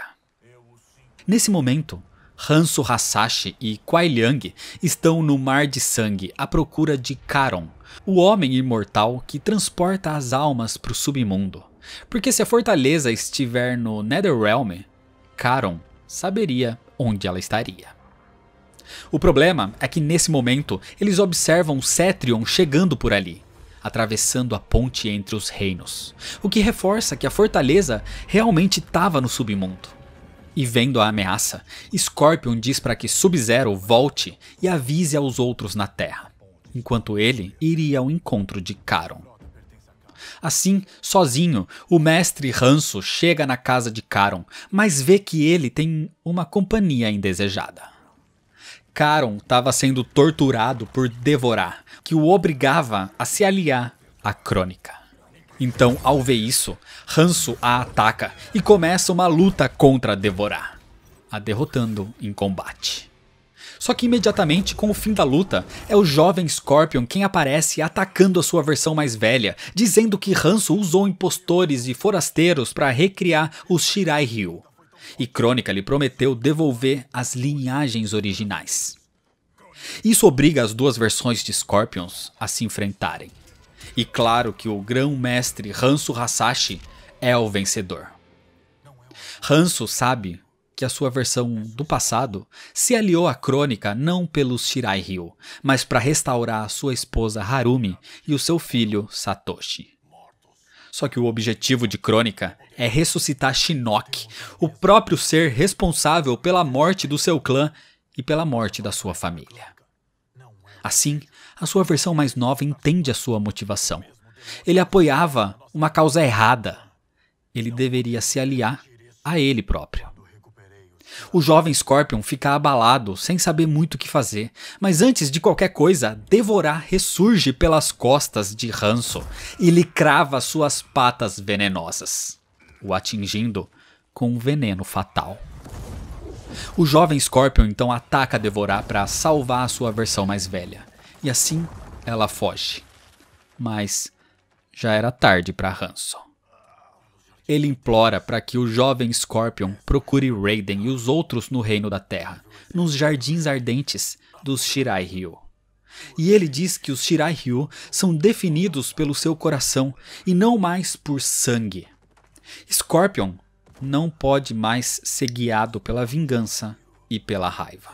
Nesse momento, Hanso Hasashi e Kwai Liang estão no mar de sangue à procura de Karon, o homem imortal que transporta as almas para o submundo. Porque se a fortaleza estiver no Netherrealm, Karon saberia onde ela estaria. O problema é que nesse momento eles observam Cetrion chegando por ali, atravessando a ponte entre os reinos, o que reforça que a fortaleza realmente estava no submundo. E vendo a ameaça, Scorpion diz para que Sub-Zero volte e avise aos outros na Terra, enquanto ele iria ao encontro de Caron. Assim, sozinho, o mestre Hanso chega na casa de Caron, mas vê que ele tem uma companhia indesejada. Caron estava sendo torturado por Devorar, que o obrigava a se aliar à Crônica. Então, ao ver isso, Hanso a ataca e começa uma luta contra Devorar, a derrotando em combate. Só que imediatamente com o fim da luta, é o jovem Scorpion quem aparece atacando a sua versão mais velha, dizendo que Hanso usou impostores e forasteiros para recriar os Shirai Ryu. E Crônica lhe prometeu devolver as linhagens originais. Isso obriga as duas versões de Scorpions a se enfrentarem. E claro que o grão-mestre Hanso Hasashi é o vencedor. Hanso sabe que a sua versão do passado se aliou à crônica não pelos Shirai Ryu, mas para restaurar a sua esposa Harumi e o seu filho Satoshi. Só que o objetivo de Crônica é ressuscitar Shinnok, o próprio ser responsável pela morte do seu clã e pela morte da sua família. Assim, a sua versão mais nova entende a sua motivação. Ele apoiava uma causa errada. Ele deveria se aliar a ele próprio. O jovem Scorpion fica abalado, sem saber muito o que fazer, mas antes de qualquer coisa, Devorar ressurge pelas costas de Hanso e lhe crava suas patas venenosas, o atingindo com um veneno fatal. O jovem Scorpion então ataca Devorar para salvar a sua versão mais velha e assim ela foge. Mas já era tarde para Hanson. Ele implora para que o jovem Scorpion procure Raiden e os outros no Reino da Terra, nos Jardins Ardentes dos Shirai Ryu. E ele diz que os Shirai Ryu são definidos pelo seu coração e não mais por sangue. Scorpion não pode mais ser guiado pela vingança e pela raiva.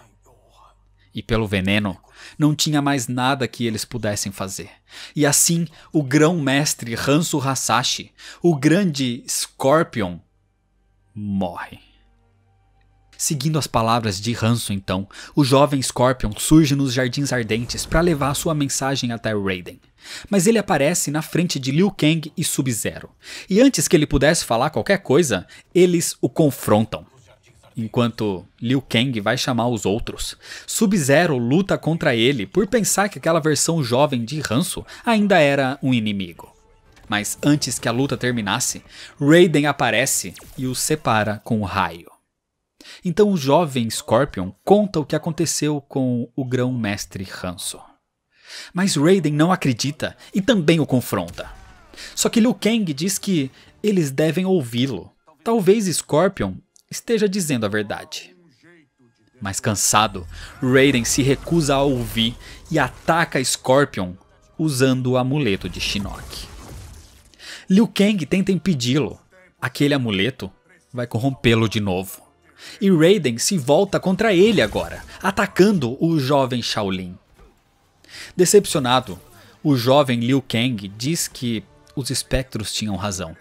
E pelo veneno não tinha mais nada que eles pudessem fazer. E assim, o grão-mestre Hansu Hasashi, o grande Scorpion, morre. Seguindo as palavras de Hanso, então, o jovem Scorpion surge nos Jardins Ardentes para levar sua mensagem até Raiden. Mas ele aparece na frente de Liu Kang e Sub-Zero. E antes que ele pudesse falar qualquer coisa, eles o confrontam enquanto Liu Kang vai chamar os outros. Sub-Zero luta contra ele por pensar que aquela versão jovem de Hanso ainda era um inimigo. Mas antes que a luta terminasse, Raiden aparece e os separa com o raio. Então o jovem Scorpion conta o que aconteceu com o grão-mestre Hanso. Mas Raiden não acredita e também o confronta. Só que Liu Kang diz que eles devem ouvi-lo. Talvez Scorpion esteja dizendo a verdade. Mas cansado, Raiden se recusa a ouvir e ataca Scorpion usando o amuleto de Shinnok. Liu Kang tenta impedi-lo. Aquele amuleto vai corrompê-lo de novo. E Raiden se volta contra ele agora, atacando o jovem Shaolin. Decepcionado, o jovem Liu Kang diz que os espectros tinham razão.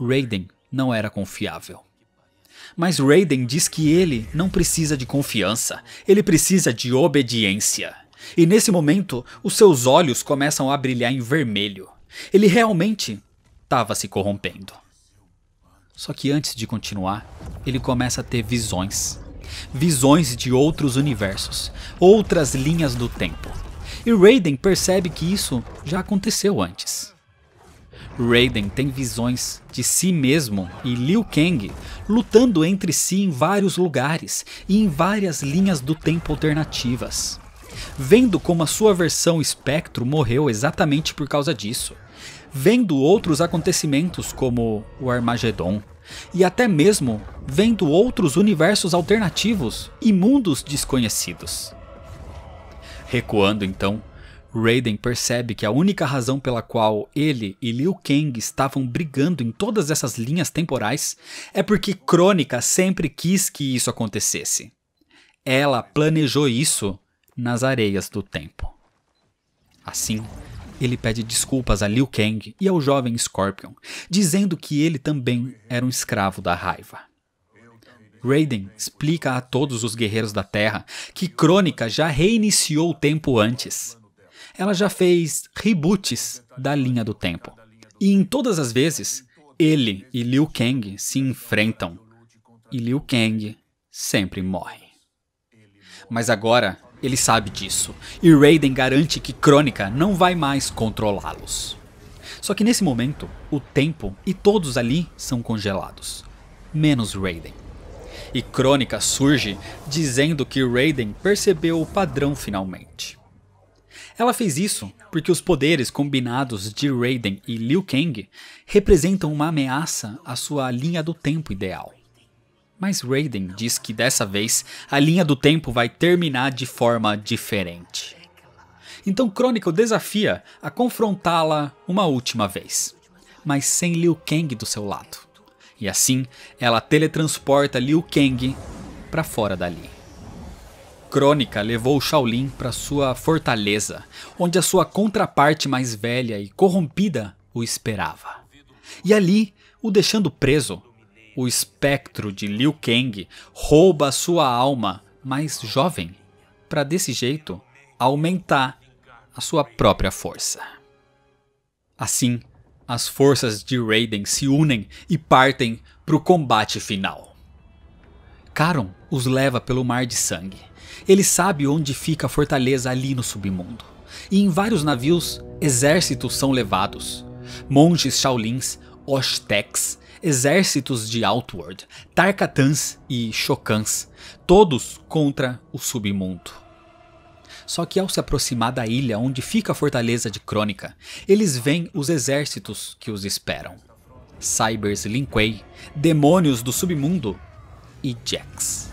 Raiden não era confiável. Mas Raiden diz que ele não precisa de confiança, ele precisa de obediência. E nesse momento, os seus olhos começam a brilhar em vermelho. Ele realmente estava se corrompendo. Só que antes de continuar, ele começa a ter visões. Visões de outros universos, outras linhas do tempo. E Raiden percebe que isso já aconteceu antes. Raiden tem visões de si mesmo e Liu Kang lutando entre si em vários lugares e em várias linhas do tempo alternativas. Vendo como a sua versão Espectro morreu exatamente por causa disso. Vendo outros acontecimentos como o Armagedon. E até mesmo vendo outros universos alternativos e mundos desconhecidos. Recuando então, Raiden percebe que a única razão pela qual ele e Liu Kang estavam brigando em todas essas linhas temporais é porque Crônica sempre quis que isso acontecesse. Ela planejou isso nas areias do tempo. Assim, ele pede desculpas a Liu Kang e ao jovem Scorpion, dizendo que ele também era um escravo da raiva. Raiden explica a todos os guerreiros da Terra que Crônica já reiniciou o tempo antes ela já fez reboots da linha do tempo. E em todas as vezes, ele e Liu Kang se enfrentam. E Liu Kang sempre morre. Mas agora ele sabe disso, e Raiden garante que Crônica não vai mais controlá-los. Só que nesse momento, o tempo e todos ali são congelados, menos Raiden. E Crônica surge dizendo que Raiden percebeu o padrão finalmente. Ela fez isso porque os poderes combinados de Raiden e Liu Kang representam uma ameaça à sua linha do tempo ideal. Mas Raiden diz que dessa vez a linha do tempo vai terminar de forma diferente. Então Chronicle desafia a confrontá-la uma última vez, mas sem Liu Kang do seu lado. E assim, ela teletransporta Liu Kang para fora dali crônica levou Shaolin para sua fortaleza, onde a sua contraparte mais velha e corrompida o esperava. E ali, o deixando preso, o espectro de Liu Kang rouba sua alma mais jovem para desse jeito aumentar a sua própria força. Assim, as forças de Raiden se unem e partem para o combate final. Karon os leva pelo mar de sangue, ele sabe onde fica a fortaleza ali no submundo. E em vários navios, exércitos são levados. Monges Shaolins, Oshteks, exércitos de Outward, Tarkatans e Chocans, todos contra o submundo. Só que ao se aproximar da ilha onde fica a fortaleza de Crônica, eles veem os exércitos que os esperam. Cybers Lin Kuei, demônios do submundo e Jax.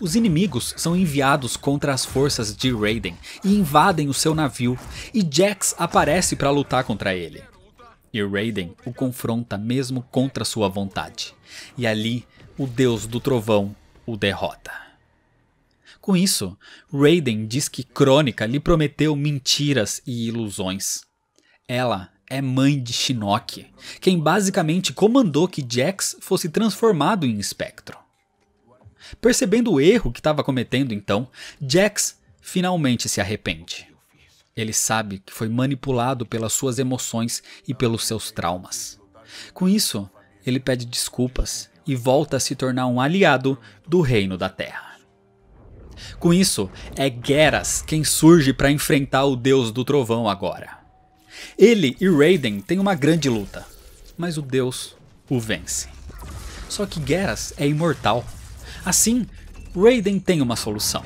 Os inimigos são enviados contra as forças de Raiden e invadem o seu navio, e Jax aparece para lutar contra ele. E Raiden o confronta mesmo contra sua vontade, e ali o deus do trovão o derrota. Com isso, Raiden diz que Crônica lhe prometeu mentiras e ilusões. Ela é mãe de Shinnok, quem basicamente comandou que Jax fosse transformado em espectro. Percebendo o erro que estava cometendo então, Jax finalmente se arrepende. Ele sabe que foi manipulado pelas suas emoções e pelos seus traumas. Com isso, ele pede desculpas e volta a se tornar um aliado do Reino da Terra. Com isso, é Geras quem surge para enfrentar o Deus do Trovão agora. Ele e Raiden têm uma grande luta, mas o Deus o vence. Só que Geras é imortal Assim, Raiden tem uma solução.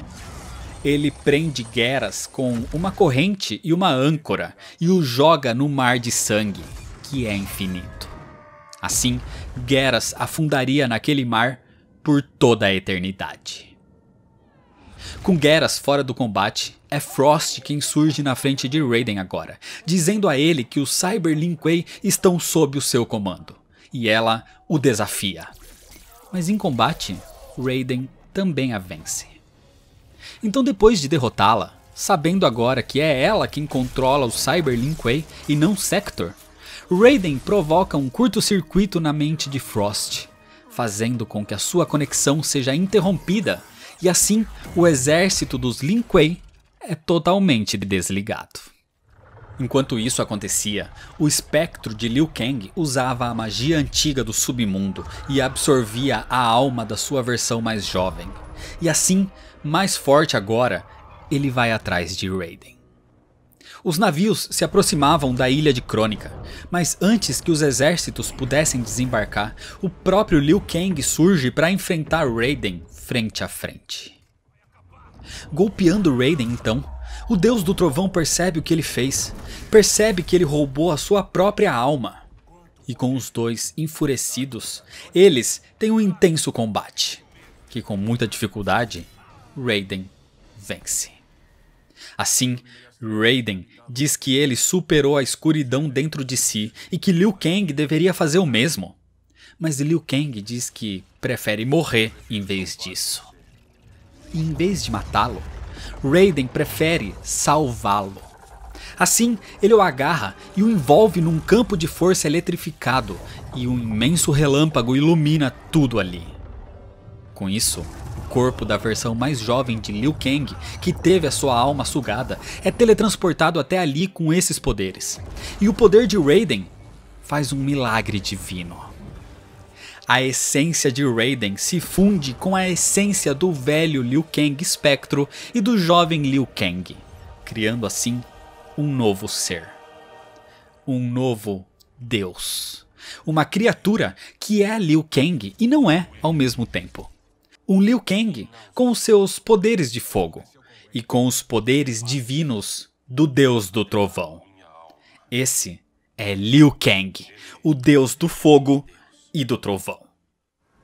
Ele prende Geras com uma corrente e uma âncora e o joga no mar de sangue, que é infinito. Assim, Geras afundaria naquele mar por toda a eternidade. Com Geras fora do combate, é Frost quem surge na frente de Raiden agora, dizendo a ele que os Cyber Lin Kuei estão sob o seu comando, e ela o desafia. Mas em combate, Raiden também a vence. Então, depois de derrotá-la, sabendo agora que é ela quem controla o Cyber Lin Kuei e não Sector, Raiden provoca um curto-circuito na mente de Frost, fazendo com que a sua conexão seja interrompida e assim o exército dos Lin Kuei é totalmente desligado. Enquanto isso acontecia, o espectro de Liu Kang usava a magia antiga do submundo e absorvia a alma da sua versão mais jovem. E assim, mais forte agora, ele vai atrás de Raiden. Os navios se aproximavam da ilha de Crônica, mas antes que os exércitos pudessem desembarcar, o próprio Liu Kang surge para enfrentar Raiden frente a frente. Golpeando Raiden então, o deus do trovão percebe o que ele fez, percebe que ele roubou a sua própria alma. E com os dois enfurecidos, eles têm um intenso combate, que com muita dificuldade, Raiden vence. Assim, Raiden diz que ele superou a escuridão dentro de si e que Liu Kang deveria fazer o mesmo. Mas Liu Kang diz que prefere morrer em vez disso. E em vez de matá-lo, Raiden prefere salvá-lo. Assim, ele o agarra e o envolve num campo de força eletrificado, e um imenso relâmpago ilumina tudo ali. Com isso, o corpo da versão mais jovem de Liu Kang, que teve a sua alma sugada, é teletransportado até ali com esses poderes. E o poder de Raiden faz um milagre divino. A essência de Raiden se funde com a essência do velho Liu Kang Espectro e do jovem Liu Kang, criando assim um novo ser. Um novo Deus. Uma criatura que é Liu Kang e não é ao mesmo tempo. Um Liu Kang com os seus poderes de fogo e com os poderes divinos do Deus do Trovão. Esse é Liu Kang, o Deus do Fogo, e do Trovão.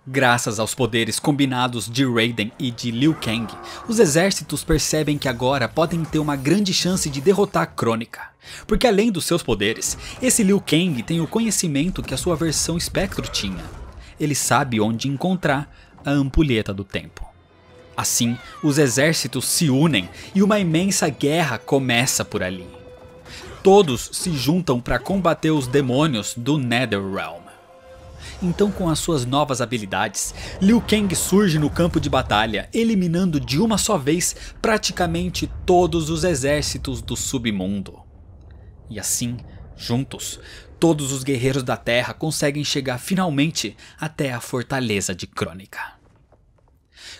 Graças aos poderes combinados de Raiden e de Liu Kang, os exércitos percebem que agora podem ter uma grande chance de derrotar a Crônica. Porque além dos seus poderes, esse Liu Kang tem o conhecimento que a sua versão Espectro tinha. Ele sabe onde encontrar a ampulheta do tempo. Assim, os exércitos se unem e uma imensa guerra começa por ali. Todos se juntam para combater os demônios do Netherrealm então, com as suas novas habilidades, Liu Kang surge no campo de batalha, eliminando de uma só vez praticamente todos os exércitos do submundo. E assim, juntos, todos os guerreiros da Terra conseguem chegar finalmente até a fortaleza de Crônica.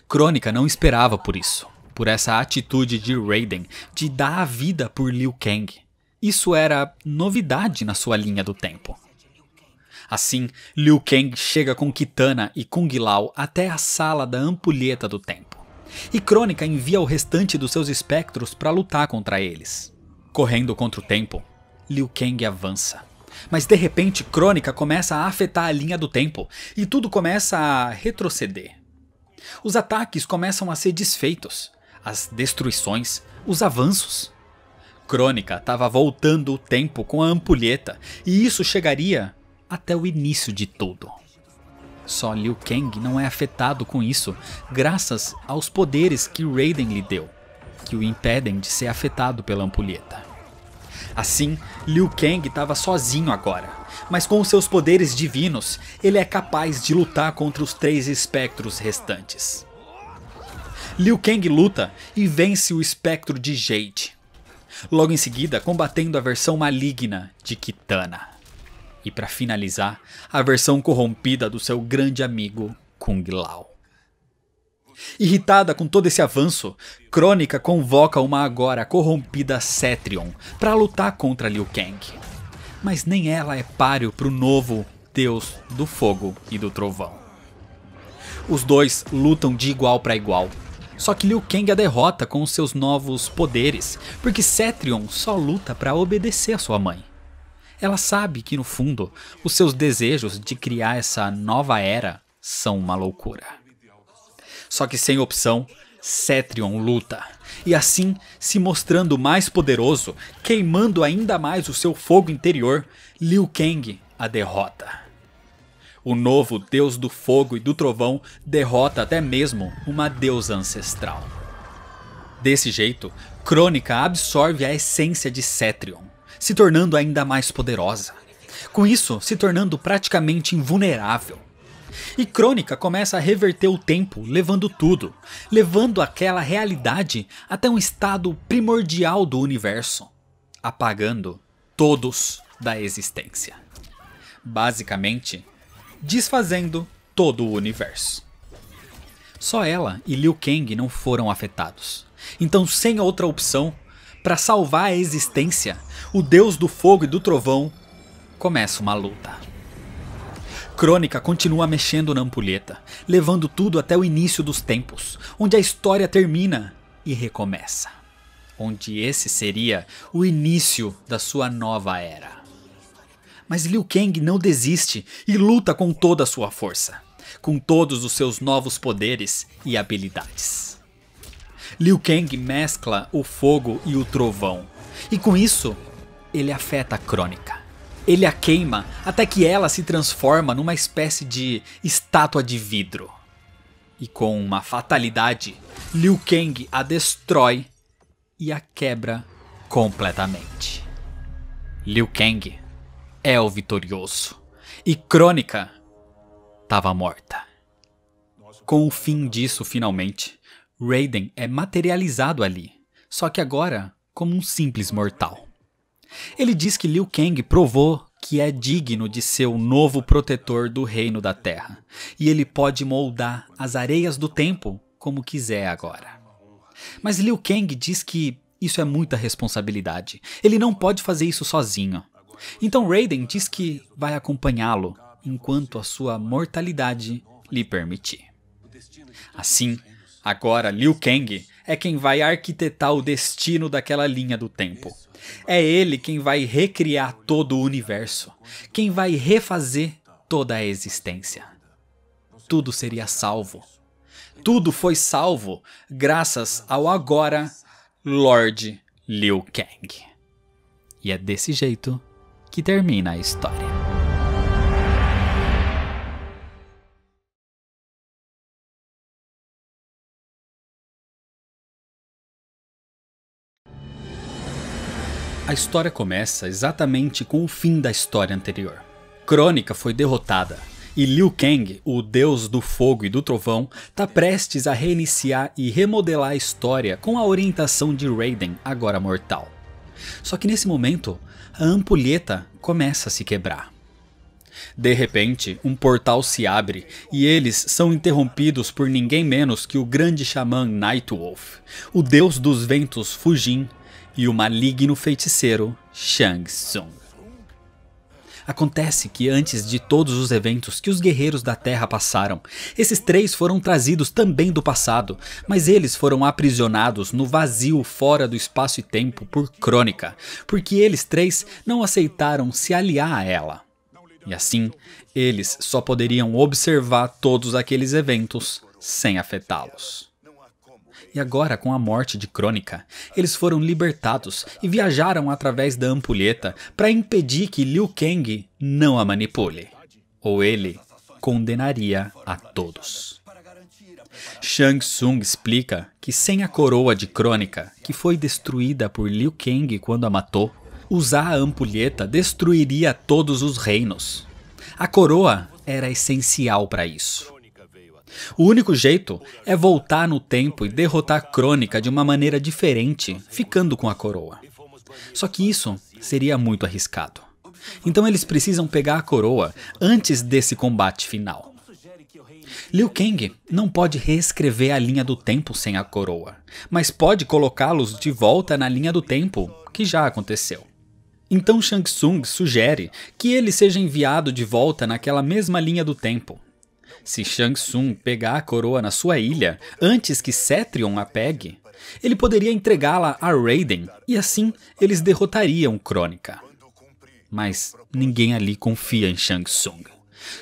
Crônica não esperava por isso, por essa atitude de Raiden de dar a vida por Liu Kang. Isso era novidade na sua linha do tempo. Assim, Liu Kang chega com Kitana e Kung Lao até a sala da ampulheta do tempo. E Crônica envia o restante dos seus espectros para lutar contra eles. Correndo contra o tempo, Liu Kang avança. Mas de repente, Crônica começa a afetar a linha do tempo e tudo começa a retroceder. Os ataques começam a ser desfeitos, as destruições, os avanços. Crônica estava voltando o tempo com a ampulheta, e isso chegaria até o início de tudo. Só Liu Kang não é afetado com isso, graças aos poderes que Raiden lhe deu, que o impedem de ser afetado pela ampulheta. Assim, Liu Kang estava sozinho agora, mas com seus poderes divinos, ele é capaz de lutar contra os três espectros restantes. Liu Kang luta e vence o espectro de Jade, logo em seguida combatendo a versão maligna de Kitana e, para finalizar, a versão corrompida do seu grande amigo Kung Lao. Irritada com todo esse avanço, Crônica convoca uma agora corrompida Cetrion para lutar contra Liu Kang. Mas nem ela é páreo para o novo Deus do Fogo e do Trovão. Os dois lutam de igual para igual, só que Liu Kang a derrota com seus novos poderes, porque Cetrion só luta para obedecer a sua mãe. Ela sabe que, no fundo, os seus desejos de criar essa nova era são uma loucura. Só que sem opção, Cetrion luta. E assim, se mostrando mais poderoso, queimando ainda mais o seu fogo interior, Liu Kang a derrota. O novo deus do fogo e do trovão derrota até mesmo uma deusa ancestral. Desse jeito, Crônica absorve a essência de Cetrion se tornando ainda mais poderosa. Com isso, se tornando praticamente invulnerável. E Crônica começa a reverter o tempo, levando tudo, levando aquela realidade até um estado primordial do universo, apagando todos da existência. Basicamente, desfazendo todo o universo. Só ela e Liu Kang não foram afetados. Então, sem outra opção, para salvar a existência, o deus do fogo e do trovão, começa uma luta. Crônica continua mexendo na ampulheta, levando tudo até o início dos tempos, onde a história termina e recomeça. Onde esse seria o início da sua nova era. Mas Liu Kang não desiste e luta com toda a sua força, com todos os seus novos poderes e habilidades. Liu Kang mescla o fogo e o trovão, e com isso ele afeta a crônica. Ele a queima até que ela se transforma numa espécie de estátua de vidro. E com uma fatalidade, Liu Kang a destrói e a quebra completamente. Liu Kang é o vitorioso e Crônica estava morta. Com o fim disso, finalmente, Raiden é materializado ali, só que agora como um simples mortal. Ele diz que Liu Kang provou que é digno de ser o novo protetor do reino da Terra, e ele pode moldar as areias do tempo como quiser agora. Mas Liu Kang diz que isso é muita responsabilidade. Ele não pode fazer isso sozinho. Então Raiden diz que vai acompanhá-lo enquanto a sua mortalidade lhe permitir. Assim, agora Liu Kang é quem vai arquitetar o destino daquela linha do tempo é ele quem vai recriar todo o universo, quem vai refazer toda a existência. Tudo seria salvo. Tudo foi salvo graças ao agora Lord Liu Kang. E é desse jeito que termina a história. A história começa exatamente com o fim da história anterior. Crônica foi derrotada e Liu Kang, o deus do fogo e do trovão, está prestes a reiniciar e remodelar a história com a orientação de Raiden, agora mortal. Só que nesse momento, a ampulheta começa a se quebrar. De repente, um portal se abre e eles são interrompidos por ninguém menos que o grande xamã Nightwolf, o deus dos ventos Fujin, e o maligno feiticeiro Shang Tsung. Acontece que antes de todos os eventos que os guerreiros da Terra passaram, esses três foram trazidos também do passado, mas eles foram aprisionados no vazio fora do espaço e tempo por Crônica, porque eles três não aceitaram se aliar a ela. E assim, eles só poderiam observar todos aqueles eventos sem afetá-los. E agora, com a morte de Crônica, eles foram libertados e viajaram através da ampulheta para impedir que Liu Kang não a manipule. Ou ele condenaria a todos. Shang Tsung explica que sem a coroa de Crônica, que foi destruída por Liu Kang quando a matou, usar a ampulheta destruiria todos os reinos. A coroa era essencial para isso. O único jeito é voltar no tempo e derrotar a Crônica de uma maneira diferente, ficando com a coroa. Só que isso seria muito arriscado. Então eles precisam pegar a coroa antes desse combate final. Liu Kang não pode reescrever a linha do tempo sem a coroa, mas pode colocá-los de volta na linha do tempo, que já aconteceu. Então Shang Tsung sugere que ele seja enviado de volta naquela mesma linha do tempo, se Shang Tsung pegar a coroa na sua ilha antes que Cetrion a pegue, ele poderia entregá-la a Raiden e assim eles derrotariam Crônica. Mas ninguém ali confia em Shang Tsung.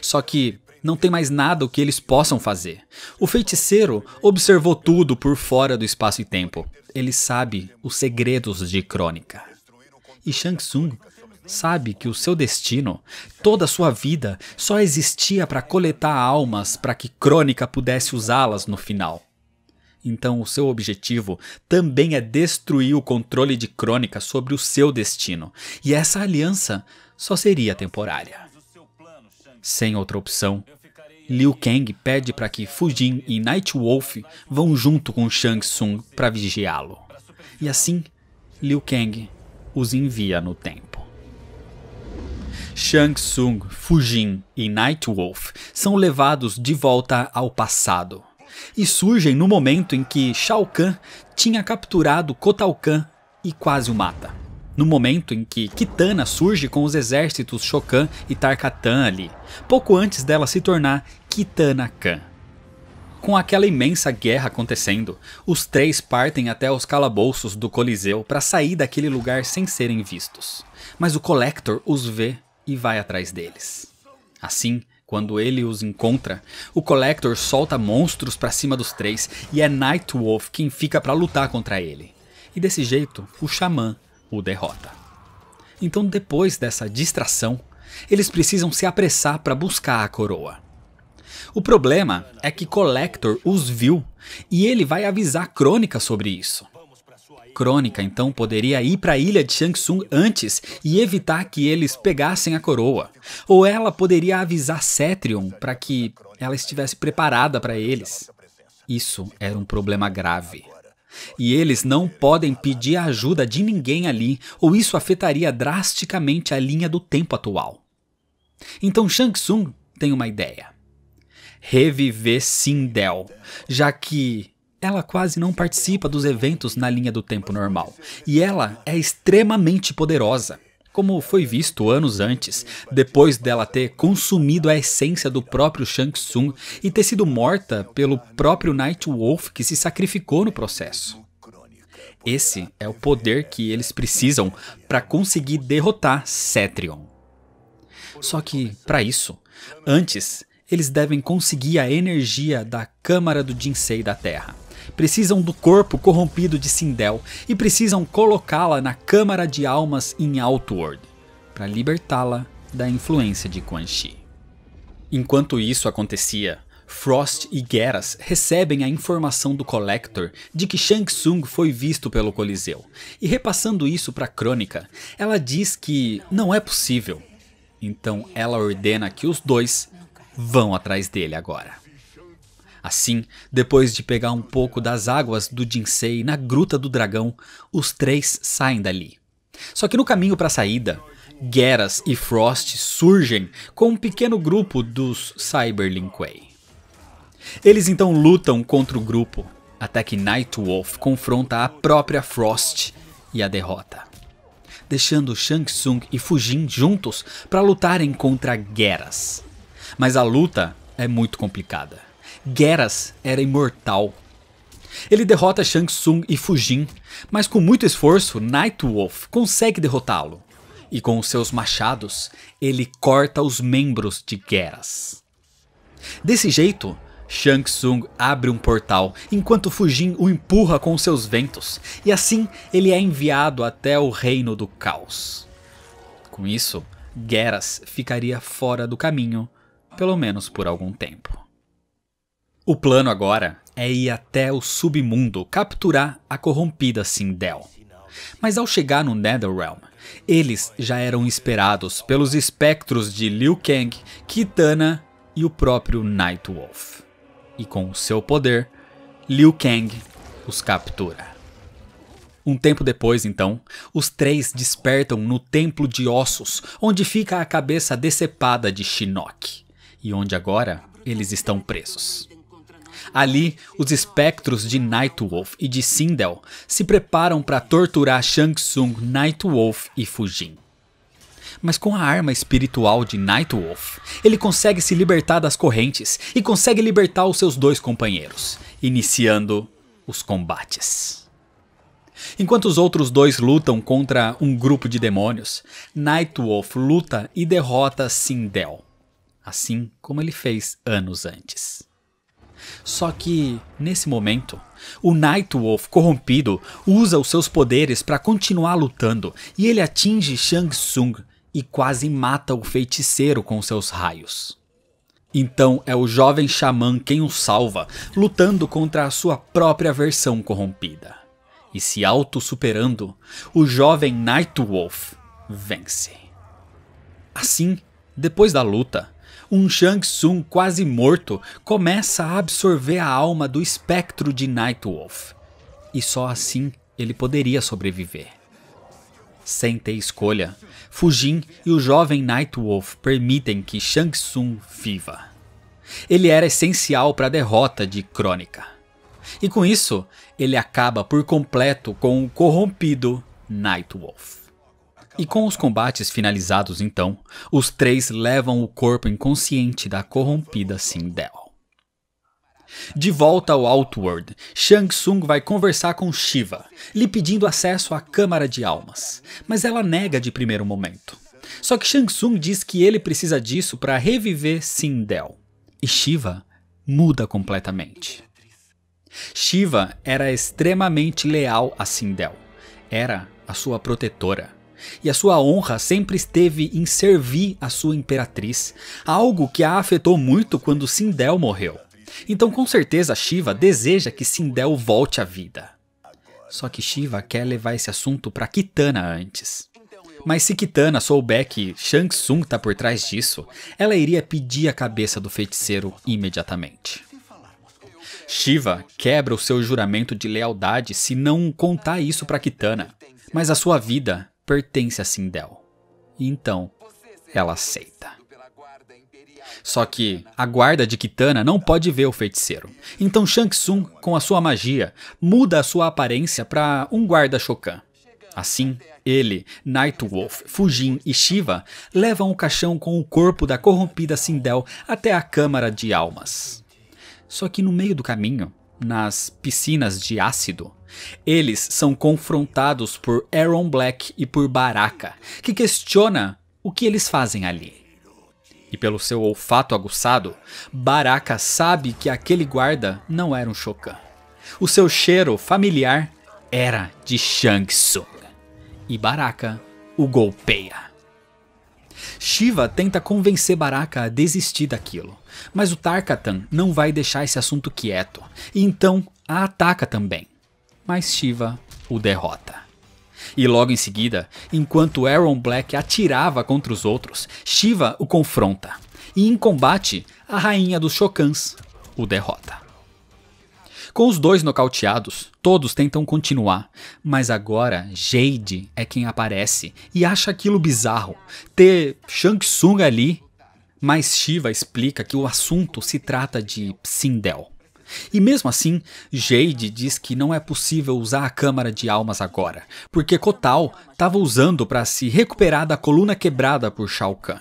Só que não tem mais nada o que eles possam fazer. O feiticeiro observou tudo por fora do espaço e tempo. Ele sabe os segredos de Crônica. E Shang Tsung Sabe que o seu destino, toda a sua vida, só existia para coletar almas para que Crônica pudesse usá-las no final. Então, o seu objetivo também é destruir o controle de Crônica sobre o seu destino, e essa aliança só seria temporária. Sem outra opção, Liu Kang pede para que Fujin e Nightwolf vão junto com Shang Tsung para vigiá-lo. E assim, Liu Kang os envia no tempo. Shang Tsung, Fujin e Nightwolf são levados de volta ao passado e surgem no momento em que Shao Kahn tinha capturado Kotal Kahn e quase o mata. No momento em que Kitana surge com os exércitos Shokan e Tarkatan ali, pouco antes dela se tornar Kitana Khan. Com aquela imensa guerra acontecendo, os três partem até os calabouços do Coliseu para sair daquele lugar sem serem vistos. Mas o Collector os vê e vai atrás deles. Assim, quando ele os encontra, o Collector solta monstros para cima dos três e é Nightwolf quem fica para lutar contra ele. E desse jeito, o Xamã o derrota. Então, depois dessa distração, eles precisam se apressar para buscar a coroa. O problema é que Collector os viu e ele vai avisar Crônica sobre isso crônica então poderia ir para a ilha de Shang Tsung antes e evitar que eles pegassem a coroa. Ou ela poderia avisar Cetrion para que ela estivesse preparada para eles. Isso era um problema grave. E eles não podem pedir a ajuda de ninguém ali, ou isso afetaria drasticamente a linha do tempo atual. Então Shang Tsung tem uma ideia. Reviver Sindel, já que ela quase não participa dos eventos na linha do tempo normal, e ela é extremamente poderosa, como foi visto anos antes, depois dela ter consumido a essência do próprio Shang Tsung e ter sido morta pelo próprio Night Wolf que se sacrificou no processo. Esse é o poder que eles precisam para conseguir derrotar Cetrion. Só que, para isso, antes eles devem conseguir a energia da Câmara do Jinsei da Terra precisam do corpo corrompido de Sindel e precisam colocá-la na Câmara de Almas em Outward para libertá-la da influência de Quan Chi. Enquanto isso acontecia, Frost e Geras recebem a informação do Collector de que Shang Tsung foi visto pelo Coliseu, e repassando isso para Crônica, ela diz que não é possível. Então ela ordena que os dois vão atrás dele agora. Assim, depois de pegar um pouco das águas do Jinsei na Gruta do Dragão, os três saem dali. Só que no caminho para a saída, Geras e Frost surgem com um pequeno grupo dos Cyberlin Quay. Eles então lutam contra o grupo, até que Nightwolf confronta a própria Frost e a derrota, deixando Shang Tsung e Fujin juntos para lutarem contra Geras. Mas a luta é muito complicada. Geras era imortal. Ele derrota Shang Tsung e Fujin, mas com muito esforço Nightwolf consegue derrotá-lo. E com os seus machados, ele corta os membros de Geras. Desse jeito, Shang Tsung abre um portal, enquanto Fujin o empurra com seus ventos, e assim ele é enviado até o reino do caos. Com isso, Geras ficaria fora do caminho, pelo menos por algum tempo. O plano agora é ir até o submundo capturar a corrompida Sindel. Mas ao chegar no Netherrealm, eles já eram esperados pelos espectros de Liu Kang, Kitana e o próprio Nightwolf. E com seu poder, Liu Kang os captura. Um tempo depois, então, os três despertam no Templo de Ossos, onde fica a cabeça decepada de Shinnok, e onde agora eles estão presos. Ali, os espectros de Nightwolf e de Sindel se preparam para torturar Shang Tsung, Nightwolf e Fujin. Mas com a arma espiritual de Nightwolf, ele consegue se libertar das correntes e consegue libertar os seus dois companheiros, iniciando os combates. Enquanto os outros dois lutam contra um grupo de demônios, Nightwolf luta e derrota Sindel, assim como ele fez anos antes. Só que, nesse momento, o Nightwolf corrompido usa os seus poderes para continuar lutando e ele atinge Shang Tsung e quase mata o feiticeiro com seus raios. Então é o jovem xamã quem o salva, lutando contra a sua própria versão corrompida. E se auto-superando, o jovem Nightwolf vence. Assim, depois da luta, um Shang Tsung quase morto começa a absorver a alma do espectro de Nightwolf. E só assim ele poderia sobreviver. Sem ter escolha, Fujin e o jovem Nightwolf permitem que Shang Tsung viva. Ele era essencial para a derrota de Crônica. E com isso, ele acaba por completo com o corrompido Nightwolf. E com os combates finalizados então, os três levam o corpo inconsciente da corrompida Sindel. De volta ao Outworld, Shang Tsung vai conversar com Shiva, lhe pedindo acesso à Câmara de Almas, mas ela nega de primeiro momento. Só que Shang Tsung diz que ele precisa disso para reviver Sindel, e Shiva muda completamente. Shiva era extremamente leal a Sindel, era a sua protetora e a sua honra sempre esteve em servir a sua imperatriz, algo que a afetou muito quando Sindel morreu. Então com certeza Shiva deseja que Sindel volte à vida. Só que Shiva quer levar esse assunto para Kitana antes. Mas se Kitana souber que Shang Tsung está por trás disso, ela iria pedir a cabeça do feiticeiro imediatamente. Shiva quebra o seu juramento de lealdade se não contar isso para Kitana, mas a sua vida pertence a Sindel. Então, ela aceita. Só que a guarda de Kitana não pode ver o feiticeiro. Então Shang Tsung, com a sua magia, muda a sua aparência para um guarda Shokan. Assim, ele, Nightwolf, Fujin e Shiva levam o caixão com o corpo da corrompida Sindel até a Câmara de Almas. Só que no meio do caminho, nas piscinas de ácido, eles são confrontados por Aaron Black e por Baraka, que questiona o que eles fazem ali. E pelo seu olfato aguçado, Baraka sabe que aquele guarda não era um Shokan. O seu cheiro familiar era de Shang Tsung. E Baraka o golpeia. Shiva tenta convencer Baraka a desistir daquilo, mas o Tarkatan não vai deixar esse assunto quieto, e então a ataca também. Mas Shiva o derrota. E logo em seguida, enquanto Aaron Black atirava contra os outros, Shiva o confronta, e em combate, a rainha dos Shokans o derrota. Com os dois nocauteados, todos tentam continuar, mas agora Jade é quem aparece e acha aquilo bizarro. Ter Shang Tsung ali, mas Shiva explica que o assunto se trata de Sindel. E mesmo assim, Jade diz que não é possível usar a Câmara de Almas agora, porque Kotal estava usando para se recuperar da coluna quebrada por Shao Kahn.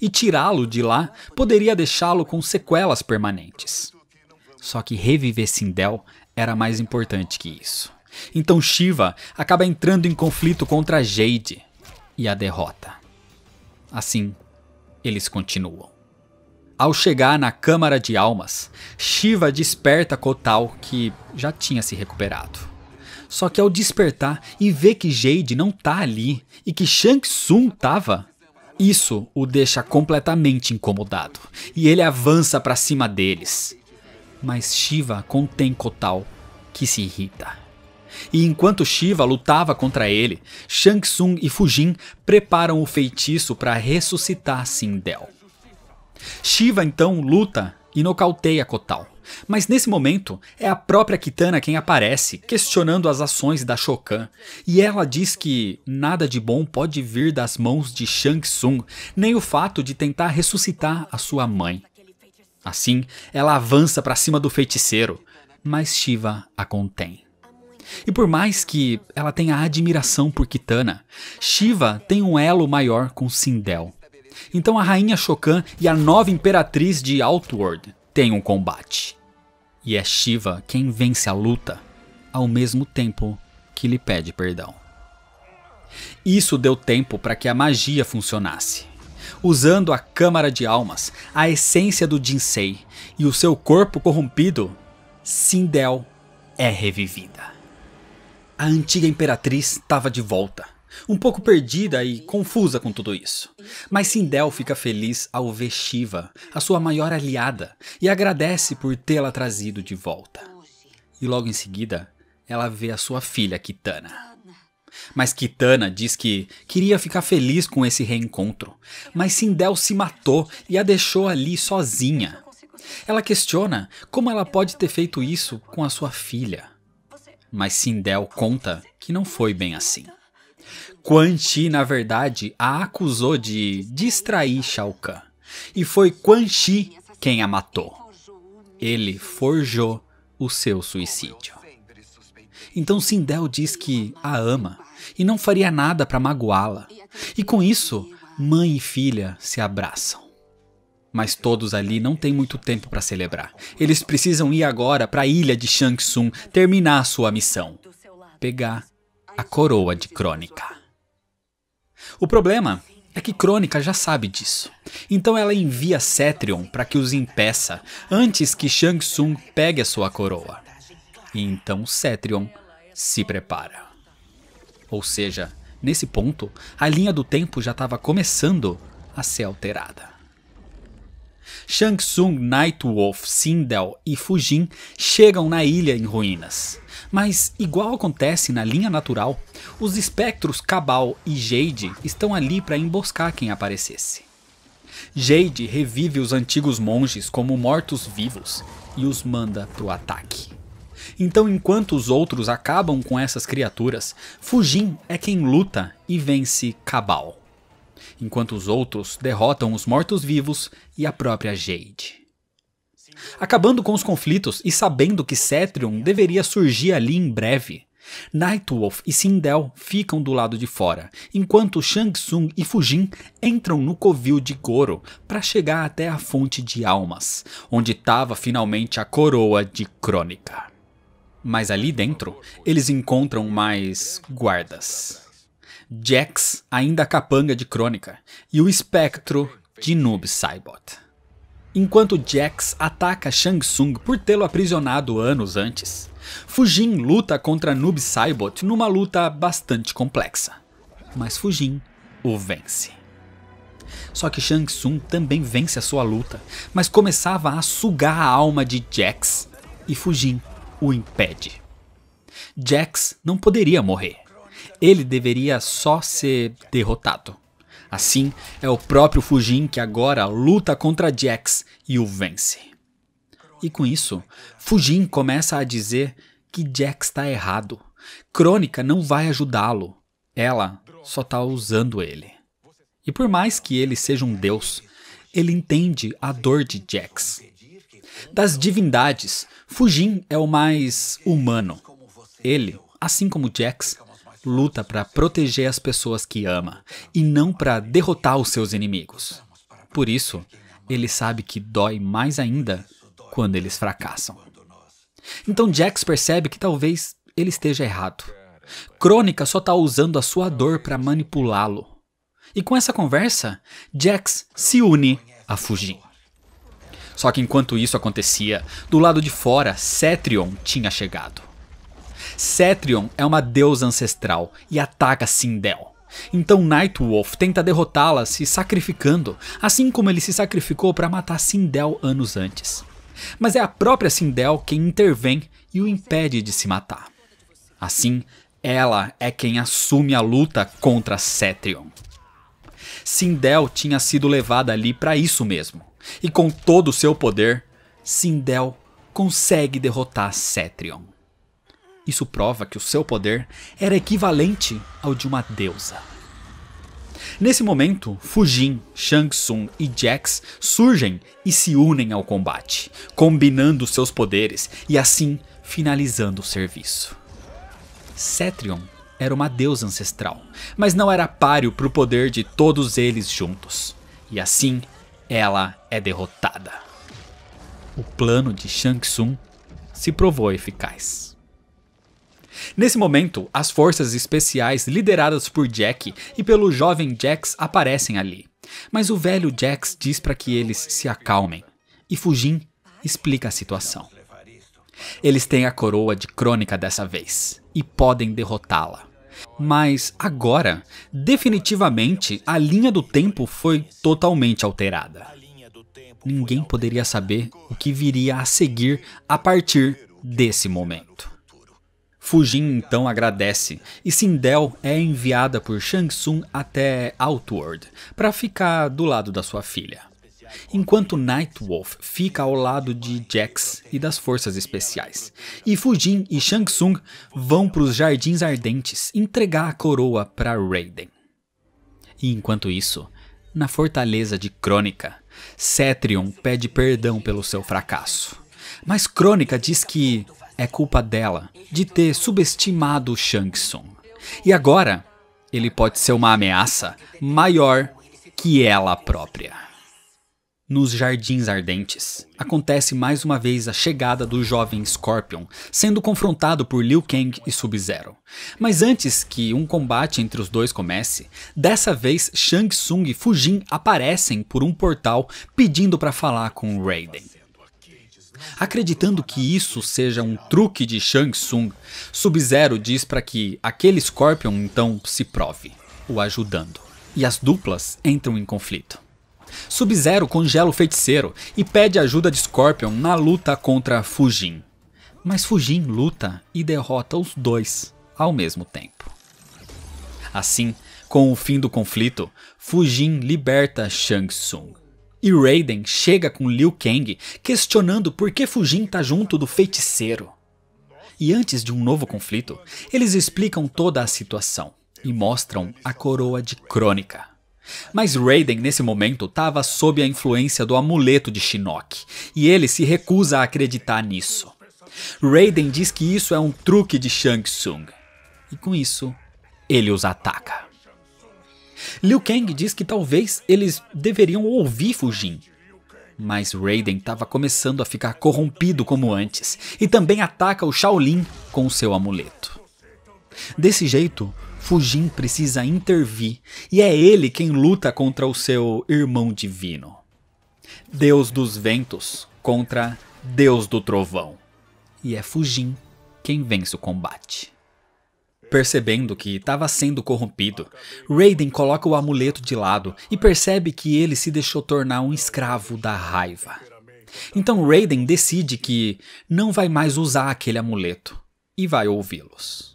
E tirá-lo de lá poderia deixá-lo com sequelas permanentes. Só que reviver Sindel era mais importante que isso. Então Shiva acaba entrando em conflito contra Jade e a derrota. Assim, eles continuam. Ao chegar na Câmara de Almas, Shiva desperta Kotal, que já tinha se recuperado. Só que ao despertar e ver que Jade não tá ali e que Shang Tsung tava, isso o deixa completamente incomodado e ele avança para cima deles mas Shiva contém Kotal, que se irrita. E enquanto Shiva lutava contra ele, Shang Tsung e Fujin preparam o feitiço para ressuscitar Sindel. Shiva então luta e nocauteia Kotal. Mas nesse momento, é a própria Kitana quem aparece, questionando as ações da Shokan, e ela diz que nada de bom pode vir das mãos de Shang Tsung, nem o fato de tentar ressuscitar a sua mãe. Assim, ela avança para cima do feiticeiro, mas Shiva a contém. E por mais que ela tenha admiração por Kitana, Shiva tem um elo maior com Sindel. Então a rainha Shokan e a nova imperatriz de Outworld têm um combate. E é Shiva quem vence a luta, ao mesmo tempo que lhe pede perdão. Isso deu tempo para que a magia funcionasse usando a Câmara de Almas, a essência do Jinsei, e o seu corpo corrompido, Sindel, é revivida. A antiga imperatriz estava de volta, um pouco perdida e confusa com tudo isso. Mas Sindel fica feliz ao ver Shiva, a sua maior aliada, e agradece por tê-la trazido de volta. E logo em seguida, ela vê a sua filha Kitana. Mas Kitana diz que queria ficar feliz com esse reencontro, mas Sindel se matou e a deixou ali sozinha. Ela questiona como ela pode ter feito isso com a sua filha. Mas Sindel conta que não foi bem assim. Quan Chi, na verdade, a acusou de distrair Shao Kahn. E foi Quan Chi quem a matou. Ele forjou o seu suicídio. Então Sindel diz que a ama e não faria nada para magoá-la. E com isso, mãe e filha se abraçam. Mas todos ali não têm muito tempo para celebrar. Eles precisam ir agora para a ilha de Shang-Tsung terminar a sua missão pegar a coroa de Crônica. O problema é que Crônica já sabe disso. Então ela envia Cetrion para que os impeça antes que Shang Tsung pegue a sua coroa. E então Cetrion se prepara. Ou seja, nesse ponto, a linha do tempo já estava começando a ser alterada. Shang Tsung, Nightwolf, Sindel e Fujin chegam na ilha em ruínas. Mas, igual acontece na linha natural, os espectros Cabal e Jade estão ali para emboscar quem aparecesse. Jade revive os antigos monges como mortos-vivos e os manda para o ataque. Então, enquanto os outros acabam com essas criaturas, Fujin é quem luta e vence Cabal. Enquanto os outros derrotam os mortos-vivos e a própria Jade. Acabando com os conflitos e sabendo que Cetrion deveria surgir ali em breve, Nightwolf e Sindel ficam do lado de fora, enquanto Shang Tsung e Fujin entram no covil de Goro para chegar até a fonte de almas, onde estava finalmente a coroa de Crônica. Mas ali dentro, eles encontram mais guardas. Jax, ainda capanga de crônica, e o espectro de Noob Saibot. Enquanto Jax ataca Shang Tsung por tê-lo aprisionado anos antes, Fujin luta contra Noob Saibot numa luta bastante complexa. Mas Fujin o vence. Só que Shang Tsung também vence a sua luta, mas começava a sugar a alma de Jax e Fujin o impede. Jax não poderia morrer. Ele deveria só ser derrotado. Assim, é o próprio Fujin que agora luta contra Jax e o vence. E com isso, Fujin começa a dizer que Jax está errado. Crônica não vai ajudá-lo. Ela só está usando ele. E por mais que ele seja um deus, ele entende a dor de Jax. Das divindades, Fujin é o mais humano. Ele, assim como Jax, luta para proteger as pessoas que ama e não para derrotar os seus inimigos. Por isso, ele sabe que dói mais ainda quando eles fracassam. Então Jax percebe que talvez ele esteja errado. Crônica só está usando a sua dor para manipulá-lo. E com essa conversa, Jax se une a Fujin. Só que enquanto isso acontecia, do lado de fora, Cetrion tinha chegado. Cetrion é uma deusa ancestral e ataca Sindel. Então Nightwolf tenta derrotá-la se sacrificando, assim como ele se sacrificou para matar Sindel anos antes. Mas é a própria Sindel quem intervém e o impede de se matar. Assim, ela é quem assume a luta contra Cetrion. Sindel tinha sido levada ali para isso mesmo e com todo o seu poder, Sindel consegue derrotar Cetrion. Isso prova que o seu poder era equivalente ao de uma deusa. Nesse momento, Fujin, Shang Tsung e Jax surgem e se unem ao combate, combinando seus poderes e assim finalizando o serviço. Cetrion era uma deusa ancestral, mas não era páreo para o poder de todos eles juntos. E assim, ela é derrotada. O plano de Shang Tsung se provou eficaz. Nesse momento, as forças especiais lideradas por Jack e pelo jovem Jax aparecem ali. Mas o velho Jax diz para que eles se acalmem, e Fujin explica a situação. Eles têm a coroa de crônica dessa vez e podem derrotá-la. Mas agora, definitivamente, a linha do tempo foi totalmente alterada. Ninguém poderia saber o que viria a seguir a partir desse momento. Fujin então agradece e Sindel é enviada por Shang Tsung até Outward para ficar do lado da sua filha enquanto Nightwolf fica ao lado de Jax e das forças especiais. E Fujin e Shang Tsung vão para os Jardins Ardentes entregar a coroa para Raiden. E enquanto isso, na fortaleza de Crônica, Cetrion pede perdão pelo seu fracasso. Mas Crônica diz que é culpa dela de ter subestimado Shang Tsung. E agora, ele pode ser uma ameaça maior que ela própria. Nos Jardins Ardentes, acontece mais uma vez a chegada do jovem Scorpion, sendo confrontado por Liu Kang e Sub-Zero. Mas antes que um combate entre os dois comece, dessa vez Shang Tsung e Fujin aparecem por um portal pedindo para falar com Raiden. Acreditando que isso seja um truque de Shang Tsung, Sub-Zero diz para que aquele Scorpion então se prove, o ajudando, e as duplas entram em conflito. Sub-Zero congela o feiticeiro e pede ajuda de Scorpion na luta contra Fujin. Mas Fujin luta e derrota os dois ao mesmo tempo. Assim, com o fim do conflito, Fujin liberta Shang Tsung. E Raiden chega com Liu Kang questionando por que Fujin está junto do feiticeiro. E antes de um novo conflito, eles explicam toda a situação e mostram a coroa de Crônica, mas Raiden, nesse momento, estava sob a influência do amuleto de Shinnok, e ele se recusa a acreditar nisso. Raiden diz que isso é um truque de Shang Tsung, e com isso, ele os ataca. Liu Kang diz que talvez eles deveriam ouvir Fujin, mas Raiden estava começando a ficar corrompido como antes, e também ataca o Shaolin com seu amuleto. Desse jeito, Fujin precisa intervir e é ele quem luta contra o seu irmão divino. Deus dos ventos contra Deus do trovão. E é Fujin quem vence o combate. Percebendo que estava sendo corrompido, Raiden coloca o amuleto de lado e percebe que ele se deixou tornar um escravo da raiva. Então Raiden decide que não vai mais usar aquele amuleto e vai ouvi-los.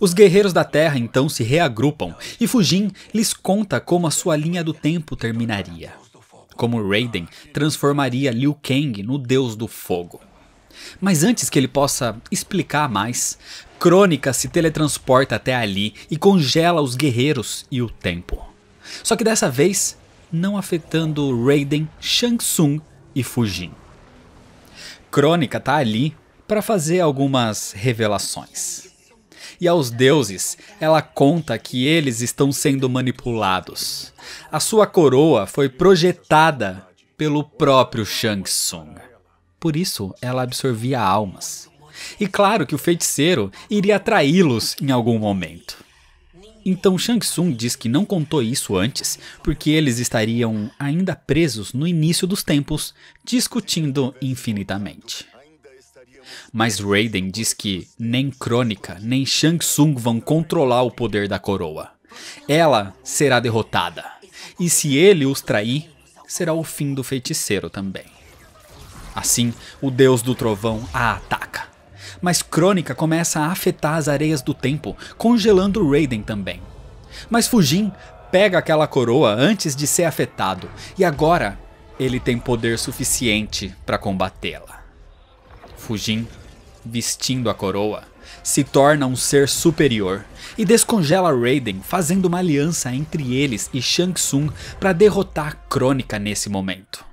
Os guerreiros da Terra então se reagrupam e Fujin lhes conta como a sua linha do tempo terminaria. Como Raiden transformaria Liu Kang no deus do fogo. Mas antes que ele possa explicar mais, Crônica se teletransporta até ali e congela os guerreiros e o tempo. Só que dessa vez, não afetando Raiden, Shang Tsung e Fujin. Crônica tá ali para fazer algumas revelações e aos deuses, ela conta que eles estão sendo manipulados. A sua coroa foi projetada pelo próprio Shang Tsung. Por isso, ela absorvia almas. E claro que o feiticeiro iria atraí-los em algum momento. Então Shang Tsung diz que não contou isso antes, porque eles estariam ainda presos no início dos tempos, discutindo infinitamente mas Raiden diz que nem Crônica nem Shang Tsung vão controlar o poder da coroa. Ela será derrotada, e se ele os trair, será o fim do feiticeiro também. Assim, o deus do trovão a ataca. Mas Crônica começa a afetar as areias do tempo, congelando Raiden também. Mas Fujin pega aquela coroa antes de ser afetado, e agora ele tem poder suficiente para combatê-la. Fujin vestindo a coroa, se torna um ser superior e descongela Raiden, fazendo uma aliança entre eles e Shang Tsung para derrotar a Crônica nesse momento.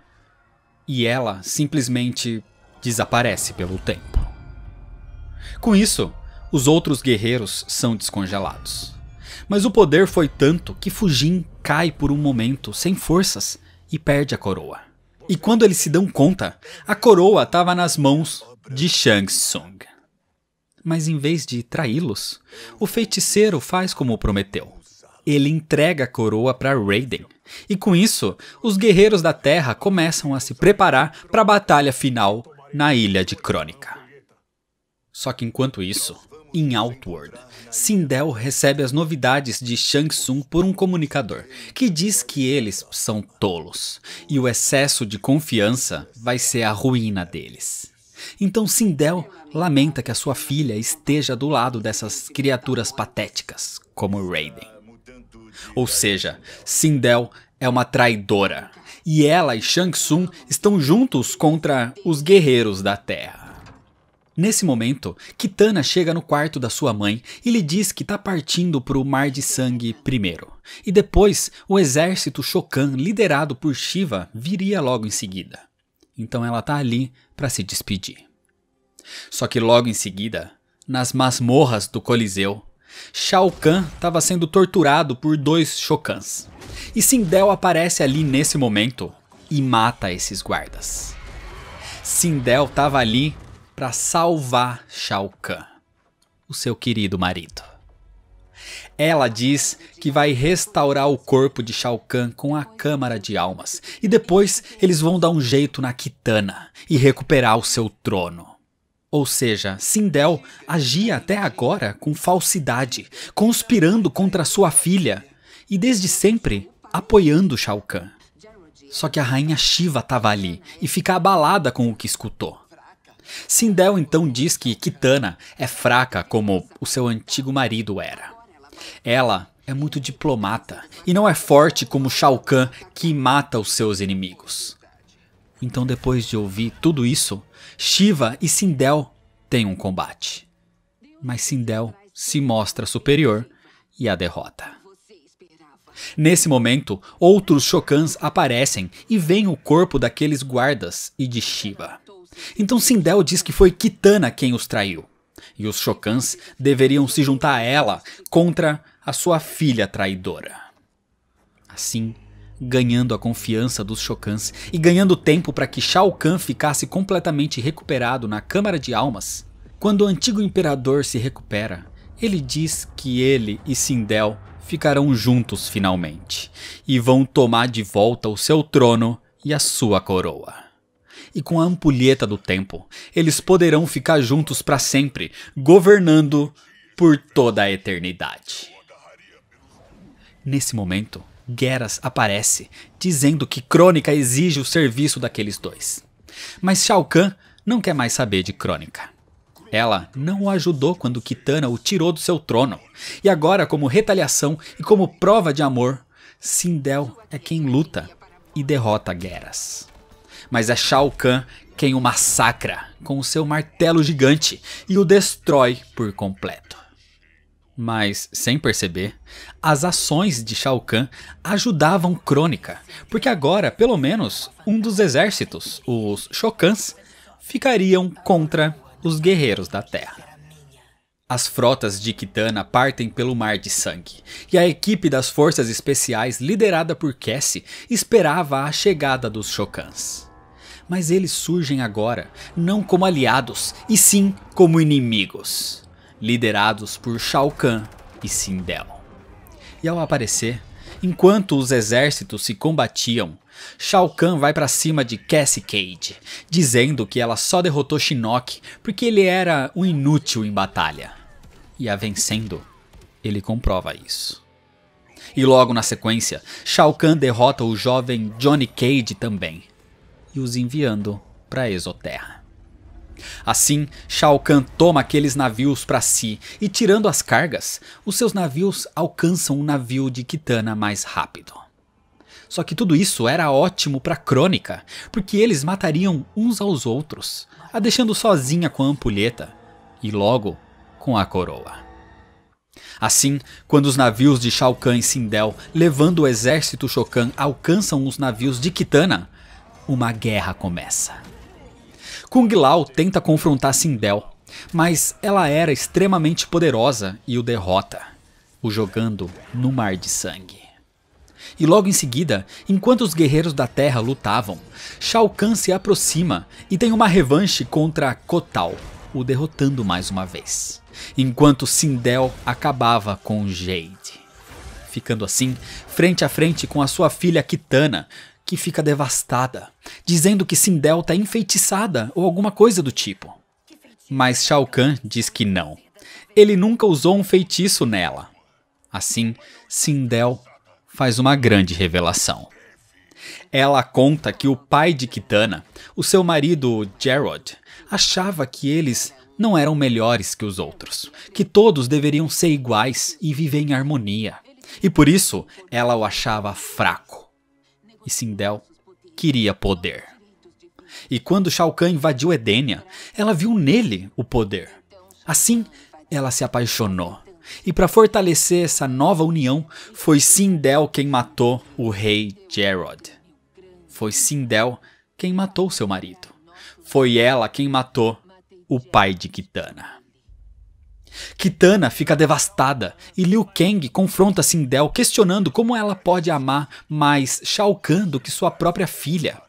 E ela simplesmente desaparece pelo tempo. Com isso, os outros guerreiros são descongelados. Mas o poder foi tanto que Fujin cai por um momento sem forças e perde a coroa. E quando eles se dão conta, a coroa estava nas mãos de Shang Tsung. Mas em vez de traí-los, o feiticeiro faz como prometeu. Ele entrega a coroa para Raiden. E com isso, os guerreiros da Terra começam a se preparar para a batalha final na Ilha de Crônica. Só que enquanto isso, em Outward, Sindel recebe as novidades de Shang Tsung por um comunicador, que diz que eles são tolos e o excesso de confiança vai ser a ruína deles. Então Sindel lamenta que a sua filha esteja do lado dessas criaturas patéticas, como Raiden. Ou seja, Sindel é uma traidora, e ela e Shang Tsung estão juntos contra os guerreiros da Terra. Nesse momento, Kitana chega no quarto da sua mãe e lhe diz que está partindo para o Mar de Sangue primeiro, e depois o exército Shokan liderado por Shiva viria logo em seguida. Então ela está ali para se despedir. Só que logo em seguida, nas masmorras do Coliseu, Shao Kahn estava sendo torturado por dois Shokans. E Sindel aparece ali nesse momento e mata esses guardas. Sindel estava ali para salvar Shao Kahn, o seu querido marido. Ela diz que vai restaurar o corpo de Shao Kahn com a Câmara de Almas, e depois eles vão dar um jeito na Kitana e recuperar o seu trono. Ou seja, Sindel agia até agora com falsidade, conspirando contra sua filha e desde sempre apoiando Shao Kahn. Só que a rainha Shiva estava ali e fica abalada com o que escutou. Sindel então diz que Kitana é fraca como o seu antigo marido era. Ela é muito diplomata e não é forte como Shao Kahn que mata os seus inimigos. Então, depois de ouvir tudo isso, Shiva e Sindel têm um combate, mas Sindel se mostra superior e a derrota. Nesse momento, outros Shokans aparecem e veem o corpo daqueles guardas e de Shiva. Então Sindel diz que foi Kitana quem os traiu, e os Shokans deveriam se juntar a ela contra a sua filha traidora. Assim, ganhando a confiança dos Chocans e ganhando tempo para que Shao Kahn ficasse completamente recuperado na Câmara de Almas. Quando o antigo imperador se recupera, ele diz que ele e Sindel ficarão juntos finalmente e vão tomar de volta o seu trono e a sua coroa. E com a ampulheta do tempo, eles poderão ficar juntos para sempre, governando por toda a eternidade. Nesse momento, Gueras aparece, dizendo que Crônica exige o serviço daqueles dois. Mas Shao Kahn não quer mais saber de Crônica. Ela não o ajudou quando Kitana o tirou do seu trono, e agora, como retaliação e como prova de amor, Sindel é quem luta e derrota Gueras. Mas é Shao Kahn quem o massacra com o seu martelo gigante e o destrói por completo. Mas, sem perceber, as ações de Shao Kahn ajudavam Crônica, porque agora, pelo menos, um dos exércitos, os Shokans, ficariam contra os guerreiros da Terra. As frotas de Kitana partem pelo Mar de Sangue, e a equipe das forças especiais liderada por Cassie esperava a chegada dos Shokans. Mas eles surgem agora, não como aliados, e sim como inimigos liderados por Shao Kahn e Sindel. E ao aparecer, enquanto os exércitos se combatiam, Shao Kahn vai para cima de Cassie Cage, dizendo que ela só derrotou Shinnok porque ele era um inútil em batalha. E a vencendo, ele comprova isso. E logo na sequência, Shao Kahn derrota o jovem Johnny Cage também, e os enviando para Exoterra. Assim, Shao Kahn toma aqueles navios para si e, tirando as cargas, os seus navios alcançam o navio de Kitana mais rápido. Só que tudo isso era ótimo para Crônica, porque eles matariam uns aos outros, a deixando sozinha com a ampulheta e logo com a coroa. Assim, quando os navios de Shao Kahn e Sindel, levando o exército Shokan, alcançam os navios de Kitana, uma guerra começa. Kung Lao tenta confrontar Sindel, mas ela era extremamente poderosa e o derrota, o jogando no mar de sangue. E logo em seguida, enquanto os guerreiros da Terra lutavam, Shao Kahn se aproxima e tem uma revanche contra Kotal, o derrotando mais uma vez, enquanto Sindel acabava com Jade. Ficando assim, frente a frente com a sua filha Kitana, que fica devastada, dizendo que Sindelta tá é enfeitiçada ou alguma coisa do tipo. Mas Shao Kahn diz que não. Ele nunca usou um feitiço nela. Assim, Sindel faz uma grande revelação. Ela conta que o pai de Kitana, o seu marido Gerard, achava que eles não eram melhores que os outros, que todos deveriam ser iguais e viver em harmonia. E por isso ela o achava fraco e Sindel queria poder. E quando Shao Kahn invadiu Edenia, ela viu nele o poder. Assim, ela se apaixonou. E para fortalecer essa nova união, foi Sindel quem matou o rei Gerod. Foi Sindel quem matou seu marido. Foi ela quem matou o pai de Kitana. Kitana fica devastada e Liu Kang confronta Sindel questionando como ela pode amar mais Shao Kahn do que sua própria filha.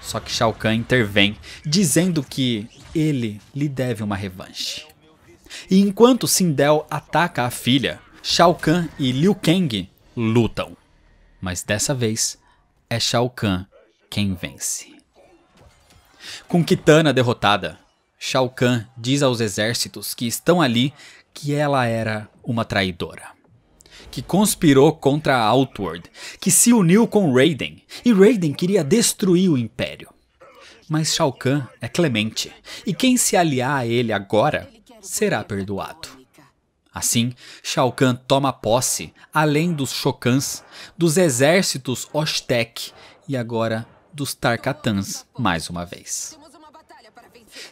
Só que Shao Kahn intervém, dizendo que ele lhe deve uma revanche. E enquanto Sindel ataca a filha, Shao Kahn e Liu Kang lutam. Mas dessa vez é Shao Kahn quem vence. Com Kitana derrotada, Shao Kahn diz aos exércitos que estão ali que ela era uma traidora, que conspirou contra a Outward, que se uniu com Raiden, e Raiden queria destruir o império. Mas Shao Kahn é clemente, e quem se aliar a ele agora será perdoado. Assim, Shao Kahn toma posse, além dos Shokans, dos exércitos Oshtek e agora dos Tarkatans mais uma vez.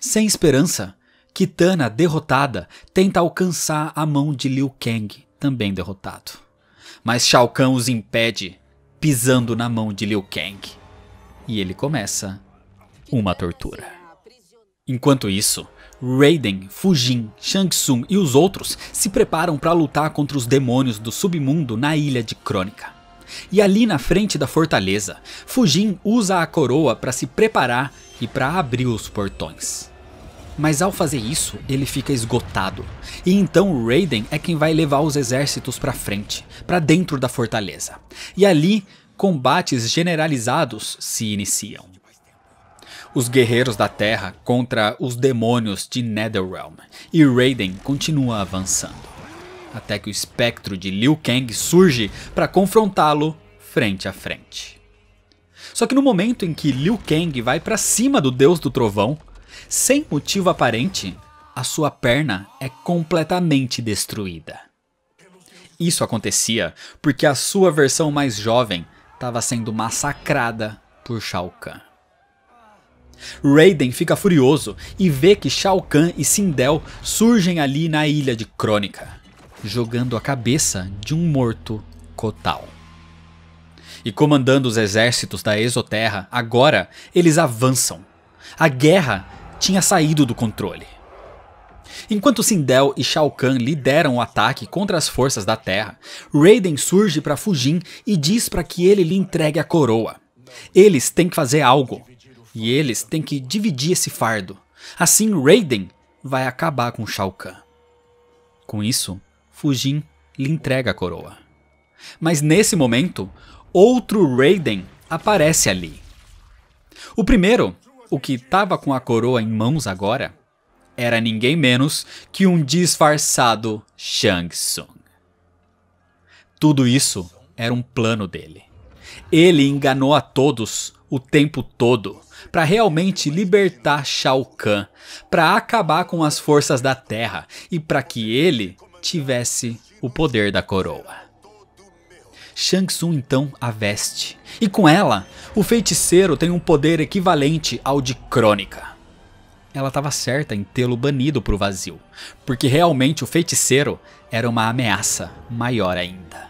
Sem esperança, Kitana, derrotada, tenta alcançar a mão de Liu Kang, também derrotado. Mas Shao Kahn os impede, pisando na mão de Liu Kang. E ele começa uma tortura. Enquanto isso, Raiden, Fujin, Shang Tsung e os outros se preparam para lutar contra os demônios do submundo na Ilha de Crônica. E ali na frente da fortaleza, Fujin usa a coroa para se preparar e para abrir os portões. Mas ao fazer isso, ele fica esgotado. E então Raiden é quem vai levar os exércitos para frente, para dentro da fortaleza. E ali, combates generalizados se iniciam. Os guerreiros da Terra contra os demônios de Netherrealm, e Raiden continua avançando. Até que o espectro de Liu Kang surge para confrontá-lo frente a frente. Só que no momento em que Liu Kang vai para cima do Deus do Trovão, sem motivo aparente, a sua perna é completamente destruída. Isso acontecia porque a sua versão mais jovem estava sendo massacrada por Shao Kahn. Raiden fica furioso e vê que Shao Kahn e Sindel surgem ali na ilha de Crônica, jogando a cabeça de um morto Kotal. E comandando os exércitos da Exoterra, agora eles avançam. A guerra tinha saído do controle. Enquanto Sindel e Shao Kahn lideram o ataque contra as forças da Terra, Raiden surge para Fujin e diz para que ele lhe entregue a coroa. Eles têm que fazer algo, e eles têm que dividir esse fardo. Assim Raiden vai acabar com Shao Kahn. Com isso, Fujin lhe entrega a coroa. Mas nesse momento, outro Raiden aparece ali. O primeiro o que estava com a coroa em mãos agora era ninguém menos que um disfarçado Shang Tsung. Tudo isso era um plano dele. Ele enganou a todos o tempo todo para realmente libertar Shao Kahn, para acabar com as forças da Terra e para que ele tivesse o poder da coroa. Shang Tsung então a veste. E com ela, o feiticeiro tem um poder equivalente ao de Crônica. Ela estava certa em tê-lo banido para o vazio, porque realmente o feiticeiro era uma ameaça maior ainda.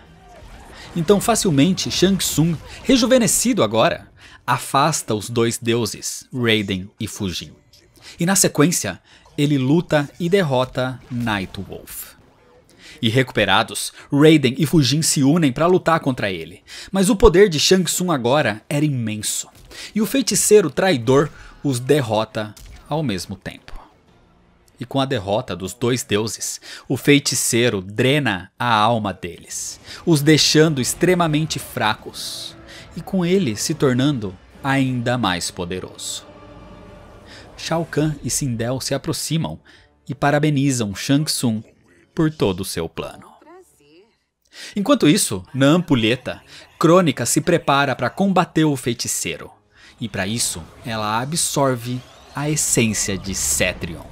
Então facilmente Shang Tsung, rejuvenescido agora, afasta os dois deuses, Raiden e Fujin. E na sequência, ele luta e derrota Night Wolf. E recuperados, Raiden e Fujin se unem para lutar contra ele. Mas o poder de Shang Tsung agora era imenso. E o feiticeiro traidor os derrota ao mesmo tempo. E com a derrota dos dois deuses, o feiticeiro drena a alma deles, os deixando extremamente fracos, e com ele se tornando ainda mais poderoso. Shao Kahn e Sindel se aproximam e parabenizam Shang Tsung por todo o seu plano. Enquanto isso, na ampulheta, Crônica se prepara para combater o feiticeiro. E para isso, ela absorve a essência de Cetrion.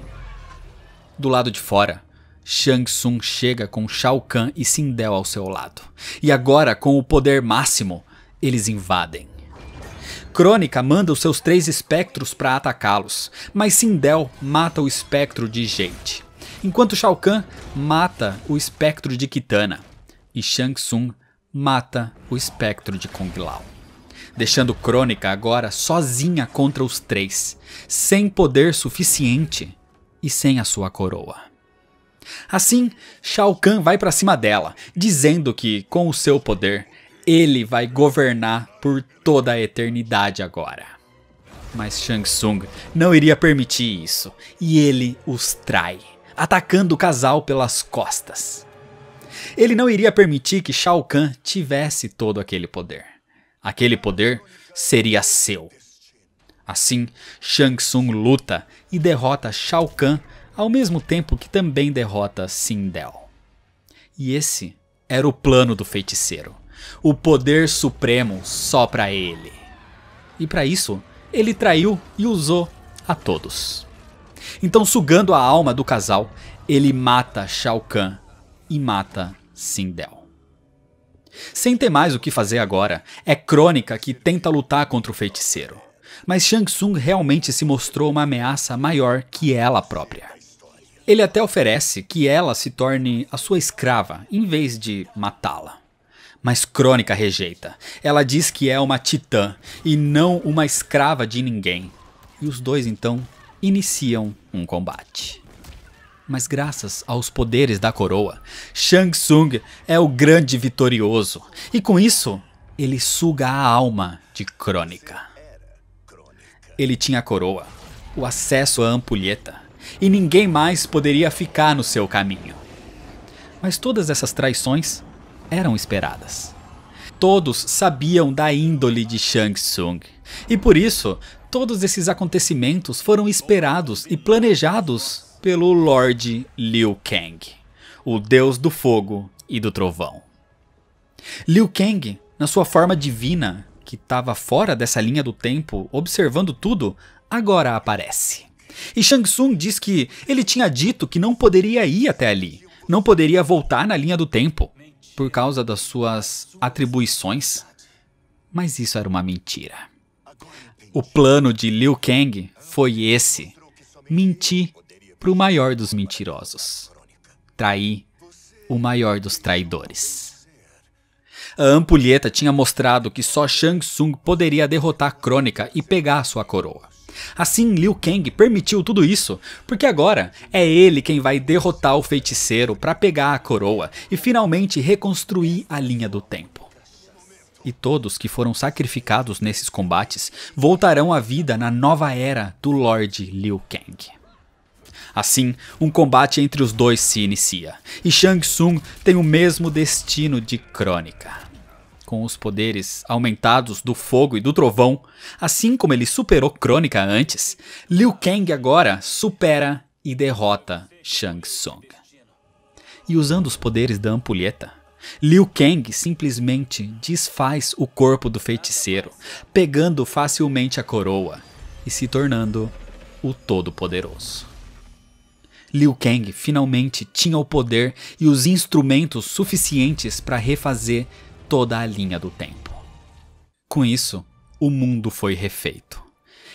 Do lado de fora, Shang Tsung chega com Shao Kahn e Sindel ao seu lado. E agora, com o poder máximo, eles invadem. Crônica manda os seus três espectros para atacá-los, mas Sindel mata o espectro de gente. Enquanto Shao Kahn mata o espectro de Kitana e Shang Tsung mata o espectro de Kong Lao. Deixando Crônica agora sozinha contra os três, sem poder suficiente e sem a sua coroa. Assim, Shao Kahn vai para cima dela, dizendo que, com o seu poder, ele vai governar por toda a eternidade agora. Mas Shang Tsung não iria permitir isso, e ele os trai atacando o casal pelas costas. Ele não iria permitir que Shao Kahn tivesse todo aquele poder. Aquele poder seria seu. Assim, Shang Tsung luta e derrota Shao Kahn ao mesmo tempo que também derrota Sindel. E esse era o plano do feiticeiro. O poder supremo só para ele. E para isso, ele traiu e usou a todos. Então, sugando a alma do casal, ele mata Shao Kahn e mata Sindel. Sem ter mais o que fazer agora, é Crônica que tenta lutar contra o feiticeiro. Mas Shang Tsung realmente se mostrou uma ameaça maior que ela própria. Ele até oferece que ela se torne a sua escrava em vez de matá-la. Mas Crônica rejeita. Ela diz que é uma titã e não uma escrava de ninguém. E os dois então iniciam um combate. Mas graças aos poderes da coroa, Shang Tsung é o grande vitorioso, e com isso, ele suga a alma de Crônica. Ele tinha a coroa, o acesso à ampulheta, e ninguém mais poderia ficar no seu caminho. Mas todas essas traições eram esperadas. Todos sabiam da índole de Shang Tsung, e por isso Todos esses acontecimentos foram esperados e planejados pelo Lord Liu Kang, o deus do fogo e do trovão. Liu Kang, na sua forma divina, que estava fora dessa linha do tempo, observando tudo, agora aparece. E Shang Tsung diz que ele tinha dito que não poderia ir até ali, não poderia voltar na linha do tempo, por causa das suas atribuições. Mas isso era uma mentira. O plano de Liu Kang foi esse: mentir para o maior dos mentirosos, trair o maior dos traidores. A ampulheta tinha mostrado que só Shang Tsung poderia derrotar Crônica e pegar sua coroa. Assim, Liu Kang permitiu tudo isso, porque agora é ele quem vai derrotar o feiticeiro para pegar a coroa e finalmente reconstruir a linha do tempo e todos que foram sacrificados nesses combates voltarão à vida na nova era do Lord Liu Kang. Assim, um combate entre os dois se inicia, e Shang Tsung tem o mesmo destino de crônica. Com os poderes aumentados do fogo e do trovão, assim como ele superou Crônica antes, Liu Kang agora supera e derrota Shang Tsung. E usando os poderes da ampulheta, Liu Kang simplesmente desfaz o corpo do feiticeiro, pegando facilmente a coroa e se tornando o Todo-Poderoso. Liu Kang finalmente tinha o poder e os instrumentos suficientes para refazer toda a linha do tempo. Com isso, o mundo foi refeito.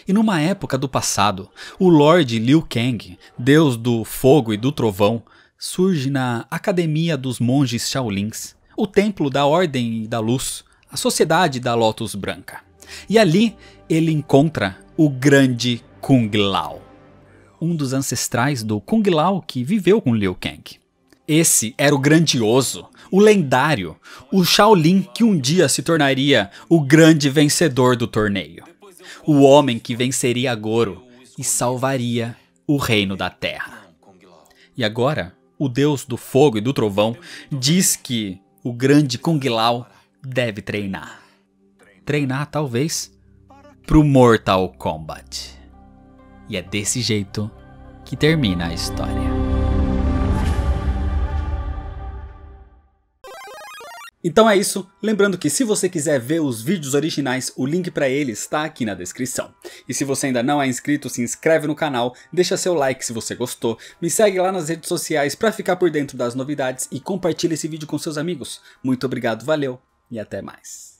E numa época do passado, o Lorde Liu Kang, deus do fogo e do trovão, surge na Academia dos Monges Shaolins, o templo da Ordem e da Luz, a Sociedade da Lotus Branca. E ali ele encontra o grande Kung Lao, um dos ancestrais do Kung Lao que viveu com Liu Kang. Esse era o grandioso, o lendário, o Shaolin que um dia se tornaria o grande vencedor do torneio. O homem que venceria Goro e salvaria o reino da Terra. E agora, o deus do fogo e do trovão, diz que o grande Kung Lao deve treinar. Treinar, talvez, pro Mortal Kombat. E é desse jeito que termina a história. Então é isso, lembrando que se você quiser ver os vídeos originais, o link para eles está aqui na descrição. E se você ainda não é inscrito, se inscreve no canal, deixa seu like se você gostou, me segue lá nas redes sociais para ficar por dentro das novidades e compartilha esse vídeo com seus amigos. Muito obrigado, valeu e até mais.